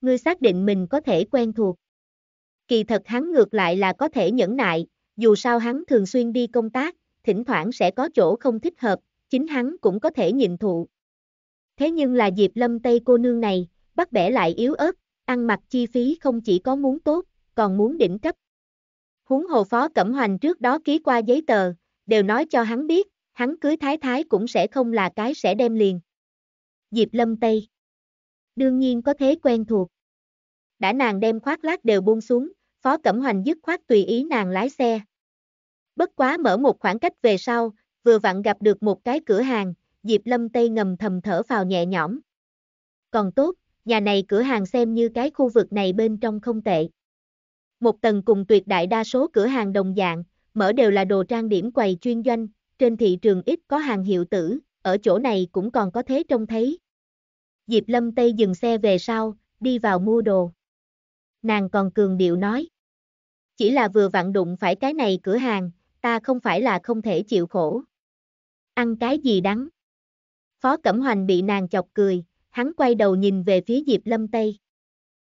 [SPEAKER 1] Ngươi xác định mình có thể quen thuộc. Kỳ thật hắn ngược lại là có thể nhẫn nại, dù sao hắn thường xuyên đi công tác, thỉnh thoảng sẽ có chỗ không thích hợp, chính hắn cũng có thể nhịn thụ. Thế nhưng là Diệp Lâm Tây cô nương này, bắt bẻ lại yếu ớt, ăn mặc chi phí không chỉ có muốn tốt, còn muốn đỉnh cấp, Huống hồ Phó Cẩm Hoành trước đó ký qua giấy tờ, đều nói cho hắn biết, hắn cưới thái thái cũng sẽ không là cái sẽ đem liền. Diệp Lâm Tây Đương nhiên có thế quen thuộc. Đã nàng đem khoác lát đều buông xuống, Phó Cẩm Hoành dứt khoát tùy ý nàng lái xe. Bất quá mở một khoảng cách về sau, vừa vặn gặp được một cái cửa hàng, Diệp Lâm Tây ngầm thầm thở vào nhẹ nhõm. Còn tốt, nhà này cửa hàng xem như cái khu vực này bên trong không tệ. Một tầng cùng tuyệt đại đa số cửa hàng đồng dạng, mở đều là đồ trang điểm quầy chuyên doanh, trên thị trường ít có hàng hiệu tử, ở chỗ này cũng còn có thế trông thấy. Diệp Lâm Tây dừng xe về sau, đi vào mua đồ. Nàng còn cường điệu nói. Chỉ là vừa vặn đụng phải cái này cửa hàng, ta không phải là không thể chịu khổ. Ăn cái gì đắng. Phó Cẩm Hoành bị nàng chọc cười, hắn quay đầu nhìn về phía Diệp Lâm Tây.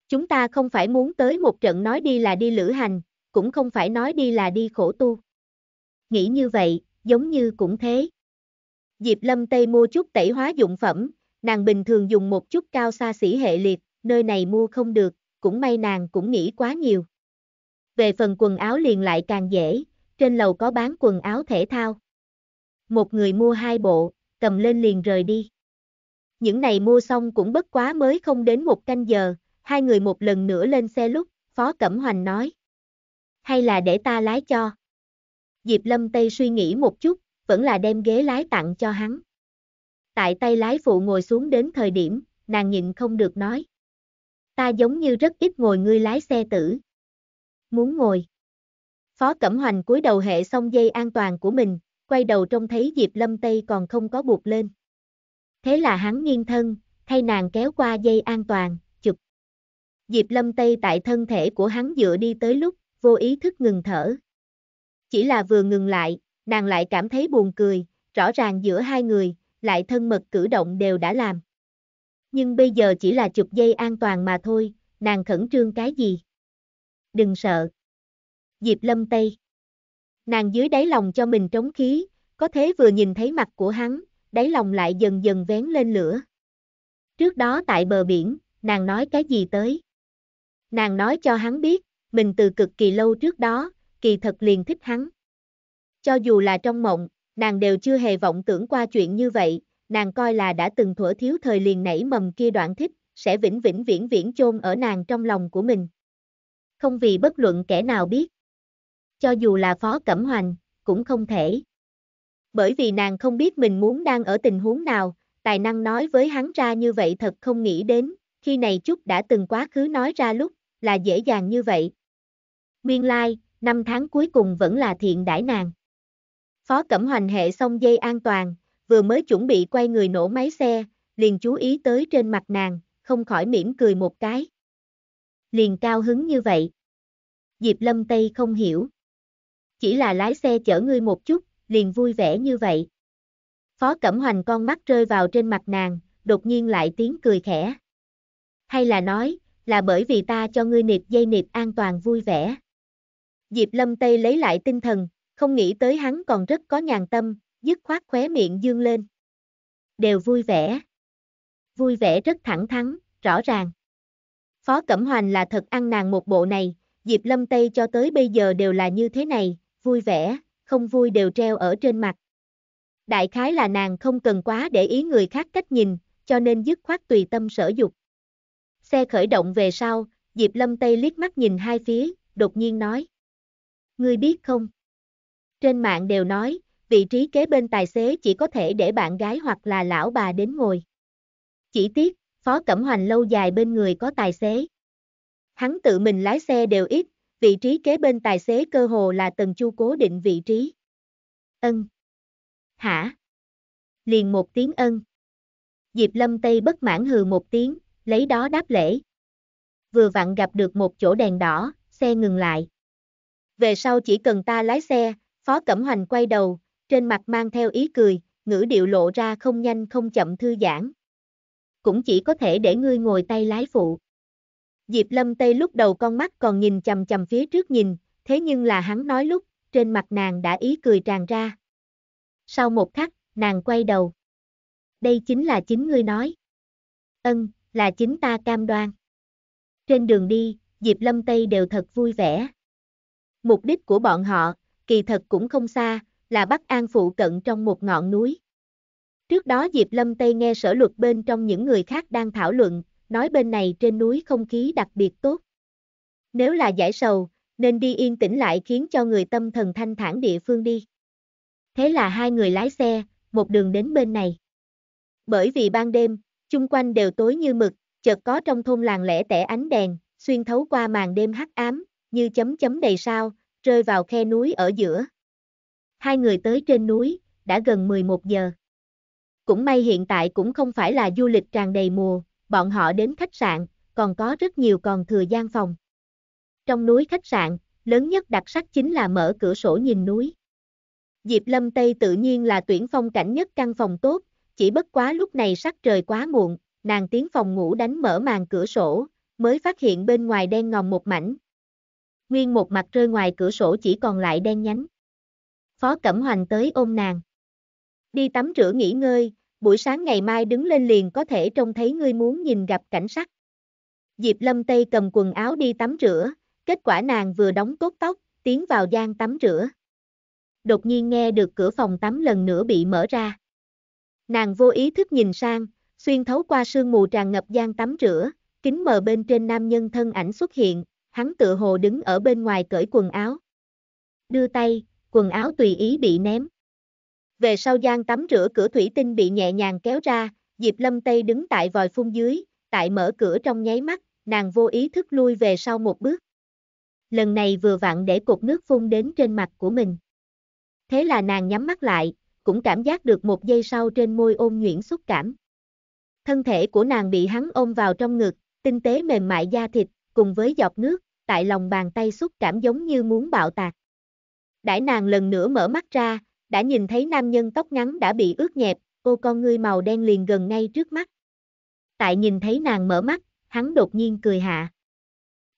[SPEAKER 1] Chúng ta không phải muốn tới một trận nói đi là đi lữ hành, cũng không phải nói đi là đi khổ tu. Nghĩ như vậy, giống như cũng thế. Diệp Lâm Tây mua chút tẩy hóa dụng phẩm, nàng bình thường dùng một chút cao xa xỉ hệ liệt, nơi này mua không được, cũng may nàng cũng nghĩ quá nhiều. Về phần quần áo liền lại càng dễ, trên lầu có bán quần áo thể thao. Một người mua hai bộ, cầm lên liền rời đi. Những này mua xong cũng bất quá mới không đến một canh giờ, hai người một lần nữa lên xe lúc, Phó Cẩm Hoành nói. Hay là để ta lái cho. Diệp Lâm Tây suy nghĩ một chút, vẫn là đem ghế lái tặng cho hắn. Tại tay lái phụ ngồi xuống đến thời điểm, nàng nhịn không được nói. Ta giống như rất ít ngồi ngươi lái xe tử. Muốn ngồi. Phó Cẩm Hoành cúi đầu hệ xong dây an toàn của mình, quay đầu trông thấy Diệp Lâm Tây còn không có buộc lên. Thế là hắn nghiêng thân, thay nàng kéo qua dây an toàn. Diệp Lâm Tây tại thân thể của hắn dựa đi tới lúc, vô ý thức ngừng thở. Chỉ là vừa ngừng lại, nàng lại cảm thấy buồn cười, rõ ràng giữa hai người, lại thân mật cử động đều đã làm. Nhưng bây giờ chỉ là chụp dây an toàn mà thôi, nàng khẩn trương cái gì? Đừng sợ. Diệp Lâm Tây. Nàng dưới đáy lòng cho mình trống khí, có thế vừa nhìn thấy mặt của hắn, đáy lòng lại dần dần vén lên lửa. Trước đó tại bờ biển, nàng nói cái gì tới? Nàng nói cho hắn biết, mình từ cực kỳ lâu trước đó, kỳ thật liền thích hắn. Cho dù là trong mộng, nàng đều chưa hề vọng tưởng qua chuyện như vậy, nàng coi là đã từng thuở thiếu thời liền nảy mầm kia đoạn thích, sẽ vĩnh vĩnh viễn viễn chôn ở nàng trong lòng của mình. Không vì bất luận kẻ nào biết. Cho dù là Phó Cẩm Hoành, cũng không thể. Bởi vì nàng không biết mình muốn đang ở tình huống nào, tài năng nói với hắn ra như vậy thật không nghĩ đến, khi này Trúc đã từng quá khứ nói ra lúc, là dễ dàng như vậy. Nguyên lai, like, năm tháng cuối cùng vẫn là thiện đãi nàng. Phó Cẩm Hoành hệ xong dây an toàn, vừa mới chuẩn bị quay người nổ máy xe, liền chú ý tới trên mặt nàng, không khỏi mỉm cười một cái. Liền cao hứng như vậy. Diệp Lâm Tây không hiểu. Chỉ là lái xe chở ngươi một chút, liền vui vẻ như vậy. Phó Cẩm Hoành con mắt rơi vào trên mặt nàng, đột nhiên lại tiếng cười khẽ. Hay là nói, là bởi vì ta cho ngươi nịp dây nịp an toàn vui vẻ. Diệp Lâm Tây lấy lại tinh thần, không nghĩ tới hắn còn rất có nhàn tâm, dứt khoát khóe miệng dương lên. Đều vui vẻ. Vui vẻ rất thẳng thắn, rõ ràng. Phó Cẩm Hoành là thật ăn nàng một bộ này, Diệp Lâm Tây cho tới bây giờ đều là như thế này, vui vẻ, không vui đều treo ở trên mặt. Đại khái là nàng không cần quá để ý người khác cách nhìn, cho nên dứt khoát tùy tâm sở dục. Xe khởi động về sau, Diệp Lâm Tây liếc mắt nhìn hai phía, đột nhiên nói. Ngươi biết không? Trên mạng đều nói, vị trí kế bên tài xế chỉ có thể để bạn gái hoặc là lão bà đến ngồi. Chỉ tiếc, Phó Cẩm Hoành lâu dài bên người có tài xế. Hắn tự mình lái xe đều ít, vị trí kế bên tài xế cơ hồ là tần chu cố định vị trí. Ân. Hả? Liền một tiếng ân. Diệp Lâm Tây bất mãn hừ một tiếng, lấy đó đáp lễ. Vừa vặn gặp được một chỗ đèn đỏ, xe ngừng lại. Về sau chỉ cần ta lái xe, Phó Cẩm Hoành quay đầu, trên mặt mang theo ý cười, ngữ điệu lộ ra không nhanh không chậm thư giãn. Cũng chỉ có thể để ngươi ngồi tay lái phụ. Diệp Lâm Tây lúc đầu con mắt còn nhìn chầm chầm phía trước nhìn, thế nhưng là hắn nói lúc, trên mặt nàng đã ý cười tràn ra. Sau một khắc, nàng quay đầu. Đây chính là chính ngươi nói. Ân, là chính ta cam đoan. Trên đường đi, Diệp Lâm Tây đều thật vui vẻ. Mục đích của bọn họ, kỳ thật cũng không xa, là bắt An phụ cận trong một ngọn núi. Trước đó Diệp Lâm Tây nghe sở luật bên trong những người khác đang thảo luận, nói bên này trên núi không khí đặc biệt tốt. Nếu là giải sầu, nên đi yên tĩnh lại khiến cho người tâm thần thanh thản địa phương đi. Thế là hai người lái xe, một đường đến bên này. Bởi vì ban đêm, Chung quanh đều tối như mực, chợt có trong thôn làng lẻ tẻ ánh đèn, xuyên thấu qua màn đêm hắc ám, như chấm chấm đầy sao, rơi vào khe núi ở giữa. Hai người tới trên núi, đã gần 11 giờ. Cũng may hiện tại cũng không phải là du lịch tràn đầy mùa, bọn họ đến khách sạn, còn có rất nhiều còn thừa gian phòng. Trong núi khách sạn, lớn nhất đặc sắc chính là mở cửa sổ nhìn núi. Diệp Lâm Tây tự nhiên là tuyển phong cảnh nhất căn phòng tốt, chỉ bất quá lúc này sắc trời quá muộn, nàng tiến phòng ngủ đánh mở màn cửa sổ, mới phát hiện bên ngoài đen ngòm một mảnh. Nguyên một mặt rơi ngoài cửa sổ chỉ còn lại đen nhánh. Phó Cẩm Hoành tới ôm nàng. Đi tắm rửa nghỉ ngơi, buổi sáng ngày mai đứng lên liền có thể trông thấy ngươi muốn nhìn gặp cảnh sắc. Diệp Lâm Tây cầm quần áo đi tắm rửa, kết quả nàng vừa đóng tốt tóc, tiến vào gian tắm rửa. Đột nhiên nghe được cửa phòng tắm lần nữa bị mở ra. Nàng vô ý thức nhìn sang, xuyên thấu qua sương mù tràn ngập gian tắm rửa, kính mờ bên trên nam nhân thân ảnh xuất hiện, hắn tựa hồ đứng ở bên ngoài cởi quần áo. Đưa tay, quần áo tùy ý bị ném. Về sau gian tắm rửa cửa thủy tinh bị nhẹ nhàng kéo ra, Diệp Lâm Tây đứng tại vòi phun dưới, tại mở cửa trong nháy mắt, nàng vô ý thức lui về sau một bước. Lần này vừa vặn để cục nước phun đến trên mặt của mình. Thế là nàng nhắm mắt lại, cũng cảm giác được một giây sau trên môi ôm nhuyễn xúc cảm. Thân thể của nàng bị hắn ôm vào trong ngực, tinh tế mềm mại da thịt, cùng với giọt nước, tại lòng bàn tay xúc cảm giống như muốn bạo tạc. Đãi nàng lần nữa mở mắt ra, đã nhìn thấy nam nhân tóc ngắn đã bị ướt nhẹp, cô con ngươi màu đen liền gần ngay trước mắt. Tại nhìn thấy nàng mở mắt, hắn đột nhiên cười hạ.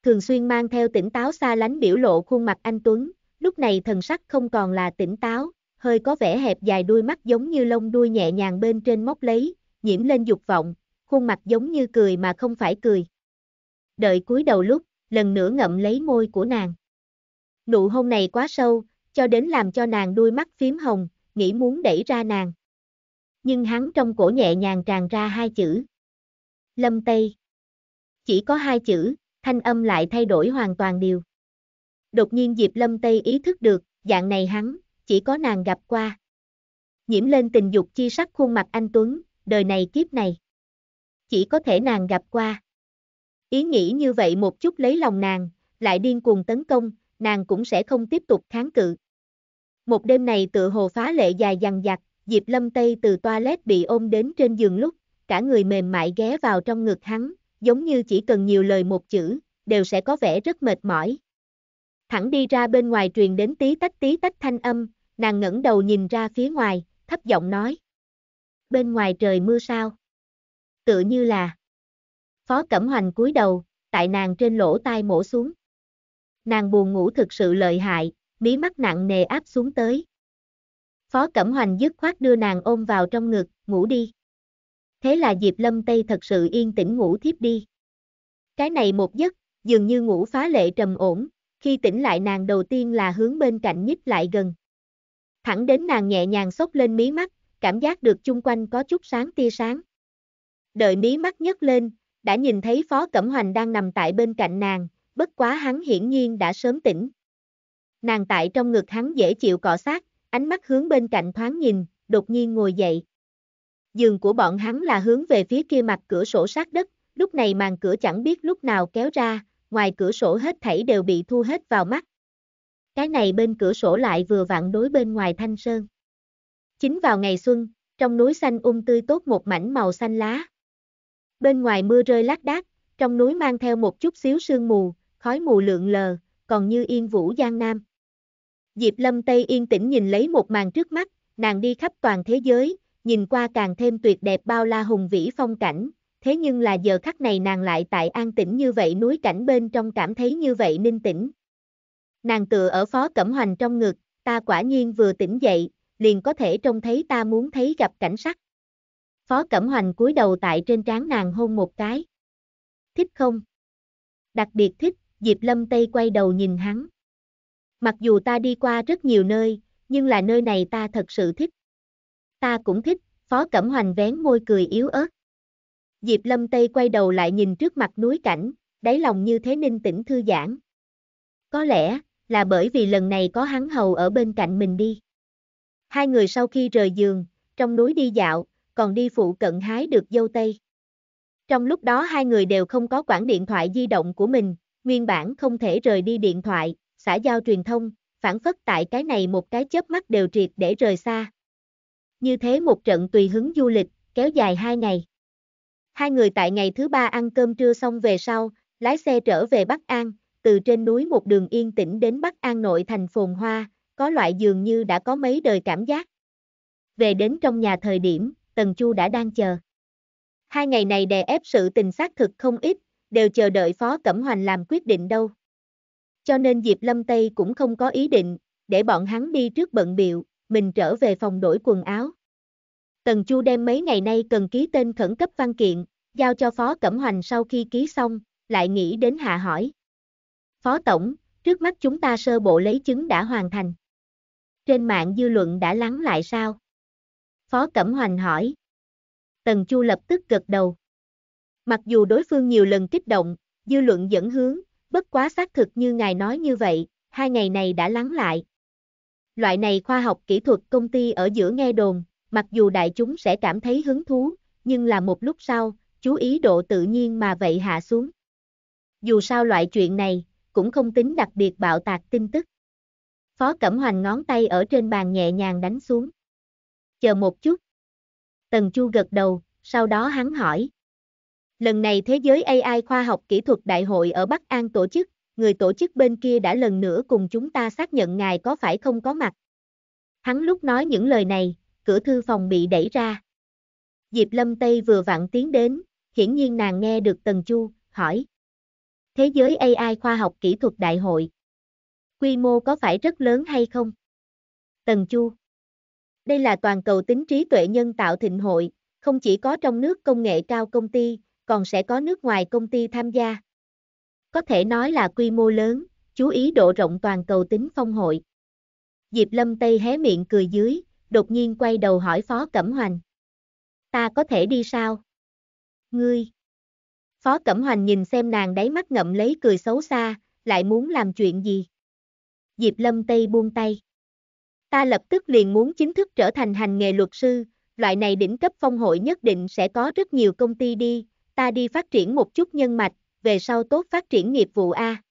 [SPEAKER 1] Thường xuyên mang theo tỉnh táo xa lánh biểu lộ khuôn mặt anh Tuấn, lúc này thần sắc không còn là tỉnh táo, hơi có vẻ hẹp dài đuôi mắt giống như lông đuôi nhẹ nhàng bên trên móc lấy, nhiễm lên dục vọng, khuôn mặt giống như cười mà không phải cười. Đợi cúi đầu lúc, lần nữa ngậm lấy môi của nàng. Nụ hôn này quá sâu, cho đến làm cho nàng đuôi mắt phím hồng, nghĩ muốn đẩy ra nàng. Nhưng hắn trong cổ nhẹ nhàng tràn ra hai chữ. Lâm Tây. Chỉ có hai chữ, thanh âm lại thay đổi hoàn toàn điều. Đột nhiên Diệp Lâm Tây ý thức được, dạng này hắn, chỉ có nàng gặp qua. Nhiễm lên tình dục chi sắc khuôn mặt anh Tuấn, đời này kiếp này. Chỉ có thể nàng gặp qua. Ý nghĩ như vậy một chút lấy lòng nàng, lại điên cuồng tấn công, nàng cũng sẽ không tiếp tục kháng cự. Một đêm này tự hồ phá lệ dài dằng dặc, Diệp Lâm Tây từ toilet bị ôm đến trên giường lúc, cả người mềm mại ghé vào trong ngực hắn, giống như chỉ cần nhiều lời một chữ, đều sẽ có vẻ rất mệt mỏi. Thẳng đi ra bên ngoài truyền đến tí tách tí tách thanh âm, Nàng ngẩng đầu nhìn ra phía ngoài, thấp giọng nói. Bên ngoài trời mưa sao? Tựa như là. Phó Cẩm Hoành cúi đầu, tại nàng trên lỗ tai mổ xuống. Nàng buồn ngủ thực sự lợi hại, mí mắt nặng nề áp xuống tới. Phó Cẩm Hoành dứt khoát đưa nàng ôm vào trong ngực, ngủ đi. Thế là Diệp Lâm Tây thật sự yên tĩnh ngủ thiếp đi. Cái này một giấc, dường như ngủ phá lệ trầm ổn, khi tỉnh lại nàng đầu tiên là hướng bên cạnh nhích lại gần. Thẳng đến nàng nhẹ nhàng xốc lên mí mắt, cảm giác được chung quanh có chút sáng tia sáng. Đợi mí mắt nhấc lên, đã nhìn thấy Phó Cẩm Hoành đang nằm tại bên cạnh nàng, bất quá hắn hiển nhiên đã sớm tỉnh. Nàng tại trong ngực hắn dễ chịu cọ sát, ánh mắt hướng bên cạnh thoáng nhìn, đột nhiên ngồi dậy. Giường của bọn hắn là hướng về phía kia mặt cửa sổ sát đất, lúc này màn cửa chẳng biết lúc nào kéo ra, ngoài cửa sổ hết thảy đều bị thu hết vào mắt, cái này bên cửa sổ lại vừa vặn đối bên ngoài thanh sơn. Chính vào ngày xuân, trong núi xanh um tươi tốt một mảnh màu xanh lá. Bên ngoài mưa rơi lác đác, trong núi mang theo một chút xíu sương mù, khói mù lượn lờ, còn như yên vũ giang nam. Diệp Lâm Tây yên tĩnh nhìn lấy một màn trước mắt, nàng đi khắp toàn thế giới, nhìn qua càng thêm tuyệt đẹp bao la hùng vĩ phong cảnh, thế nhưng là giờ khắc này nàng lại tại an tĩnh như vậy núi cảnh bên trong cảm thấy như vậy ninh tĩnh. Nàng tựa ở phó cẩm hoành trong ngực, ta quả nhiên vừa tỉnh dậy, liền có thể trông thấy ta muốn thấy gặp cảnh sắc. Phó cẩm hoành cúi đầu tại trên trán nàng hôn một cái. Thích không? Đặc biệt thích, Diệp Lâm Tây quay đầu nhìn hắn. Mặc dù ta đi qua rất nhiều nơi, nhưng là nơi này ta thật sự thích. Ta cũng thích, Phó Cẩm Hoành vén môi cười yếu ớt. Diệp Lâm Tây quay đầu lại nhìn trước mặt núi cảnh, đáy lòng như thế ninh tĩnh thư giãn. Có lẽ, là bởi vì lần này có hắn hầu ở bên cạnh mình đi. Hai người sau khi rời giường, trong núi đi dạo, còn đi phụ cận hái được dâu tây. Trong lúc đó hai người đều không có quản điện thoại di động của mình, nguyên bản không thể rời đi điện thoại, xã giao truyền thông, phản phất tại cái này một cái chớp mắt đều triệt để rời xa. Như thế một trận tùy hứng du lịch, kéo dài hai ngày. Hai người tại ngày thứ ba ăn cơm trưa xong về sau, lái xe trở về Bắc An, từ trên núi một đường yên tĩnh đến Bắc An nội thành phồn hoa, có loại dường như đã có mấy đời cảm giác. Về đến trong nhà thời điểm, Tần Chu đã đang chờ. Hai ngày này đè ép sự tình xác thực không ít, đều chờ đợi Phó Cẩm Hoành làm quyết định đâu. Cho nên Diệp Lâm Tây cũng không có ý định, để bọn hắn đi trước bận biệu, mình trở về phòng đổi quần áo. Tần Chu đem mấy ngày nay cần ký tên khẩn cấp văn kiện, giao cho Phó Cẩm Hoành sau khi ký xong, lại nghĩ đến hạ hỏi. Phó Tổng, trước mắt chúng ta sơ bộ lấy chứng đã hoàn thành. Trên mạng dư luận đã lắng lại sao? Phó Cẩm Hoành hỏi. Tần Chu lập tức gật đầu. Mặc dù đối phương nhiều lần kích động, dư luận dẫn hướng, bất quá xác thực như ngài nói như vậy, hai ngày này đã lắng lại. Loại này khoa học kỹ thuật công ty ở giữa nghe đồn, mặc dù đại chúng sẽ cảm thấy hứng thú, nhưng là một lúc sau, chú ý độ tự nhiên mà vậy hạ xuống. Dù sao loại chuyện này, cũng không tính đặc biệt bạo tạc tin tức. Phó Cẩm Hoành ngón tay ở trên bàn nhẹ nhàng đánh xuống. Chờ một chút. Tần Chu gật đầu, sau đó hắn hỏi. Lần này Thế giới AI Khoa học Kỹ thuật Đại hội ở Bắc An tổ chức, người tổ chức bên kia đã lần nữa cùng chúng ta xác nhận ngài có phải không có mặt. Hắn lúc nói những lời này, cửa thư phòng bị đẩy ra. Diệp Lâm Tây vừa vặn tiến đến, hiển nhiên nàng nghe được Tần Chu, hỏi. Thế giới AI khoa học kỹ thuật đại hội. Quy mô có phải rất lớn hay không? Tần Chu. Đây là toàn cầu tính trí tuệ nhân tạo thịnh hội, không chỉ có trong nước công nghệ cao công ty, còn sẽ có nước ngoài công ty tham gia. Có thể nói là quy mô lớn, chú ý độ rộng toàn cầu tính phong hội. Diệp Lâm Tây hé miệng cười dưới, đột nhiên quay đầu hỏi Phó Cẩm Hoành. Ta có thể đi sao? Ngươi. Phó Cẩm Hoành nhìn xem nàng đáy mắt ngậm lấy cười xấu xa, lại muốn làm chuyện gì. Diệp Lâm Tây buông tay. Ta lập tức liền muốn chính thức trở thành hành nghề luật sư, loại này đỉnh cấp phong hội nhất định sẽ có rất nhiều công ty đi, ta đi phát triển một chút nhân mạch, về sau tốt phát triển nghiệp vụ A.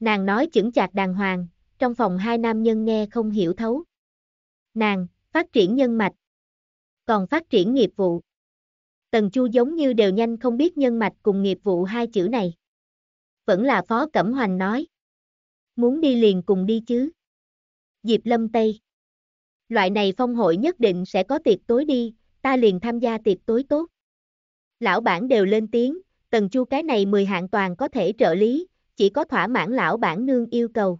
[SPEAKER 1] Nàng nói chững chạc đàng hoàng, trong phòng hai nam nhân nghe không hiểu thấu. Nàng, phát triển nhân mạch, còn phát triển nghiệp vụ. Tần Chu giống như đều nhanh không biết nhân mạch cùng nghiệp vụ hai chữ này. Vẫn là Phó Cẩm Hoành nói. Muốn đi liền cùng đi chứ. Diệp Lâm Tây. Loại này phong hội nhất định sẽ có tiệc tối đi, ta liền tham gia tiệc tối tốt. Lão bản đều lên tiếng, Tần Chu cái này 10 hạng toàn có thể trợ lý, chỉ có thỏa mãn lão bản nương yêu cầu.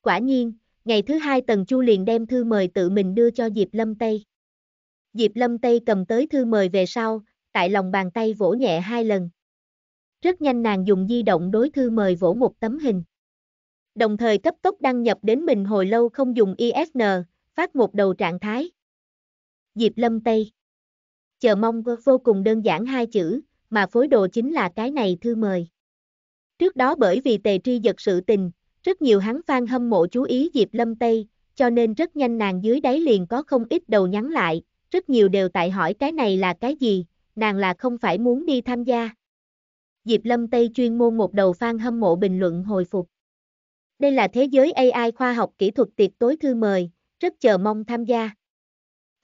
[SPEAKER 1] Quả nhiên, ngày thứ hai Tần Chu liền đem thư mời tự mình đưa cho Diệp Lâm Tây. Diệp Lâm Tây cầm tới thư mời về sau, tại lòng bàn tay vỗ nhẹ hai lần. Rất nhanh nàng dùng di động đối thư mời vỗ một tấm hình. Đồng thời cấp tốc đăng nhập đến mình hồi lâu không dùng ISN, phát một đầu trạng thái. Diệp Lâm Tây Chờ mong vô cùng đơn giản hai chữ, mà phối đồ chính là cái này thư mời. Trước đó bởi vì tề tri giật sự tình, rất nhiều hắn fan hâm mộ chú ý Diệp Lâm Tây, cho nên rất nhanh nàng dưới đáy liền có không ít đầu nhắn lại, rất nhiều đều tại hỏi cái này là cái gì, nàng là không phải muốn đi tham gia. Diệp Lâm Tây chuyên môn một đầu fan hâm mộ bình luận hồi phục. Đây là thế giới AI khoa học kỹ thuật tiệc tối thư mời, rất chờ mong tham gia.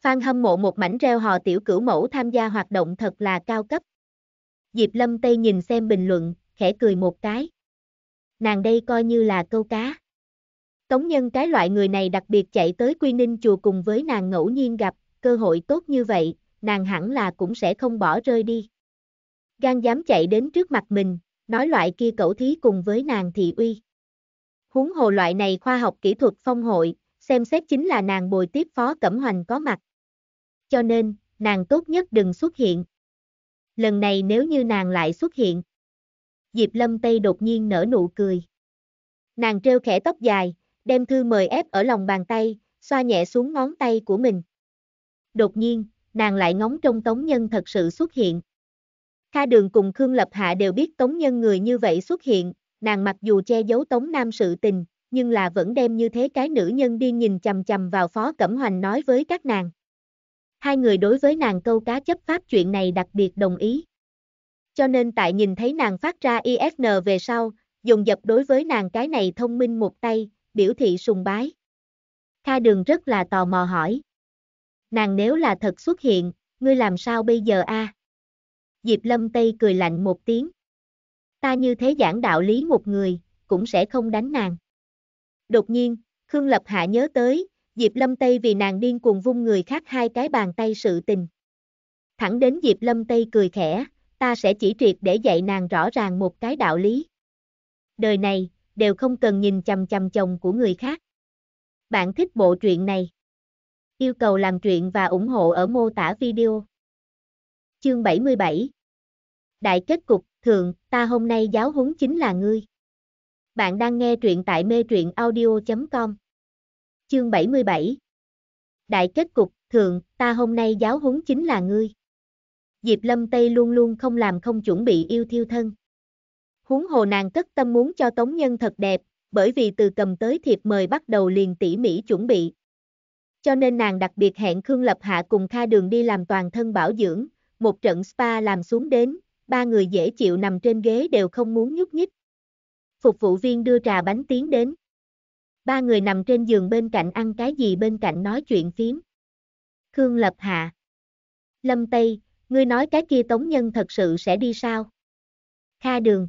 [SPEAKER 1] Fan hâm mộ một mảnh reo hò tiểu cửu mẫu tham gia hoạt động thật là cao cấp. Diệp Lâm Tây nhìn xem bình luận, khẽ cười một cái. Nàng đây coi như là câu cá. Tống nhân cái loại người này đặc biệt chạy tới Quy Ninh chùa cùng với nàng ngẫu nhiên gặp, cơ hội tốt như vậy, nàng hẳn là cũng sẽ không bỏ rơi đi. Gan dám chạy đến trước mặt mình, nói loại kia cẩu thí cùng với nàng thị uy. Huống hồ loại này khoa học kỹ thuật phong hội, xem xét chính là nàng bồi tiếp phó Cẩm Hoành có mặt. Cho nên, nàng tốt nhất đừng xuất hiện. Lần này nếu như nàng lại xuất hiện. Diệp Lâm Tây đột nhiên nở nụ cười. Nàng treo khẽ tóc dài, đem thư mời ép ở lòng bàn tay, xoa nhẹ xuống ngón tay của mình đột nhiên, nàng lại ngóng trong Tống Nhân thật sự xuất hiện. Kha Đường cùng Khương Lập Hạ đều biết Tống Nhân người như vậy xuất hiện, nàng mặc dù che giấu Tống Nam sự tình, nhưng là vẫn đem như thế cái nữ nhân đi nhìn chầm chầm vào Phó Cẩm Hoành nói với các nàng. Hai người đối với nàng câu cá chấp pháp chuyện này đặc biệt đồng ý. Cho nên tại nhìn thấy nàng phát ra ISN về sau, dùng dập đối với nàng cái này thông minh một tay, biểu thị sùng bái. Kha Đường rất là tò mò hỏi, Nàng nếu là thật xuất hiện, ngươi làm sao bây giờ a? À? Diệp Lâm Tây cười lạnh một tiếng. Ta như thế giảng đạo lý một người, cũng sẽ không đánh nàng. Đột nhiên, Khương Lập Hạ nhớ tới, Diệp Lâm Tây vì nàng điên cuồng vung người khác hai cái bàn tay sự tình. Thẳng đến Diệp Lâm Tây cười khẽ, ta sẽ chỉ triệt để dạy nàng rõ ràng một cái đạo lý. Đời này, đều không cần nhìn chầm chầm chồng của người khác. Bạn thích bộ truyện này. Yêu cầu làm truyện và ủng hộ ở mô tả video. Chương 77 Đại kết cục, thường, ta hôm nay giáo huấn chính là ngươi. Bạn đang nghe truyện tại mê truyện audio.com Chương 77 Đại kết cục, thường, ta hôm nay giáo huấn chính là ngươi. Diệp Lâm Tây luôn luôn không làm không chuẩn bị yêu thiêu thân. Huống hồ nàng cất tâm muốn cho Tống Nhân thật đẹp, bởi vì từ cầm tới thiệp mời bắt đầu liền tỉ mỉ chuẩn bị cho nên nàng đặc biệt hẹn Khương Lập Hạ cùng Kha Đường đi làm toàn thân bảo dưỡng, một trận spa làm xuống đến, ba người dễ chịu nằm trên ghế đều không muốn nhúc nhích. Phục vụ viên đưa trà bánh tiến đến. Ba người nằm trên giường bên cạnh ăn cái gì bên cạnh nói chuyện phím. Khương Lập Hạ. Lâm Tây, ngươi nói cái kia tống nhân thật sự sẽ đi sao? Kha đường.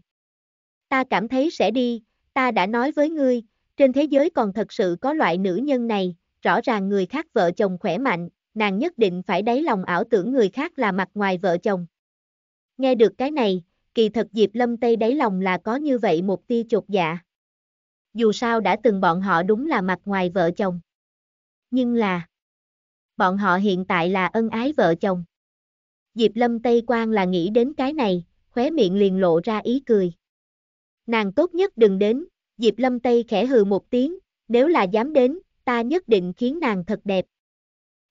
[SPEAKER 1] Ta cảm thấy sẽ đi, ta đã nói với ngươi, trên thế giới còn thật sự có loại nữ nhân này, rõ ràng người khác vợ chồng khỏe mạnh, nàng nhất định phải đáy lòng ảo tưởng người khác là mặt ngoài vợ chồng. Nghe được cái này, kỳ thật Diệp Lâm Tây đáy lòng là có như vậy một tia chột dạ. Dù sao đã từng bọn họ đúng là mặt ngoài vợ chồng. Nhưng là, bọn họ hiện tại là ân ái vợ chồng. Diệp Lâm Tây quan là nghĩ đến cái này, khóe miệng liền lộ ra ý cười. Nàng tốt nhất đừng đến, Diệp Lâm Tây khẽ hừ một tiếng, nếu là dám đến, ta nhất định khiến nàng thật đẹp.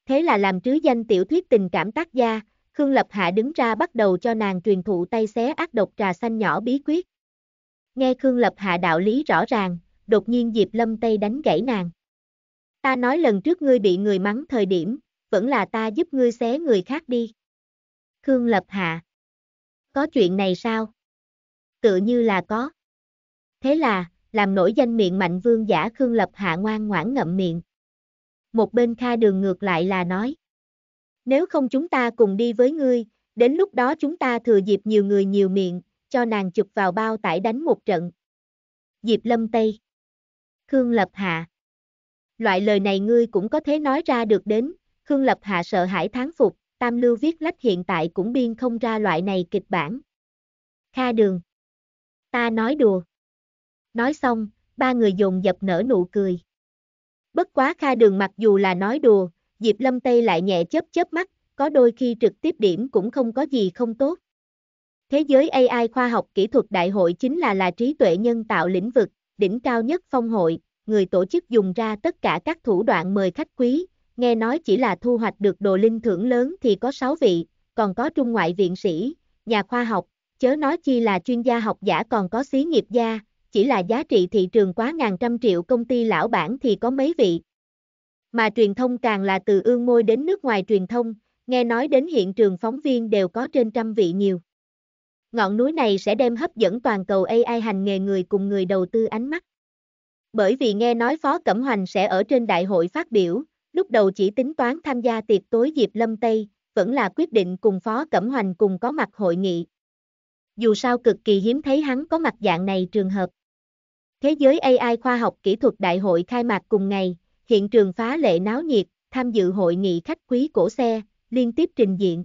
[SPEAKER 1] Thế là làm trứ danh tiểu thuyết tình cảm tác gia, Khương Lập Hạ đứng ra bắt đầu cho nàng truyền thụ tay xé ác độc trà xanh nhỏ bí quyết. Nghe Khương Lập Hạ đạo lý rõ ràng, đột nhiên Diệp Lâm Tây đánh gãy nàng. Ta nói lần trước ngươi bị người mắng thời điểm, vẫn là ta giúp ngươi xé người khác đi. Khương Lập Hạ. Có chuyện này sao? Tự như là có. Thế là, làm nổi danh miệng mạnh vương giả Khương Lập Hạ ngoan ngoãn ngậm miệng. Một bên Kha Đường ngược lại là nói. Nếu không chúng ta cùng đi với ngươi, đến lúc đó chúng ta thừa dịp nhiều người nhiều miệng, cho nàng chụp vào bao tải đánh một trận. Diệp Lâm Tây Khương Lập Hạ Loại lời này ngươi cũng có thể nói ra được đến, Khương Lập Hạ sợ hãi tháng phục, Tam Lưu viết lách hiện tại cũng biên không ra loại này kịch bản. Kha Đường Ta nói đùa nói xong, ba người dồn dập nở nụ cười. Bất quá Kha Đường mặc dù là nói đùa, Diệp Lâm Tây lại nhẹ chớp chớp mắt, có đôi khi trực tiếp điểm cũng không có gì không tốt. Thế giới AI khoa học kỹ thuật đại hội chính là là trí tuệ nhân tạo lĩnh vực, đỉnh cao nhất phong hội, người tổ chức dùng ra tất cả các thủ đoạn mời khách quý, nghe nói chỉ là thu hoạch được đồ linh thưởng lớn thì có 6 vị, còn có trung ngoại viện sĩ, nhà khoa học, chớ nói chi là chuyên gia học giả còn có xí nghiệp gia, chỉ là giá trị thị trường quá ngàn trăm triệu công ty lão bản thì có mấy vị. Mà truyền thông càng là từ ương môi đến nước ngoài truyền thông, nghe nói đến hiện trường phóng viên đều có trên trăm vị nhiều. Ngọn núi này sẽ đem hấp dẫn toàn cầu AI hành nghề người cùng người đầu tư ánh mắt. Bởi vì nghe nói Phó Cẩm Hoành sẽ ở trên đại hội phát biểu, lúc đầu chỉ tính toán tham gia tiệc tối dịp lâm Tây, vẫn là quyết định cùng Phó Cẩm Hoành cùng có mặt hội nghị. Dù sao cực kỳ hiếm thấy hắn có mặt dạng này trường hợp. Thế giới AI khoa học kỹ thuật đại hội khai mạc cùng ngày, hiện trường phá lệ náo nhiệt, tham dự hội nghị khách quý cổ xe, liên tiếp trình diện.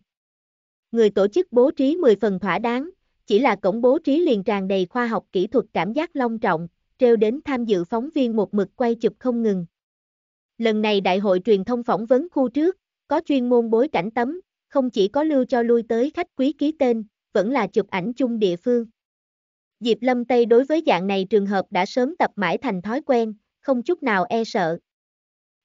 [SPEAKER 1] Người tổ chức bố trí 10 phần thỏa đáng, chỉ là cổng bố trí liền tràn đầy khoa học kỹ thuật cảm giác long trọng, treo đến tham dự phóng viên một mực quay chụp không ngừng. Lần này đại hội truyền thông phỏng vấn khu trước, có chuyên môn bối cảnh tấm, không chỉ có lưu cho lui tới khách quý ký tên, vẫn là chụp ảnh chung địa phương. Diệp Lâm Tây đối với dạng này trường hợp đã sớm tập mãi thành thói quen, không chút nào e sợ.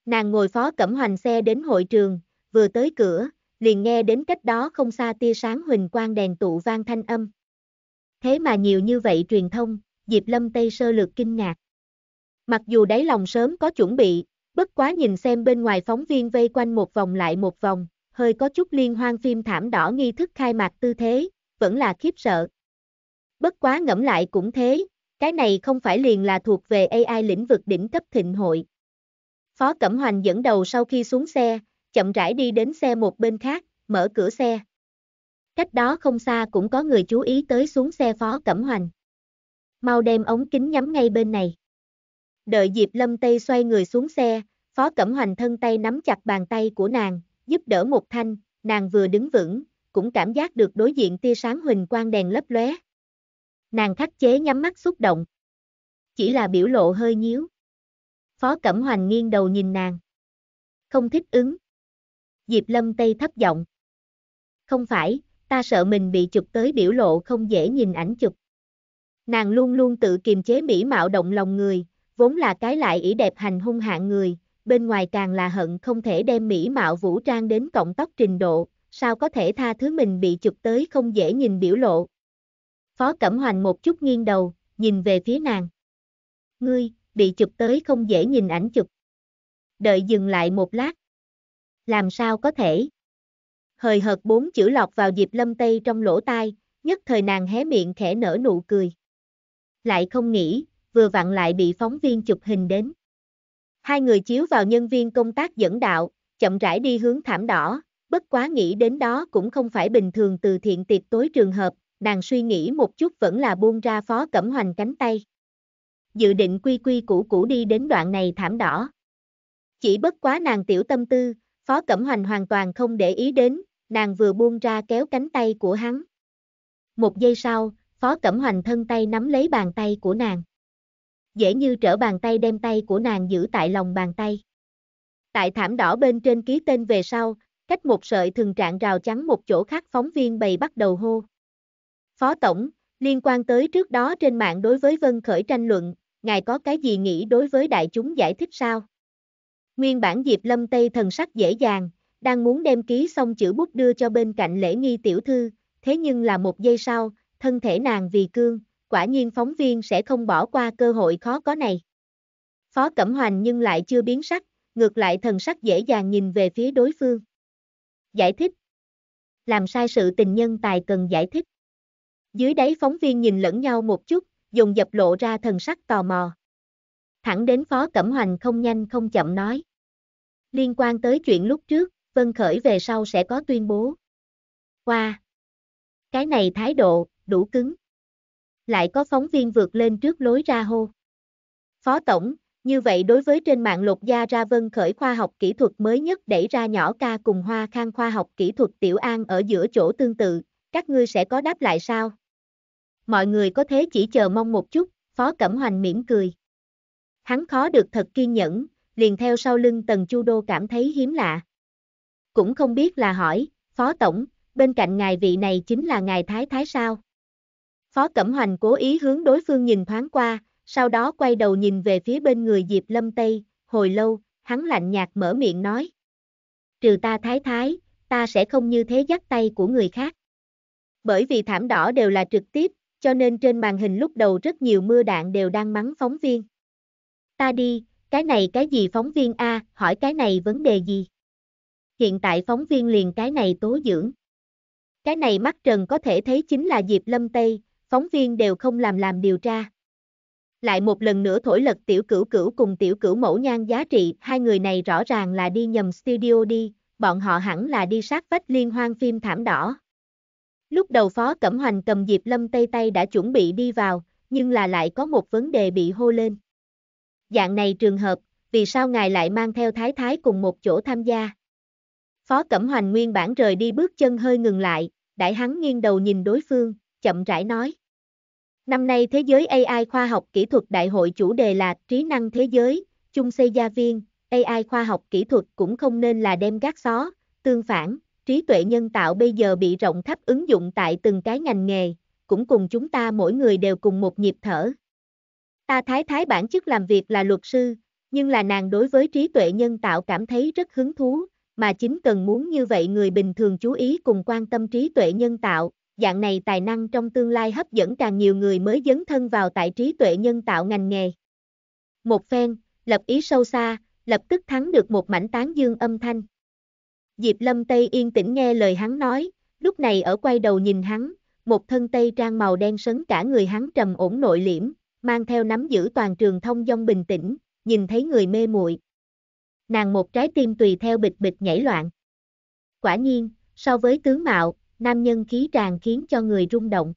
[SPEAKER 1] Nàng ngồi phó cẩm hoành xe đến hội trường, vừa tới cửa, liền nghe đến cách đó không xa tia sáng huỳnh quang đèn tụ vang thanh âm. Thế mà nhiều như vậy truyền thông, Diệp Lâm Tây sơ lược kinh ngạc. Mặc dù đáy lòng sớm có chuẩn bị, bất quá nhìn xem bên ngoài phóng viên vây quanh một vòng lại một vòng, hơi có chút liên hoan phim thảm đỏ nghi thức khai mạc tư thế, vẫn là khiếp sợ. Bất quá ngẫm lại cũng thế, cái này không phải liền là thuộc về AI lĩnh vực đỉnh cấp thịnh hội. Phó Cẩm Hoành dẫn đầu sau khi xuống xe, chậm rãi đi đến xe một bên khác, mở cửa xe. Cách đó không xa cũng có người chú ý tới xuống xe Phó Cẩm Hoành. Mau đem ống kính nhắm ngay bên này. Đợi Diệp Lâm Tây xoay người xuống xe, Phó Cẩm Hoành thân tay nắm chặt bàn tay của nàng, giúp đỡ một thanh, nàng vừa đứng vững, cũng cảm giác được đối diện tia sáng huỳnh quang đèn lấp lóe. Nàng khắc chế nhắm mắt xúc động. Chỉ là biểu lộ hơi nhíu. Phó Cẩm Hoành nghiêng đầu nhìn nàng. Không thích ứng. Diệp Lâm Tây thấp giọng. Không phải, ta sợ mình bị chụp tới biểu lộ không dễ nhìn ảnh chụp. Nàng luôn luôn tự kiềm chế mỹ mạo động lòng người, vốn là cái lại ý đẹp hành hung hạng người, bên ngoài càng là hận không thể đem mỹ mạo vũ trang đến cộng tóc trình độ, sao có thể tha thứ mình bị chụp tới không dễ nhìn biểu lộ. Phó Cẩm Hoành một chút nghiêng đầu, nhìn về phía nàng. Ngươi, bị chụp tới không dễ nhìn ảnh chụp. Đợi dừng lại một lát. Làm sao có thể? Hời hợt bốn chữ lọt vào dịp lâm tây trong lỗ tai, nhất thời nàng hé miệng khẽ nở nụ cười. Lại không nghĩ, vừa vặn lại bị phóng viên chụp hình đến. Hai người chiếu vào nhân viên công tác dẫn đạo, chậm rãi đi hướng thảm đỏ, bất quá nghĩ đến đó cũng không phải bình thường từ thiện tiệc tối trường hợp, nàng suy nghĩ một chút vẫn là buông ra phó cẩm hoành cánh tay. Dự định quy quy củ củ đi đến đoạn này thảm đỏ. Chỉ bất quá nàng tiểu tâm tư, phó cẩm hoành hoàn toàn không để ý đến, nàng vừa buông ra kéo cánh tay của hắn. Một giây sau, phó cẩm hoành thân tay nắm lấy bàn tay của nàng. Dễ như trở bàn tay đem tay của nàng giữ tại lòng bàn tay. Tại thảm đỏ bên trên ký tên về sau, cách một sợi thường trạng rào chắn một chỗ khác phóng viên bày bắt đầu hô. Phó Tổng, liên quan tới trước đó trên mạng đối với Vân Khởi tranh luận, ngài có cái gì nghĩ đối với đại chúng giải thích sao? Nguyên bản Diệp Lâm Tây thần sắc dễ dàng, đang muốn đem ký xong chữ bút đưa cho bên cạnh lễ nghi tiểu thư, thế nhưng là một giây sau, thân thể nàng vì cương, quả nhiên phóng viên sẽ không bỏ qua cơ hội khó có này. Phó Cẩm Hoành nhưng lại chưa biến sắc, ngược lại thần sắc dễ dàng nhìn về phía đối phương. Giải thích Làm sai sự tình nhân tài cần giải thích. Dưới đáy phóng viên nhìn lẫn nhau một chút, dùng dập lộ ra thần sắc tò mò. Thẳng đến Phó Cẩm Hoành không nhanh không chậm nói. Liên quan tới chuyện lúc trước, Vân Khởi về sau sẽ có tuyên bố. Qua! Cái này thái độ, đủ cứng. Lại có phóng viên vượt lên trước lối ra hô. Phó Tổng, như vậy đối với trên mạng lục gia ra Vân Khởi khoa học kỹ thuật mới nhất đẩy ra nhỏ ca cùng Hoa Khang khoa học kỹ thuật Tiểu An ở giữa chỗ tương tự, các ngươi sẽ có đáp lại sao? mọi người có thế chỉ chờ mong một chút, Phó Cẩm Hoành mỉm cười. Hắn khó được thật kiên nhẫn, liền theo sau lưng Tần Chu Đô cảm thấy hiếm lạ. Cũng không biết là hỏi, Phó Tổng, bên cạnh ngài vị này chính là ngài Thái Thái sao? Phó Cẩm Hoành cố ý hướng đối phương nhìn thoáng qua, sau đó quay đầu nhìn về phía bên người Diệp Lâm Tây, hồi lâu, hắn lạnh nhạt mở miệng nói. Trừ ta Thái Thái, ta sẽ không như thế dắt tay của người khác. Bởi vì thảm đỏ đều là trực tiếp, cho nên trên màn hình lúc đầu rất nhiều mưa đạn đều đang mắng phóng viên. Ta đi, cái này cái gì phóng viên A, hỏi cái này vấn đề gì? Hiện tại phóng viên liền cái này tố dưỡng. Cái này mắt trần có thể thấy chính là Diệp Lâm Tây, phóng viên đều không làm làm điều tra. Lại một lần nữa thổi lật tiểu cửu cửu cùng tiểu cửu mẫu nhan giá trị, hai người này rõ ràng là đi nhầm studio đi, bọn họ hẳn là đi sát vách liên hoan phim thảm đỏ. Lúc đầu Phó Cẩm Hoành cầm Diệp Lâm tay tay đã chuẩn bị đi vào, nhưng là lại có một vấn đề bị hô lên. Dạng này trường hợp, vì sao ngài lại mang theo Thái Thái cùng một chỗ tham gia? Phó Cẩm Hoành nguyên bản rời đi bước chân hơi ngừng lại, đại hắn nghiêng đầu nhìn đối phương, chậm rãi nói. Năm nay thế giới AI khoa học kỹ thuật đại hội chủ đề là trí năng thế giới, chung xây gia viên, AI khoa học kỹ thuật cũng không nên là đem gác xó, tương phản, trí tuệ nhân tạo bây giờ bị rộng khắp ứng dụng tại từng cái ngành nghề, cũng cùng chúng ta mỗi người đều cùng một nhịp thở. Ta thái thái bản chức làm việc là luật sư, nhưng là nàng đối với trí tuệ nhân tạo cảm thấy rất hứng thú, mà chính cần muốn như vậy người bình thường chú ý cùng quan tâm trí tuệ nhân tạo, dạng này tài năng trong tương lai hấp dẫn càng nhiều người mới dấn thân vào tại trí tuệ nhân tạo ngành nghề. Một phen, lập ý sâu xa, lập tức thắng được một mảnh tán dương âm thanh. Diệp Lâm Tây yên tĩnh nghe lời hắn nói, lúc này ở quay đầu nhìn hắn, một thân tây trang màu đen sấn cả người hắn trầm ổn nội liễm, mang theo nắm giữ toàn trường thông dong bình tĩnh, nhìn thấy người mê muội. Nàng một trái tim tùy theo bịch bịch nhảy loạn. Quả nhiên, so với tướng mạo, nam nhân khí tràn khiến cho người rung động.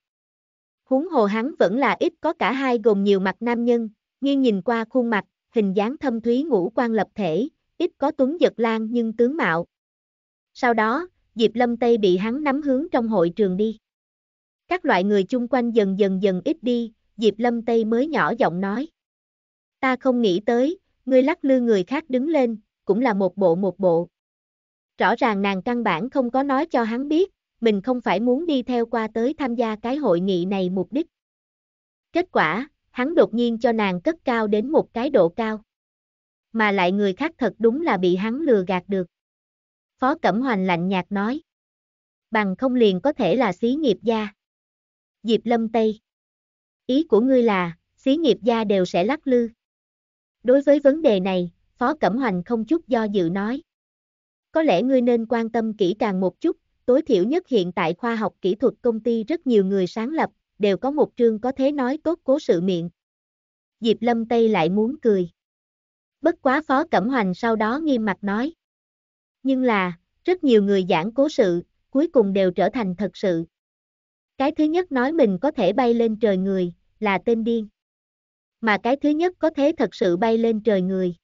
[SPEAKER 1] Huống hồ hắn vẫn là ít có cả hai gồm nhiều mặt nam nhân, nghiêng nhìn qua khuôn mặt, hình dáng thâm thúy ngũ quan lập thể, ít có tuấn giật lan nhưng tướng mạo, sau đó, Diệp Lâm Tây bị hắn nắm hướng trong hội trường đi. Các loại người chung quanh dần dần dần ít đi, Diệp Lâm Tây mới nhỏ giọng nói. Ta không nghĩ tới, ngươi lắc lư người khác đứng lên, cũng là một bộ một bộ. Rõ ràng nàng căn bản không có nói cho hắn biết, mình không phải muốn đi theo qua tới tham gia cái hội nghị này mục đích. Kết quả, hắn đột nhiên cho nàng cất cao đến một cái độ cao. Mà lại người khác thật đúng là bị hắn lừa gạt được. Phó Cẩm Hoành lạnh nhạt nói. Bằng không liền có thể là xí nghiệp gia. Diệp Lâm Tây. Ý của ngươi là, xí nghiệp gia đều sẽ lắc lư. Đối với vấn đề này, Phó Cẩm Hoành không chút do dự nói. Có lẽ ngươi nên quan tâm kỹ càng một chút, tối thiểu nhất hiện tại khoa học kỹ thuật công ty rất nhiều người sáng lập, đều có một chương có thế nói tốt cố sự miệng. Diệp Lâm Tây lại muốn cười. Bất quá Phó Cẩm Hoành sau đó nghiêm mặt nói. Nhưng là, rất nhiều người giảng cố sự, cuối cùng đều trở thành thật sự. Cái thứ nhất nói mình có thể bay lên trời người, là tên điên. Mà cái thứ nhất có thể thật sự bay lên trời người.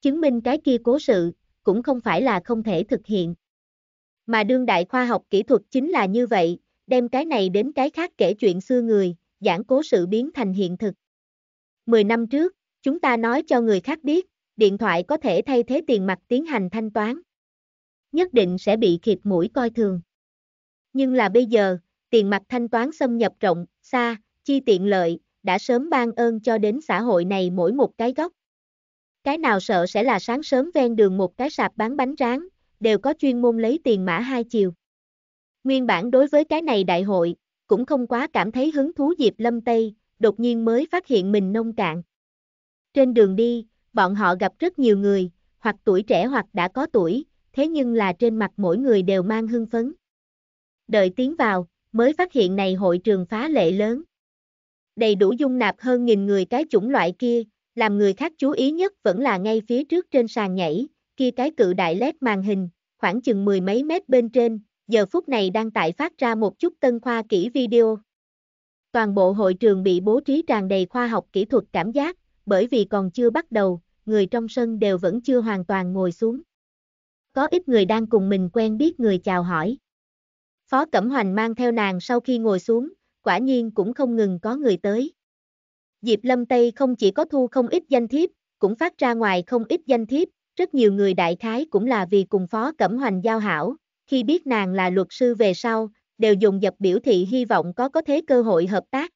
[SPEAKER 1] Chứng minh cái kia cố sự, cũng không phải là không thể thực hiện. Mà đương đại khoa học kỹ thuật chính là như vậy, đem cái này đến cái khác kể chuyện xưa người, giảng cố sự biến thành hiện thực. Mười năm trước, chúng ta nói cho người khác biết, điện thoại có thể thay thế tiền mặt tiến hành thanh toán nhất định sẽ bị khịt mũi coi thường. Nhưng là bây giờ, tiền mặt thanh toán xâm nhập rộng, xa, chi tiện lợi, đã sớm ban ơn cho đến xã hội này mỗi một cái góc. Cái nào sợ sẽ là sáng sớm ven đường một cái sạp bán bánh rán, đều có chuyên môn lấy tiền mã hai chiều. Nguyên bản đối với cái này đại hội, cũng không quá cảm thấy hứng thú Diệp Lâm Tây, đột nhiên mới phát hiện mình nông cạn. Trên đường đi, bọn họ gặp rất nhiều người, hoặc tuổi trẻ hoặc đã có tuổi, thế nhưng là trên mặt mỗi người đều mang hưng phấn. Đợi tiến vào, mới phát hiện này hội trường phá lệ lớn. Đầy đủ dung nạp hơn nghìn người cái chủng loại kia, làm người khác chú ý nhất vẫn là ngay phía trước trên sàn nhảy, kia cái cự đại led màn hình, khoảng chừng mười mấy mét bên trên, giờ phút này đang tại phát ra một chút tân khoa kỹ video. Toàn bộ hội trường bị bố trí tràn đầy khoa học kỹ thuật cảm giác, bởi vì còn chưa bắt đầu, người trong sân đều vẫn chưa hoàn toàn ngồi xuống có ít người đang cùng mình quen biết người chào hỏi. Phó Cẩm Hoành mang theo nàng sau khi ngồi xuống, quả nhiên cũng không ngừng có người tới. Diệp Lâm Tây không chỉ có thu không ít danh thiếp, cũng phát ra ngoài không ít danh thiếp, rất nhiều người đại khái cũng là vì cùng Phó Cẩm Hoành giao hảo, khi biết nàng là luật sư về sau, đều dùng dập biểu thị hy vọng có có thế cơ hội hợp tác.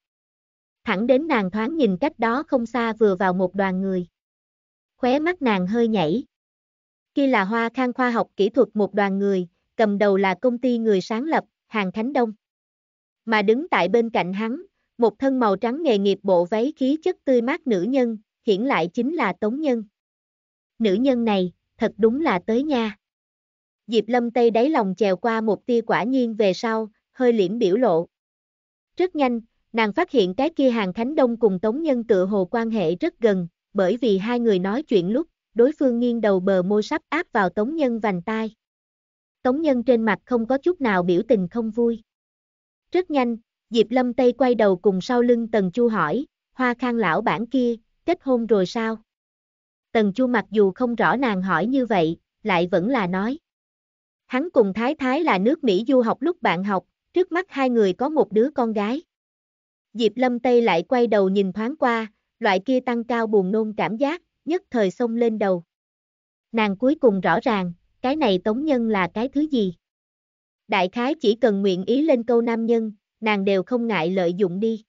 [SPEAKER 1] Thẳng đến nàng thoáng nhìn cách đó không xa vừa vào một đoàn người. Khóe mắt nàng hơi nhảy. Kia là Hoa Khang khoa học kỹ thuật một đoàn người, cầm đầu là công ty người sáng lập, Hàng Khánh Đông. Mà đứng tại bên cạnh hắn, một thân màu trắng nghề nghiệp bộ váy khí chất tươi mát nữ nhân, hiển lại chính là Tống Nhân. Nữ nhân này, thật đúng là tới nha. Diệp Lâm Tây đáy lòng chèo qua một tia quả nhiên về sau, hơi liễm biểu lộ. Rất nhanh, nàng phát hiện cái kia hàng Khánh Đông cùng Tống Nhân tựa hồ quan hệ rất gần, bởi vì hai người nói chuyện lúc, đối phương nghiêng đầu bờ môi sắp áp vào Tống Nhân vành tai. Tống Nhân trên mặt không có chút nào biểu tình không vui. Rất nhanh, Diệp Lâm Tây quay đầu cùng sau lưng Tần Chu hỏi, hoa khang lão bản kia, kết hôn rồi sao? Tần Chu mặc dù không rõ nàng hỏi như vậy, lại vẫn là nói. Hắn cùng Thái Thái là nước Mỹ du học lúc bạn học, trước mắt hai người có một đứa con gái. Diệp Lâm Tây lại quay đầu nhìn thoáng qua, loại kia tăng cao buồn nôn cảm giác, nhất thời xông lên đầu. Nàng cuối cùng rõ ràng, cái này tống nhân là cái thứ gì. Đại khái chỉ cần nguyện ý lên câu nam nhân, nàng đều không ngại lợi dụng đi.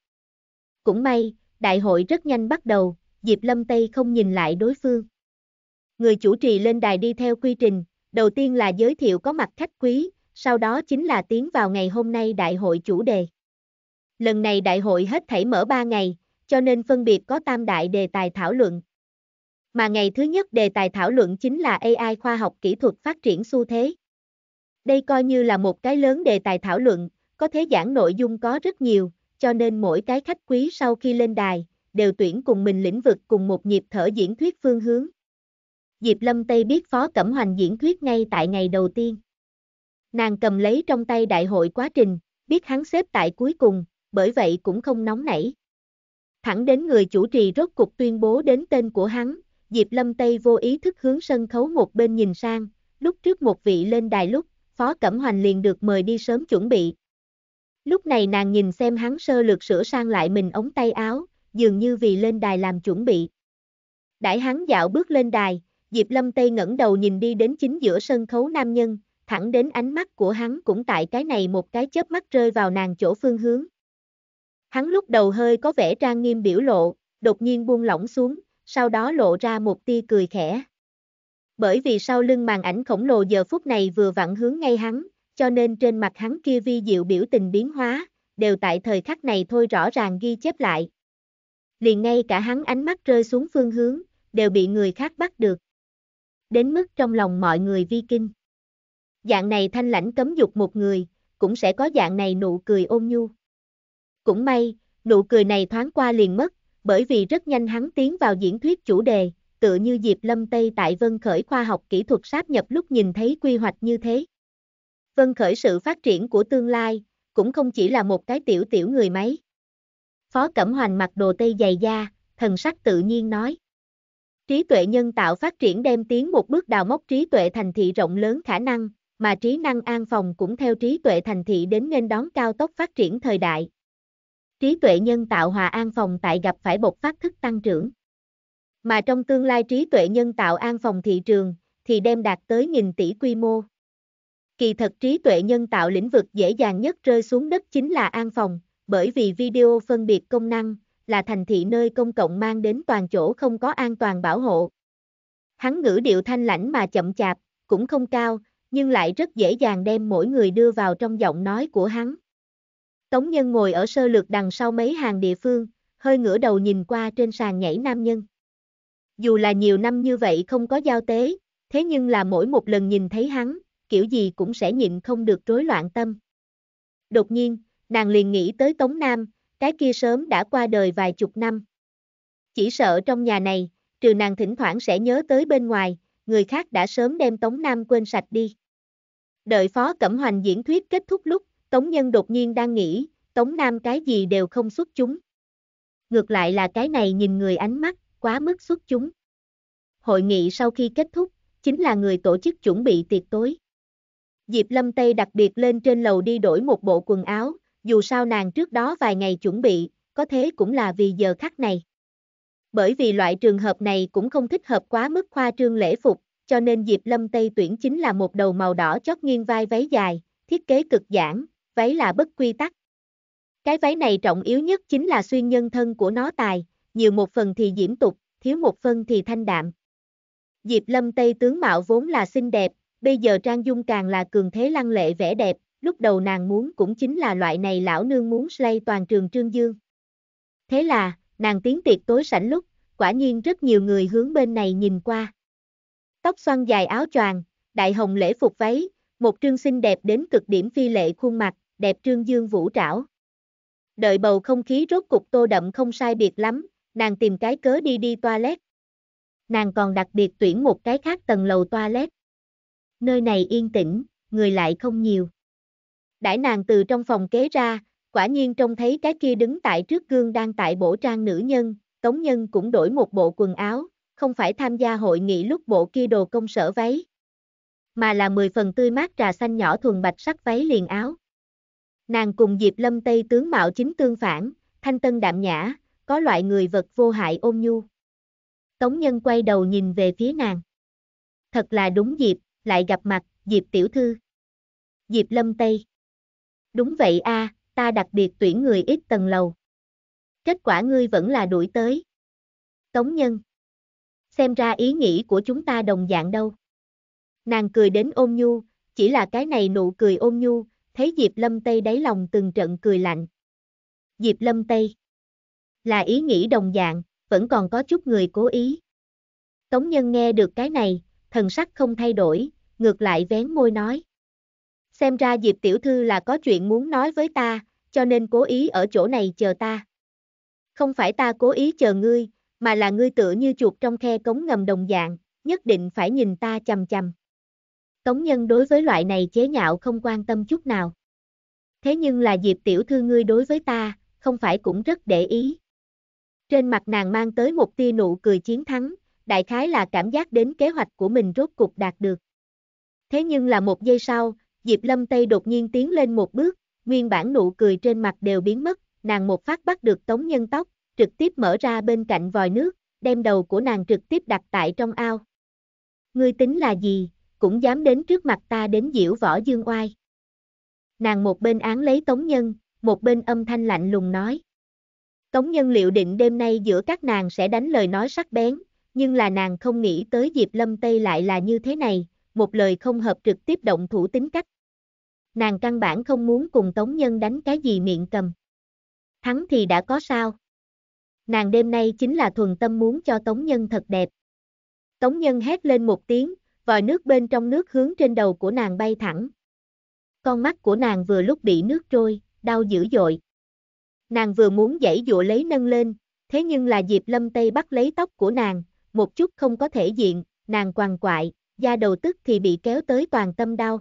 [SPEAKER 1] Cũng may, đại hội rất nhanh bắt đầu, Diệp Lâm Tây không nhìn lại đối phương. Người chủ trì lên đài đi theo quy trình, đầu tiên là giới thiệu có mặt khách quý, sau đó chính là tiến vào ngày hôm nay đại hội chủ đề. Lần này đại hội hết thảy mở 3 ngày, cho nên phân biệt có tam đại đề tài thảo luận, mà ngày thứ nhất đề tài thảo luận chính là AI khoa học kỹ thuật phát triển xu thế. Đây coi như là một cái lớn đề tài thảo luận, có thế giảng nội dung có rất nhiều, cho nên mỗi cái khách quý sau khi lên đài, đều tuyển cùng mình lĩnh vực cùng một nhịp thở diễn thuyết phương hướng. Diệp Lâm Tây biết Phó Cẩm Hoành diễn thuyết ngay tại ngày đầu tiên. Nàng cầm lấy trong tay đại hội quá trình, biết hắn xếp tại cuối cùng, bởi vậy cũng không nóng nảy. Thẳng đến người chủ trì rốt cục tuyên bố đến tên của hắn, Diệp Lâm Tây vô ý thức hướng sân khấu một bên nhìn sang, lúc trước một vị lên đài lúc, Phó Cẩm Hoành liền được mời đi sớm chuẩn bị. Lúc này nàng nhìn xem hắn sơ lược sửa sang lại mình ống tay áo, dường như vì lên đài làm chuẩn bị. Đãi hắn dạo bước lên đài, Diệp Lâm Tây ngẩng đầu nhìn đi đến chính giữa sân khấu nam nhân, thẳng đến ánh mắt của hắn cũng tại cái này một cái chớp mắt rơi vào nàng chỗ phương hướng. Hắn lúc đầu hơi có vẻ trang nghiêm biểu lộ, đột nhiên buông lỏng xuống, sau đó lộ ra một tia cười khẽ. Bởi vì sau lưng màn ảnh khổng lồ giờ phút này vừa vặn hướng ngay hắn, cho nên trên mặt hắn kia vi diệu biểu tình biến hóa, đều tại thời khắc này thôi rõ ràng ghi chép lại. Liền ngay cả hắn ánh mắt rơi xuống phương hướng, đều bị người khác bắt được. Đến mức trong lòng mọi người vi kinh. Dạng này thanh lãnh cấm dục một người, cũng sẽ có dạng này nụ cười ôn nhu. Cũng may, nụ cười này thoáng qua liền mất, bởi vì rất nhanh hắn tiến vào diễn thuyết chủ đề, tựa như Diệp Lâm Tây tại Vân Khởi khoa học kỹ thuật sáp nhập lúc nhìn thấy quy hoạch như thế. Vân Khởi sự phát triển của tương lai, cũng không chỉ là một cái tiểu tiểu người máy. Phó Cẩm Hoành mặc đồ tây dày da, thần sắc tự nhiên nói. Trí tuệ nhân tạo phát triển đem tiến một bước đào mốc trí tuệ thành thị rộng lớn khả năng, mà trí năng an phòng cũng theo trí tuệ thành thị đến nên đón cao tốc phát triển thời đại, trí tuệ nhân tạo Hòa An Phòng tại gặp phải bộc phát thức tăng trưởng. Mà trong tương lai trí tuệ nhân tạo An Phòng thị trường, thì đem đạt tới nghìn tỷ quy mô. Kỳ thật trí tuệ nhân tạo lĩnh vực dễ dàng nhất rơi xuống đất chính là An Phòng, bởi vì video phân biệt công năng, là thành thị nơi công cộng mang đến toàn chỗ không có an toàn bảo hộ. Hắn ngữ điệu thanh lãnh mà chậm chạp, cũng không cao, nhưng lại rất dễ dàng đem mỗi người đưa vào trong giọng nói của hắn. Tống Nhân ngồi ở sơ lược đằng sau mấy hàng địa phương, hơi ngửa đầu nhìn qua trên sàn nhảy nam nhân. Dù là nhiều năm như vậy không có giao tế, thế nhưng là mỗi một lần nhìn thấy hắn, kiểu gì cũng sẽ nhịn không được rối loạn tâm. Đột nhiên, nàng liền nghĩ tới Tống Nam, cái kia sớm đã qua đời vài chục năm. Chỉ sợ trong nhà này, trừ nàng thỉnh thoảng sẽ nhớ tới bên ngoài, người khác đã sớm đem Tống Nam quên sạch đi. Đợi Phó Cẩm Hoành diễn thuyết kết thúc lúc, Tống Nhân đột nhiên đang nghĩ, Tống Nam cái gì đều không xuất chúng. Ngược lại là cái này nhìn người ánh mắt, quá mức xuất chúng. Hội nghị sau khi kết thúc, chính là người tổ chức chuẩn bị tiệc tối. Diệp Lâm Tây đặc biệt lên trên lầu đi đổi một bộ quần áo, dù sao nàng trước đó vài ngày chuẩn bị, có thế cũng là vì giờ khắc này. Bởi vì loại trường hợp này cũng không thích hợp quá mức khoa trương lễ phục, cho nên Diệp Lâm Tây tuyển chính là một đầu màu đỏ chót nghiêng vai váy dài, thiết kế cực giản, váy là bất quy tắc. Cái váy này trọng yếu nhất chính là xuyên nhân thân của nó tài, nhiều một phần thì diễm tục, thiếu một phần thì thanh đạm. Diệp Lâm Tây tướng mạo vốn là xinh đẹp, bây giờ Trang Dung càng là cường thế lăng lệ vẻ đẹp, lúc đầu nàng muốn cũng chính là loại này lão nương muốn slay toàn trường Trương Dương. Thế là, nàng tiến tiệc tối sảnh lúc, quả nhiên rất nhiều người hướng bên này nhìn qua. Tóc xoăn dài áo choàng, đại hồng lễ phục váy, một trương xinh đẹp đến cực điểm phi lệ khuôn mặt, đẹp trương dương vũ trảo. Đợi bầu không khí rốt cục tô đậm không sai biệt lắm, nàng tìm cái cớ đi đi toilet. Nàng còn đặc biệt tuyển một cái khác tầng lầu toilet. Nơi này yên tĩnh, người lại không nhiều. Đãi nàng từ trong phòng kế ra, quả nhiên trông thấy cái kia đứng tại trước gương đang tại bổ trang nữ nhân, Tống Nhân cũng đổi một bộ quần áo, không phải tham gia hội nghị lúc bộ kia đồ công sở váy, mà là 10 phần tươi mát trà xanh nhỏ thuần bạch sắc váy liền áo. Nàng cùng Diệp Lâm Tây tướng mạo chính tương phản, thanh tân đạm nhã, có loại người vật vô hại ôm nhu. Tống Nhân quay đầu nhìn về phía nàng. Thật là đúng Diệp, lại gặp mặt, Diệp tiểu thư. Diệp Lâm Tây. Đúng vậy a, à, ta đặc biệt tuyển người ít tầng lầu. Kết quả ngươi vẫn là đuổi tới. Tống Nhân. Xem ra ý nghĩ của chúng ta đồng dạng đâu. Nàng cười đến ôm nhu, chỉ là cái này nụ cười ôm nhu, thấy Diệp Lâm Tây đáy lòng từng trận cười lạnh. Diệp Lâm Tây là ý nghĩ đồng dạng, vẫn còn có chút người cố ý. Tống Nhân nghe được cái này, thần sắc không thay đổi, ngược lại vén môi nói. Xem ra Diệp Tiểu Thư là có chuyện muốn nói với ta, cho nên cố ý ở chỗ này chờ ta. Không phải ta cố ý chờ ngươi, mà là ngươi tựa như chuột trong khe cống ngầm đồng dạng, nhất định phải nhìn ta chầm chầm. Tống Nhân đối với loại này chế nhạo không quan tâm chút nào. Thế nhưng là Diệp tiểu thư ngươi đối với ta, không phải cũng rất để ý. Trên mặt nàng mang tới một tia nụ cười chiến thắng, đại khái là cảm giác đến kế hoạch của mình rốt cục đạt được. Thế nhưng là một giây sau, Diệp Lâm Tây đột nhiên tiến lên một bước, nguyên bản nụ cười trên mặt đều biến mất, nàng một phát bắt được Tống Nhân tóc, trực tiếp mở ra bên cạnh vòi nước, đem đầu của nàng trực tiếp đặt tại trong ao. Ngươi tính là gì, cũng dám đến trước mặt ta đến diễu võ dương oai. Nàng một bên án lấy Tống Nhân, một bên âm thanh lạnh lùng nói. Tống Nhân liệu định đêm nay giữa các nàng sẽ đánh lời nói sắc bén, nhưng là nàng không nghĩ tới Diệp Lâm Tây lại là như thế này, một lời không hợp trực tiếp động thủ tính cách. Nàng căn bản không muốn cùng Tống Nhân đánh cái gì miệng cầm. Thắng thì đã có sao. Nàng đêm nay chính là thuần tâm muốn cho Tống Nhân thật đẹp. Tống Nhân hét lên một tiếng, vòi nước bên trong nước hướng trên đầu của nàng bay thẳng. Con mắt của nàng vừa lúc bị nước trôi, đau dữ dội. Nàng vừa muốn giãy dụa lấy nâng lên, thế nhưng là Diệp Lâm Tây bắt lấy tóc của nàng, một chút không có thể diện, nàng quằn quại, da đầu tức thì bị kéo tới toàn tâm đau.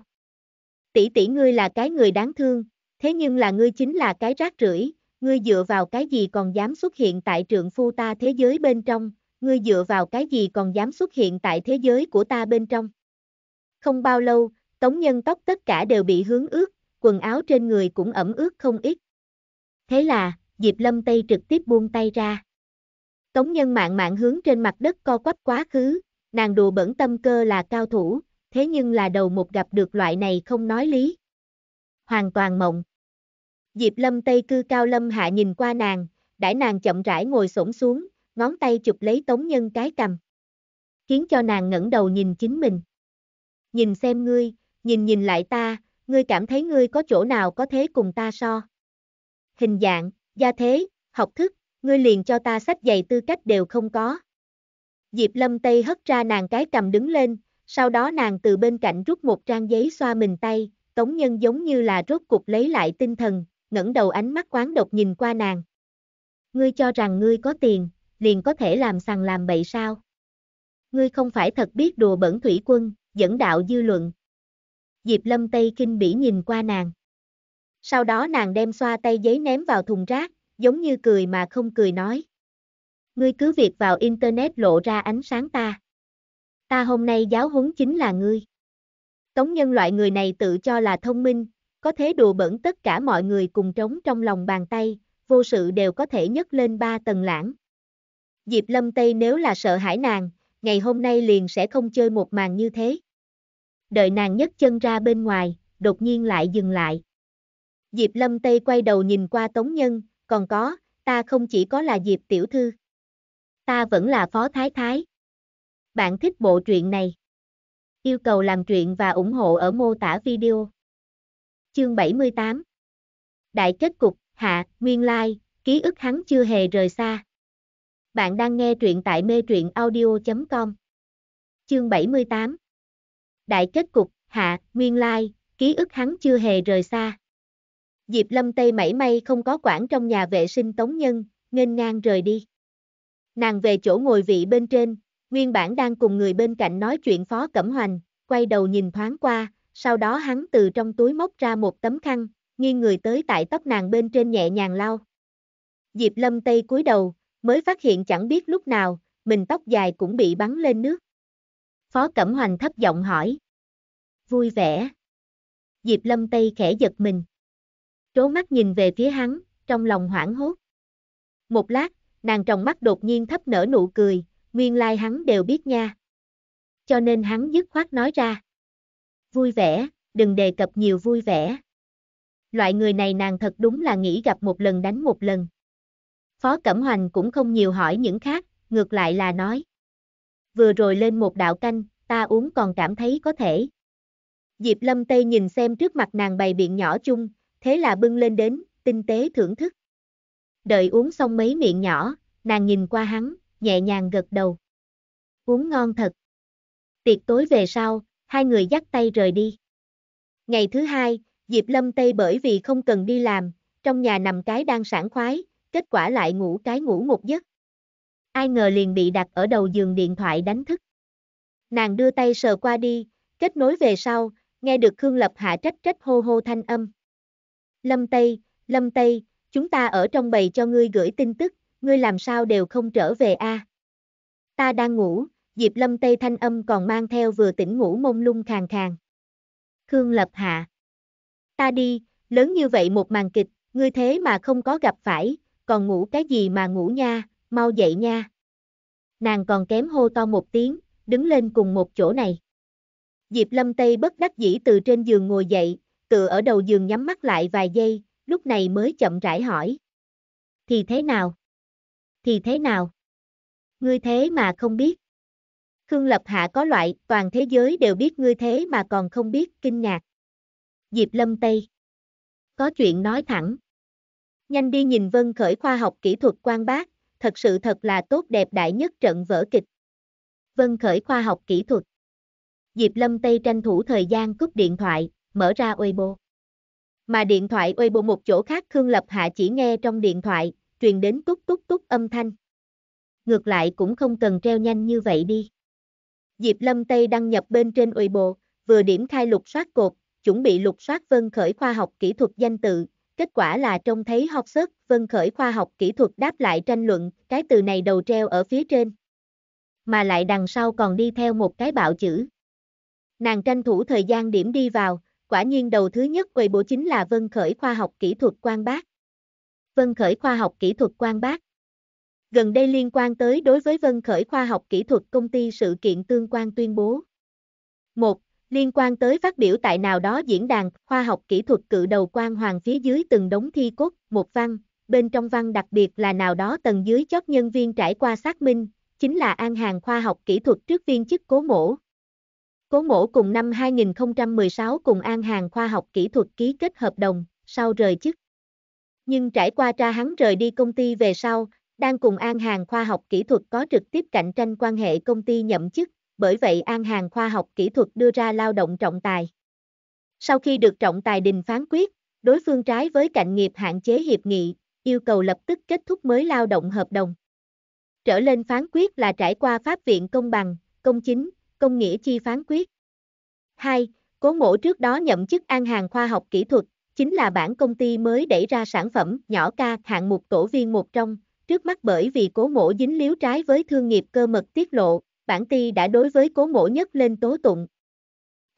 [SPEAKER 1] Tỷ tỷ ngươi là cái người đáng thương, thế nhưng là ngươi chính là cái rác rưởi, ngươi dựa vào cái gì còn dám xuất hiện tại trượng phu ta thế giới bên trong, ngươi dựa vào cái gì còn dám xuất hiện tại thế giới của ta bên trong. Không bao lâu, tống nhân tóc tất cả đều bị hướng ướt, quần áo trên người cũng ẩm ướt không ít. Thế là, Diệp Lâm Tây trực tiếp buông tay ra. Tống nhân mạng mạng hướng trên mặt đất co quắp quá khứ, nàng đùa bẩn tâm cơ là cao thủ, thế nhưng là đầu một gặp được loại này không nói lý. Hoàn toàn mộng. Diệp Lâm Tây cư cao lâm hạ nhìn qua nàng, đãi nàng chậm rãi ngồi xổm xuống, ngón tay chụp lấy Tống Nhân cái cầm. Khiến cho nàng ngẩng đầu nhìn chính mình. Nhìn xem ngươi, nhìn nhìn lại ta, ngươi cảm thấy ngươi có chỗ nào có thế cùng ta so. Hình dạng, gia thế, học thức, ngươi liền cho ta sách giày tư cách đều không có. Diệp Lâm Tây hất ra nàng cái cầm đứng lên, sau đó nàng từ bên cạnh rút một trang giấy xoa mình tay, Tống Nhân giống như là rốt cục lấy lại tinh thần, ngẩng đầu ánh mắt quán độc nhìn qua nàng. Ngươi cho rằng ngươi có tiền, liền có thể làm sằng làm bậy sao? Ngươi không phải thật biết đùa bẩn thủy quân, dẫn đạo dư luận. Diệp Lâm Tây kinh bỉ nhìn qua nàng. Sau đó nàng đem xoa tay giấy ném vào thùng rác, giống như cười mà không cười nói. Ngươi cứ việc vào Internet lộ ra ánh sáng ta. Ta hôm nay giáo huấn chính là ngươi. Tống nhân loại người này tự cho là thông minh, có thế đùa bẩn tất cả mọi người cùng trống trong lòng bàn tay, vô sự đều có thể nhấc lên ba tầng lãng. Diệp Lâm Tây nếu là sợ hãi nàng, ngày hôm nay liền sẽ không chơi một màn như thế. Đợi nàng nhấc chân ra bên ngoài, đột nhiên lại dừng lại. Diệp Lâm Tây quay đầu nhìn qua Tống Nhân, còn có, ta không chỉ có là Diệp Tiểu Thư. Ta vẫn là Phó Thái Thái. Bạn thích bộ truyện này. Yêu cầu làm truyện và ủng hộ ở mô tả video. Chương 78 Đại kết cục, hạ, nguyên lai, ký ức hắn chưa hề rời xa. Bạn đang nghe truyện tại mê truyện audio.com. Chương 78 Đại kết cục, hạ, nguyên lai, ký ức hắn chưa hề rời xa. Diệp Lâm Tây mảy may không có quản trong nhà vệ sinh tống nhân, nghênh ngang rời đi. Nàng về chỗ ngồi vị bên trên, nguyên bản đang cùng người bên cạnh nói chuyện Phó Cẩm Hoành, quay đầu nhìn thoáng qua, sau đó hắn từ trong túi móc ra một tấm khăn, nghiêng người tới tại tóc nàng bên trên nhẹ nhàng lau. Diệp Lâm Tây cúi đầu, mới phát hiện chẳng biết lúc nào, mình tóc dài cũng bị bắn lên nước. Phó Cẩm Hoành thấp giọng hỏi. Vui vẻ. Diệp Lâm Tây khẽ giật mình. Trố mắt nhìn về phía hắn, trong lòng hoảng hốt. Một lát, nàng trong mắt đột nhiên thấp nở nụ cười, nguyên lai like hắn đều biết nha. Cho nên hắn dứt khoát nói ra. Vui vẻ, đừng đề cập nhiều vui vẻ. Loại người này nàng thật đúng là nghĩ gặp một lần đánh một lần. Phó Cẩm Hoành cũng không nhiều hỏi những khác, ngược lại là nói. Vừa rồi lên một đạo canh, ta uống còn cảm thấy có thể. Diệp Lâm Tây nhìn xem trước mặt nàng bày biện nhỏ chung, thế là bưng lên đến, tinh tế thưởng thức. Đợi uống xong mấy miệng nhỏ, nàng nhìn qua hắn, nhẹ nhàng gật đầu. Uống ngon thật. Tiệc tối về sau, hai người dắt tay rời đi. Ngày thứ hai, Diệp Lâm Tây bởi vì không cần đi làm, trong nhà nằm cái đang sảng khoái, kết quả lại ngủ cái ngủ một giấc. Ai ngờ liền bị đặt ở đầu giường điện thoại đánh thức. Nàng đưa tay sờ qua đi, kết nối về sau, nghe được Khương Lập hạ trách trách hô hô thanh âm. Lâm Tây, Lâm Tây, chúng ta ở trong bầy cho ngươi gửi tin tức, ngươi làm sao đều không trở về a? À? Ta đang ngủ, Diệp Lâm Tây thanh âm còn mang theo vừa tỉnh ngủ mông lung khàn khàn. Khương Lập hạ. Ta đi, lớn như vậy một màn kịch, ngươi thế mà không có gặp phải, còn ngủ cái gì mà ngủ nha, mau dậy nha. Nàng còn kém hô to một tiếng, đứng lên cùng một chỗ này. Diệp Lâm Tây bất đắc dĩ từ trên giường ngồi dậy, tựa ở đầu giường nhắm mắt lại vài giây, lúc này mới chậm rãi hỏi. Thì thế nào? Thì thế nào? Ngươi thế mà không biết. Khương Lập Hạ có loại, toàn thế giới đều biết ngươi thế mà còn không biết, kinh ngạc. Diệp Lâm Tây. Có chuyện nói thẳng. Nhanh đi nhìn Vân Khởi khoa học kỹ thuật quan bác, thật sự thật là tốt đẹp đại nhất trận vỡ kịch. Vân Khởi khoa học kỹ thuật. Diệp Lâm Tây tranh thủ thời gian cúp điện thoại, mở ra Weibo. Mà điện thoại Weibo một chỗ khác Khương Lập Hạ chỉ nghe trong điện thoại, truyền đến túc túc túc âm thanh. Ngược lại cũng không cần treo nhanh như vậy đi. Diệp Lâm Tây đăng nhập bên trên Weibo, vừa điểm khai lục soát cột, chuẩn bị lục soát Vân Khởi khoa học kỹ thuật danh tự, Kết quả là trông thấy học sức, vân khởi khoa học kỹ thuật đáp lại tranh luận, cái từ này đầu treo ở phía trên. Mà lại đằng sau còn đi theo một cái bạo chữ. Nàng tranh thủ thời gian điểm đi vào, quả nhiên đầu thứ nhất quầy bộ chính là vân khởi khoa học kỹ thuật quan bác. Vân khởi khoa học kỹ thuật quan bác. Gần đây liên quan tới đối với vân khởi khoa học kỹ thuật công ty sự kiện tương quan tuyên bố. 1. Liên quan tới phát biểu tại nào đó diễn đàn, khoa học kỹ thuật cự đầu quan hoàng phía dưới từng đống thi cốt, một văn, bên trong văn đặc biệt là nào đó tầng dưới chót nhân viên trải qua xác minh, chính là an hàng khoa học kỹ thuật trước viên chức cố mổ. Cố mổ cùng năm 2016 cùng an hàng khoa học kỹ thuật ký kết hợp đồng, sau rời chức. Nhưng trải qua tra hắn rời đi công ty về sau, đang cùng an hàng khoa học kỹ thuật có trực tiếp cạnh tranh quan hệ công ty nhậm chức, bởi vậy An Hàng khoa học kỹ thuật đưa ra lao động trọng tài. Sau khi được trọng tài đình phán quyết, đối phương trái với cạnh nghiệp hạn chế hiệp nghị, yêu cầu lập tức kết thúc mới lao động hợp đồng. Trở lên phán quyết là trải qua Pháp viện công bằng, công chính, công nghĩa chi phán quyết. 2. Cố mổ trước đó nhậm chức An Hàng khoa học kỹ thuật, chính là bản công ty mới đẩy ra sản phẩm nhỏ ca hạng mục tổ viên một trong, trước mắt bởi vì cố mổ dính líu trái với thương nghiệp cơ mật tiết lộ, bản ti đã đối với cố mổ nhất lên tố tụng.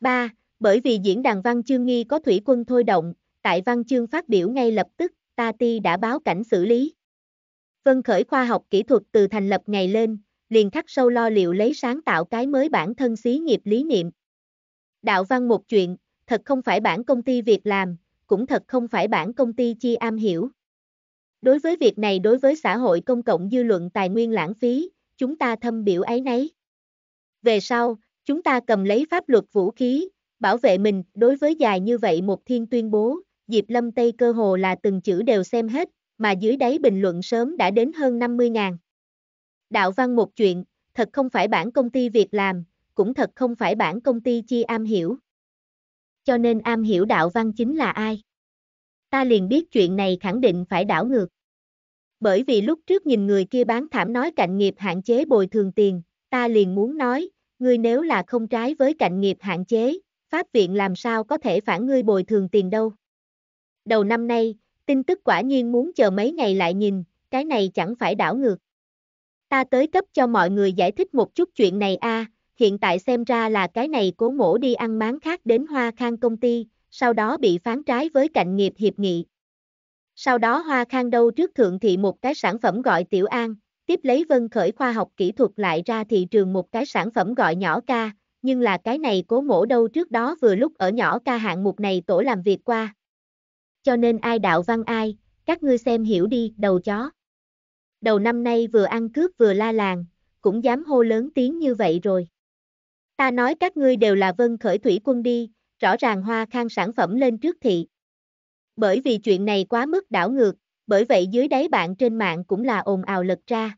[SPEAKER 1] 3. Bởi vì diễn đàn văn chương nghi có thủy quân thôi động, tại văn chương phát biểu ngay lập tức, ta ti đã báo cảnh xử lý. Vân khởi khoa học kỹ thuật từ thành lập ngày lên, liền khắc sâu lo liệu lấy sáng tạo cái mới bản thân xí nghiệp lý niệm. Đạo văn một chuyện, thật không phải bản công ty việc làm, cũng thật không phải bản công ty chi am hiểu. Đối với việc này đối với xã hội công cộng dư luận tài nguyên lãng phí, chúng ta thâm biểu ấy nấy. Về sau, chúng ta cầm lấy pháp luật vũ khí, bảo vệ mình, đối với dài như vậy một thiên tuyên bố, Diệp Lâm Tây cơ hồ là từng chữ đều xem hết, mà dưới đáy bình luận sớm đã đến hơn 50.000. Đạo văn một chuyện, thật không phải bản công ty việc làm, cũng thật không phải bản công ty chi am hiểu. Cho nên am hiểu đạo văn chính là ai? Ta liền biết chuyện này khẳng định phải đảo ngược. Bởi vì lúc trước nhìn người kia bán thảm nói cạnh nghiệp hạn chế bồi thường tiền, ta liền muốn nói, ngươi nếu là không trái với cạnh nghiệp hạn chế, pháp viện làm sao có thể phản ngươi bồi thường tiền đâu. Đầu năm nay, tin tức quả nhiên muốn chờ mấy ngày lại nhìn, cái này chẳng phải đảo ngược. Ta tới cấp cho mọi người giải thích một chút chuyện này a, à, hiện tại xem ra là cái này cố mổ đi ăn máng khác đến Hoa Khang công ty, sau đó bị phán trái với cạnh nghiệp hiệp nghị. Sau đó Hoa Khang đâu trước thượng thị một cái sản phẩm gọi Tiểu An, Tiếp lấy Vân Khởi khoa học kỹ thuật lại ra thị trường một cái sản phẩm gọi nhỏ ca, nhưng là cái này cố mổ đâu trước đó vừa lúc ở nhỏ ca hạng mục này tổ làm việc qua. Cho nên ai đạo văn ai, các ngươi xem hiểu đi, đầu chó. Đầu năm nay vừa ăn cướp vừa la làng, cũng dám hô lớn tiếng như vậy rồi. Ta nói các ngươi đều là vân khởi thủy quân đi, rõ ràng hoa khang sản phẩm lên trước thị. Bởi vì chuyện này quá mức đảo ngược, bởi vậy dưới đáy bạn trên mạng cũng là ồn ào lật ra.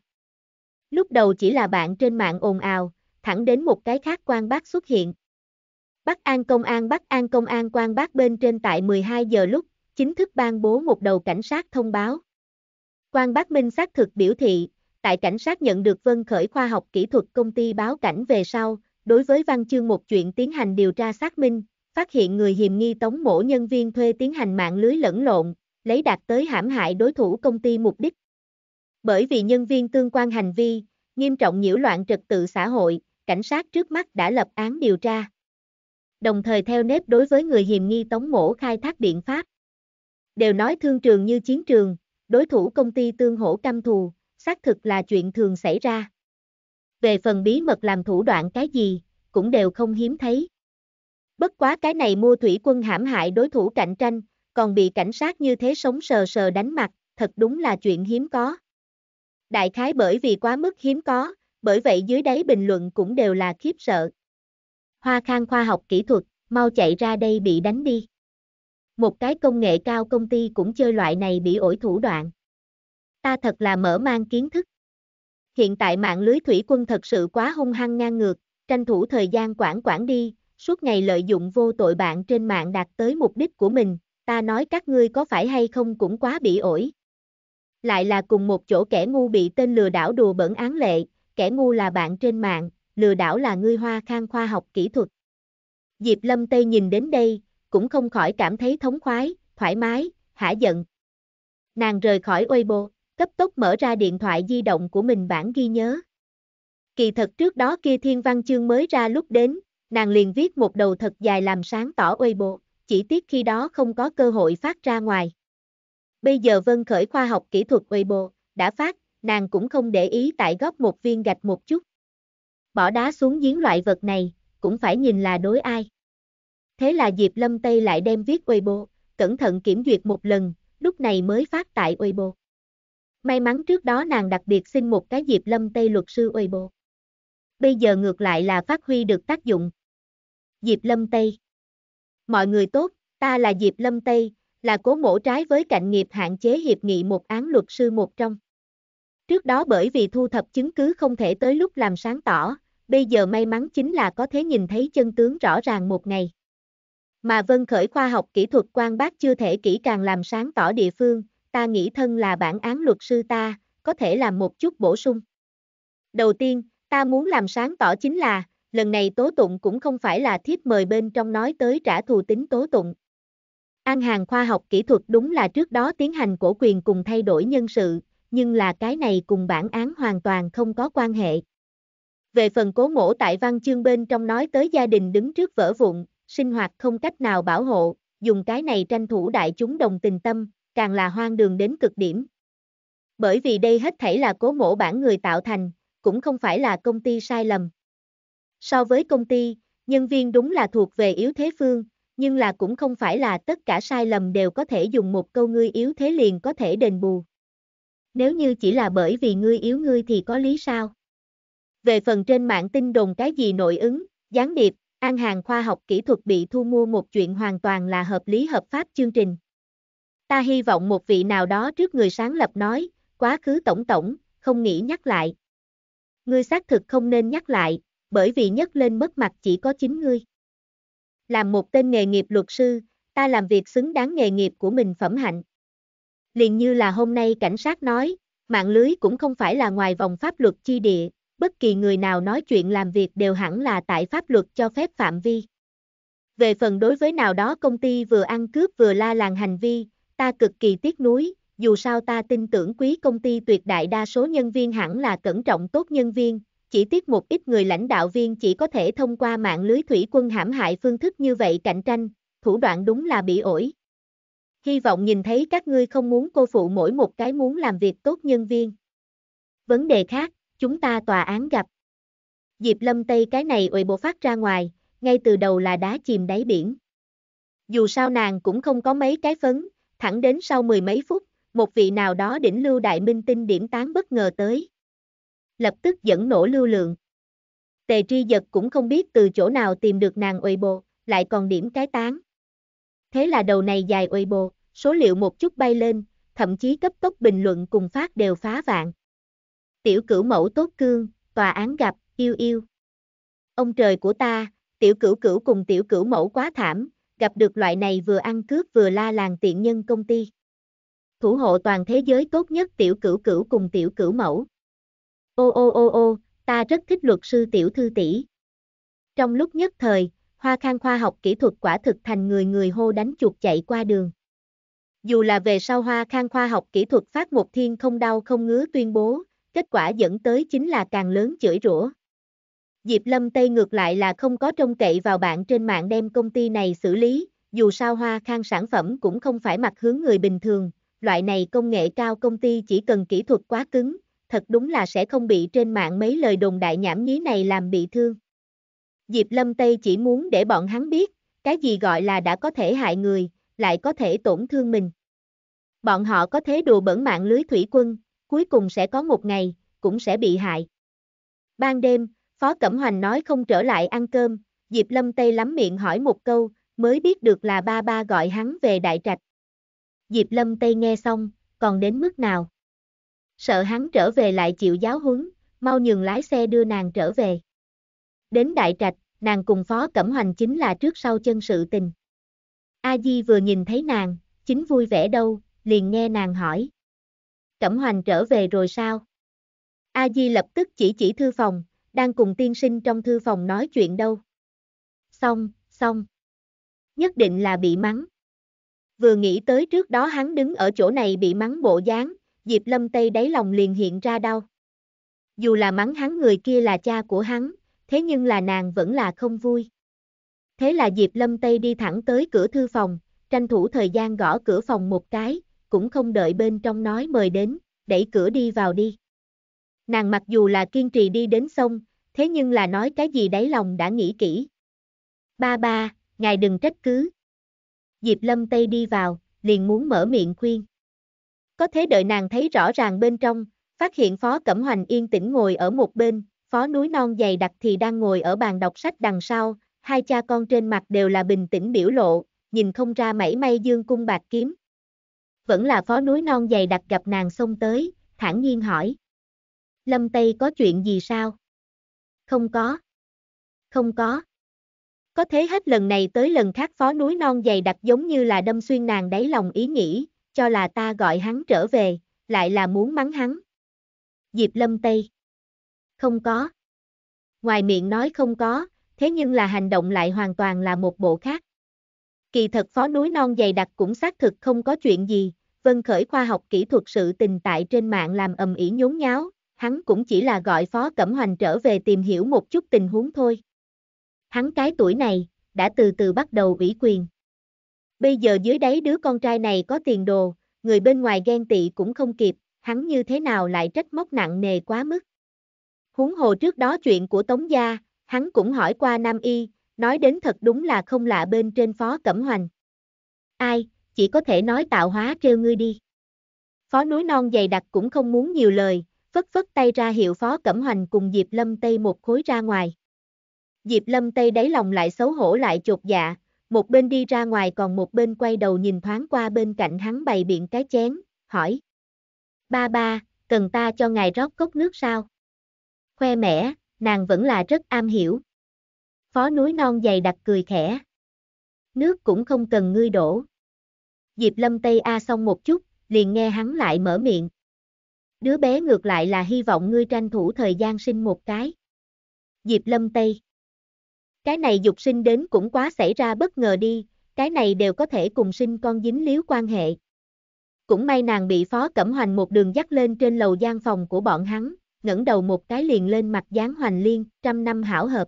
[SPEAKER 1] Lúc đầu chỉ là bạn trên mạng ồn ào, thẳng đến một cái khác quan bác xuất hiện. Bắc An Công an Bắc An Công an quan bác bên trên tại 12 giờ lúc, chính thức ban bố một đầu cảnh sát thông báo. Quan bác Minh xác thực biểu thị, tại cảnh sát nhận được Vân Khởi Khoa học Kỹ thuật công ty báo cảnh về sau, đối với văn chương một chuyện tiến hành điều tra xác minh, phát hiện người hiềm nghi tống mổ nhân viên thuê tiến hành mạng lưới lẫn lộn, lấy đạt tới hãm hại đối thủ công ty mục đích, bởi vì nhân viên tương quan hành vi, nghiêm trọng nhiễu loạn trật tự xã hội, cảnh sát trước mắt đã lập án điều tra. Đồng thời theo nếp đối với người hiềm nghi tống mổ khai thác biện pháp. Đều nói thương trường như chiến trường, đối thủ công ty tương hỗ căm thù, xác thực là chuyện thường xảy ra. Về phần bí mật làm thủ đoạn cái gì, cũng đều không hiếm thấy. Bất quá cái này mua thủy quân hãm hại đối thủ cạnh tranh, còn bị cảnh sát như thế sống sờ sờ đánh mặt, thật đúng là chuyện hiếm có. Đại khái bởi vì quá mức hiếm có, bởi vậy dưới đáy bình luận cũng đều là khiếp sợ. Hoa khang khoa học kỹ thuật, mau chạy ra đây bị đánh đi. Một cái công nghệ cao công ty cũng chơi loại này bị ổi thủ đoạn. Ta thật là mở mang kiến thức. Hiện tại mạng lưới thủy quân thật sự quá hung hăng ngang ngược, tranh thủ thời gian quản quản đi, suốt ngày lợi dụng vô tội bạn trên mạng đạt tới mục đích của mình, ta nói các ngươi có phải hay không cũng quá bị ổi lại là cùng một chỗ kẻ ngu bị tên lừa đảo đùa bẩn án lệ, kẻ ngu là bạn trên mạng, lừa đảo là ngươi hoa khang khoa học kỹ thuật. Diệp Lâm Tây nhìn đến đây, cũng không khỏi cảm thấy thống khoái, thoải mái, hả giận. Nàng rời khỏi Weibo, cấp tốc mở ra điện thoại di động của mình bản ghi nhớ. Kỳ thật trước đó kia thiên văn chương mới ra lúc đến, nàng liền viết một đầu thật dài làm sáng tỏ Weibo, chỉ tiếc khi đó không có cơ hội phát ra ngoài. Bây giờ Vân Khởi khoa học kỹ thuật Weibo, đã phát, nàng cũng không để ý tại góc một viên gạch một chút. Bỏ đá xuống giếng loại vật này, cũng phải nhìn là đối ai. Thế là Diệp Lâm Tây lại đem viết Weibo, cẩn thận kiểm duyệt một lần, lúc này mới phát tại Weibo. May mắn trước đó nàng đặc biệt xin một cái Diệp Lâm Tây luật sư Weibo. Bây giờ ngược lại là phát huy được tác dụng. Diệp Lâm Tây Mọi người tốt, ta là Diệp Lâm Tây, là cố mổ trái với cạnh nghiệp hạn chế hiệp nghị một án luật sư một trong. Trước đó bởi vì thu thập chứng cứ không thể tới lúc làm sáng tỏ, bây giờ may mắn chính là có thể nhìn thấy chân tướng rõ ràng một ngày. Mà vân khởi khoa học kỹ thuật quan bác chưa thể kỹ càng làm sáng tỏ địa phương, ta nghĩ thân là bản án luật sư ta, có thể làm một chút bổ sung. Đầu tiên, ta muốn làm sáng tỏ chính là, lần này tố tụng cũng không phải là thiếp mời bên trong nói tới trả thù tính tố tụng, An hàng khoa học kỹ thuật đúng là trước đó tiến hành cổ quyền cùng thay đổi nhân sự, nhưng là cái này cùng bản án hoàn toàn không có quan hệ. Về phần cố mổ tại văn chương bên trong nói tới gia đình đứng trước vỡ vụn, sinh hoạt không cách nào bảo hộ, dùng cái này tranh thủ đại chúng đồng tình tâm, càng là hoang đường đến cực điểm. Bởi vì đây hết thảy là cố mổ bản người tạo thành, cũng không phải là công ty sai lầm. So với công ty, nhân viên đúng là thuộc về yếu thế phương, nhưng là cũng không phải là tất cả sai lầm đều có thể dùng một câu ngươi yếu thế liền có thể đền bù. Nếu như chỉ là bởi vì ngươi yếu ngươi thì có lý sao? Về phần trên mạng tin đồn cái gì nội ứng, gián điệp, an hàng khoa học kỹ thuật bị thu mua một chuyện hoàn toàn là hợp lý hợp pháp chương trình. Ta hy vọng một vị nào đó trước người sáng lập nói, quá khứ tổng tổng, không nghĩ nhắc lại. Ngươi xác thực không nên nhắc lại, bởi vì nhắc lên mất mặt chỉ có chính ngươi làm một tên nghề nghiệp luật sư, ta làm việc xứng đáng nghề nghiệp của mình phẩm hạnh. Liền như là hôm nay cảnh sát nói, mạng lưới cũng không phải là ngoài vòng pháp luật chi địa, bất kỳ người nào nói chuyện làm việc đều hẳn là tại pháp luật cho phép phạm vi. Về phần đối với nào đó công ty vừa ăn cướp vừa la làng hành vi, ta cực kỳ tiếc nuối, dù sao ta tin tưởng quý công ty tuyệt đại đa số nhân viên hẳn là cẩn trọng tốt nhân viên, chỉ tiếc một ít người lãnh đạo viên chỉ có thể thông qua mạng lưới thủy quân hãm hại phương thức như vậy cạnh tranh, thủ đoạn đúng là bị ổi. Hy vọng nhìn thấy các ngươi không muốn cô phụ mỗi một cái muốn làm việc tốt nhân viên. Vấn đề khác, chúng ta tòa án gặp. Diệp Lâm Tây cái này ủi bộ phát ra ngoài, ngay từ đầu là đá chìm đáy biển. Dù sao nàng cũng không có mấy cái phấn, thẳng đến sau mười mấy phút, một vị nào đó đỉnh lưu đại minh tinh điểm tán bất ngờ tới lập tức dẫn nổ lưu lượng. Tề tri giật cũng không biết từ chỗ nào tìm được nàng uy bồ, lại còn điểm cái tán. Thế là đầu này dài uy bồ, số liệu một chút bay lên, thậm chí cấp tốc bình luận cùng phát đều phá vạn. Tiểu cửu mẫu tốt cương, tòa án gặp, yêu yêu. Ông trời của ta, tiểu cửu cửu cùng tiểu cửu mẫu quá thảm, gặp được loại này vừa ăn cướp vừa la làng tiện nhân công ty. Thủ hộ toàn thế giới tốt nhất tiểu cửu cửu cùng tiểu cửu mẫu. Ô ô ô ô, ta rất thích luật sư tiểu thư tỷ. Trong lúc nhất thời, hoa khang khoa học kỹ thuật quả thực thành người người hô đánh chuột chạy qua đường. Dù là về sau hoa khang khoa học kỹ thuật phát một thiên không đau không ngứa tuyên bố, kết quả dẫn tới chính là càng lớn chửi rủa. Diệp Lâm Tây ngược lại là không có trông cậy vào bạn trên mạng đem công ty này xử lý, dù sao hoa khang sản phẩm cũng không phải mặt hướng người bình thường, loại này công nghệ cao công ty chỉ cần kỹ thuật quá cứng, thật đúng là sẽ không bị trên mạng mấy lời đồn đại nhảm nhí này làm bị thương. Diệp Lâm Tây chỉ muốn để bọn hắn biết, cái gì gọi là đã có thể hại người, lại có thể tổn thương mình. Bọn họ có thế đùa bẩn mạng lưới thủy quân, cuối cùng sẽ có một ngày, cũng sẽ bị hại. Ban đêm, Phó Cẩm Hoành nói không trở lại ăn cơm, Diệp Lâm Tây lắm miệng hỏi một câu, mới biết được là ba ba gọi hắn về đại trạch. Diệp Lâm Tây nghe xong, còn đến mức nào? sợ hắn trở về lại chịu giáo huấn, mau nhường lái xe đưa nàng trở về. Đến đại trạch, nàng cùng phó cẩm hoành chính là trước sau chân sự tình. A Di vừa nhìn thấy nàng, chính vui vẻ đâu, liền nghe nàng hỏi. Cẩm hoành trở về rồi sao? A Di lập tức chỉ chỉ thư phòng, đang cùng tiên sinh trong thư phòng nói chuyện đâu. Xong, xong. Nhất định là bị mắng. Vừa nghĩ tới trước đó hắn đứng ở chỗ này bị mắng bộ dáng, Diệp Lâm Tây đáy lòng liền hiện ra đau. Dù là mắng hắn người kia là cha của hắn, thế nhưng là nàng vẫn là không vui. Thế là Diệp Lâm Tây đi thẳng tới cửa thư phòng, tranh thủ thời gian gõ cửa phòng một cái, cũng không đợi bên trong nói mời đến, đẩy cửa đi vào đi. Nàng mặc dù là kiên trì đi đến sông, thế nhưng là nói cái gì đáy lòng đã nghĩ kỹ. Ba ba, ngài đừng trách cứ. Diệp Lâm Tây đi vào, liền muốn mở miệng khuyên. Có thế đợi nàng thấy rõ ràng bên trong, phát hiện Phó Cẩm Hoành yên tĩnh ngồi ở một bên, Phó núi non dày đặc thì đang ngồi ở bàn đọc sách đằng sau, hai cha con trên mặt đều là bình tĩnh biểu lộ, nhìn không ra mảy may dương cung bạc kiếm. Vẫn là phó núi non dày đặc gặp nàng xông tới, thản nhiên hỏi. Lâm Tây có chuyện gì sao? Không có. Không có. Có thế hết lần này tới lần khác phó núi non dày đặc giống như là đâm xuyên nàng đáy lòng ý nghĩ, cho là ta gọi hắn trở về, lại là muốn mắng hắn. Diệp Lâm Tây. Không có. Ngoài miệng nói không có, thế nhưng là hành động lại hoàn toàn là một bộ khác. Kỳ thật phó núi non dày đặc cũng xác thực không có chuyện gì, Vân Khởi khoa học kỹ thuật sự tình tại trên mạng làm ầm ĩ nhốn nháo, hắn cũng chỉ là gọi phó Cẩm Hoành trở về tìm hiểu một chút tình huống thôi. Hắn cái tuổi này, đã từ từ bắt đầu ủy quyền. Bây giờ dưới đáy đứa con trai này có tiền đồ, người bên ngoài ghen tị cũng không kịp, hắn như thế nào lại trách móc nặng nề quá mức. Huống hồ trước đó chuyện của Tống Gia, hắn cũng hỏi qua Nam Y, nói đến thật đúng là không lạ bên trên Phó Cẩm Hoành. Ai, chỉ có thể nói tạo hóa trêu ngươi đi. Phó núi non dày đặc cũng không muốn nhiều lời, phất phất tay ra hiệu Phó Cẩm Hoành cùng Diệp Lâm Tây một khối ra ngoài. Diệp Lâm Tây đáy lòng lại xấu hổ lại chột dạ, một bên đi ra ngoài còn một bên quay đầu nhìn thoáng qua bên cạnh hắn bày biện cái chén, hỏi. Ba ba, cần ta cho ngài rót cốc nước sao? Khoe mẻ, nàng vẫn là rất am hiểu. Phó núi non dày đặc cười khẽ. Nước cũng không cần ngươi đổ. Diệp lâm Tây A xong một chút, liền nghe hắn lại mở miệng. Đứa bé ngược lại là hy vọng ngươi tranh thủ thời gian sinh một cái. Diệp lâm Tây cái này dục sinh đến cũng quá xảy ra bất ngờ đi, cái này đều có thể cùng sinh con dính líu quan hệ. Cũng may nàng bị Phó Cẩm Hoành một đường dắt lên trên lầu gian phòng của bọn hắn, ngẩng đầu một cái liền lên mặt dáng hoành liên, trăm năm hảo hợp.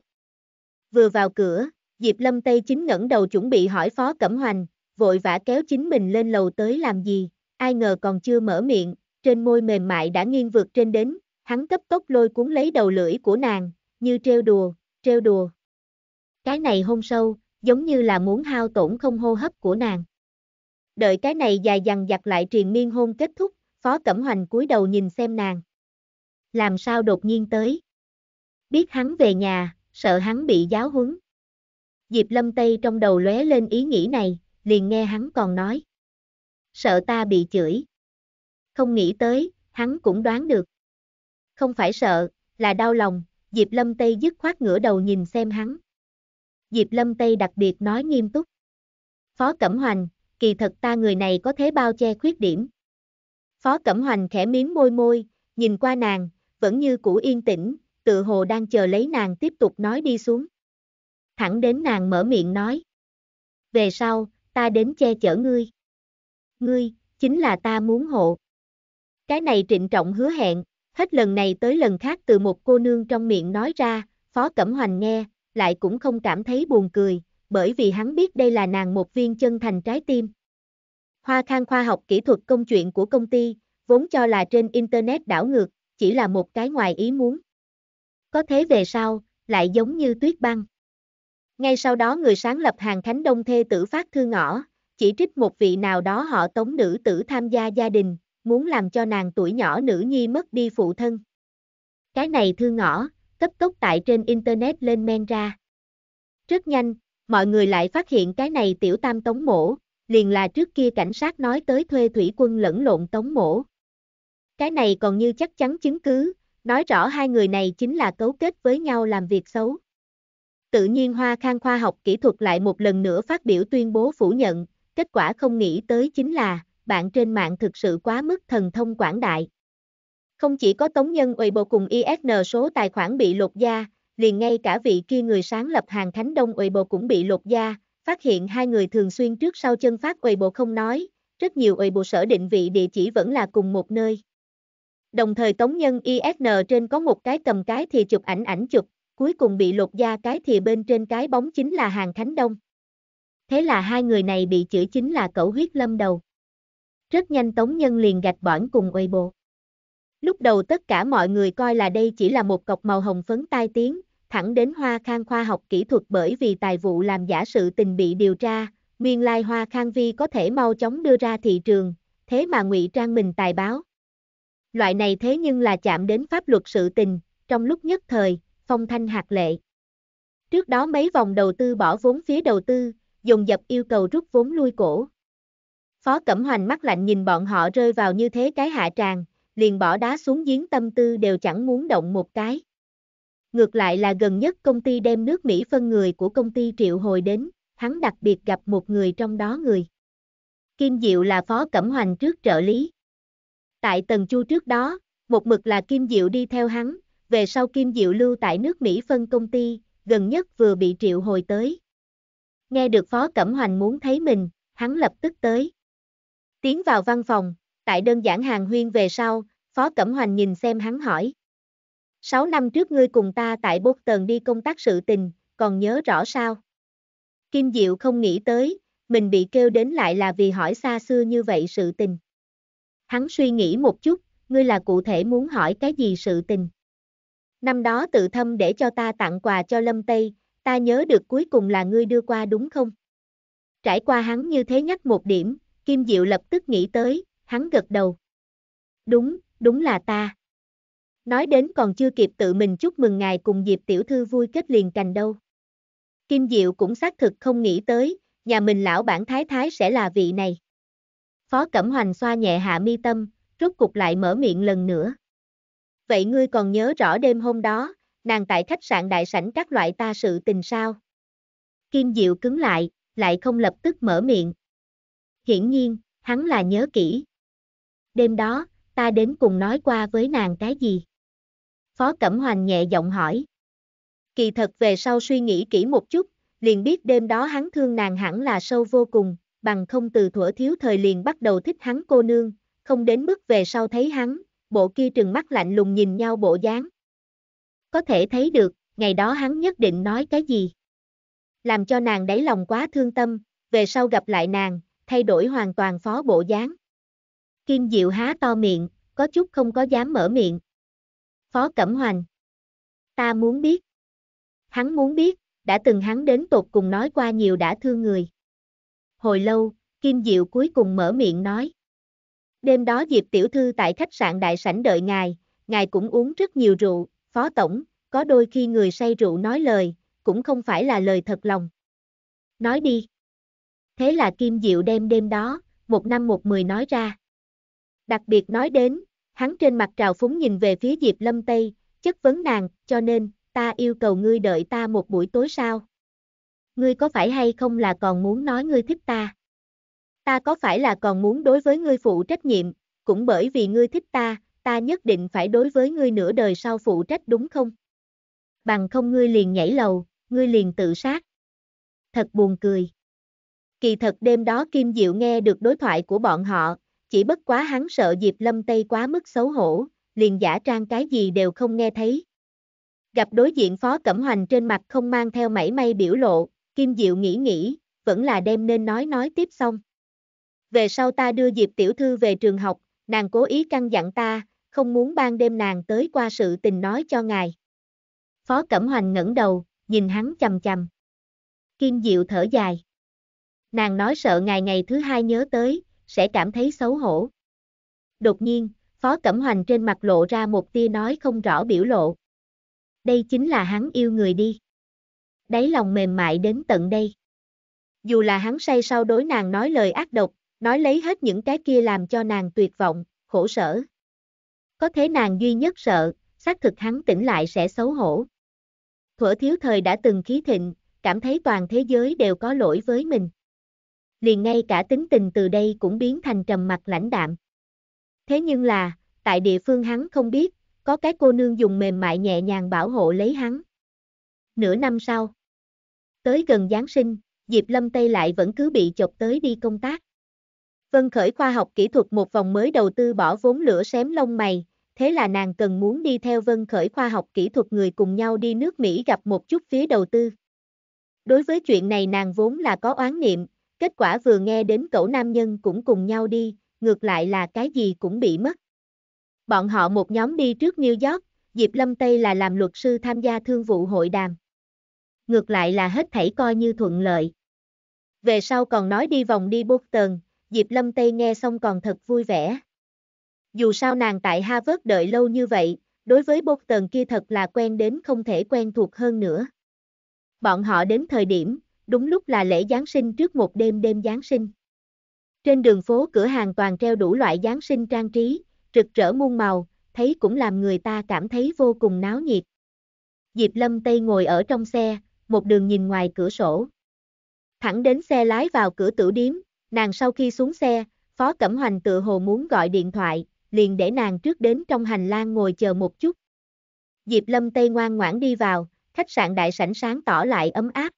[SPEAKER 1] Vừa vào cửa, Diệp Lâm Tây chính ngẩng đầu chuẩn bị hỏi Phó Cẩm Hoành, vội vã kéo chính mình lên lầu tới làm gì, ai ngờ còn chưa mở miệng, trên môi mềm mại đã nghiêng vượt trên đến, hắn cấp tốc lôi cuốn lấy đầu lưỡi của nàng, như treo đùa, treo đùa. Cái này hôn sâu, giống như là muốn hao tổn không hô hấp của nàng. Đợi cái này dài dằng dặt lại truyền miên hôn kết thúc, Phó Cẩm Hoành cúi đầu nhìn xem nàng. Làm sao đột nhiên tới? Biết hắn về nhà, sợ hắn bị giáo huấn. Diệp Lâm Tây trong đầu lóe lên ý nghĩ này, liền nghe hắn còn nói. Sợ ta bị chửi. Không nghĩ tới, hắn cũng đoán được. Không phải sợ, là đau lòng, Diệp Lâm Tây dứt khoát ngửa đầu nhìn xem hắn. Diệp Lâm Tây đặc biệt nói nghiêm túc. Phó Cẩm Hoành, kỳ thật ta người này có thế bao che khuyết điểm. Phó Cẩm Hoành khẽ miếng môi môi, nhìn qua nàng, vẫn như cũ yên tĩnh, tự hồ đang chờ lấy nàng tiếp tục nói đi xuống. Thẳng đến nàng mở miệng nói. Về sau, ta đến che chở ngươi. Ngươi, chính là ta muốn hộ. Cái này trịnh trọng hứa hẹn, hết lần này tới lần khác từ một cô nương trong miệng nói ra, Phó Cẩm Hoành nghe, lại cũng không cảm thấy buồn cười, bởi vì hắn biết đây là nàng một viên chân thành trái tim. Hoa Khang khoa học kỹ thuật công chuyện của công ty, vốn cho là trên Internet đảo ngược, chỉ là một cái ngoài ý muốn. Có thế về sau, lại giống như tuyết băng. Ngay sau đó người sáng lập hàng Khánh Đông Thê tử phát thư ngõ, chỉ trích một vị nào đó họ tống nữ tử tham gia gia đình, muốn làm cho nàng tuổi nhỏ nữ nhi mất đi phụ thân. Cái này thư ngõ, cấp tốc tại trên Internet lên men ra. Rất nhanh, mọi người lại phát hiện cái này tiểu tam tống mổ, liền là trước kia cảnh sát nói tới thuê thủy quân lẫn lộn tống mổ. Cái này còn như chắc chắn chứng cứ, nói rõ hai người này chính là cấu kết với nhau làm việc xấu. Tự nhiên Hoa Khang khoa học kỹ thuật lại một lần nữa phát biểu tuyên bố phủ nhận, kết quả không nghĩ tới chính là, bạn trên mạng thực sự quá mức thần thông quảng đại. Không chỉ có Tống Nhân Uy Bộ cùng ISN số tài khoản bị lột da, liền ngay cả vị kia người sáng lập hàng thánh Đông Uy Bộ cũng bị lột da, phát hiện hai người thường xuyên trước sau chân phát Uy Bộ không nói, rất nhiều Uy Bộ sở định vị địa chỉ vẫn là cùng một nơi. Đồng thời Tống Nhân ISN trên có một cái cầm cái thì chụp ảnh ảnh chụp, cuối cùng bị lột da cái thì bên trên cái bóng chính là hàng thánh Đông. Thế là hai người này bị chửi chính là cẩu huyết lâm đầu. Rất nhanh Tống Nhân liền gạch bỏng cùng Uy Bộ. Lúc đầu tất cả mọi người coi là đây chỉ là một cọc màu hồng phấn tai tiếng, thẳng đến Hoa Khang khoa học kỹ thuật bởi vì tài vụ làm giả sự tình bị điều tra, nguyên lai Hoa Khang Vi có thể mau chóng đưa ra thị trường, thế mà ngụy trang mình tài báo. Loại này thế nhưng là chạm đến pháp luật sự tình, trong lúc nhất thời, phong thanh hạt lệ. Trước đó mấy vòng đầu tư bỏ vốn phía đầu tư, dùng dập yêu cầu rút vốn lui cổ. Phó Cẩm Hoành mắt lạnh nhìn bọn họ rơi vào như thế cái hạ tràng, liền bỏ đá xuống giếng tâm tư đều chẳng muốn động một cái. Ngược lại là gần nhất công ty đem nước Mỹ phân người của công ty triệu hồi đến, hắn đặc biệt gặp một người trong đó người. Kim Diệu là phó cẩm hoành trước trợ lý. Tại Tần Chu trước đó, một mực là Kim Diệu đi theo hắn, về sau Kim Diệu lưu tại nước Mỹ phân công ty, gần nhất vừa bị triệu hồi tới. Nghe được Phó Cẩm Hoành muốn thấy mình, hắn lập tức tới. Tiến vào văn phòng, tại đơn giản hàng huyên về sau, Phó Cẩm Hoành nhìn xem hắn hỏi. Sáu năm trước ngươi cùng ta tại Bốt Tần đi công tác sự tình, còn nhớ rõ sao? Kim Diệu không nghĩ tới, mình bị kêu đến lại là vì hỏi xa xưa như vậy sự tình. Hắn suy nghĩ một chút, ngươi là cụ thể muốn hỏi cái gì sự tình. Năm đó tự thâm để cho ta tặng quà cho Lâm Tây, ta nhớ được cuối cùng là ngươi đưa qua đúng không? Trải qua hắn như thế nhắc một điểm, Kim Diệu lập tức nghĩ tới, hắn gật đầu. Đúng, đúng là ta. Nói đến còn chưa kịp tự mình chúc mừng ngài cùng Diệp tiểu thư vui kết liền cành đâu. Kim Diệu cũng xác thực không nghĩ tới, nhà mình lão bản thái thái sẽ là vị này. Phó Cẩm Hoành xoa nhẹ hạ mi tâm, rốt cục lại mở miệng lần nữa. Vậy ngươi còn nhớ rõ đêm hôm đó, nàng tại khách sạn đại sảnh các loại ta sự tình sao? Kim Diệu cứng lại, lại không lập tức mở miệng. Hiển nhiên, hắn là nhớ kỹ đêm đó, ta đến cùng nói qua với nàng cái gì? Phó Cẩm Hoành nhẹ giọng hỏi. Kỳ thật về sau suy nghĩ kỹ một chút, liền biết đêm đó hắn thương nàng hẳn là sâu vô cùng, bằng không từ thuở thiếu thời liền bắt đầu thích hắn cô nương, không đến mức về sau thấy hắn, bộ kia trừng mắt lạnh lùng nhìn nhau bộ dáng. Có thể thấy được, ngày đó hắn nhất định nói cái gì. Làm cho nàng đáy lòng quá thương tâm, về sau gặp lại nàng, thay đổi hoàn toàn phó bộ dáng. Kim Diệu há to miệng, có chút không có dám mở miệng. Phó Cẩm Hoành. Ta muốn biết. Hắn muốn biết, đã từng hắn đến tột cùng nói qua nhiều đã thương người. Hồi lâu, Kim Diệu cuối cùng mở miệng nói. Đêm đó Diệp Tiểu Thư tại khách sạn đại sảnh đợi ngài, ngài cũng uống rất nhiều rượu, Phó Tổng, có đôi khi người say rượu nói lời, cũng không phải là lời thật lòng. Nói đi. Thế là Kim Diệu đem đêm đó, một năm một mười nói ra. Đặc biệt nói đến, hắn trên mặt trào phúng nhìn về phía Diệp Lâm Tây, chất vấn nàng, cho nên, ta yêu cầu ngươi đợi ta một buổi tối sao? Ngươi có phải hay không là còn muốn nói ngươi thích ta? Ta có phải là còn muốn đối với ngươi phụ trách nhiệm, cũng bởi vì ngươi thích ta, ta nhất định phải đối với ngươi nửa đời sau phụ trách đúng không? Bằng không ngươi liền nhảy lầu, ngươi liền tự sát. Thật buồn cười. Kỳ thật đêm đó Kim Diệu nghe được đối thoại của bọn họ, chỉ bất quá hắn sợ Diệp Lâm Tây quá mức xấu hổ, liền giả trang cái gì đều không nghe thấy. Gặp đối diện Phó Cẩm Hoành trên mặt không mang theo mảy may biểu lộ, Kim Diệu nghĩ nghĩ, vẫn là đem nên nói nói tiếp xong. Về sau ta đưa Diệp Tiểu Thư về trường học, nàng cố ý căn dặn ta, không muốn ban đêm nàng tới qua sự tình nói cho ngài. Phó Cẩm Hoành ngẩng đầu, nhìn hắn chầm chầm. Kim Diệu thở dài. Nàng nói sợ ngài ngày thứ hai nhớ tới, sẽ cảm thấy xấu hổ. Đột nhiên, Phó Cẩm Hoành trên mặt lộ ra một tia nói không rõ biểu lộ. Đây chính là hắn yêu người đi. Đáy lòng mềm mại đến tận đây. Dù là hắn say sau đối nàng nói lời ác độc, nói lấy hết những cái kia làm cho nàng tuyệt vọng, khổ sở. Có thế nàng duy nhất sợ, xác thực hắn tỉnh lại sẽ xấu hổ. Thuở thiếu thời đã từng khí thịnh, cảm thấy toàn thế giới đều có lỗi với mình liền ngay cả tính tình từ đây cũng biến thành trầm mặc lãnh đạm. Thế nhưng là, tại địa phương hắn không biết, có cái cô nương dùng mềm mại nhẹ nhàng bảo hộ lấy hắn. Nửa năm sau, tới gần Giáng sinh, Diệp Lâm Tây lại vẫn cứ bị chọc tới đi công tác. Vân khởi khoa học kỹ thuật một vòng mới đầu tư bỏ vốn lửa xém lông mày, thế là nàng cần muốn đi theo vân khởi khoa học kỹ thuật người cùng nhau đi nước Mỹ gặp một chút phía đầu tư. Đối với chuyện này nàng vốn là có oán niệm, Kết quả vừa nghe đến cậu nam nhân cũng cùng nhau đi, ngược lại là cái gì cũng bị mất. Bọn họ một nhóm đi trước New York, Diệp Lâm Tây là làm luật sư tham gia thương vụ hội đàm. Ngược lại là hết thảy coi như thuận lợi. Về sau còn nói đi vòng đi bốt Boston, Diệp Lâm Tây nghe xong còn thật vui vẻ. Dù sao nàng tại Harvard đợi lâu như vậy, đối với bốt Boston kia thật là quen đến không thể quen thuộc hơn nữa. Bọn họ đến thời điểm, đúng lúc là lễ Giáng sinh trước một đêm đêm Giáng sinh. Trên đường phố cửa hàng toàn treo đủ loại Giáng sinh trang trí, rực rỡ muôn màu, thấy cũng làm người ta cảm thấy vô cùng náo nhiệt. Diệp Lâm Tây ngồi ở trong xe, một đường nhìn ngoài cửa sổ. Thẳng đến xe lái vào cửa tử điếm, nàng sau khi xuống xe, Phó Cẩm Hoành tự hồ muốn gọi điện thoại, liền để nàng trước đến trong hành lang ngồi chờ một chút. Diệp Lâm Tây ngoan ngoãn đi vào, khách sạn đại sảnh sáng tỏ lại ấm áp.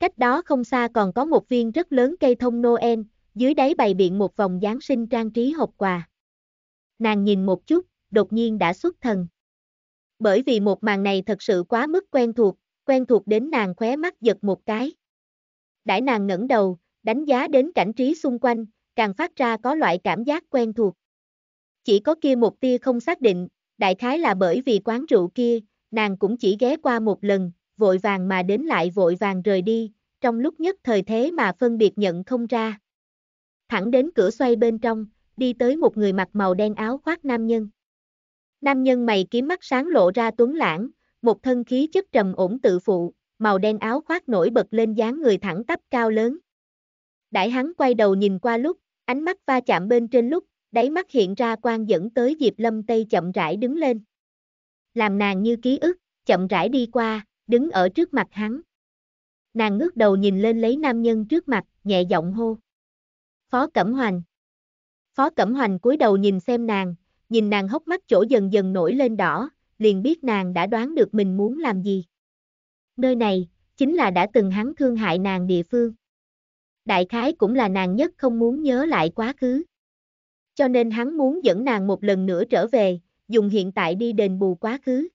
[SPEAKER 1] Cách đó không xa còn có một viên rất lớn cây thông Noel, dưới đáy bày biện một vòng Giáng sinh trang trí hộp quà. Nàng nhìn một chút, đột nhiên đã xuất thần. Bởi vì một màn này thật sự quá mức quen thuộc, quen thuộc đến nàng khóe mắt giật một cái. Đãi nàng ngẩng đầu, đánh giá đến cảnh trí xung quanh, càng phát ra có loại cảm giác quen thuộc. Chỉ có kia một tia không xác định, đại khái là bởi vì quán rượu kia, nàng cũng chỉ ghé qua một lần, vội vàng mà đến lại vội vàng rời đi, trong lúc nhất thời thế mà phân biệt nhận không ra. Thẳng đến cửa xoay bên trong, đi tới một người mặc màu đen áo khoác nam nhân. Nam nhân mày kiếm mắt sáng lộ ra tuấn lãng, một thân khí chất trầm ổn tự phụ, màu đen áo khoác nổi bật lên dáng người thẳng tắp cao lớn. Đại hắn quay đầu nhìn qua lúc, ánh mắt va chạm bên trên lúc, đáy mắt hiện ra quan dẫn tới Diệp Lâm Tây chậm rãi đứng lên. Làm nàng như ký ức, chậm rãi đi qua, đứng ở trước mặt hắn. Nàng ngước đầu nhìn lên lấy nam nhân trước mặt, nhẹ giọng hô. Phó Cẩm Hoành. Phó Cẩm Hoành cúi đầu nhìn xem nàng, nhìn nàng hốc mắt chỗ dần dần nổi lên đỏ, liền biết nàng đã đoán được mình muốn làm gì. Nơi này, chính là đã từng hắn thương hại nàng địa phương. Đại khái cũng là nàng nhất không muốn nhớ lại quá khứ. Cho nên hắn muốn dẫn nàng một lần nữa trở về, dùng hiện tại đi đền bù quá khứ.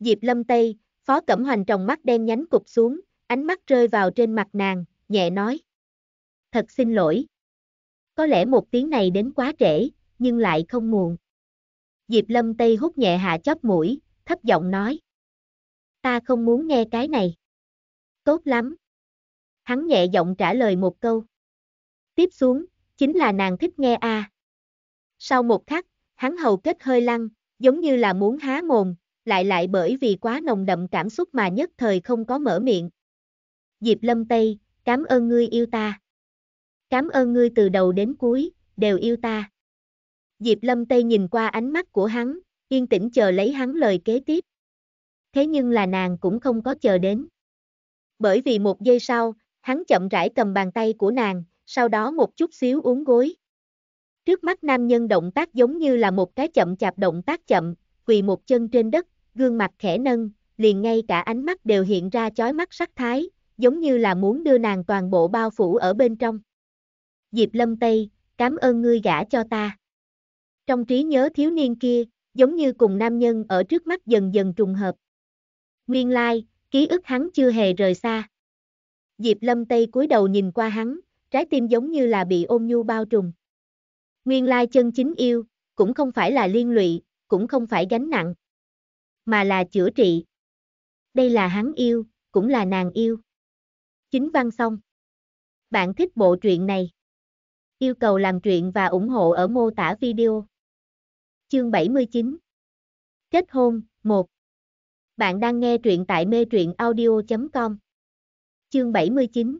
[SPEAKER 1] Diệp Lâm Tây, Phó Cẩm Hoành tròng mắt đen nhánh cục xuống, ánh mắt rơi vào trên mặt nàng, nhẹ nói. Thật xin lỗi. Có lẽ một tiếng này đến quá trễ, nhưng lại không muộn. Diệp Lâm Tây hút nhẹ hạ chóp mũi, thấp giọng nói. Ta không muốn nghe cái này. Tốt lắm. Hắn nhẹ giọng trả lời một câu. Tiếp xuống, chính là nàng thích nghe a. À. Sau một khắc, hắn hầu kết hơi lăn, giống như là muốn há mồm, lại lại bởi vì quá nồng đậm cảm xúc mà nhất thời không có mở miệng. Diệp Lâm Tây, cảm ơn ngươi yêu ta. Cảm ơn ngươi từ đầu đến cuối, đều yêu ta. Diệp Lâm Tây nhìn qua ánh mắt của hắn, yên tĩnh chờ lấy hắn lời kế tiếp. Thế nhưng là nàng cũng không có chờ đến. Bởi vì một giây sau, hắn chậm rãi cầm bàn tay của nàng, sau đó một chút xíu uống gối. Trước mắt nam nhân động tác giống như là một cái chậm chạp động tác chậm, quỳ một chân trên đất, gương mặt khẽ nâng, liền ngay cả ánh mắt đều hiện ra chói mắt sắc thái, giống như là muốn đưa nàng toàn bộ bao phủ ở bên trong. Diệp Lâm Tây, cảm ơn ngươi gả cho ta. Trong trí nhớ thiếu niên kia, giống như cùng nam nhân ở trước mắt dần dần trùng hợp. Nguyên lai, ký ức hắn chưa hề rời xa. Diệp Lâm Tây cúi đầu nhìn qua hắn, trái tim giống như là bị ôm nhu bao trùm. Nguyên lai chân chính yêu, cũng không phải là liên lụy, cũng không phải gánh nặng mà là chữa trị. Đây là hắn yêu, cũng là nàng yêu. Chính văn xong. Bạn thích bộ truyện này? Yêu cầu làm truyện và ủng hộ ở mô tả video. Chương 79 Kết hôn, 1 Bạn đang nghe truyện tại mê truyện audio.com Chương 79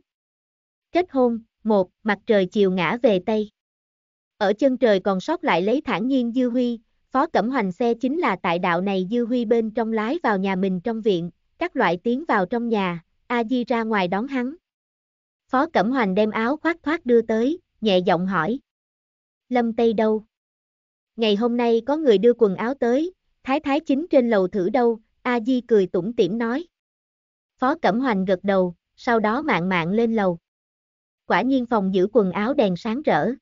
[SPEAKER 1] Kết hôn, 1 Mặt trời chiều ngã về Tây Ở chân trời còn sót lại lấy thản nhiên dư huy, Phó Cẩm Hoành xe chính là tại đạo này Dư Huy bên trong lái vào nhà mình trong viện, các loại tiến vào trong nhà, A Di ra ngoài đón hắn. Phó Cẩm Hoành đem áo khoác thoát đưa tới, nhẹ giọng hỏi. Lâm Tây đâu? Ngày hôm nay có người đưa quần áo tới, Thái Thái chính trên lầu thử đâu, A Di cười tủm tỉm nói. Phó Cẩm Hoành gật đầu, sau đó mạng mạng lên lầu. Quả nhiên phòng giữ quần áo đèn sáng rỡ.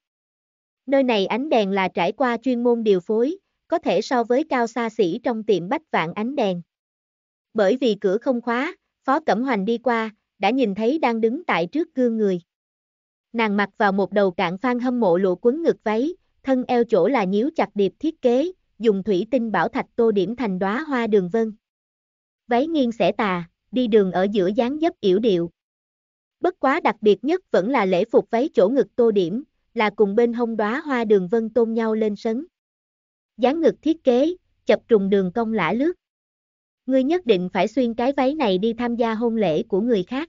[SPEAKER 1] Nơi này ánh đèn là trải qua chuyên môn điều phối, có thể so với cao xa xỉ trong tiệm bách vạn ánh đèn. Bởi vì cửa không khóa, Phó Cẩm Hoành đi qua, đã nhìn thấy đang đứng tại trước gương người. Nàng mặc vào một đầu cạn phan hâm mộ lụa quấn ngực váy, thân eo chỗ là nhíu chặt điệp thiết kế, dùng thủy tinh bảo thạch tô điểm thành đóa hoa đường vân. Váy nghiêng xẻ tà, đi đường ở giữa dáng dấp yểu điệu. Bất quá đặc biệt nhất vẫn là lễ phục váy chỗ ngực tô điểm, là cùng bên hông đóa hoa đường vân tôn nhau lên sấn dáng ngực thiết kế, chập trùng đường cong lả lướt. Ngươi nhất định phải xuyên cái váy này đi tham gia hôn lễ của người khác.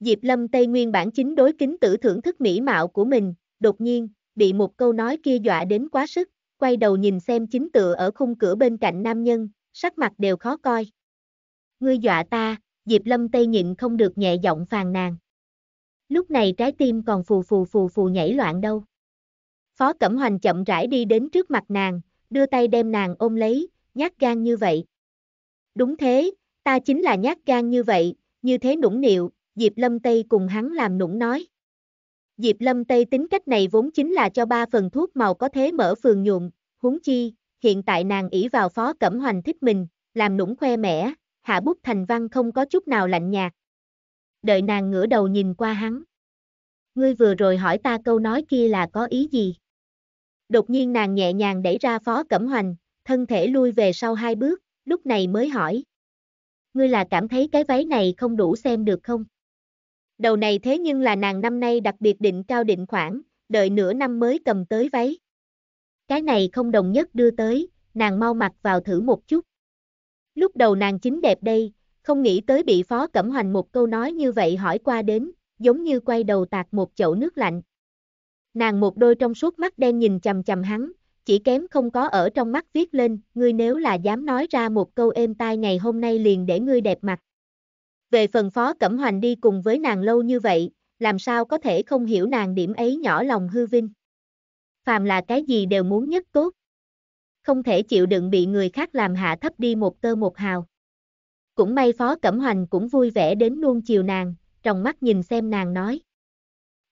[SPEAKER 1] Diệp Lâm Tây nguyên bản chính đối kính tử thưởng thức mỹ mạo của mình, đột nhiên, bị một câu nói kia dọa đến quá sức, quay đầu nhìn xem chính tựa ở khung cửa bên cạnh nam nhân, sắc mặt đều khó coi. Ngươi dọa ta, Diệp Lâm Tây nhịn không được nhẹ giọng phàn nàn. Lúc này trái tim còn phù phù phù phù nhảy loạn đâu. Phó Cẩm Hoành chậm rãi đi đến trước mặt nàng, đưa tay đem nàng ôm lấy, nhát gan như vậy. Đúng thế, ta chính là nhát gan như vậy, như thế nũng nịu, Diệp Lâm Tây cùng hắn làm nũng nói. Diệp Lâm Tây tính cách này vốn chính là cho ba phần thuốc màu có thế mở phường nhuộm, huống chi, hiện tại nàng ỷ vào phó cẩm hoành thích mình, làm nũng khoe mẽ, hạ bút thành văn không có chút nào lạnh nhạt. Đợi nàng ngửa đầu nhìn qua hắn. Ngươi vừa rồi hỏi ta câu nói kia là có ý gì? Đột nhiên nàng nhẹ nhàng đẩy ra Phó Cẩm Hoành, thân thể lui về sau hai bước, lúc này mới hỏi. Ngươi là cảm thấy cái váy này không đủ xem được không? Đầu này thế nhưng là nàng năm nay đặc biệt định cao định khoản, đợi nửa năm mới cầm tới váy. Cái này không đồng nhất đưa tới, nàng mau mặc vào thử một chút. Lúc đầu nàng chính đẹp đây, không nghĩ tới bị Phó Cẩm Hoành một câu nói như vậy hỏi qua đến, giống như quay đầu tạt một chậu nước lạnh. Nàng một đôi trong suốt mắt đen nhìn chầm chầm hắn, chỉ kém không có ở trong mắt viết lên, ngươi nếu là dám nói ra một câu êm tai ngày hôm nay liền để ngươi đẹp mặt. Về phần phó Cẩm Hoành đi cùng với nàng lâu như vậy, làm sao có thể không hiểu nàng điểm ấy nhỏ lòng hư vinh. Phàm là cái gì đều muốn nhất tốt. Không thể chịu đựng bị người khác làm hạ thấp đi một tơ một hào. Cũng may phó Cẩm Hoành cũng vui vẻ đến nuông chiều nàng, trong mắt nhìn xem nàng nói.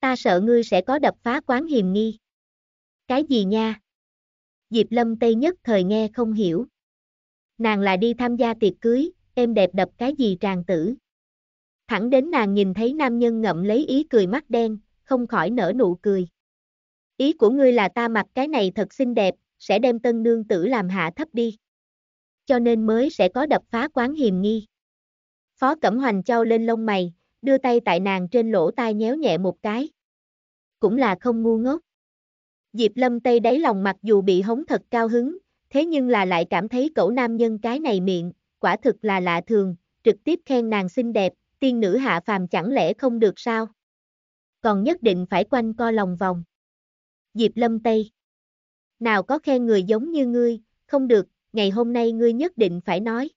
[SPEAKER 1] Ta sợ ngươi sẽ có đập phá quán hiềm nghi. Cái gì nha? Diệp Lâm Tây nhất thời nghe không hiểu. Nàng là đi tham gia tiệc cưới, em đẹp đập cái gì tràng tử. Thẳng đến nàng nhìn thấy nam nhân ngậm lấy ý cười mắt đen, không khỏi nở nụ cười. Ý của ngươi là ta mặc cái này thật xinh đẹp, sẽ đem tân nương tử làm hạ thấp đi. Cho nên mới sẽ có đập phá quán hiềm nghi. Phó Cẩm Hoành trao lên lông mày, đưa tay tại nàng trên lỗ tai nhéo nhẹ một cái. Cũng là không ngu ngốc. Diệp Lâm Tây đáy lòng mặc dù bị hống thật cao hứng, thế nhưng là lại cảm thấy cậu nam nhân cái này miệng, quả thực là lạ thường, trực tiếp khen nàng xinh đẹp, tiên nữ hạ phàm chẳng lẽ không được sao? Còn nhất định phải quanh co lòng vòng. Diệp Lâm Tây Nào có khen người giống như ngươi, không được, ngày hôm nay ngươi nhất định phải nói.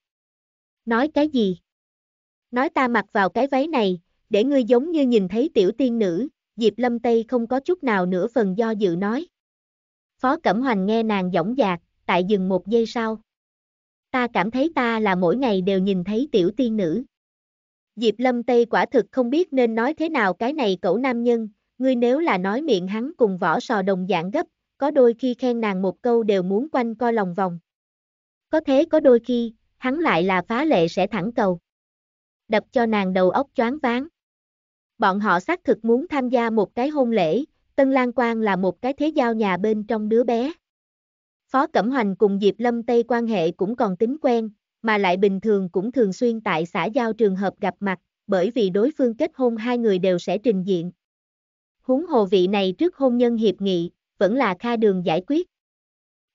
[SPEAKER 1] Nói cái gì? Nói ta mặc vào cái váy này, để ngươi giống như nhìn thấy tiểu tiên nữ, Diệp Lâm Tây không có chút nào nữa phần do dự nói. Phó Cẩm Hoành nghe nàng giọng dạc, tại dừng một giây sau. Ta cảm thấy ta là mỗi ngày đều nhìn thấy tiểu tiên nữ. Diệp Lâm Tây quả thực không biết nên nói thế nào cái này cậu nam nhân, ngươi nếu là nói miệng hắn cùng vỏ sò đồng dạng gấp, có đôi khi khen nàng một câu đều muốn quanh co lòng vòng. Có thế có đôi khi, hắn lại là phá lệ sẽ thẳng cầu đập cho nàng đầu óc choáng váng. Bọn họ xác thực muốn tham gia một cái hôn lễ, Tân Lan Quang là một cái thế giao nhà bên trong đứa bé. Phó Cẩm Hoành cùng Diệp Lâm Tây quan hệ cũng còn tính quen, mà lại bình thường cũng thường xuyên tại xã giao trường hợp gặp mặt, bởi vì đối phương kết hôn hai người đều sẽ trình diện. Huống hồ vị này trước hôn nhân hiệp nghị, vẫn là kha đường giải quyết.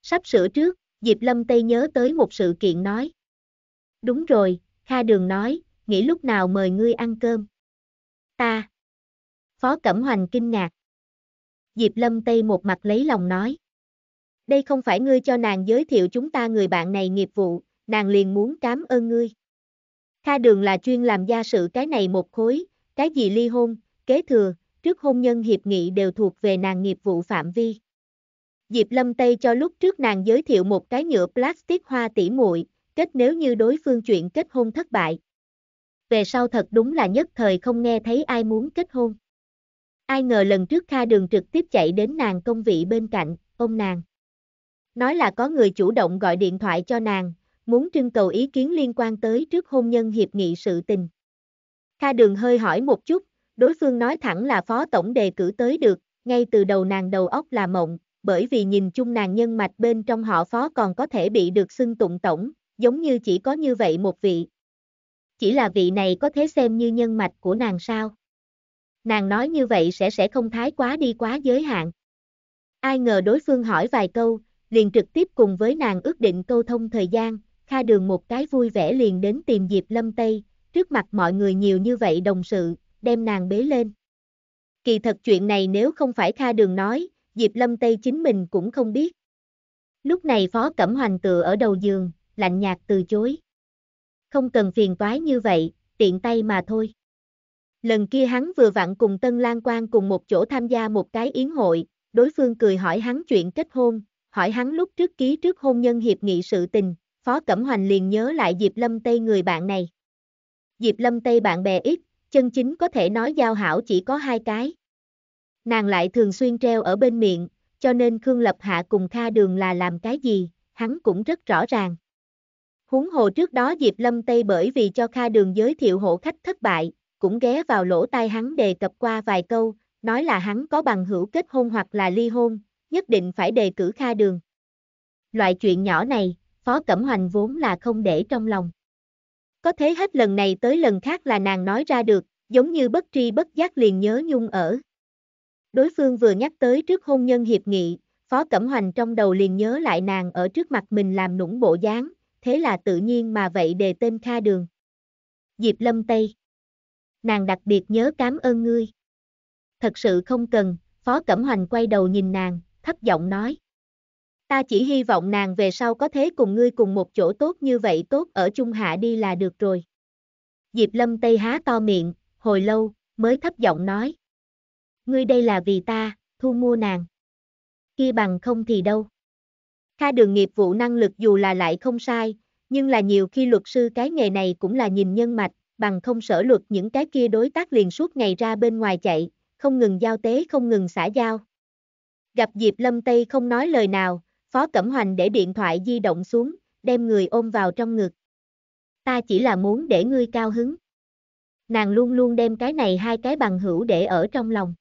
[SPEAKER 1] Sắp sửa trước, Diệp Lâm Tây nhớ tới một sự kiện nói. Đúng rồi, Kha Đường nói, nghĩ lúc nào mời ngươi ăn cơm. Ta. Phó Cẩm Hoành kinh ngạc. Diệp Lâm Tây một mặt lấy lòng nói. Đây không phải ngươi cho nàng giới thiệu chúng ta người bạn này nghiệp vụ, nàng liền muốn cảm ơn ngươi. Kha đường là chuyên làm gia sự cái này một khối, cái gì ly hôn, kế thừa, trước hôn nhân hiệp nghị đều thuộc về nàng nghiệp vụ phạm vi. Diệp Lâm Tây cho lúc trước nàng giới thiệu một cái nhựa plastic hoa tỉ muội, kết nếu như đối phương chuyện kết hôn thất bại, về sau thật đúng là nhất thời không nghe thấy ai muốn kết hôn. Ai ngờ lần trước Kha Đường trực tiếp chạy đến nàng công vị bên cạnh, ông nàng. Nói là có người chủ động gọi điện thoại cho nàng, muốn trưng cầu ý kiến liên quan tới trước hôn nhân hiệp nghị sự tình. Kha Đường hơi hỏi một chút, đối phương nói thẳng là phó tổng đề cử tới được, ngay từ đầu nàng đầu óc là mộng, bởi vì nhìn chung nàng nhân mạch bên trong họ phó còn có thể bị được xưng tụng tổng, giống như chỉ có như vậy một vị, chỉ là vị này có thể xem như nhân mạch của nàng sao? Nàng nói như vậy sẽ sẽ không thái quá đi quá giới hạn. Ai ngờ đối phương hỏi vài câu, liền trực tiếp cùng với nàng ước định câu thông thời gian, Kha Đường một cái vui vẻ liền đến tìm Diệp Lâm Tây, trước mặt mọi người nhiều như vậy đồng sự, đem nàng bế lên. Kỳ thật chuyện này nếu không phải Kha Đường nói, Diệp Lâm Tây chính mình cũng không biết. Lúc này Phó Cẩm Hoành tựa ở đầu giường, lạnh nhạt từ chối không cần phiền toái như vậy, tiện tay mà thôi. Lần kia hắn vừa vặn cùng Tân Lan Quang cùng một chỗ tham gia một cái yến hội, đối phương cười hỏi hắn chuyện kết hôn, hỏi hắn lúc trước ký trước hôn nhân hiệp nghị sự tình, Phó Cẩm Hoành liền nhớ lại Diệp Lâm Tây người bạn này. Diệp Lâm Tây bạn bè ít, chân chính có thể nói giao hảo chỉ có hai cái. Nàng lại thường xuyên treo ở bên miệng, cho nên Khương Lập Hạ cùng Kha Đường là làm cái gì, hắn cũng rất rõ ràng. Huống hồ trước đó Diệp Lâm Tây bởi vì cho Kha Đường giới thiệu hộ khách thất bại, cũng ghé vào lỗ tai hắn đề cập qua vài câu, nói là hắn có bằng hữu kết hôn hoặc là ly hôn, nhất định phải đề cử Kha Đường. Loại chuyện nhỏ này, Phó Cẩm Hoành vốn là không để trong lòng. Có thế hết lần này tới lần khác là nàng nói ra được, giống như bất tri bất giác liền nhớ nhung ở. Đối phương vừa nhắc tới trước hôn nhân hiệp nghị, Phó Cẩm Hoành trong đầu liền nhớ lại nàng ở trước mặt mình làm nũng bộ dáng, thế là tự nhiên mà vậy đề tên Kha Đường. Diệp Lâm Tây. Nàng đặc biệt nhớ cảm ơn ngươi. Thật sự không cần, Phó Cẩm Hoành quay đầu nhìn nàng, thấp giọng nói. Ta chỉ hy vọng nàng về sau có thế cùng ngươi cùng một chỗ tốt như vậy tốt ở Trung Hạ đi là được rồi. Diệp Lâm Tây há to miệng, hồi lâu, mới thấp giọng nói. Ngươi đây là vì ta, thu mua nàng. khi bằng không thì đâu. Kha đường nghiệp vụ năng lực dù là lại không sai, nhưng là nhiều khi luật sư cái nghề này cũng là nhìn nhân mạch, bằng không sở luật những cái kia đối tác liền suốt ngày ra bên ngoài chạy, không ngừng giao tế không ngừng xả giao. Gặp dịp Lâm Tây không nói lời nào, Phó Cẩm Hoành để điện thoại di động xuống, đem người ôm vào trong ngực. Ta chỉ là muốn để ngươi cao hứng. Nàng luôn luôn đem cái này hai cái bằng hữu để ở trong lòng.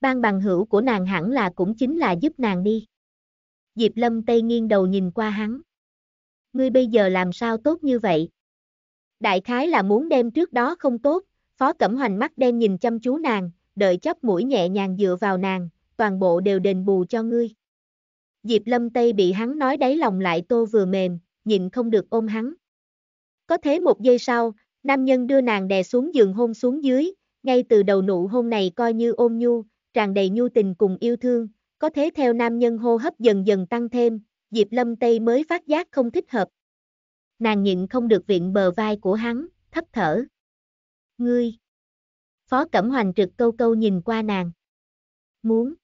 [SPEAKER 1] Ban bằng hữu của nàng hẳn là cũng chính là giúp nàng đi. Diệp Lâm Tây nghiêng đầu nhìn qua hắn. Ngươi bây giờ làm sao tốt như vậy? Đại khái là muốn đem trước đó không tốt, Phó Cẩm Hoành mắt đen nhìn chăm chú nàng, đợi chóp mũi nhẹ nhàng dựa vào nàng, toàn bộ đều đền bù cho ngươi. Diệp Lâm Tây bị hắn nói đáy lòng lại tô vừa mềm, nhịn không được ôm hắn. Có thế một giây sau, nam nhân đưa nàng đè xuống giường hôn xuống dưới, ngay từ đầu nụ hôn này coi như ôm nhu, tràn đầy nhu tình cùng yêu thương, có thế theo nam nhân hô hấp dần dần tăng thêm, Diệp Lâm Tây mới phát giác không thích hợp. Nàng nhịn không được viện bờ vai của hắn, thấp thở. Ngươi! Phó Cẩm Hoành trực câu câu nhìn qua nàng. Muốn!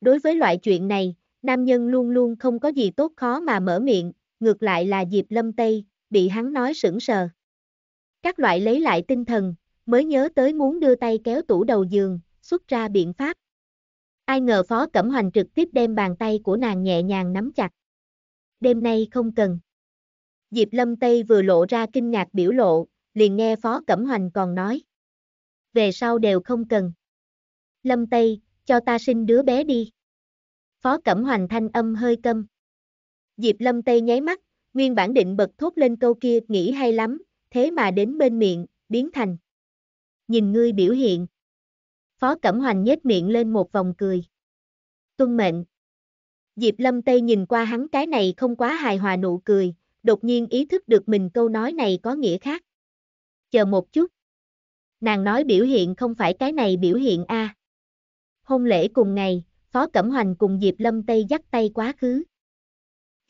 [SPEAKER 1] Đối với loại chuyện này, nam nhân luôn luôn không có gì tốt khó mà mở miệng, ngược lại là Diệp Lâm Tây, bị hắn nói sững sờ. Các loại lấy lại tinh thần, mới nhớ tới muốn đưa tay kéo tủ đầu giường, xuất ra biện pháp. Ai ngờ Phó Cẩm Hoành trực tiếp đem bàn tay của nàng nhẹ nhàng nắm chặt. Đêm nay không cần. Diệp Lâm Tây vừa lộ ra kinh ngạc biểu lộ, liền nghe Phó Cẩm Hoành còn nói. Về sau đều không cần. Lâm Tây, cho ta sinh đứa bé đi. Phó Cẩm Hoành thanh âm hơi câm. Diệp Lâm Tây nháy mắt, nguyên bản định bật thốt lên câu kia nghĩ hay lắm, thế mà đến bên miệng, biến thành. Nhìn ngươi biểu hiện. Phó Cẩm Hoành nhếch miệng lên một vòng cười. Tuân mệnh. Diệp Lâm Tây nhìn qua hắn cái này không quá hài hòa nụ cười, đột nhiên ý thức được mình câu nói này có nghĩa khác. Chờ một chút. Nàng nói biểu hiện không phải cái này biểu hiện a. À. Hôn lễ cùng ngày, Phó Cẩm Hoành cùng Diệp Lâm Tây dắt tay quá khứ.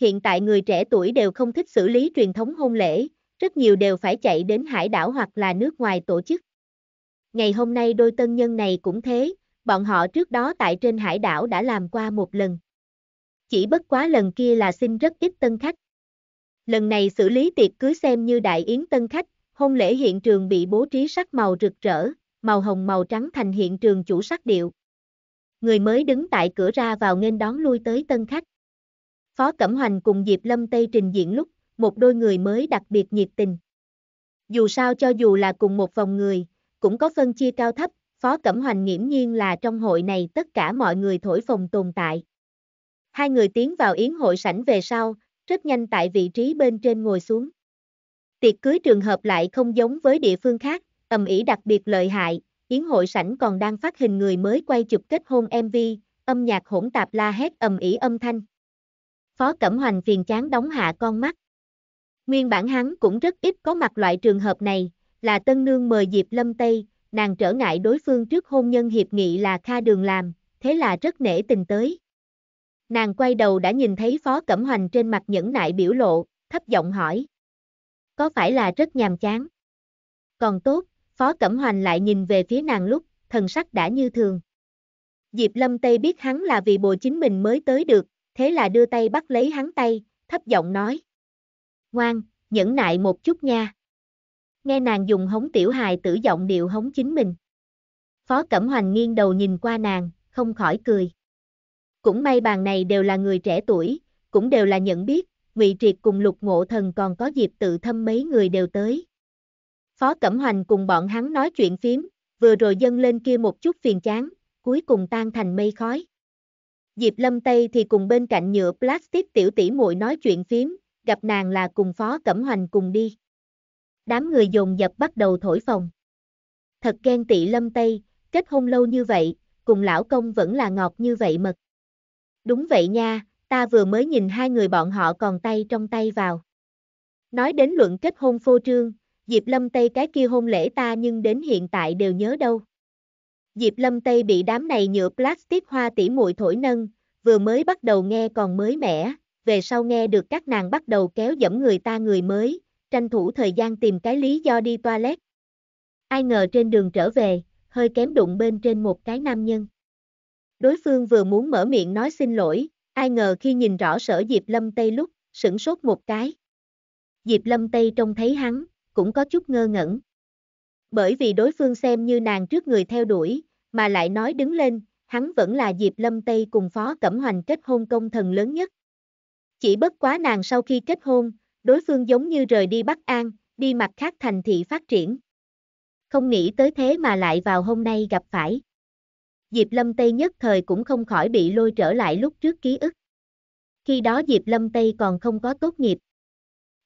[SPEAKER 1] Hiện tại người trẻ tuổi đều không thích xử lý truyền thống hôn lễ, rất nhiều đều phải chạy đến hải đảo hoặc là nước ngoài tổ chức ngày hôm nay đôi tân nhân này cũng thế, bọn họ trước đó tại trên hải đảo đã làm qua một lần. Chỉ bất quá lần kia là xin rất ít tân khách. Lần này xử lý tiệc cưới xem như đại yến tân khách, hôn lễ hiện trường bị bố trí sắc màu rực rỡ, màu hồng màu trắng thành hiện trường chủ sắc điệu. Người mới đứng tại cửa ra vào nên đón lui tới tân khách. Phó Cẩm Hoành cùng Diệp Lâm Tây trình diễn lúc, một đôi người mới đặc biệt nhiệt tình. Dù sao cho dù là cùng một vòng người, cũng có phân chia cao thấp, Phó Cẩm Hoành nghiễm nhiên là trong hội này tất cả mọi người thổi phồng tồn tại. Hai người tiến vào yến hội sảnh về sau, rất nhanh tại vị trí bên trên ngồi xuống. Tiệc cưới trường hợp lại không giống với địa phương khác, ầm ĩ đặc biệt lợi hại, yến hội sảnh còn đang phát hình người mới quay chụp kết hôn MV, âm nhạc hỗn tạp la hét ầm ĩ âm thanh. Phó Cẩm Hoành phiền chán đóng hạ con mắt. Nguyên bản hắn cũng rất ít có mặt loại trường hợp này, là tân nương mời Diệp Lâm Tây, nàng trở ngại đối phương trước hôn nhân hiệp nghị là Kha Đường làm, thế là rất nể tình tới. Nàng quay đầu đã nhìn thấy Phó Cẩm Hoành trên mặt nhẫn nại biểu lộ, thấp giọng hỏi. Có phải là rất nhàm chán? Còn tốt, Phó Cẩm Hoành lại nhìn về phía nàng lúc, thần sắc đã như thường. Diệp Lâm Tây biết hắn là vì bồ chính mình mới tới được, thế là đưa tay bắt lấy hắn tay, thấp giọng nói. Ngoan, nhẫn nại một chút nha nghe nàng dùng hống tiểu hài tử giọng điệu hống chính mình. Phó Cẩm Hoành nghiêng đầu nhìn qua nàng, không khỏi cười. Cũng may bàn này đều là người trẻ tuổi, cũng đều là nhận biết, Ngụy Triệt cùng Lục Ngộ Thần còn có dịp tự thâm mấy người đều tới. Phó Cẩm Hoành cùng bọn hắn nói chuyện phím, vừa rồi dâng lên kia một chút phiền chán, cuối cùng tan thành mây khói. Diệp Lâm Tây thì cùng bên cạnh nhựa plastic tiểu tỷ muội nói chuyện phím, gặp nàng là cùng Phó Cẩm Hoành cùng đi đám người dồn dập bắt đầu thổi phòng. Thật ghen tị lâm tây, kết hôn lâu như vậy, cùng lão công vẫn là ngọt như vậy mật. Đúng vậy nha, ta vừa mới nhìn hai người bọn họ còn tay trong tay vào. Nói đến luận kết hôn phô trương, Diệp Lâm Tây cái kia hôn lễ ta nhưng đến hiện tại đều nhớ đâu. Diệp Lâm Tây bị đám này nhựa plastic hoa tỉ muội thổi nâng, vừa mới bắt đầu nghe còn mới mẻ, về sau nghe được các nàng bắt đầu kéo dẫm người ta người mới, tranh thủ thời gian tìm cái lý do đi toilet. Ai ngờ trên đường trở về, hơi kém đụng bên trên một cái nam nhân. Đối phương vừa muốn mở miệng nói xin lỗi, ai ngờ khi nhìn rõ sở Diệp Lâm Tây lúc, sửng sốt một cái. Diệp Lâm Tây trông thấy hắn, cũng có chút ngơ ngẩn. Bởi vì đối phương xem như nàng trước người theo đuổi, mà lại nói đứng lên, hắn vẫn là Diệp Lâm Tây cùng Phó Cẩm Hoành kết hôn công thần lớn nhất. Chỉ bất quá nàng sau khi kết hôn, đối phương giống như rời đi Bắc An, đi mặt khác thành thị phát triển. Không nghĩ tới thế mà lại vào hôm nay gặp phải. Diệp Lâm Tây nhất thời cũng không khỏi bị lôi trở lại lúc trước ký ức. Khi đó Diệp Lâm Tây còn không có tốt nghiệp.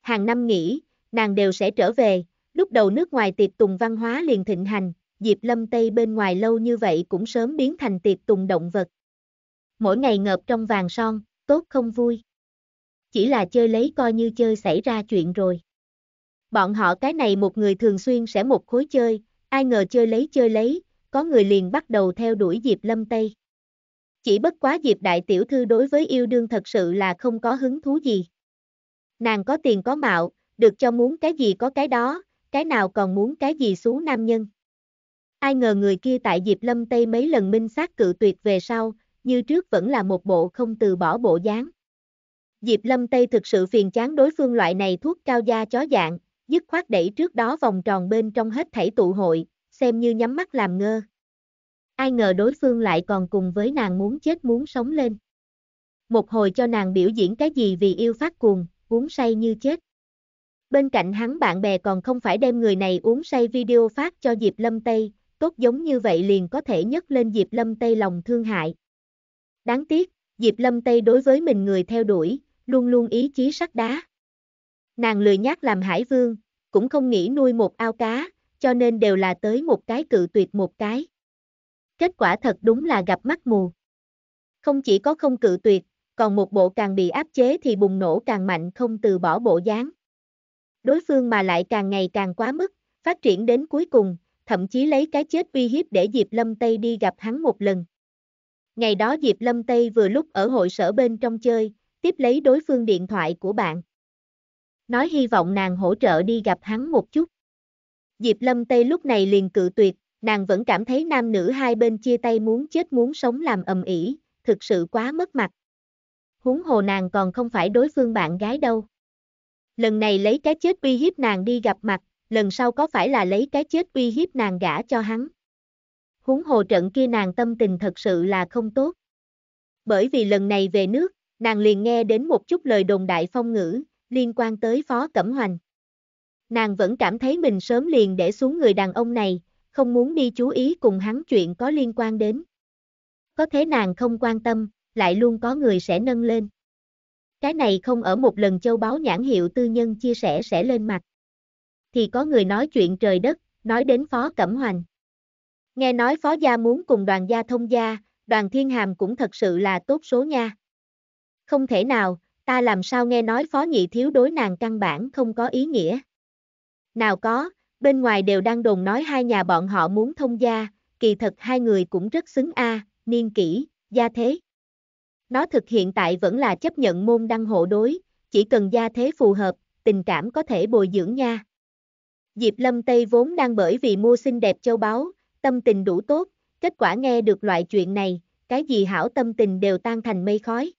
[SPEAKER 1] Hàng năm nghỉ, nàng đều sẽ trở về, lúc đầu nước ngoài tiệc tùng văn hóa liền thịnh hành, Diệp Lâm Tây bên ngoài lâu như vậy cũng sớm biến thành tiệc tùng động vật. Mỗi ngày ngợp trong vàng son, tốt không vui chỉ là chơi lấy coi như chơi xảy ra chuyện rồi. Bọn họ cái này một người thường xuyên sẽ một khối chơi, ai ngờ chơi lấy chơi lấy, có người liền bắt đầu theo đuổi Diệp Lâm Tây. Chỉ bất quá Diệp Đại Tiểu Thư đối với yêu đương thật sự là không có hứng thú gì. Nàng có tiền có mạo, được cho muốn cái gì có cái đó, cái nào còn muốn cái gì xuống nam nhân. Ai ngờ người kia tại Diệp Lâm Tây mấy lần minh sát cự tuyệt về sau, như trước vẫn là một bộ không từ bỏ bộ dáng. Diệp Lâm Tây thực sự phiền chán đối phương loại này thuốc cao da chó dạng, dứt khoát đẩy trước đó vòng tròn bên trong hết thảy tụ hội, xem như nhắm mắt làm ngơ. Ai ngờ đối phương lại còn cùng với nàng muốn chết muốn sống lên. Một hồi cho nàng biểu diễn cái gì vì yêu phát cuồng, uống say như chết. Bên cạnh hắn bạn bè còn không phải đem người này uống say video phát cho Diệp Lâm Tây, tốt giống như vậy liền có thể nhấc lên Diệp Lâm Tây lòng thương hại. Đáng tiếc, Diệp Lâm Tây đối với mình người theo đuổi, luôn luôn ý chí sắt đá. Nàng lười nhát làm hải vương, cũng không nghĩ nuôi một ao cá, cho nên đều là tới một cái cự tuyệt một cái. Kết quả thật đúng là gặp mắt mù. Không chỉ có không cự tuyệt, còn một bộ càng bị áp chế thì bùng nổ càng mạnh không từ bỏ bộ dáng. Đối phương mà lại càng ngày càng quá mức, phát triển đến cuối cùng, thậm chí lấy cái chết uy hiếp để Diệp Lâm Tây đi gặp hắn một lần. Ngày đó Diệp Lâm Tây vừa lúc ở hội sở bên trong chơi, tiếp lấy đối phương điện thoại của bạn. Nói hy vọng nàng hỗ trợ đi gặp hắn một chút. Diệp Lâm Tây lúc này liền cự tuyệt, nàng vẫn cảm thấy nam nữ hai bên chia tay muốn chết muốn sống làm ầm ĩ, thực sự quá mất mặt. Huống hồ nàng còn không phải đối phương bạn gái đâu. Lần này lấy cái chết uy hiếp nàng đi gặp mặt, lần sau có phải là lấy cái chết uy hiếp nàng gả cho hắn. Huống hồ trận kia nàng tâm tình thật sự là không tốt. Bởi vì lần này về nước, nàng liền nghe đến một chút lời đồn đại phong ngữ, liên quan tới Phó Cẩm Hoành. Nàng vẫn cảm thấy mình sớm liền để xuống người đàn ông này, không muốn đi chú ý cùng hắn chuyện có liên quan đến. Có thế nàng không quan tâm, lại luôn có người sẽ nâng lên. Cái này không ở một lần châu báo nhãn hiệu tư nhân chia sẻ sẽ lên mặt. Thì có người nói chuyện trời đất, nói đến Phó Cẩm Hoành. Nghe nói Phó Gia muốn cùng đoàn gia thông gia, đoàn thiên hàm cũng thật sự là tốt số nha. Không thể nào, ta làm sao nghe nói phó nhị thiếu đối nàng căn bản không có ý nghĩa. Nào có, bên ngoài đều đang đồn nói hai nhà bọn họ muốn thông gia, kỳ thật hai người cũng rất xứng a, niên kỷ, gia thế. Nó thực hiện tại vẫn là chấp nhận môn đăng hộ đối, chỉ cần gia thế phù hợp, tình cảm có thể bồi dưỡng nha. Diệp Lâm Tây vốn đang bởi vì mua xinh đẹp châu báu, tâm tình đủ tốt, kết quả nghe được loại chuyện này, cái gì hảo tâm tình đều tan thành mây khói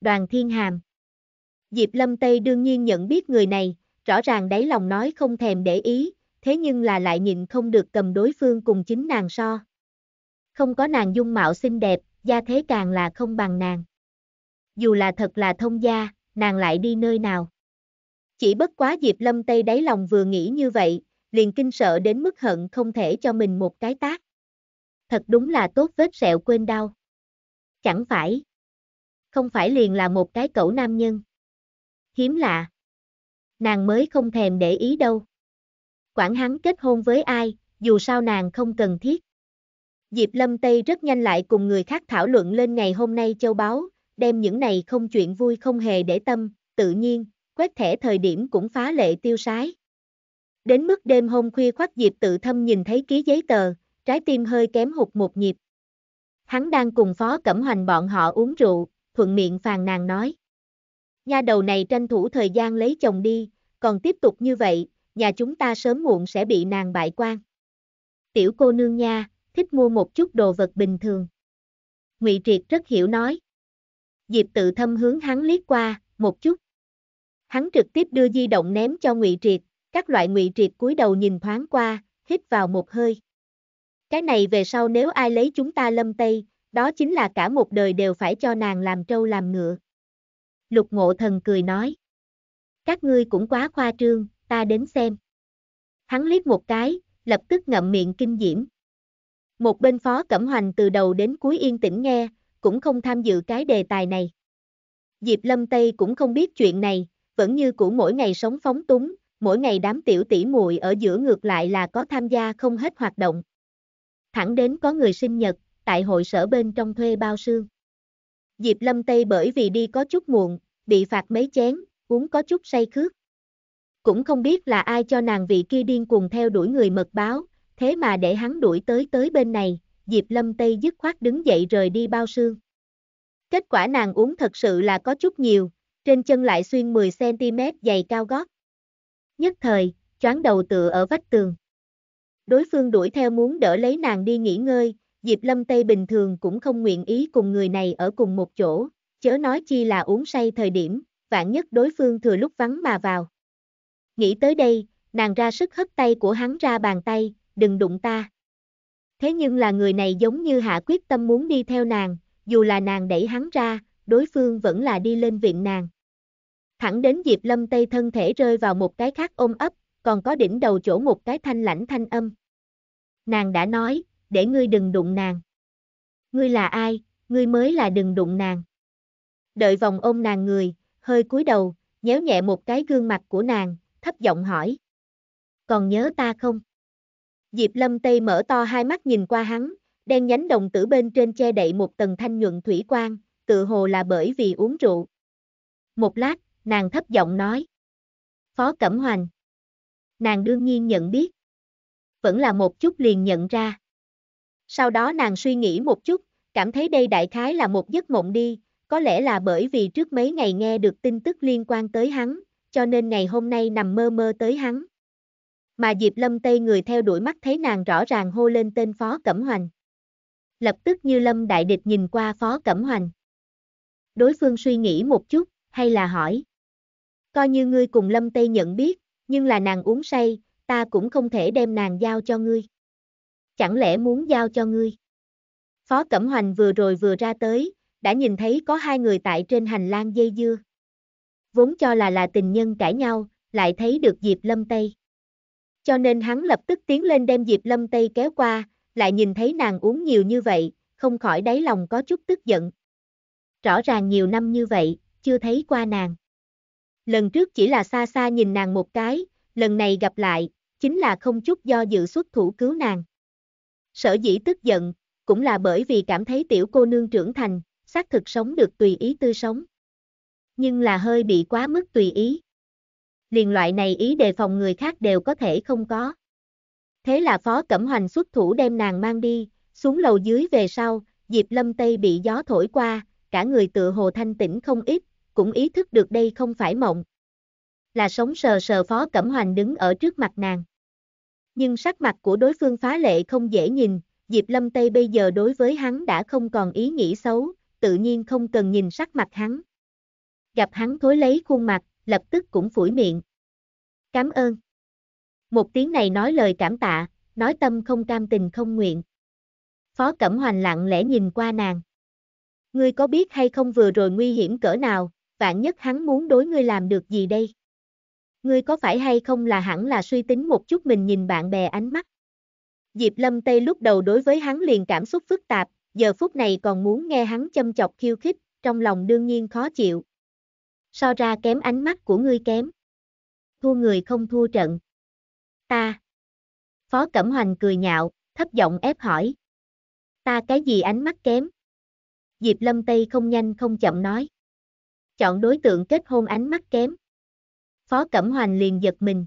[SPEAKER 1] đoàn thiên hàm. Diệp Lâm Tây đương nhiên nhận biết người này, rõ ràng đáy lòng nói không thèm để ý, thế nhưng là lại nhịn không được cầm đối phương cùng chính nàng so. Không có nàng dung mạo xinh đẹp, gia thế càng là không bằng nàng. Dù là thật là thông gia, nàng lại đi nơi nào. Chỉ bất quá Diệp Lâm Tây đáy lòng vừa nghĩ như vậy, liền kinh sợ đến mức hận không thể cho mình một cái tác. Thật đúng là tốt vết sẹo quên đau. Chẳng phải không phải liền là một cái cẩu nam nhân. Hiếm lạ. Nàng mới không thèm để ý đâu. Quản hắn kết hôn với ai, dù sao nàng không cần thiết. Diệp Lâm Tây rất nhanh lại cùng người khác thảo luận lên ngày hôm nay châu báo, đem những này không chuyện vui không hề để tâm, tự nhiên, quét thẻ thời điểm cũng phá lệ tiêu sái. Đến mức đêm hôm khuya khoắt Diệp tự thâm nhìn thấy ký giấy tờ, trái tim hơi kém hụt một nhịp. Hắn đang cùng Phó Cẩm Hoành bọn họ uống rượu, thuận miệng phàn nàn nói. Nha đầu này tranh thủ thời gian lấy chồng đi, còn tiếp tục như vậy, nhà chúng ta sớm muộn sẽ bị nàng bại quan. Tiểu cô nương nha, thích mua một chút đồ vật bình thường. Ngụy Triệt rất hiểu nói. Diệp tự thâm hướng hắn liếc qua, một chút. Hắn trực tiếp đưa di động ném cho Ngụy Triệt, các loại Ngụy Triệt cúi đầu nhìn thoáng qua, hít vào một hơi. Cái này về sau nếu ai lấy chúng ta lâm tây, đó chính là cả một đời đều phải cho nàng làm trâu làm ngựa. Lục ngộ thần cười nói. Các ngươi cũng quá khoa trương, ta đến xem. Hắn liếc một cái, lập tức ngậm miệng kinh diễm. Một bên phó cẩm hoành từ đầu đến cuối yên tĩnh nghe, cũng không tham dự cái đề tài này. Diệp Lâm Tây cũng không biết chuyện này, vẫn như cũ mỗi ngày sống phóng túng, mỗi ngày đám tiểu tỷ muội ở giữa ngược lại là có tham gia không hết hoạt động. Thẳng đến có người sinh nhật, tại hội sở bên trong thuê bao xương Diệp Lâm Tây bởi vì đi có chút muộn, bị phạt mấy chén, uống có chút say khước. Cũng không biết là ai cho nàng vị kia điên cuồng theo đuổi người mật báo, thế mà để hắn đuổi tới tới bên này, Diệp Lâm Tây dứt khoát đứng dậy rời đi bao xương Kết quả nàng uống thật sự là có chút nhiều, trên chân lại xuyên 10cm dày cao gót. Nhất thời, choáng đầu tựa ở vách tường. Đối phương đuổi theo muốn đỡ lấy nàng đi nghỉ ngơi, Diệp Lâm Tây bình thường cũng không nguyện ý cùng người này ở cùng một chỗ, chớ nói chi là uống say thời điểm, vạn nhất đối phương thừa lúc vắng mà vào. Nghĩ tới đây, nàng ra sức hất tay của hắn ra bàn tay, đừng đụng ta. Thế nhưng là người này giống như hạ quyết tâm muốn đi theo nàng, dù là nàng đẩy hắn ra, đối phương vẫn là đi lên viện nàng. Thẳng đến Diệp Lâm Tây thân thể rơi vào một cái khác ôm ấp, còn có đỉnh đầu chỗ một cái thanh lãnh thanh âm. Nàng đã nói, để ngươi đừng đụng nàng. Ngươi là ai, ngươi mới là đừng đụng nàng. Đợi vòng ôm nàng người, hơi cúi đầu, nhéo nhẹ một cái gương mặt của nàng, thấp giọng hỏi. Còn nhớ ta không? Diệp Lâm Tây mở to hai mắt nhìn qua hắn, đen nhánh đồng tử bên trên che đậy một tầng thanh nhuận thủy quang, tự hồ là bởi vì uống rượu. Một lát, nàng thấp giọng nói. Phó Cẩm Hoành. Nàng đương nhiên nhận biết. Vẫn là một chút liền nhận ra. Sau đó nàng suy nghĩ một chút, cảm thấy đây đại khái là một giấc mộng đi, có lẽ là bởi vì trước mấy ngày nghe được tin tức liên quan tới hắn, cho nên ngày hôm nay nằm mơ mơ tới hắn. Mà Diệp Lâm Tây người theo đuổi mắt thấy nàng rõ ràng hô lên tên Phó Cẩm Hoành. Lập tức như Lâm Đại Địch nhìn qua Phó Cẩm Hoành. Đối phương suy nghĩ một chút, hay là hỏi. Coi như ngươi cùng Lâm Tây nhận biết, nhưng là nàng uống say, ta cũng không thể đem nàng giao cho ngươi chẳng lẽ muốn giao cho ngươi? Phó Cẩm Hoành vừa rồi vừa ra tới, đã nhìn thấy có hai người tại trên hành lang dây dưa. Vốn cho là là tình nhân cãi nhau, lại thấy được Diệp Lâm Tây. Cho nên hắn lập tức tiến lên đem Diệp Lâm Tây kéo qua, lại nhìn thấy nàng uống nhiều như vậy, không khỏi đáy lòng có chút tức giận. Rõ ràng nhiều năm như vậy, chưa thấy qua nàng. Lần trước chỉ là xa xa nhìn nàng một cái, lần này gặp lại, chính là không chút do dự xuất thủ cứu nàng. Sở dĩ tức giận, cũng là bởi vì cảm thấy tiểu cô nương trưởng thành, xác thực sống được tùy ý tư sống. Nhưng là hơi bị quá mức tùy ý. Liền loại này ý đề phòng người khác đều có thể không có. Thế là Phó Cẩm Hoành xuất thủ đem nàng mang đi, xuống lầu dưới về sau, Diệp Lâm Tây bị gió thổi qua, cả người tựa hồ thanh tĩnh không ít, cũng ý thức được đây không phải mộng. Là sống sờ sờ Phó Cẩm Hoành đứng ở trước mặt nàng nhưng sắc mặt của đối phương phá lệ không dễ nhìn, Diệp Lâm Tây bây giờ đối với hắn đã không còn ý nghĩ xấu, tự nhiên không cần nhìn sắc mặt hắn. Gặp hắn thối lấy khuôn mặt, lập tức cũng phủi miệng. Cảm ơn. Một tiếng này nói lời cảm tạ, nói tâm không cam tình không nguyện. Phó Cẩm Hoành lặng lẽ nhìn qua nàng. Ngươi có biết hay không vừa rồi nguy hiểm cỡ nào, vạn nhất hắn muốn đối ngươi làm được gì đây? Ngươi có phải hay không là hẳn là suy tính một chút mình nhìn bạn bè ánh mắt. Diệp Lâm Tây lúc đầu đối với hắn liền cảm xúc phức tạp, giờ phút này còn muốn nghe hắn châm chọc khiêu khích, trong lòng đương nhiên khó chịu. So ra kém ánh mắt của ngươi kém. Thua người không thua trận. Ta. Phó Cẩm Hoành cười nhạo, thấp giọng ép hỏi. Ta cái gì ánh mắt kém? Diệp Lâm Tây không nhanh không chậm nói. Chọn đối tượng kết hôn ánh mắt kém. Phó Cẩm Hoành liền giật mình.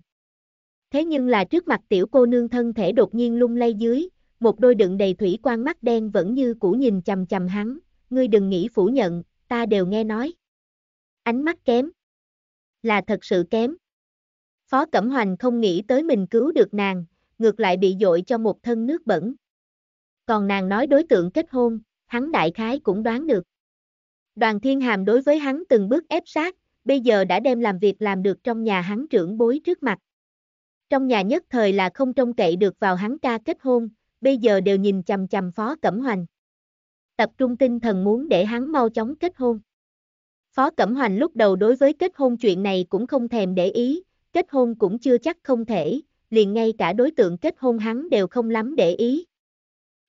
[SPEAKER 1] Thế nhưng là trước mặt tiểu cô nương thân thể đột nhiên lung lay dưới, một đôi đựng đầy thủy quan mắt đen vẫn như cũ nhìn chầm chầm hắn, ngươi đừng nghĩ phủ nhận, ta đều nghe nói. Ánh mắt kém. Là thật sự kém. Phó Cẩm Hoành không nghĩ tới mình cứu được nàng, ngược lại bị dội cho một thân nước bẩn. Còn nàng nói đối tượng kết hôn, hắn đại khái cũng đoán được. Đoàn Thiên Hàm đối với hắn từng bước ép sát, bây giờ đã đem làm việc làm được trong nhà hắn trưởng bối trước mặt. Trong nhà nhất thời là không trông cậy được vào hắn ca kết hôn, bây giờ đều nhìn chằm chằm Phó Cẩm Hoành. Tập trung tinh thần muốn để hắn mau chóng kết hôn. Phó Cẩm Hoành lúc đầu đối với kết hôn chuyện này cũng không thèm để ý, kết hôn cũng chưa chắc không thể, liền ngay cả đối tượng kết hôn hắn đều không lắm để ý.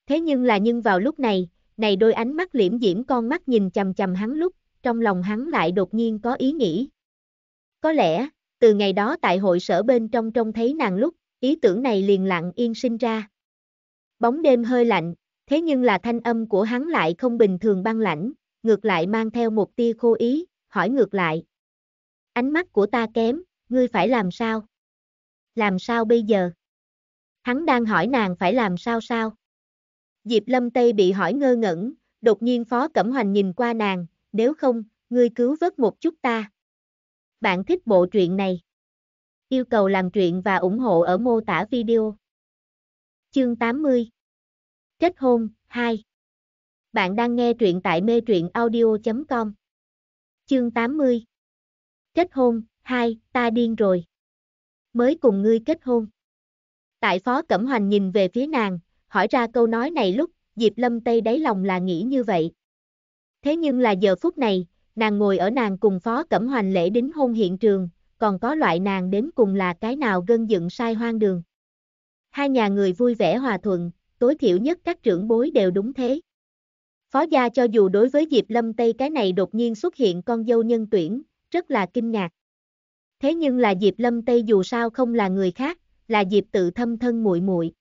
[SPEAKER 1] Thế nhưng là nhưng vào lúc này, này đôi ánh mắt liễm diễm con mắt nhìn chằm chằm hắn lúc, trong lòng hắn lại đột nhiên có ý nghĩ. Có lẽ, từ ngày đó tại hội sở bên trong trông thấy nàng lúc, ý tưởng này liền lặng yên sinh ra. Bóng đêm hơi lạnh, thế nhưng là thanh âm của hắn lại không bình thường băng lãnh, ngược lại mang theo một tia khô ý, hỏi ngược lại. Ánh mắt của ta kém, ngươi phải làm sao? Làm sao bây giờ? Hắn đang hỏi nàng phải làm sao sao? Diệp Lâm Tây bị hỏi ngơ ngẩn, đột nhiên Phó Cẩm Hoành nhìn qua nàng, nếu không, ngươi cứu vớt một chút ta. Bạn thích bộ truyện này? Yêu cầu làm truyện và ủng hộ ở mô tả video. Chương 80 Kết hôn 2 Bạn đang nghe truyện tại mê truyện audio.com Chương 80 Kết hôn 2 Ta điên rồi Mới cùng ngươi kết hôn Tại Phó Cẩm Hoành nhìn về phía nàng, hỏi ra câu nói này lúc, Diệp Lâm Tây đáy lòng là nghĩ như vậy. Thế nhưng là giờ phút này, nàng ngồi ở nàng cùng phó cẩm hoành lễ đính hôn hiện trường, còn có loại nàng đến cùng là cái nào gân dựng sai hoang đường. Hai nhà người vui vẻ hòa thuận, tối thiểu nhất các trưởng bối đều đúng thế. Phó gia cho dù đối với Diệp Lâm Tây cái này đột nhiên xuất hiện con dâu nhân tuyển, rất là kinh ngạc. Thế nhưng là Diệp Lâm Tây dù sao không là người khác, là Diệp tự thâm thân muội muội.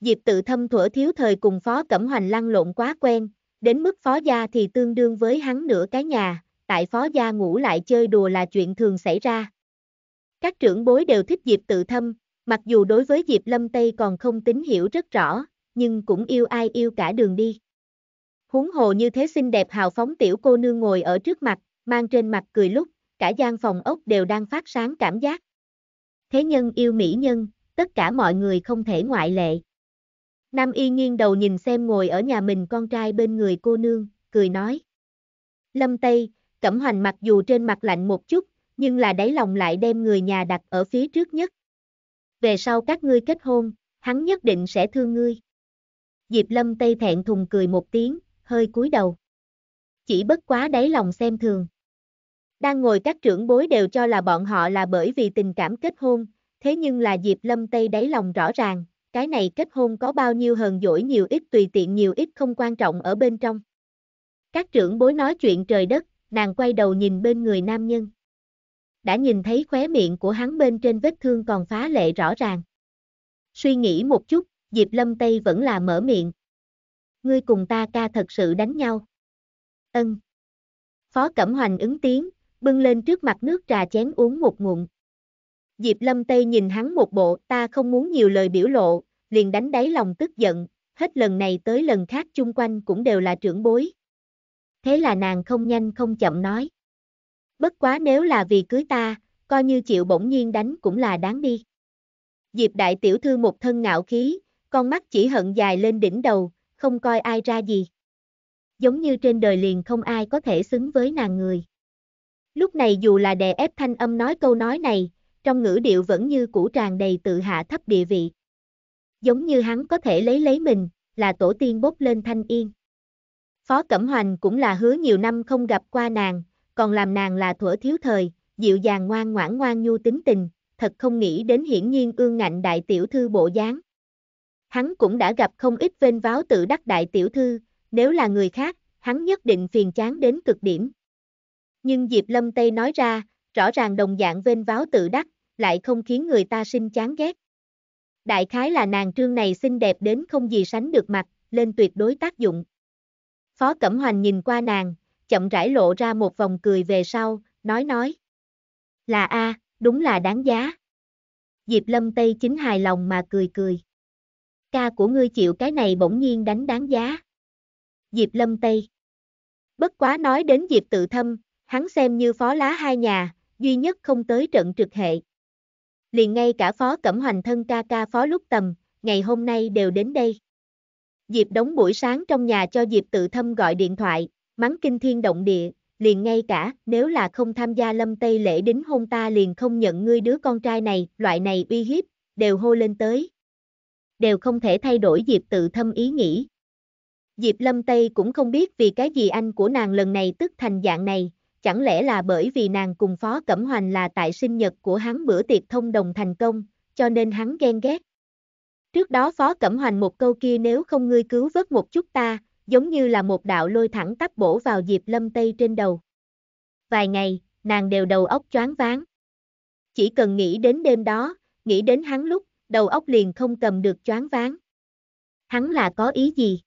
[SPEAKER 1] Diệp tự thâm thuở thiếu thời cùng Phó Cẩm Hoành lăn lộn quá quen, Đến mức phó gia thì tương đương với hắn nửa cái nhà, tại phó gia ngủ lại chơi đùa là chuyện thường xảy ra. Các trưởng bối đều thích Diệp tự thâm, mặc dù đối với Diệp Lâm Tây còn không tín hiểu rất rõ, nhưng cũng yêu ai yêu cả đường đi. Huống hồ như thế xinh đẹp hào phóng tiểu cô nương ngồi ở trước mặt, mang trên mặt cười lúc, cả gian phòng ốc đều đang phát sáng cảm giác. Thế nhân yêu mỹ nhân, tất cả mọi người không thể ngoại lệ. Nam Y nghiêng đầu nhìn xem ngồi ở nhà mình con trai bên người cô nương, cười nói. Lâm Tây, Cẩm Hoành mặc dù trên mặt lạnh một chút, nhưng là đáy lòng lại đem người nhà đặt ở phía trước nhất. Về sau các ngươi kết hôn, hắn nhất định sẽ thương ngươi. Diệp Lâm Tây thẹn thùng cười một tiếng, hơi cúi đầu. Chỉ bất quá đáy lòng xem thường. Đang ngồi các trưởng bối đều cho là bọn họ là bởi vì tình cảm kết hôn, thế nhưng là Diệp Lâm Tây đáy lòng rõ ràng, cái này kết hôn có bao nhiêu hờn dỗi nhiều ít tùy tiện nhiều ít không quan trọng ở bên trong. Các trưởng bối nói chuyện trời đất, nàng quay đầu nhìn bên người nam nhân. Đã nhìn thấy khóe miệng của hắn bên trên vết thương còn phá lệ rõ ràng. Suy nghĩ một chút, Diệp Lâm Tây vẫn là mở miệng. Ngươi cùng ta ca thật sự đánh nhau. Ân. Phó Cẩm Hoành ứng tiếng, bưng lên trước mặt nước trà chén uống một ngụm, Diệp Lâm Tây nhìn hắn một bộ ta không muốn nhiều lời biểu lộ, liền đánh đáy lòng tức giận, hết lần này tới lần khác chung quanh cũng đều là trưởng bối. Thế là nàng không nhanh không chậm nói. Bất quá nếu là vì cưới ta, coi như chịu bỗng nhiên đánh cũng là đáng đi. Diệp đại tiểu thư một thân ngạo khí, con mắt chỉ hận dài lên đỉnh đầu, không coi ai ra gì. Giống như trên đời liền không ai có thể xứng với nàng người. Lúc này dù là đè ép thanh âm nói câu nói này, trong ngữ điệu vẫn như cũ tràn đầy tự hạ thấp địa vị. Giống như hắn có thể lấy lấy mình, là tổ tiên bốc lên thanh yên. Phó Cẩm Hoành cũng là hứa nhiều năm không gặp qua nàng, còn làm nàng là thuở thiếu thời, dịu dàng ngoan ngoãn ngoan nhu tính tình, thật không nghĩ đến hiển nhiên ương ngạnh đại tiểu thư bộ dáng. Hắn cũng đã gặp không ít vênh váo tự đắc đại tiểu thư, nếu là người khác, hắn nhất định phiền chán đến cực điểm. Nhưng Diệp Lâm Tây nói ra, rõ ràng đồng dạng vênh váo tự đắc, lại không khiến người ta sinh chán ghét. Đại khái là nàng trương này xinh đẹp đến không gì sánh được mặt, lên tuyệt đối tác dụng. Phó Cẩm Hoành nhìn qua nàng, chậm rãi lộ ra một vòng cười về sau, nói nói. Là a, đúng là đáng giá. Diệp Lâm Tây chính hài lòng mà cười cười. Ca của ngươi chịu cái này bỗng nhiên đánh đáng giá. Diệp Lâm Tây. Bất quá nói đến Diệp Tự Thâm, hắn xem như phó lá hai nhà, duy nhất không tới trận trực hệ. Liền ngay cả phó Cẩm Hoành thân ca ca phó lúc tầm, ngày hôm nay đều đến đây. Diệp đóng buổi sáng trong nhà cho Diệp tự thâm gọi điện thoại, mắng kinh thiên động địa, liền ngay cả nếu là không tham gia lâm tây lễ đến hôn ta liền không nhận ngươi đứa con trai này, loại này uy hiếp, đều hô lên tới. Đều không thể thay đổi Diệp tự thâm ý nghĩ. Diệp lâm tây cũng không biết vì cái gì anh của nàng lần này tức thành dạng này, chẳng lẽ là bởi vì nàng cùng Phó Cẩm Hoành là tại sinh nhật của hắn bữa tiệc thông đồng thành công, cho nên hắn ghen ghét. Trước đó Phó Cẩm Hoành một câu kia nếu không ngươi cứu vớt một chút ta, giống như là một đạo lôi thẳng tắp bổ vào Diệp Lâm Tây trên đầu. Vài ngày, nàng đều đầu óc choáng váng. Chỉ cần nghĩ đến đêm đó, nghĩ đến hắn lúc, đầu óc liền không cầm được choáng váng. Hắn là có ý gì?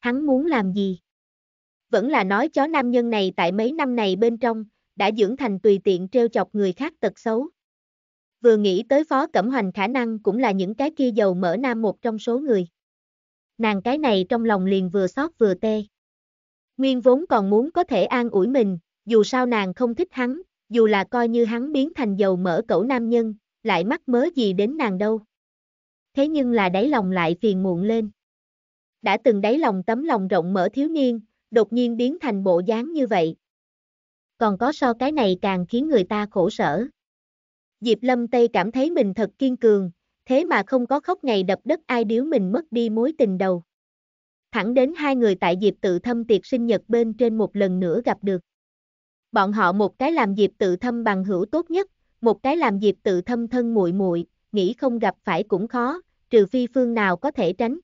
[SPEAKER 1] Hắn muốn làm gì? vẫn là nói chó nam nhân này tại mấy năm này bên trong, đã dưỡng thành tùy tiện treo chọc người khác tật xấu. Vừa nghĩ tới Phó Cẩm Hoành khả năng cũng là những cái kia giàu mỡ nam một trong số người. Nàng cái này trong lòng liền vừa xót vừa tê. Nguyên vốn còn muốn có thể an ủi mình, dù sao nàng không thích hắn, dù là coi như hắn biến thành giàu mỡ cẩu nam nhân, lại mắc mớ gì đến nàng đâu. Thế nhưng là đáy lòng lại phiền muộn lên. Đã từng đáy lòng tấm lòng rộng mở thiếu niên, đột nhiên biến thành bộ dáng như vậy. Còn có so cái này càng khiến người ta khổ sở. Diệp Lâm Tây cảm thấy mình thật kiên cường, thế mà không có khóc ngày đập đất ai điếu mình mất đi mối tình đầu. Thẳng đến hai người tại Diệp tự thâm tiệc sinh nhật bên trên một lần nữa gặp được. Bọn họ một cái làm Diệp tự thâm bằng hữu tốt nhất, một cái làm Diệp tự thâm thân muội muội, nghĩ không gặp phải cũng khó, trừ phi phương nào có thể tránh.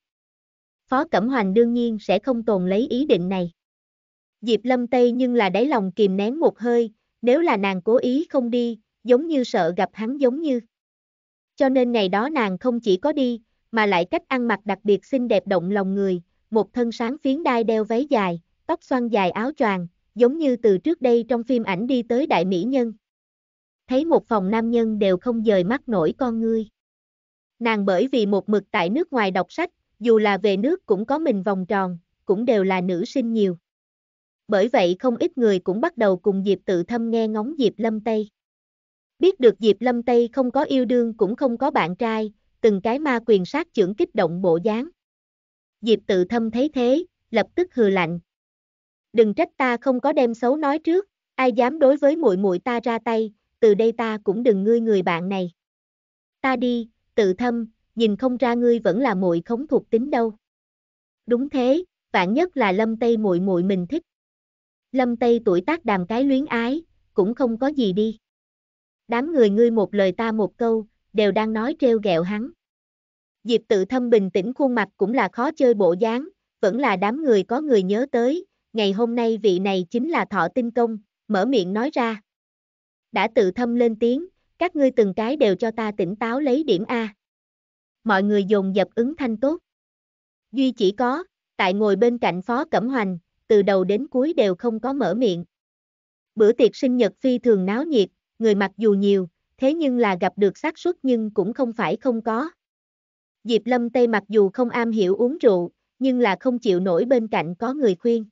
[SPEAKER 1] Phó Cẩm Hoành đương nhiên sẽ không tồn lấy ý định này. Diệp Lâm Tây nhưng là đáy lòng kìm nén một hơi, nếu là nàng cố ý không đi, giống như sợ gặp hắn giống như. Cho nên ngày đó nàng không chỉ có đi, mà lại cách ăn mặc đặc biệt xinh đẹp động lòng người, một thân sáng phiến đai đeo váy dài, tóc xoăn dài áo choàng, giống như từ trước đây trong phim ảnh đi tới đại mỹ nhân. Thấy một phòng nam nhân đều không rời mắt nổi con ngươi. Nàng bởi vì một mực tại nước ngoài đọc sách, dù là về nước cũng có mình vòng tròn, cũng đều là nữ sinh nhiều bởi vậy không ít người cũng bắt đầu cùng Diệp Tự Thâm nghe ngóng Diệp Lâm Tây. Biết được Diệp Lâm Tây không có yêu đương cũng không có bạn trai, từng cái ma quyền sát trưởng kích động bộ dáng. Diệp Tự Thâm thấy thế, lập tức hừ lạnh. Đừng trách ta không có đem xấu nói trước, ai dám đối với muội muội ta ra tay, từ đây ta cũng đừng ngươi người bạn này. Ta đi, Tự Thâm, nhìn không ra ngươi vẫn là muội khống thuộc tính đâu. Đúng thế, vạn nhất là Lâm Tây muội muội mình thích lâm tây tuổi tác đàm cái luyến ái, cũng không có gì đi. Đám người ngươi một lời ta một câu, đều đang nói trêu ghẹo hắn. Diệp tự thâm bình tĩnh khuôn mặt cũng là khó chơi bộ dáng, vẫn là đám người có người nhớ tới, ngày hôm nay vị này chính là thọ tinh công, mở miệng nói ra. Đã tự thâm lên tiếng, các ngươi từng cái đều cho ta tỉnh táo lấy điểm A. Mọi người dồn dập ứng thanh tốt. Duy chỉ có, tại ngồi bên cạnh Phó Cẩm Hoành, từ đầu đến cuối đều không có mở miệng. Bữa tiệc sinh nhật phi thường náo nhiệt, người mặc dù nhiều, thế nhưng là gặp được xác suất nhưng cũng không phải không có. Diệp Lâm Tây mặc dù không am hiểu uống rượu, nhưng là không chịu nổi bên cạnh có người khuyên.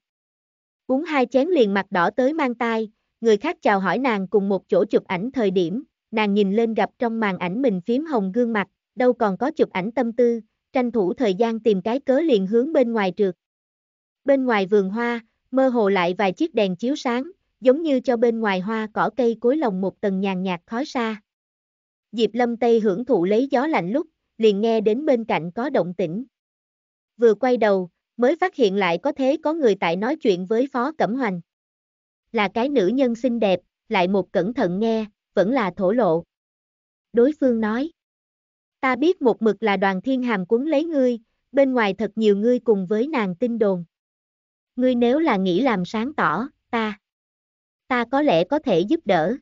[SPEAKER 1] Uống hai chén liền mặt đỏ tới mang tai, người khác chào hỏi nàng cùng một chỗ chụp ảnh thời điểm, nàng nhìn lên gặp trong màn ảnh mình phím hồng gương mặt, đâu còn có chụp ảnh tâm tư, tranh thủ thời gian tìm cái cớ liền hướng bên ngoài trượt. Bên ngoài vườn hoa, mơ hồ lại vài chiếc đèn chiếu sáng, giống như cho bên ngoài hoa cỏ cây cối lồng một tầng nhàn nhạt khói xa. Diệp Lâm Tây hưởng thụ lấy gió lạnh lúc, liền nghe đến bên cạnh có động tĩnh. Vừa quay đầu, mới phát hiện lại có thế có người tại nói chuyện với Phó Cẩm Hoành. Là cái nữ nhân xinh đẹp, lại một cẩn thận nghe, vẫn là thổ lộ. Đối phương nói, ta biết một mực là đoàn thiên hàm cuốn lấy ngươi, bên ngoài thật nhiều ngươi cùng với nàng tin đồn. Ngươi nếu là nghĩ làm sáng tỏ, ta, ta có lẽ có thể giúp đỡ.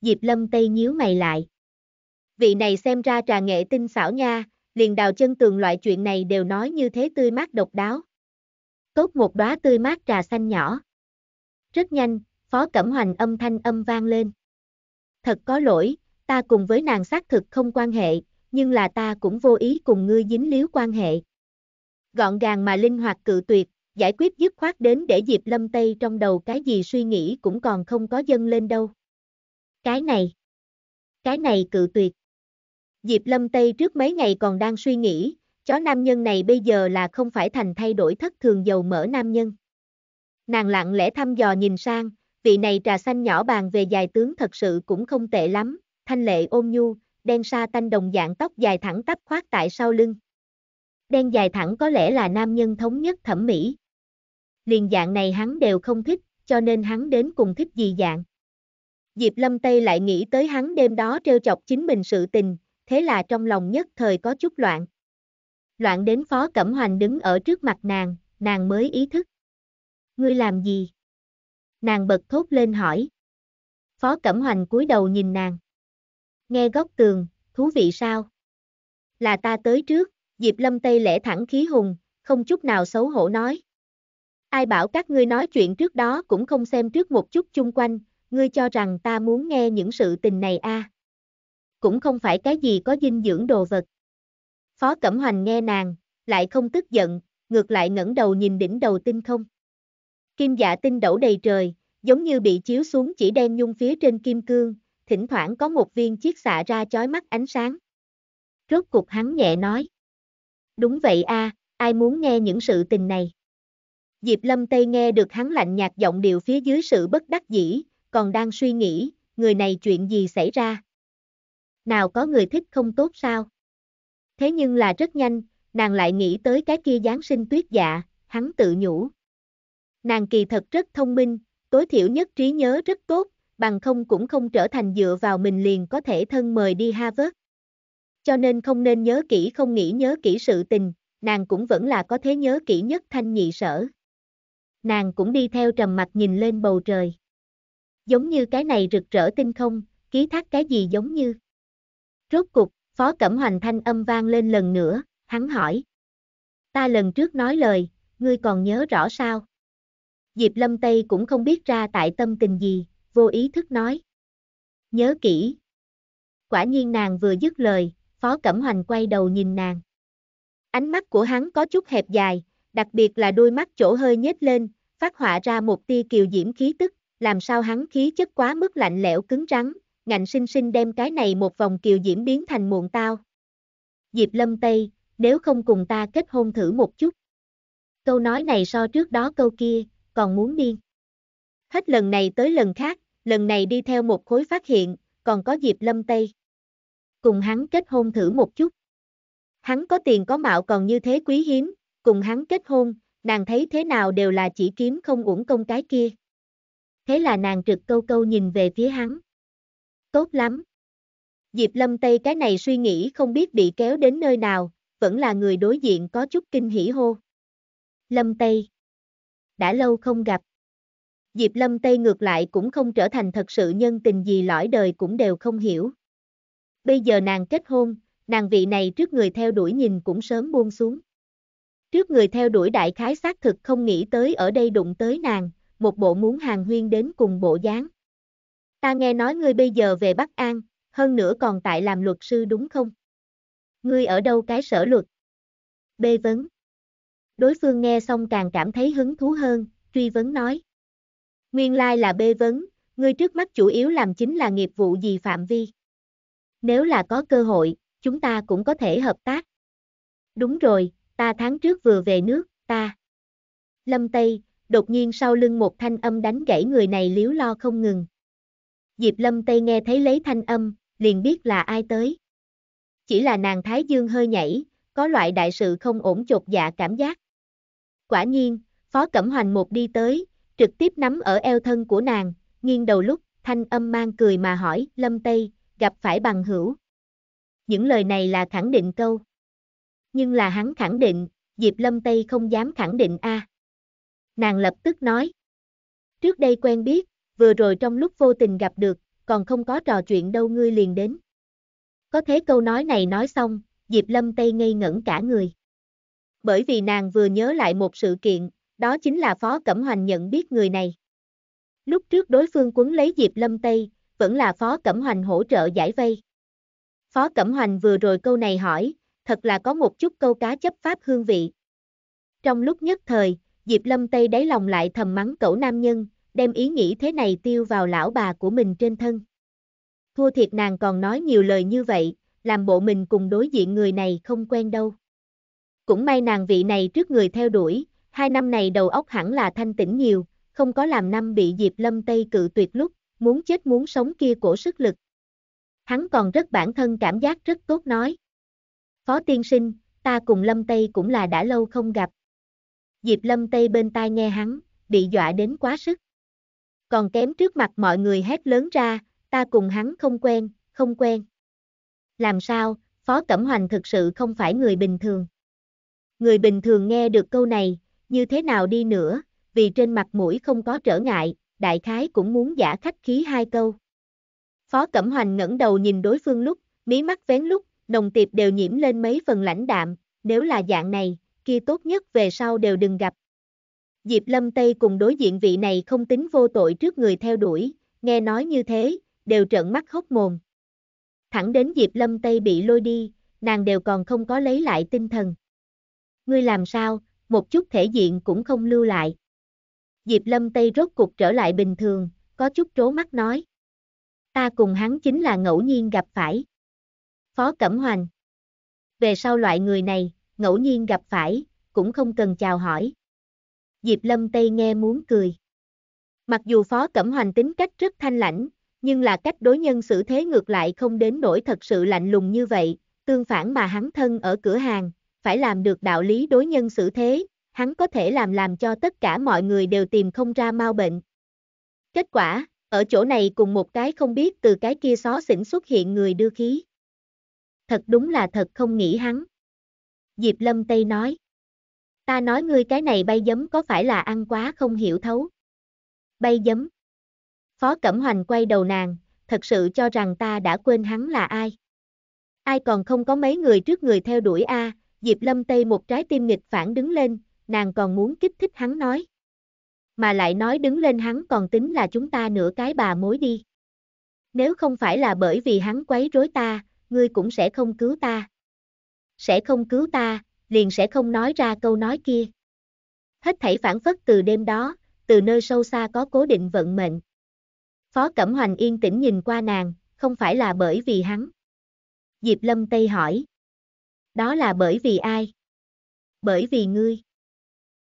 [SPEAKER 1] Diệp Lâm Tây nhíu mày lại. Vị này xem ra trà nghệ tinh xảo nha, liền đào chân tường loại chuyện này đều nói như thế tươi mát độc đáo. Tốt một đóa tươi mát trà xanh nhỏ. Rất nhanh, Phó Cẩm Hoành âm thanh âm vang lên. Thật có lỗi, ta cùng với nàng xác thực không quan hệ, nhưng là ta cũng vô ý cùng ngươi dính líu quan hệ. Gọn gàng mà linh hoạt cự tuyệt, giải quyết dứt khoát đến để Diệp Lâm Tây trong đầu cái gì suy nghĩ cũng còn không có dâng lên đâu. Cái này, cái này cự tuyệt. Diệp Lâm Tây trước mấy ngày còn đang suy nghĩ, chó nam nhân này bây giờ là không phải thành thay đổi thất thường dầu mỡ nam nhân. Nàng lặng lẽ thăm dò nhìn sang, vị này trà xanh nhỏ bàn về dài tướng thật sự cũng không tệ lắm, thanh lệ ôm nhu, đen sa tanh đồng dạng tóc dài thẳng tắp khoát tại sau lưng. Đen dài thẳng có lẽ là nam nhân thống nhất thẩm mỹ liền dạng này hắn đều không thích, cho nên hắn đến cùng thích gì dạng. Diệp Lâm Tây lại nghĩ tới hắn đêm đó trêu chọc chính mình sự tình, thế là trong lòng nhất thời có chút loạn. Loạn đến Phó Cẩm Hoành đứng ở trước mặt nàng, nàng mới ý thức. Ngươi làm gì? Nàng bật thốt lên hỏi. Phó Cẩm Hoành cúi đầu nhìn nàng. Nghe góc tường, thú vị sao? Là ta tới trước, Diệp Lâm Tây lẽ thẳng khí hùng, không chút nào xấu hổ nói. Ai bảo các ngươi nói chuyện trước đó cũng không xem trước một chút chung quanh, ngươi cho rằng ta muốn nghe những sự tình này a? À. Cũng không phải cái gì có dinh dưỡng đồ vật. Phó Cẩm Hoành nghe nàng, lại không tức giận, ngược lại ngẩng đầu nhìn đỉnh đầu tinh không. Kim dạ tinh đổ đầy trời, giống như bị chiếu xuống chỉ đen nhung phía trên kim cương, thỉnh thoảng có một viên chiếc xạ ra chói mắt ánh sáng. Rốt cục hắn nhẹ nói. Đúng vậy a, à, ai muốn nghe những sự tình này? Diệp Lâm Tây nghe được hắn lạnh nhạt giọng điệu phía dưới sự bất đắc dĩ, còn đang suy nghĩ, người này chuyện gì xảy ra. Nào có người thích không tốt sao? Thế nhưng là rất nhanh, nàng lại nghĩ tới cái kia Giáng sinh tuyết dạ, hắn tự nhủ. Nàng kỳ thật rất thông minh, tối thiểu nhất trí nhớ rất tốt, bằng không cũng không trở thành dựa vào mình liền có thể thân mời đi Harvard. Cho nên không nên nhớ kỹ không nghĩ nhớ kỹ sự tình, nàng cũng vẫn là có thế nhớ kỹ nhất thanh nhị sở nàng cũng đi theo trầm mặt nhìn lên bầu trời. Giống như cái này rực rỡ tinh không, ký thác cái gì giống như. Rốt cục, Phó Cẩm Hoành thanh âm vang lên lần nữa, hắn hỏi. Ta lần trước nói lời, ngươi còn nhớ rõ sao? Diệp Lâm Tây cũng không biết ra tại tâm tình gì, vô ý thức nói. Nhớ kỹ. Quả nhiên nàng vừa dứt lời, Phó Cẩm Hoành quay đầu nhìn nàng. Ánh mắt của hắn có chút hẹp dài, đặc biệt là đôi mắt chỗ hơi nhếch lên, phát họa ra một tia kiều diễm khí tức, làm sao hắn khí chất quá mức lạnh lẽo cứng rắn, ngạnh sinh sinh đem cái này một vòng kiều diễm biến thành muộn tao. Diệp Lâm Tây, nếu không cùng ta kết hôn thử một chút. Câu nói này so trước đó câu kia, còn muốn điên. Hết lần này tới lần khác, lần này đi theo một khối phát hiện, còn có Diệp Lâm Tây. Cùng hắn kết hôn thử một chút. Hắn có tiền có mạo còn như thế quý hiếm, cùng hắn kết hôn, nàng thấy thế nào đều là chỉ kiếm không uổng công cái kia. Thế là nàng trực câu câu nhìn về phía hắn. Tốt lắm. Diệp Lâm Tây cái này suy nghĩ không biết bị kéo đến nơi nào, vẫn là người đối diện có chút kinh hỉ hô. Lâm Tây. Đã lâu không gặp. Diệp Lâm Tây ngược lại cũng không trở thành thật sự nhân tình gì lõi đời cũng đều không hiểu. Bây giờ nàng kết hôn, nàng vị này trước người theo đuổi nhìn cũng sớm buông xuống. Trước người theo đuổi đại khái xác thực không nghĩ tới ở đây đụng tới nàng, một bộ muốn hàng huyên đến cùng bộ dáng. Ta nghe nói ngươi bây giờ về Bắc An, hơn nữa còn tại làm luật sư đúng không? Ngươi ở đâu cái sở luật? Bê vấn. Đối phương nghe xong càng cảm thấy hứng thú hơn, truy vấn nói. Nguyên lai like là bê vấn, ngươi trước mắt chủ yếu làm chính là nghiệp vụ gì phạm vi. Nếu là có cơ hội, chúng ta cũng có thể hợp tác. Đúng rồi, ta tháng trước vừa về nước, ta. Lâm Tây, đột nhiên sau lưng một thanh âm đánh gãy người này liếu lo không ngừng. Diệp Lâm Tây nghe thấy lấy thanh âm, liền biết là ai tới. Chỉ là nàng Thái Dương hơi nhảy, có loại đại sự không ổn chột dạ cảm giác. Quả nhiên, Phó Cẩm Hoành một đi tới, trực tiếp nắm ở eo thân của nàng, nghiêng đầu lúc, thanh âm mang cười mà hỏi, Lâm Tây, gặp phải bằng hữu. Những lời này là khẳng định câu nhưng là hắn khẳng định, Diệp Lâm Tây không dám khẳng định a. Nàng lập tức nói. Trước đây quen biết, vừa rồi trong lúc vô tình gặp được, còn không có trò chuyện đâu ngươi liền đến. Có thế câu nói này nói xong, Diệp Lâm Tây ngây ngẩn cả người. Bởi vì nàng vừa nhớ lại một sự kiện, đó chính là Phó Cẩm Hoành nhận biết người này. Lúc trước đối phương quấn lấy Diệp Lâm Tây, vẫn là Phó Cẩm Hoành hỗ trợ giải vây. Phó Cẩm Hoành vừa rồi câu này hỏi, thật là có một chút câu cá chấp pháp hương vị. Trong lúc nhất thời, Diệp Lâm Tây đáy lòng lại thầm mắng cẩu nam nhân, đem ý nghĩ thế này tiêu vào lão bà của mình trên thân. Thua thiệt nàng còn nói nhiều lời như vậy, làm bộ mình cùng đối diện người này không quen đâu. Cũng may nàng vị này trước người theo đuổi, hai năm này đầu óc hẳn là thanh tĩnh nhiều, không có làm năm bị Diệp Lâm Tây cự tuyệt lúc, muốn chết muốn sống kia cổ sức lực. Hắn còn rất bản thân cảm giác rất tốt nói. Phó tiên sinh, ta cùng Lâm Tây cũng là đã lâu không gặp. Diệp Lâm Tây bên tai nghe hắn, bị dọa đến quá sức. Còn kém trước mặt mọi người hét lớn ra, ta cùng hắn không quen, không quen. Làm sao, Phó Cẩm Hoành thực sự không phải người bình thường. Người bình thường nghe được câu này, như thế nào đi nữa, vì trên mặt mũi không có trở ngại, đại khái cũng muốn giả khách khí hai câu. Phó Cẩm Hoành ngẩng đầu nhìn đối phương lúc, mí mắt vén lúc, đồng tiệp đều nhiễm lên mấy phần lãnh đạm, nếu là dạng này, kia tốt nhất về sau đều đừng gặp. Diệp Lâm Tây cùng đối diện vị này không tính vô tội trước người theo đuổi, nghe nói như thế, đều trợn mắt hốc mồm. Thẳng đến Diệp Lâm Tây bị lôi đi, nàng đều còn không có lấy lại tinh thần. Ngươi làm sao, một chút thể diện cũng không lưu lại. Diệp Lâm Tây rốt cục trở lại bình thường, có chút trố mắt nói. Ta cùng hắn chính là ngẫu nhiên gặp phải. Phó Cẩm Hoành. Về sau loại người này, ngẫu nhiên gặp phải, cũng không cần chào hỏi. Diệp Lâm Tây nghe muốn cười. Mặc dù Phó Cẩm Hoành tính cách rất thanh lãnh, nhưng là cách đối nhân xử thế ngược lại không đến nỗi thật sự lạnh lùng như vậy, tương phản mà hắn thân ở cửa hàng, phải làm được đạo lý đối nhân xử thế, hắn có thể làm làm cho tất cả mọi người đều tìm không ra mau bệnh. Kết quả, ở chỗ này cùng một cái không biết từ cái kia xó xỉnh xuất hiện người đưa khí thật đúng là thật không nghĩ hắn. Diệp Lâm Tây nói. Ta nói ngươi cái này bay giấm có phải là ăn quá không hiểu thấu. Bay giấm. Phó Cẩm Hoành quay đầu nàng, thật sự cho rằng ta đã quên hắn là ai. Ai còn không có mấy người trước người theo đuổi a Diệp Lâm Tây một trái tim nghịch phản đứng lên, nàng còn muốn kích thích hắn nói. Mà lại nói đứng lên hắn còn tính là chúng ta nửa cái bà mối đi. Nếu không phải là bởi vì hắn quấy rối ta, ngươi cũng sẽ không cứu ta. Sẽ không cứu ta, liền sẽ không nói ra câu nói kia. Hết thảy phản phất từ đêm đó, từ nơi sâu xa có cố định vận mệnh. Phó Cẩm Hoành yên tĩnh nhìn qua nàng, không phải là bởi vì hắn. Diệp Lâm Tây hỏi. Đó là bởi vì ai? Bởi vì ngươi.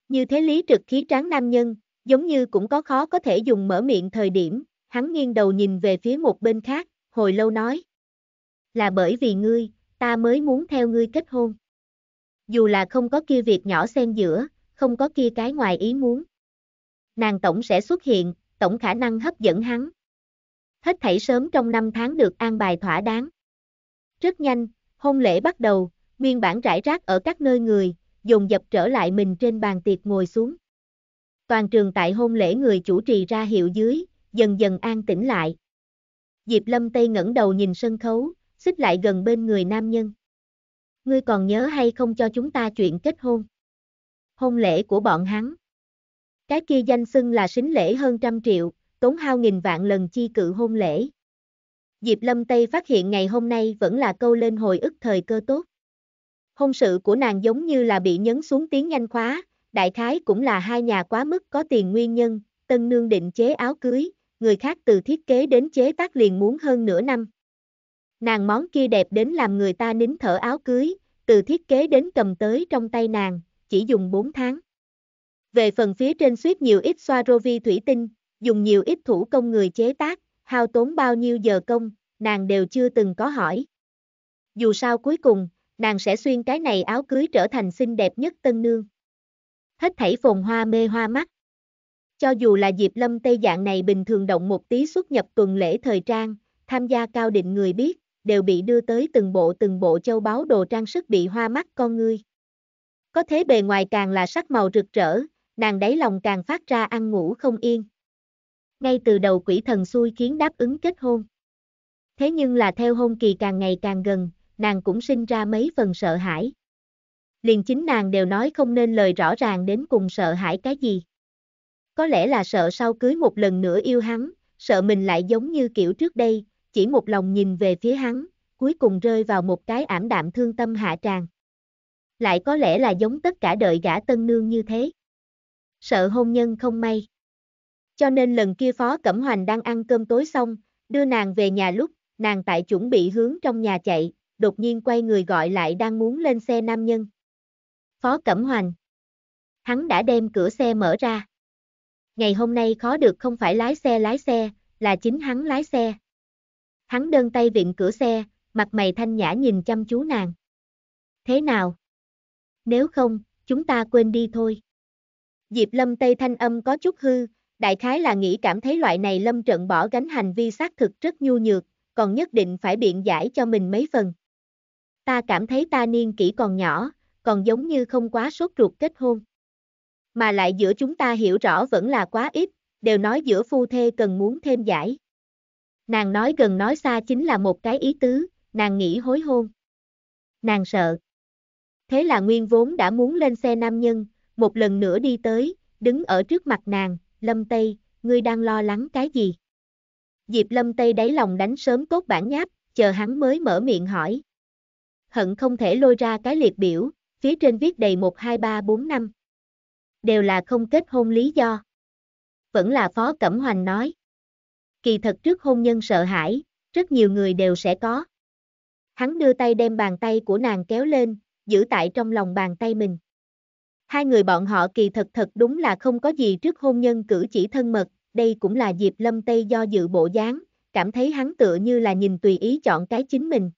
[SPEAKER 1] Như thế lý trực khí tráng nam nhân, giống như cũng có khó có thể dùng mở miệng thời điểm, hắn nghiêng đầu nhìn về phía một bên khác, hồi lâu nói, là bởi vì ngươi, ta mới muốn theo ngươi kết hôn. Dù là không có kia việc nhỏ xen giữa, không có kia cái ngoài ý muốn. Nàng tổng sẽ xuất hiện, tổng khả năng hấp dẫn hắn. Hết thảy sớm trong năm tháng được an bài thỏa đáng. Rất nhanh, hôn lễ bắt đầu, nguyên bản rải rác ở các nơi người, dồn dập trở lại mình trên bàn tiệc ngồi xuống. Toàn trường tại hôn lễ người chủ trì ra hiệu dưới, dần dần an tĩnh lại. Diệp Lâm Tây ngẩng đầu nhìn sân khấu, xích lại gần bên người nam nhân. Ngươi còn nhớ hay không cho chúng ta chuyện kết hôn? Hôn lễ của bọn hắn. Cái kia danh xưng là xính lễ hơn trăm triệu, tốn hao nghìn vạn lần chi cự hôn lễ. Diệp Lâm Tây phát hiện ngày hôm nay vẫn là câu lên hồi ức thời cơ tốt. Hôn sự của nàng giống như là bị nhấn xuống tiếng nhanh khóa, đại khái cũng là hai nhà quá mức có tiền nguyên nhân, tân nương định chế áo cưới, người khác từ thiết kế đến chế tác liền muốn hơn nửa năm. Nàng món kia đẹp đến làm người ta nín thở áo cưới, từ thiết kế đến cầm tới trong tay nàng, chỉ dùng 4 tháng. Về phần phía trên suýt nhiều ít xoa rô thủy tinh, dùng nhiều ít thủ công người chế tác, hao tốn bao nhiêu giờ công, nàng đều chưa từng có hỏi. Dù sao cuối cùng, nàng sẽ xuyên cái này áo cưới trở thành xinh đẹp nhất tân nương. Hết thảy phồn hoa mê hoa mắt. Cho dù là Diệp Lâm Tây dạng này bình thường động một tí xuất nhập tuần lễ thời trang, tham gia cao định người biết, đều bị đưa tới từng bộ từng bộ châu báu đồ trang sức bị hoa mắt con ngươi. Có thế bề ngoài càng là sắc màu rực rỡ, nàng đáy lòng càng phát ra ăn ngủ không yên. Ngay từ đầu quỷ thần xui khiến đáp ứng kết hôn. Thế nhưng là theo hôn kỳ càng ngày càng gần, nàng cũng sinh ra mấy phần sợ hãi. Liền chính nàng đều nói không nên lời rõ ràng đến cùng sợ hãi cái gì. Có lẽ là sợ sau cưới một lần nữa yêu hắn, sợ mình lại giống như kiểu trước đây, chỉ một lòng nhìn về phía hắn, cuối cùng rơi vào một cái ảm đạm thương tâm hạ tràng. Lại có lẽ là giống tất cả đợi gã tân nương như thế. Sợ hôn nhân không may. Cho nên lần kia Phó Cẩm Hoành đang ăn cơm tối xong, đưa nàng về nhà lúc, nàng tại chuẩn bị hướng trong nhà chạy, đột nhiên quay người gọi lại đang muốn lên xe nam nhân. Phó Cẩm Hoành. Hắn đã đem cửa xe mở ra. Ngày hôm nay khó được không phải lái xe lái xe, là chính hắn lái xe. Hắn đơn tay vịn cửa xe, mặt mày thanh nhã nhìn chăm chú nàng. Thế nào? Nếu không, chúng ta quên đi thôi. Diệp Lâm Tây thanh âm có chút hư, đại khái là nghĩ cảm thấy loại này Lâm Trận bỏ gánh hành vi xác thực rất nhu nhược, còn nhất định phải biện giải cho mình mấy phần. Ta cảm thấy ta niên kỷ còn nhỏ, còn giống như không quá sốt ruột kết hôn. Mà lại giữa chúng ta hiểu rõ vẫn là quá ít, đều nói giữa phu thê cần muốn thêm giải. Nàng nói gần nói xa chính là một cái ý tứ, nàng nghĩ hối hôn. Nàng sợ. Thế là Nguyên vốn đã muốn lên xe nam nhân, một lần nữa đi tới, đứng ở trước mặt nàng, Lâm Tây, ngươi đang lo lắng cái gì? Diệp Lâm Tây đáy lòng đánh sớm cốt bản nháp, chờ hắn mới mở miệng hỏi. Hận không thể lôi ra cái liệt biểu, phía trên viết đầy 1, 2, 3, 4, 5. Đều là không kết hôn lý do. Vẫn là Phó Cẩm Hoành nói kỳ thật trước hôn nhân sợ hãi, rất nhiều người đều sẽ có. Hắn đưa tay đem bàn tay của nàng kéo lên, giữ tại trong lòng bàn tay mình. Hai người bọn họ kỳ thật thật đúng là không có gì trước hôn nhân cử chỉ thân mật, đây cũng là dịp Lâm Tây do dự bộ dáng, cảm thấy hắn tựa như là nhìn tùy ý chọn cái chính mình.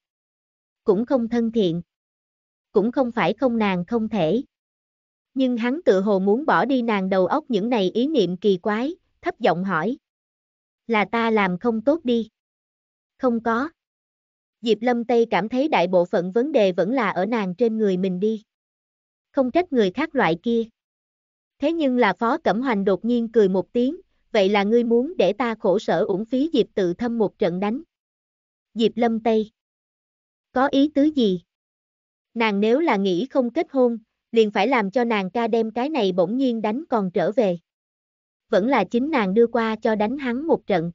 [SPEAKER 1] Cũng không thân thiện. Cũng không phải không nàng không thể. Nhưng hắn tự hồ muốn bỏ đi nàng đầu óc những này ý niệm kỳ quái, thấp giọng hỏi là ta làm không tốt đi. Không có. Diệp Lâm Tây cảm thấy đại bộ phận vấn đề vẫn là ở nàng trên người mình đi. Không trách người khác loại kia. Thế nhưng là Phó Cẩm Hoành đột nhiên cười một tiếng, vậy là ngươi muốn để ta khổ sở uổng phí Diệp tự thâm một trận đánh. Diệp Lâm Tây. Có ý tứ gì? Nàng nếu là nghĩ không kết hôn, liền phải làm cho nàng ca đem cái này bỗng nhiên đánh còn trở về vẫn là chính nàng đưa qua cho đánh hắn một trận.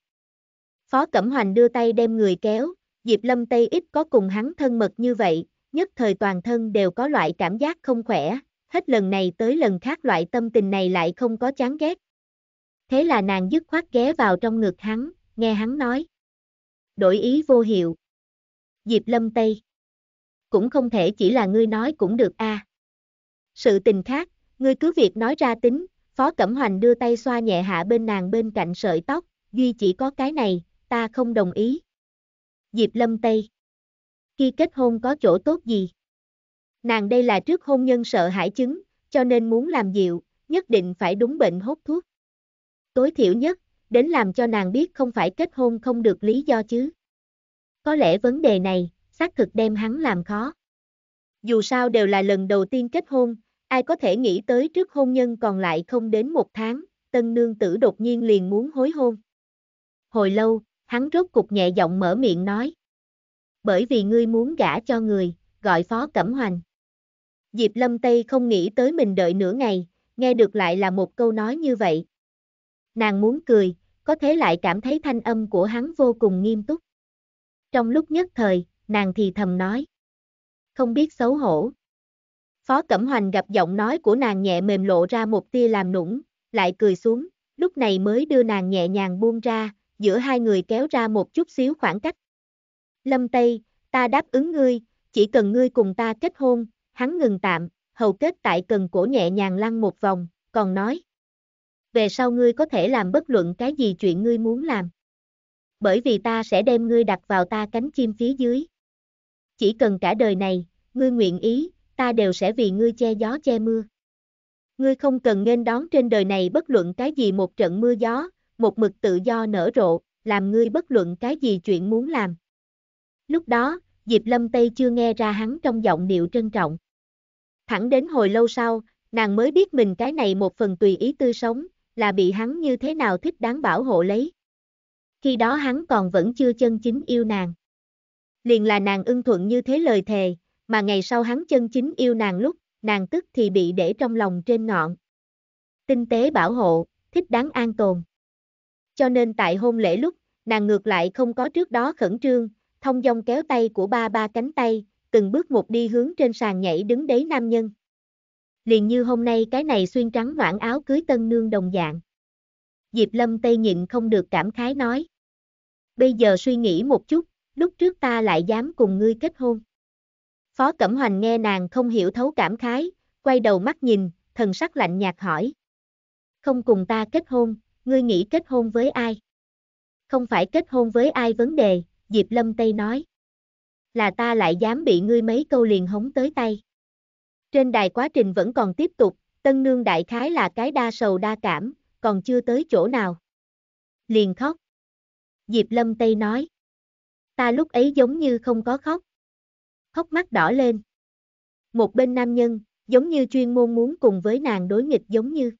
[SPEAKER 1] Phó Cẩm Hoành đưa tay đem người kéo, Diệp Lâm Tây ít có cùng hắn thân mật như vậy, nhất thời toàn thân đều có loại cảm giác không khỏe, hết lần này tới lần khác loại tâm tình này lại không có chán ghét. Thế là nàng dứt khoát ghé vào trong ngực hắn, nghe hắn nói. Đổi ý vô hiệu. Diệp Lâm Tây. Cũng không thể chỉ là ngươi nói cũng được a. Sự tình khác, ngươi cứ việc nói ra tính, Phó Cẩm Hoành đưa tay xoa nhẹ hạ bên nàng bên cạnh sợi tóc, duy chỉ có cái này, ta không đồng ý. Diệp Lâm Tây Khi kết hôn có chỗ tốt gì? Nàng đây là trước hôn nhân sợ hãi chứng, cho nên muốn làm dịu, nhất định phải đúng bệnh hốt thuốc. Tối thiểu nhất, đến làm cho nàng biết không phải kết hôn không được lý do chứ. Có lẽ vấn đề này, xác thực đem hắn làm khó. Dù sao đều là lần đầu tiên kết hôn, Ai có thể nghĩ tới trước hôn nhân còn lại không đến một tháng, tân nương tử đột nhiên liền muốn hối hôn. Hồi lâu, hắn rốt cục nhẹ giọng mở miệng nói. Bởi vì ngươi muốn gả cho người, gọi phó cẩm hoành. Diệp lâm Tây không nghĩ tới mình đợi nửa ngày, nghe được lại là một câu nói như vậy. Nàng muốn cười, có thế lại cảm thấy thanh âm của hắn vô cùng nghiêm túc. Trong lúc nhất thời, nàng thì thầm nói. Không biết xấu hổ, Phó Cẩm Hoành gặp giọng nói của nàng nhẹ mềm lộ ra một tia làm nũng, lại cười xuống, lúc này mới đưa nàng nhẹ nhàng buông ra, giữa hai người kéo ra một chút xíu khoảng cách. Lâm Tây, ta đáp ứng ngươi, chỉ cần ngươi cùng ta kết hôn, hắn ngừng tạm, hầu kết tại cần cổ nhẹ nhàng lăn một vòng, còn nói. Về sau ngươi có thể làm bất luận cái gì chuyện ngươi muốn làm. Bởi vì ta sẽ đem ngươi đặt vào ta cánh chim phía dưới. Chỉ cần cả đời này, ngươi nguyện ý, ta đều sẽ vì ngươi che gió che mưa. Ngươi không cần nên đón trên đời này bất luận cái gì một trận mưa gió, một mực tự do nở rộ, làm ngươi bất luận cái gì chuyện muốn làm. Lúc đó, Diệp Lâm Tây chưa nghe ra hắn trong giọng điệu trân trọng. Thẳng đến hồi lâu sau, nàng mới biết mình cái này một phần tùy ý tư sống, là bị hắn như thế nào thích đáng bảo hộ lấy. Khi đó hắn còn vẫn chưa chân chính yêu nàng. Liền là nàng ưng thuận như thế lời thề, mà ngày sau hắn chân chính yêu nàng lúc, nàng tức thì bị để trong lòng trên ngọn. Tinh tế bảo hộ, thích đáng an tồn. Cho nên tại hôn lễ lúc, nàng ngược lại không có trước đó khẩn trương, thông dong kéo tay của ba ba cánh tay, từng bước một đi hướng trên sàn nhảy đứng đấy nam nhân. Liền như hôm nay cái này xuyên trắng noãn áo cưới tân nương đồng dạng. Diệp Lâm Tây nhịn không được cảm khái nói. Bây giờ suy nghĩ một chút, lúc trước ta lại dám cùng ngươi kết hôn. Phó Cẩm Hoành nghe nàng không hiểu thấu cảm khái, quay đầu mắt nhìn, thần sắc lạnh nhạt hỏi. Không cùng ta kết hôn, ngươi nghĩ kết hôn với ai? Không phải kết hôn với ai vấn đề, Diệp Lâm Tây nói. Là ta lại dám bị ngươi mấy câu liền hống tới tay. Trên đài quá trình vẫn còn tiếp tục, tân nương đại khái là cái đa sầu đa cảm, còn chưa tới chỗ nào. Liền khóc. Diệp Lâm Tây nói. Ta lúc ấy giống như không có khóc, hốc mắt đỏ lên. Một bên nam nhân, giống như chuyên môn muốn cùng với nàng đối nghịch giống như.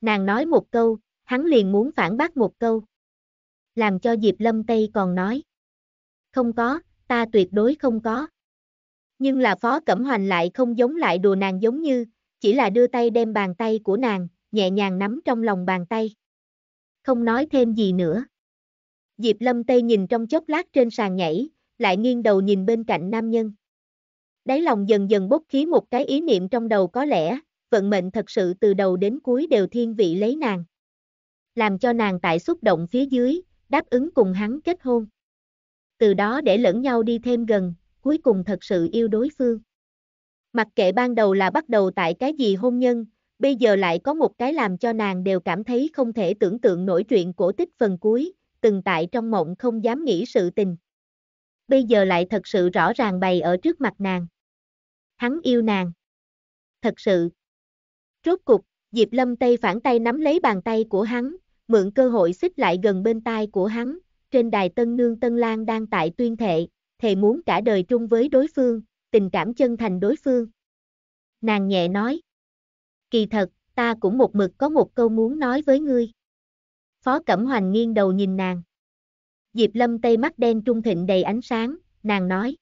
[SPEAKER 1] Nàng nói một câu, hắn liền muốn phản bác một câu. Làm cho Diệp Lâm Tây còn nói. Không có, ta tuyệt đối không có. Nhưng là Phó Cẩm Hoành lại không giống lại đùa nàng giống như, chỉ là đưa tay đem bàn tay của nàng, nhẹ nhàng nắm trong lòng bàn tay. Không nói thêm gì nữa. Diệp Lâm Tây nhìn trong chốc lát trên sàn nhảy, lại nghiêng đầu nhìn bên cạnh nam nhân. Đáy lòng dần dần bốc khí một cái ý niệm trong đầu có lẽ, vận mệnh thật sự từ đầu đến cuối đều thiên vị lấy nàng. Làm cho nàng tại xúc động phía dưới, đáp ứng cùng hắn kết hôn. Từ đó để lẫn nhau đi thêm gần, cuối cùng thật sự yêu đối phương. Mặc kệ ban đầu là bắt đầu tại cái gì hôn nhân, bây giờ lại có một cái làm cho nàng đều cảm thấy không thể tưởng tượng nổi chuyện cổ tích phần cuối, từng tại trong mộng không dám nghĩ sự tình bây giờ lại thật sự rõ ràng bày ở trước mặt nàng. Hắn yêu nàng. Thật sự. Rốt cục, Diệp Lâm tây phản tay nắm lấy bàn tay của hắn, mượn cơ hội xích lại gần bên tai của hắn, trên đài tân nương tân lang đang tại tuyên thệ, thề muốn cả đời trung với đối phương, tình cảm chân thành đối phương. Nàng nhẹ nói. Kỳ thật, ta cũng một mực có một câu muốn nói với ngươi. Phó Cẩm Hoành nghiêng đầu nhìn nàng. Diệp Lâm tây mắt đen trung thịnh đầy ánh sáng, nàng nói.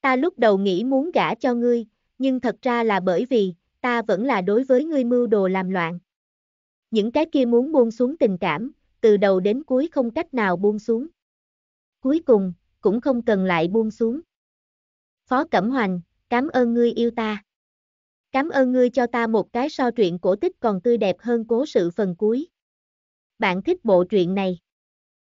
[SPEAKER 1] Ta lúc đầu nghĩ muốn gả cho ngươi, nhưng thật ra là bởi vì, ta vẫn là đối với ngươi mưu đồ làm loạn. Những cái kia muốn buông xuống tình cảm, từ đầu đến cuối không cách nào buông xuống. Cuối cùng, cũng không cần lại buông xuống. Phó Cẩm Hoành, cảm ơn ngươi yêu ta. Cảm ơn ngươi cho ta một cái so truyện cổ tích còn tươi đẹp hơn cố sự phần cuối. Bạn thích bộ truyện này?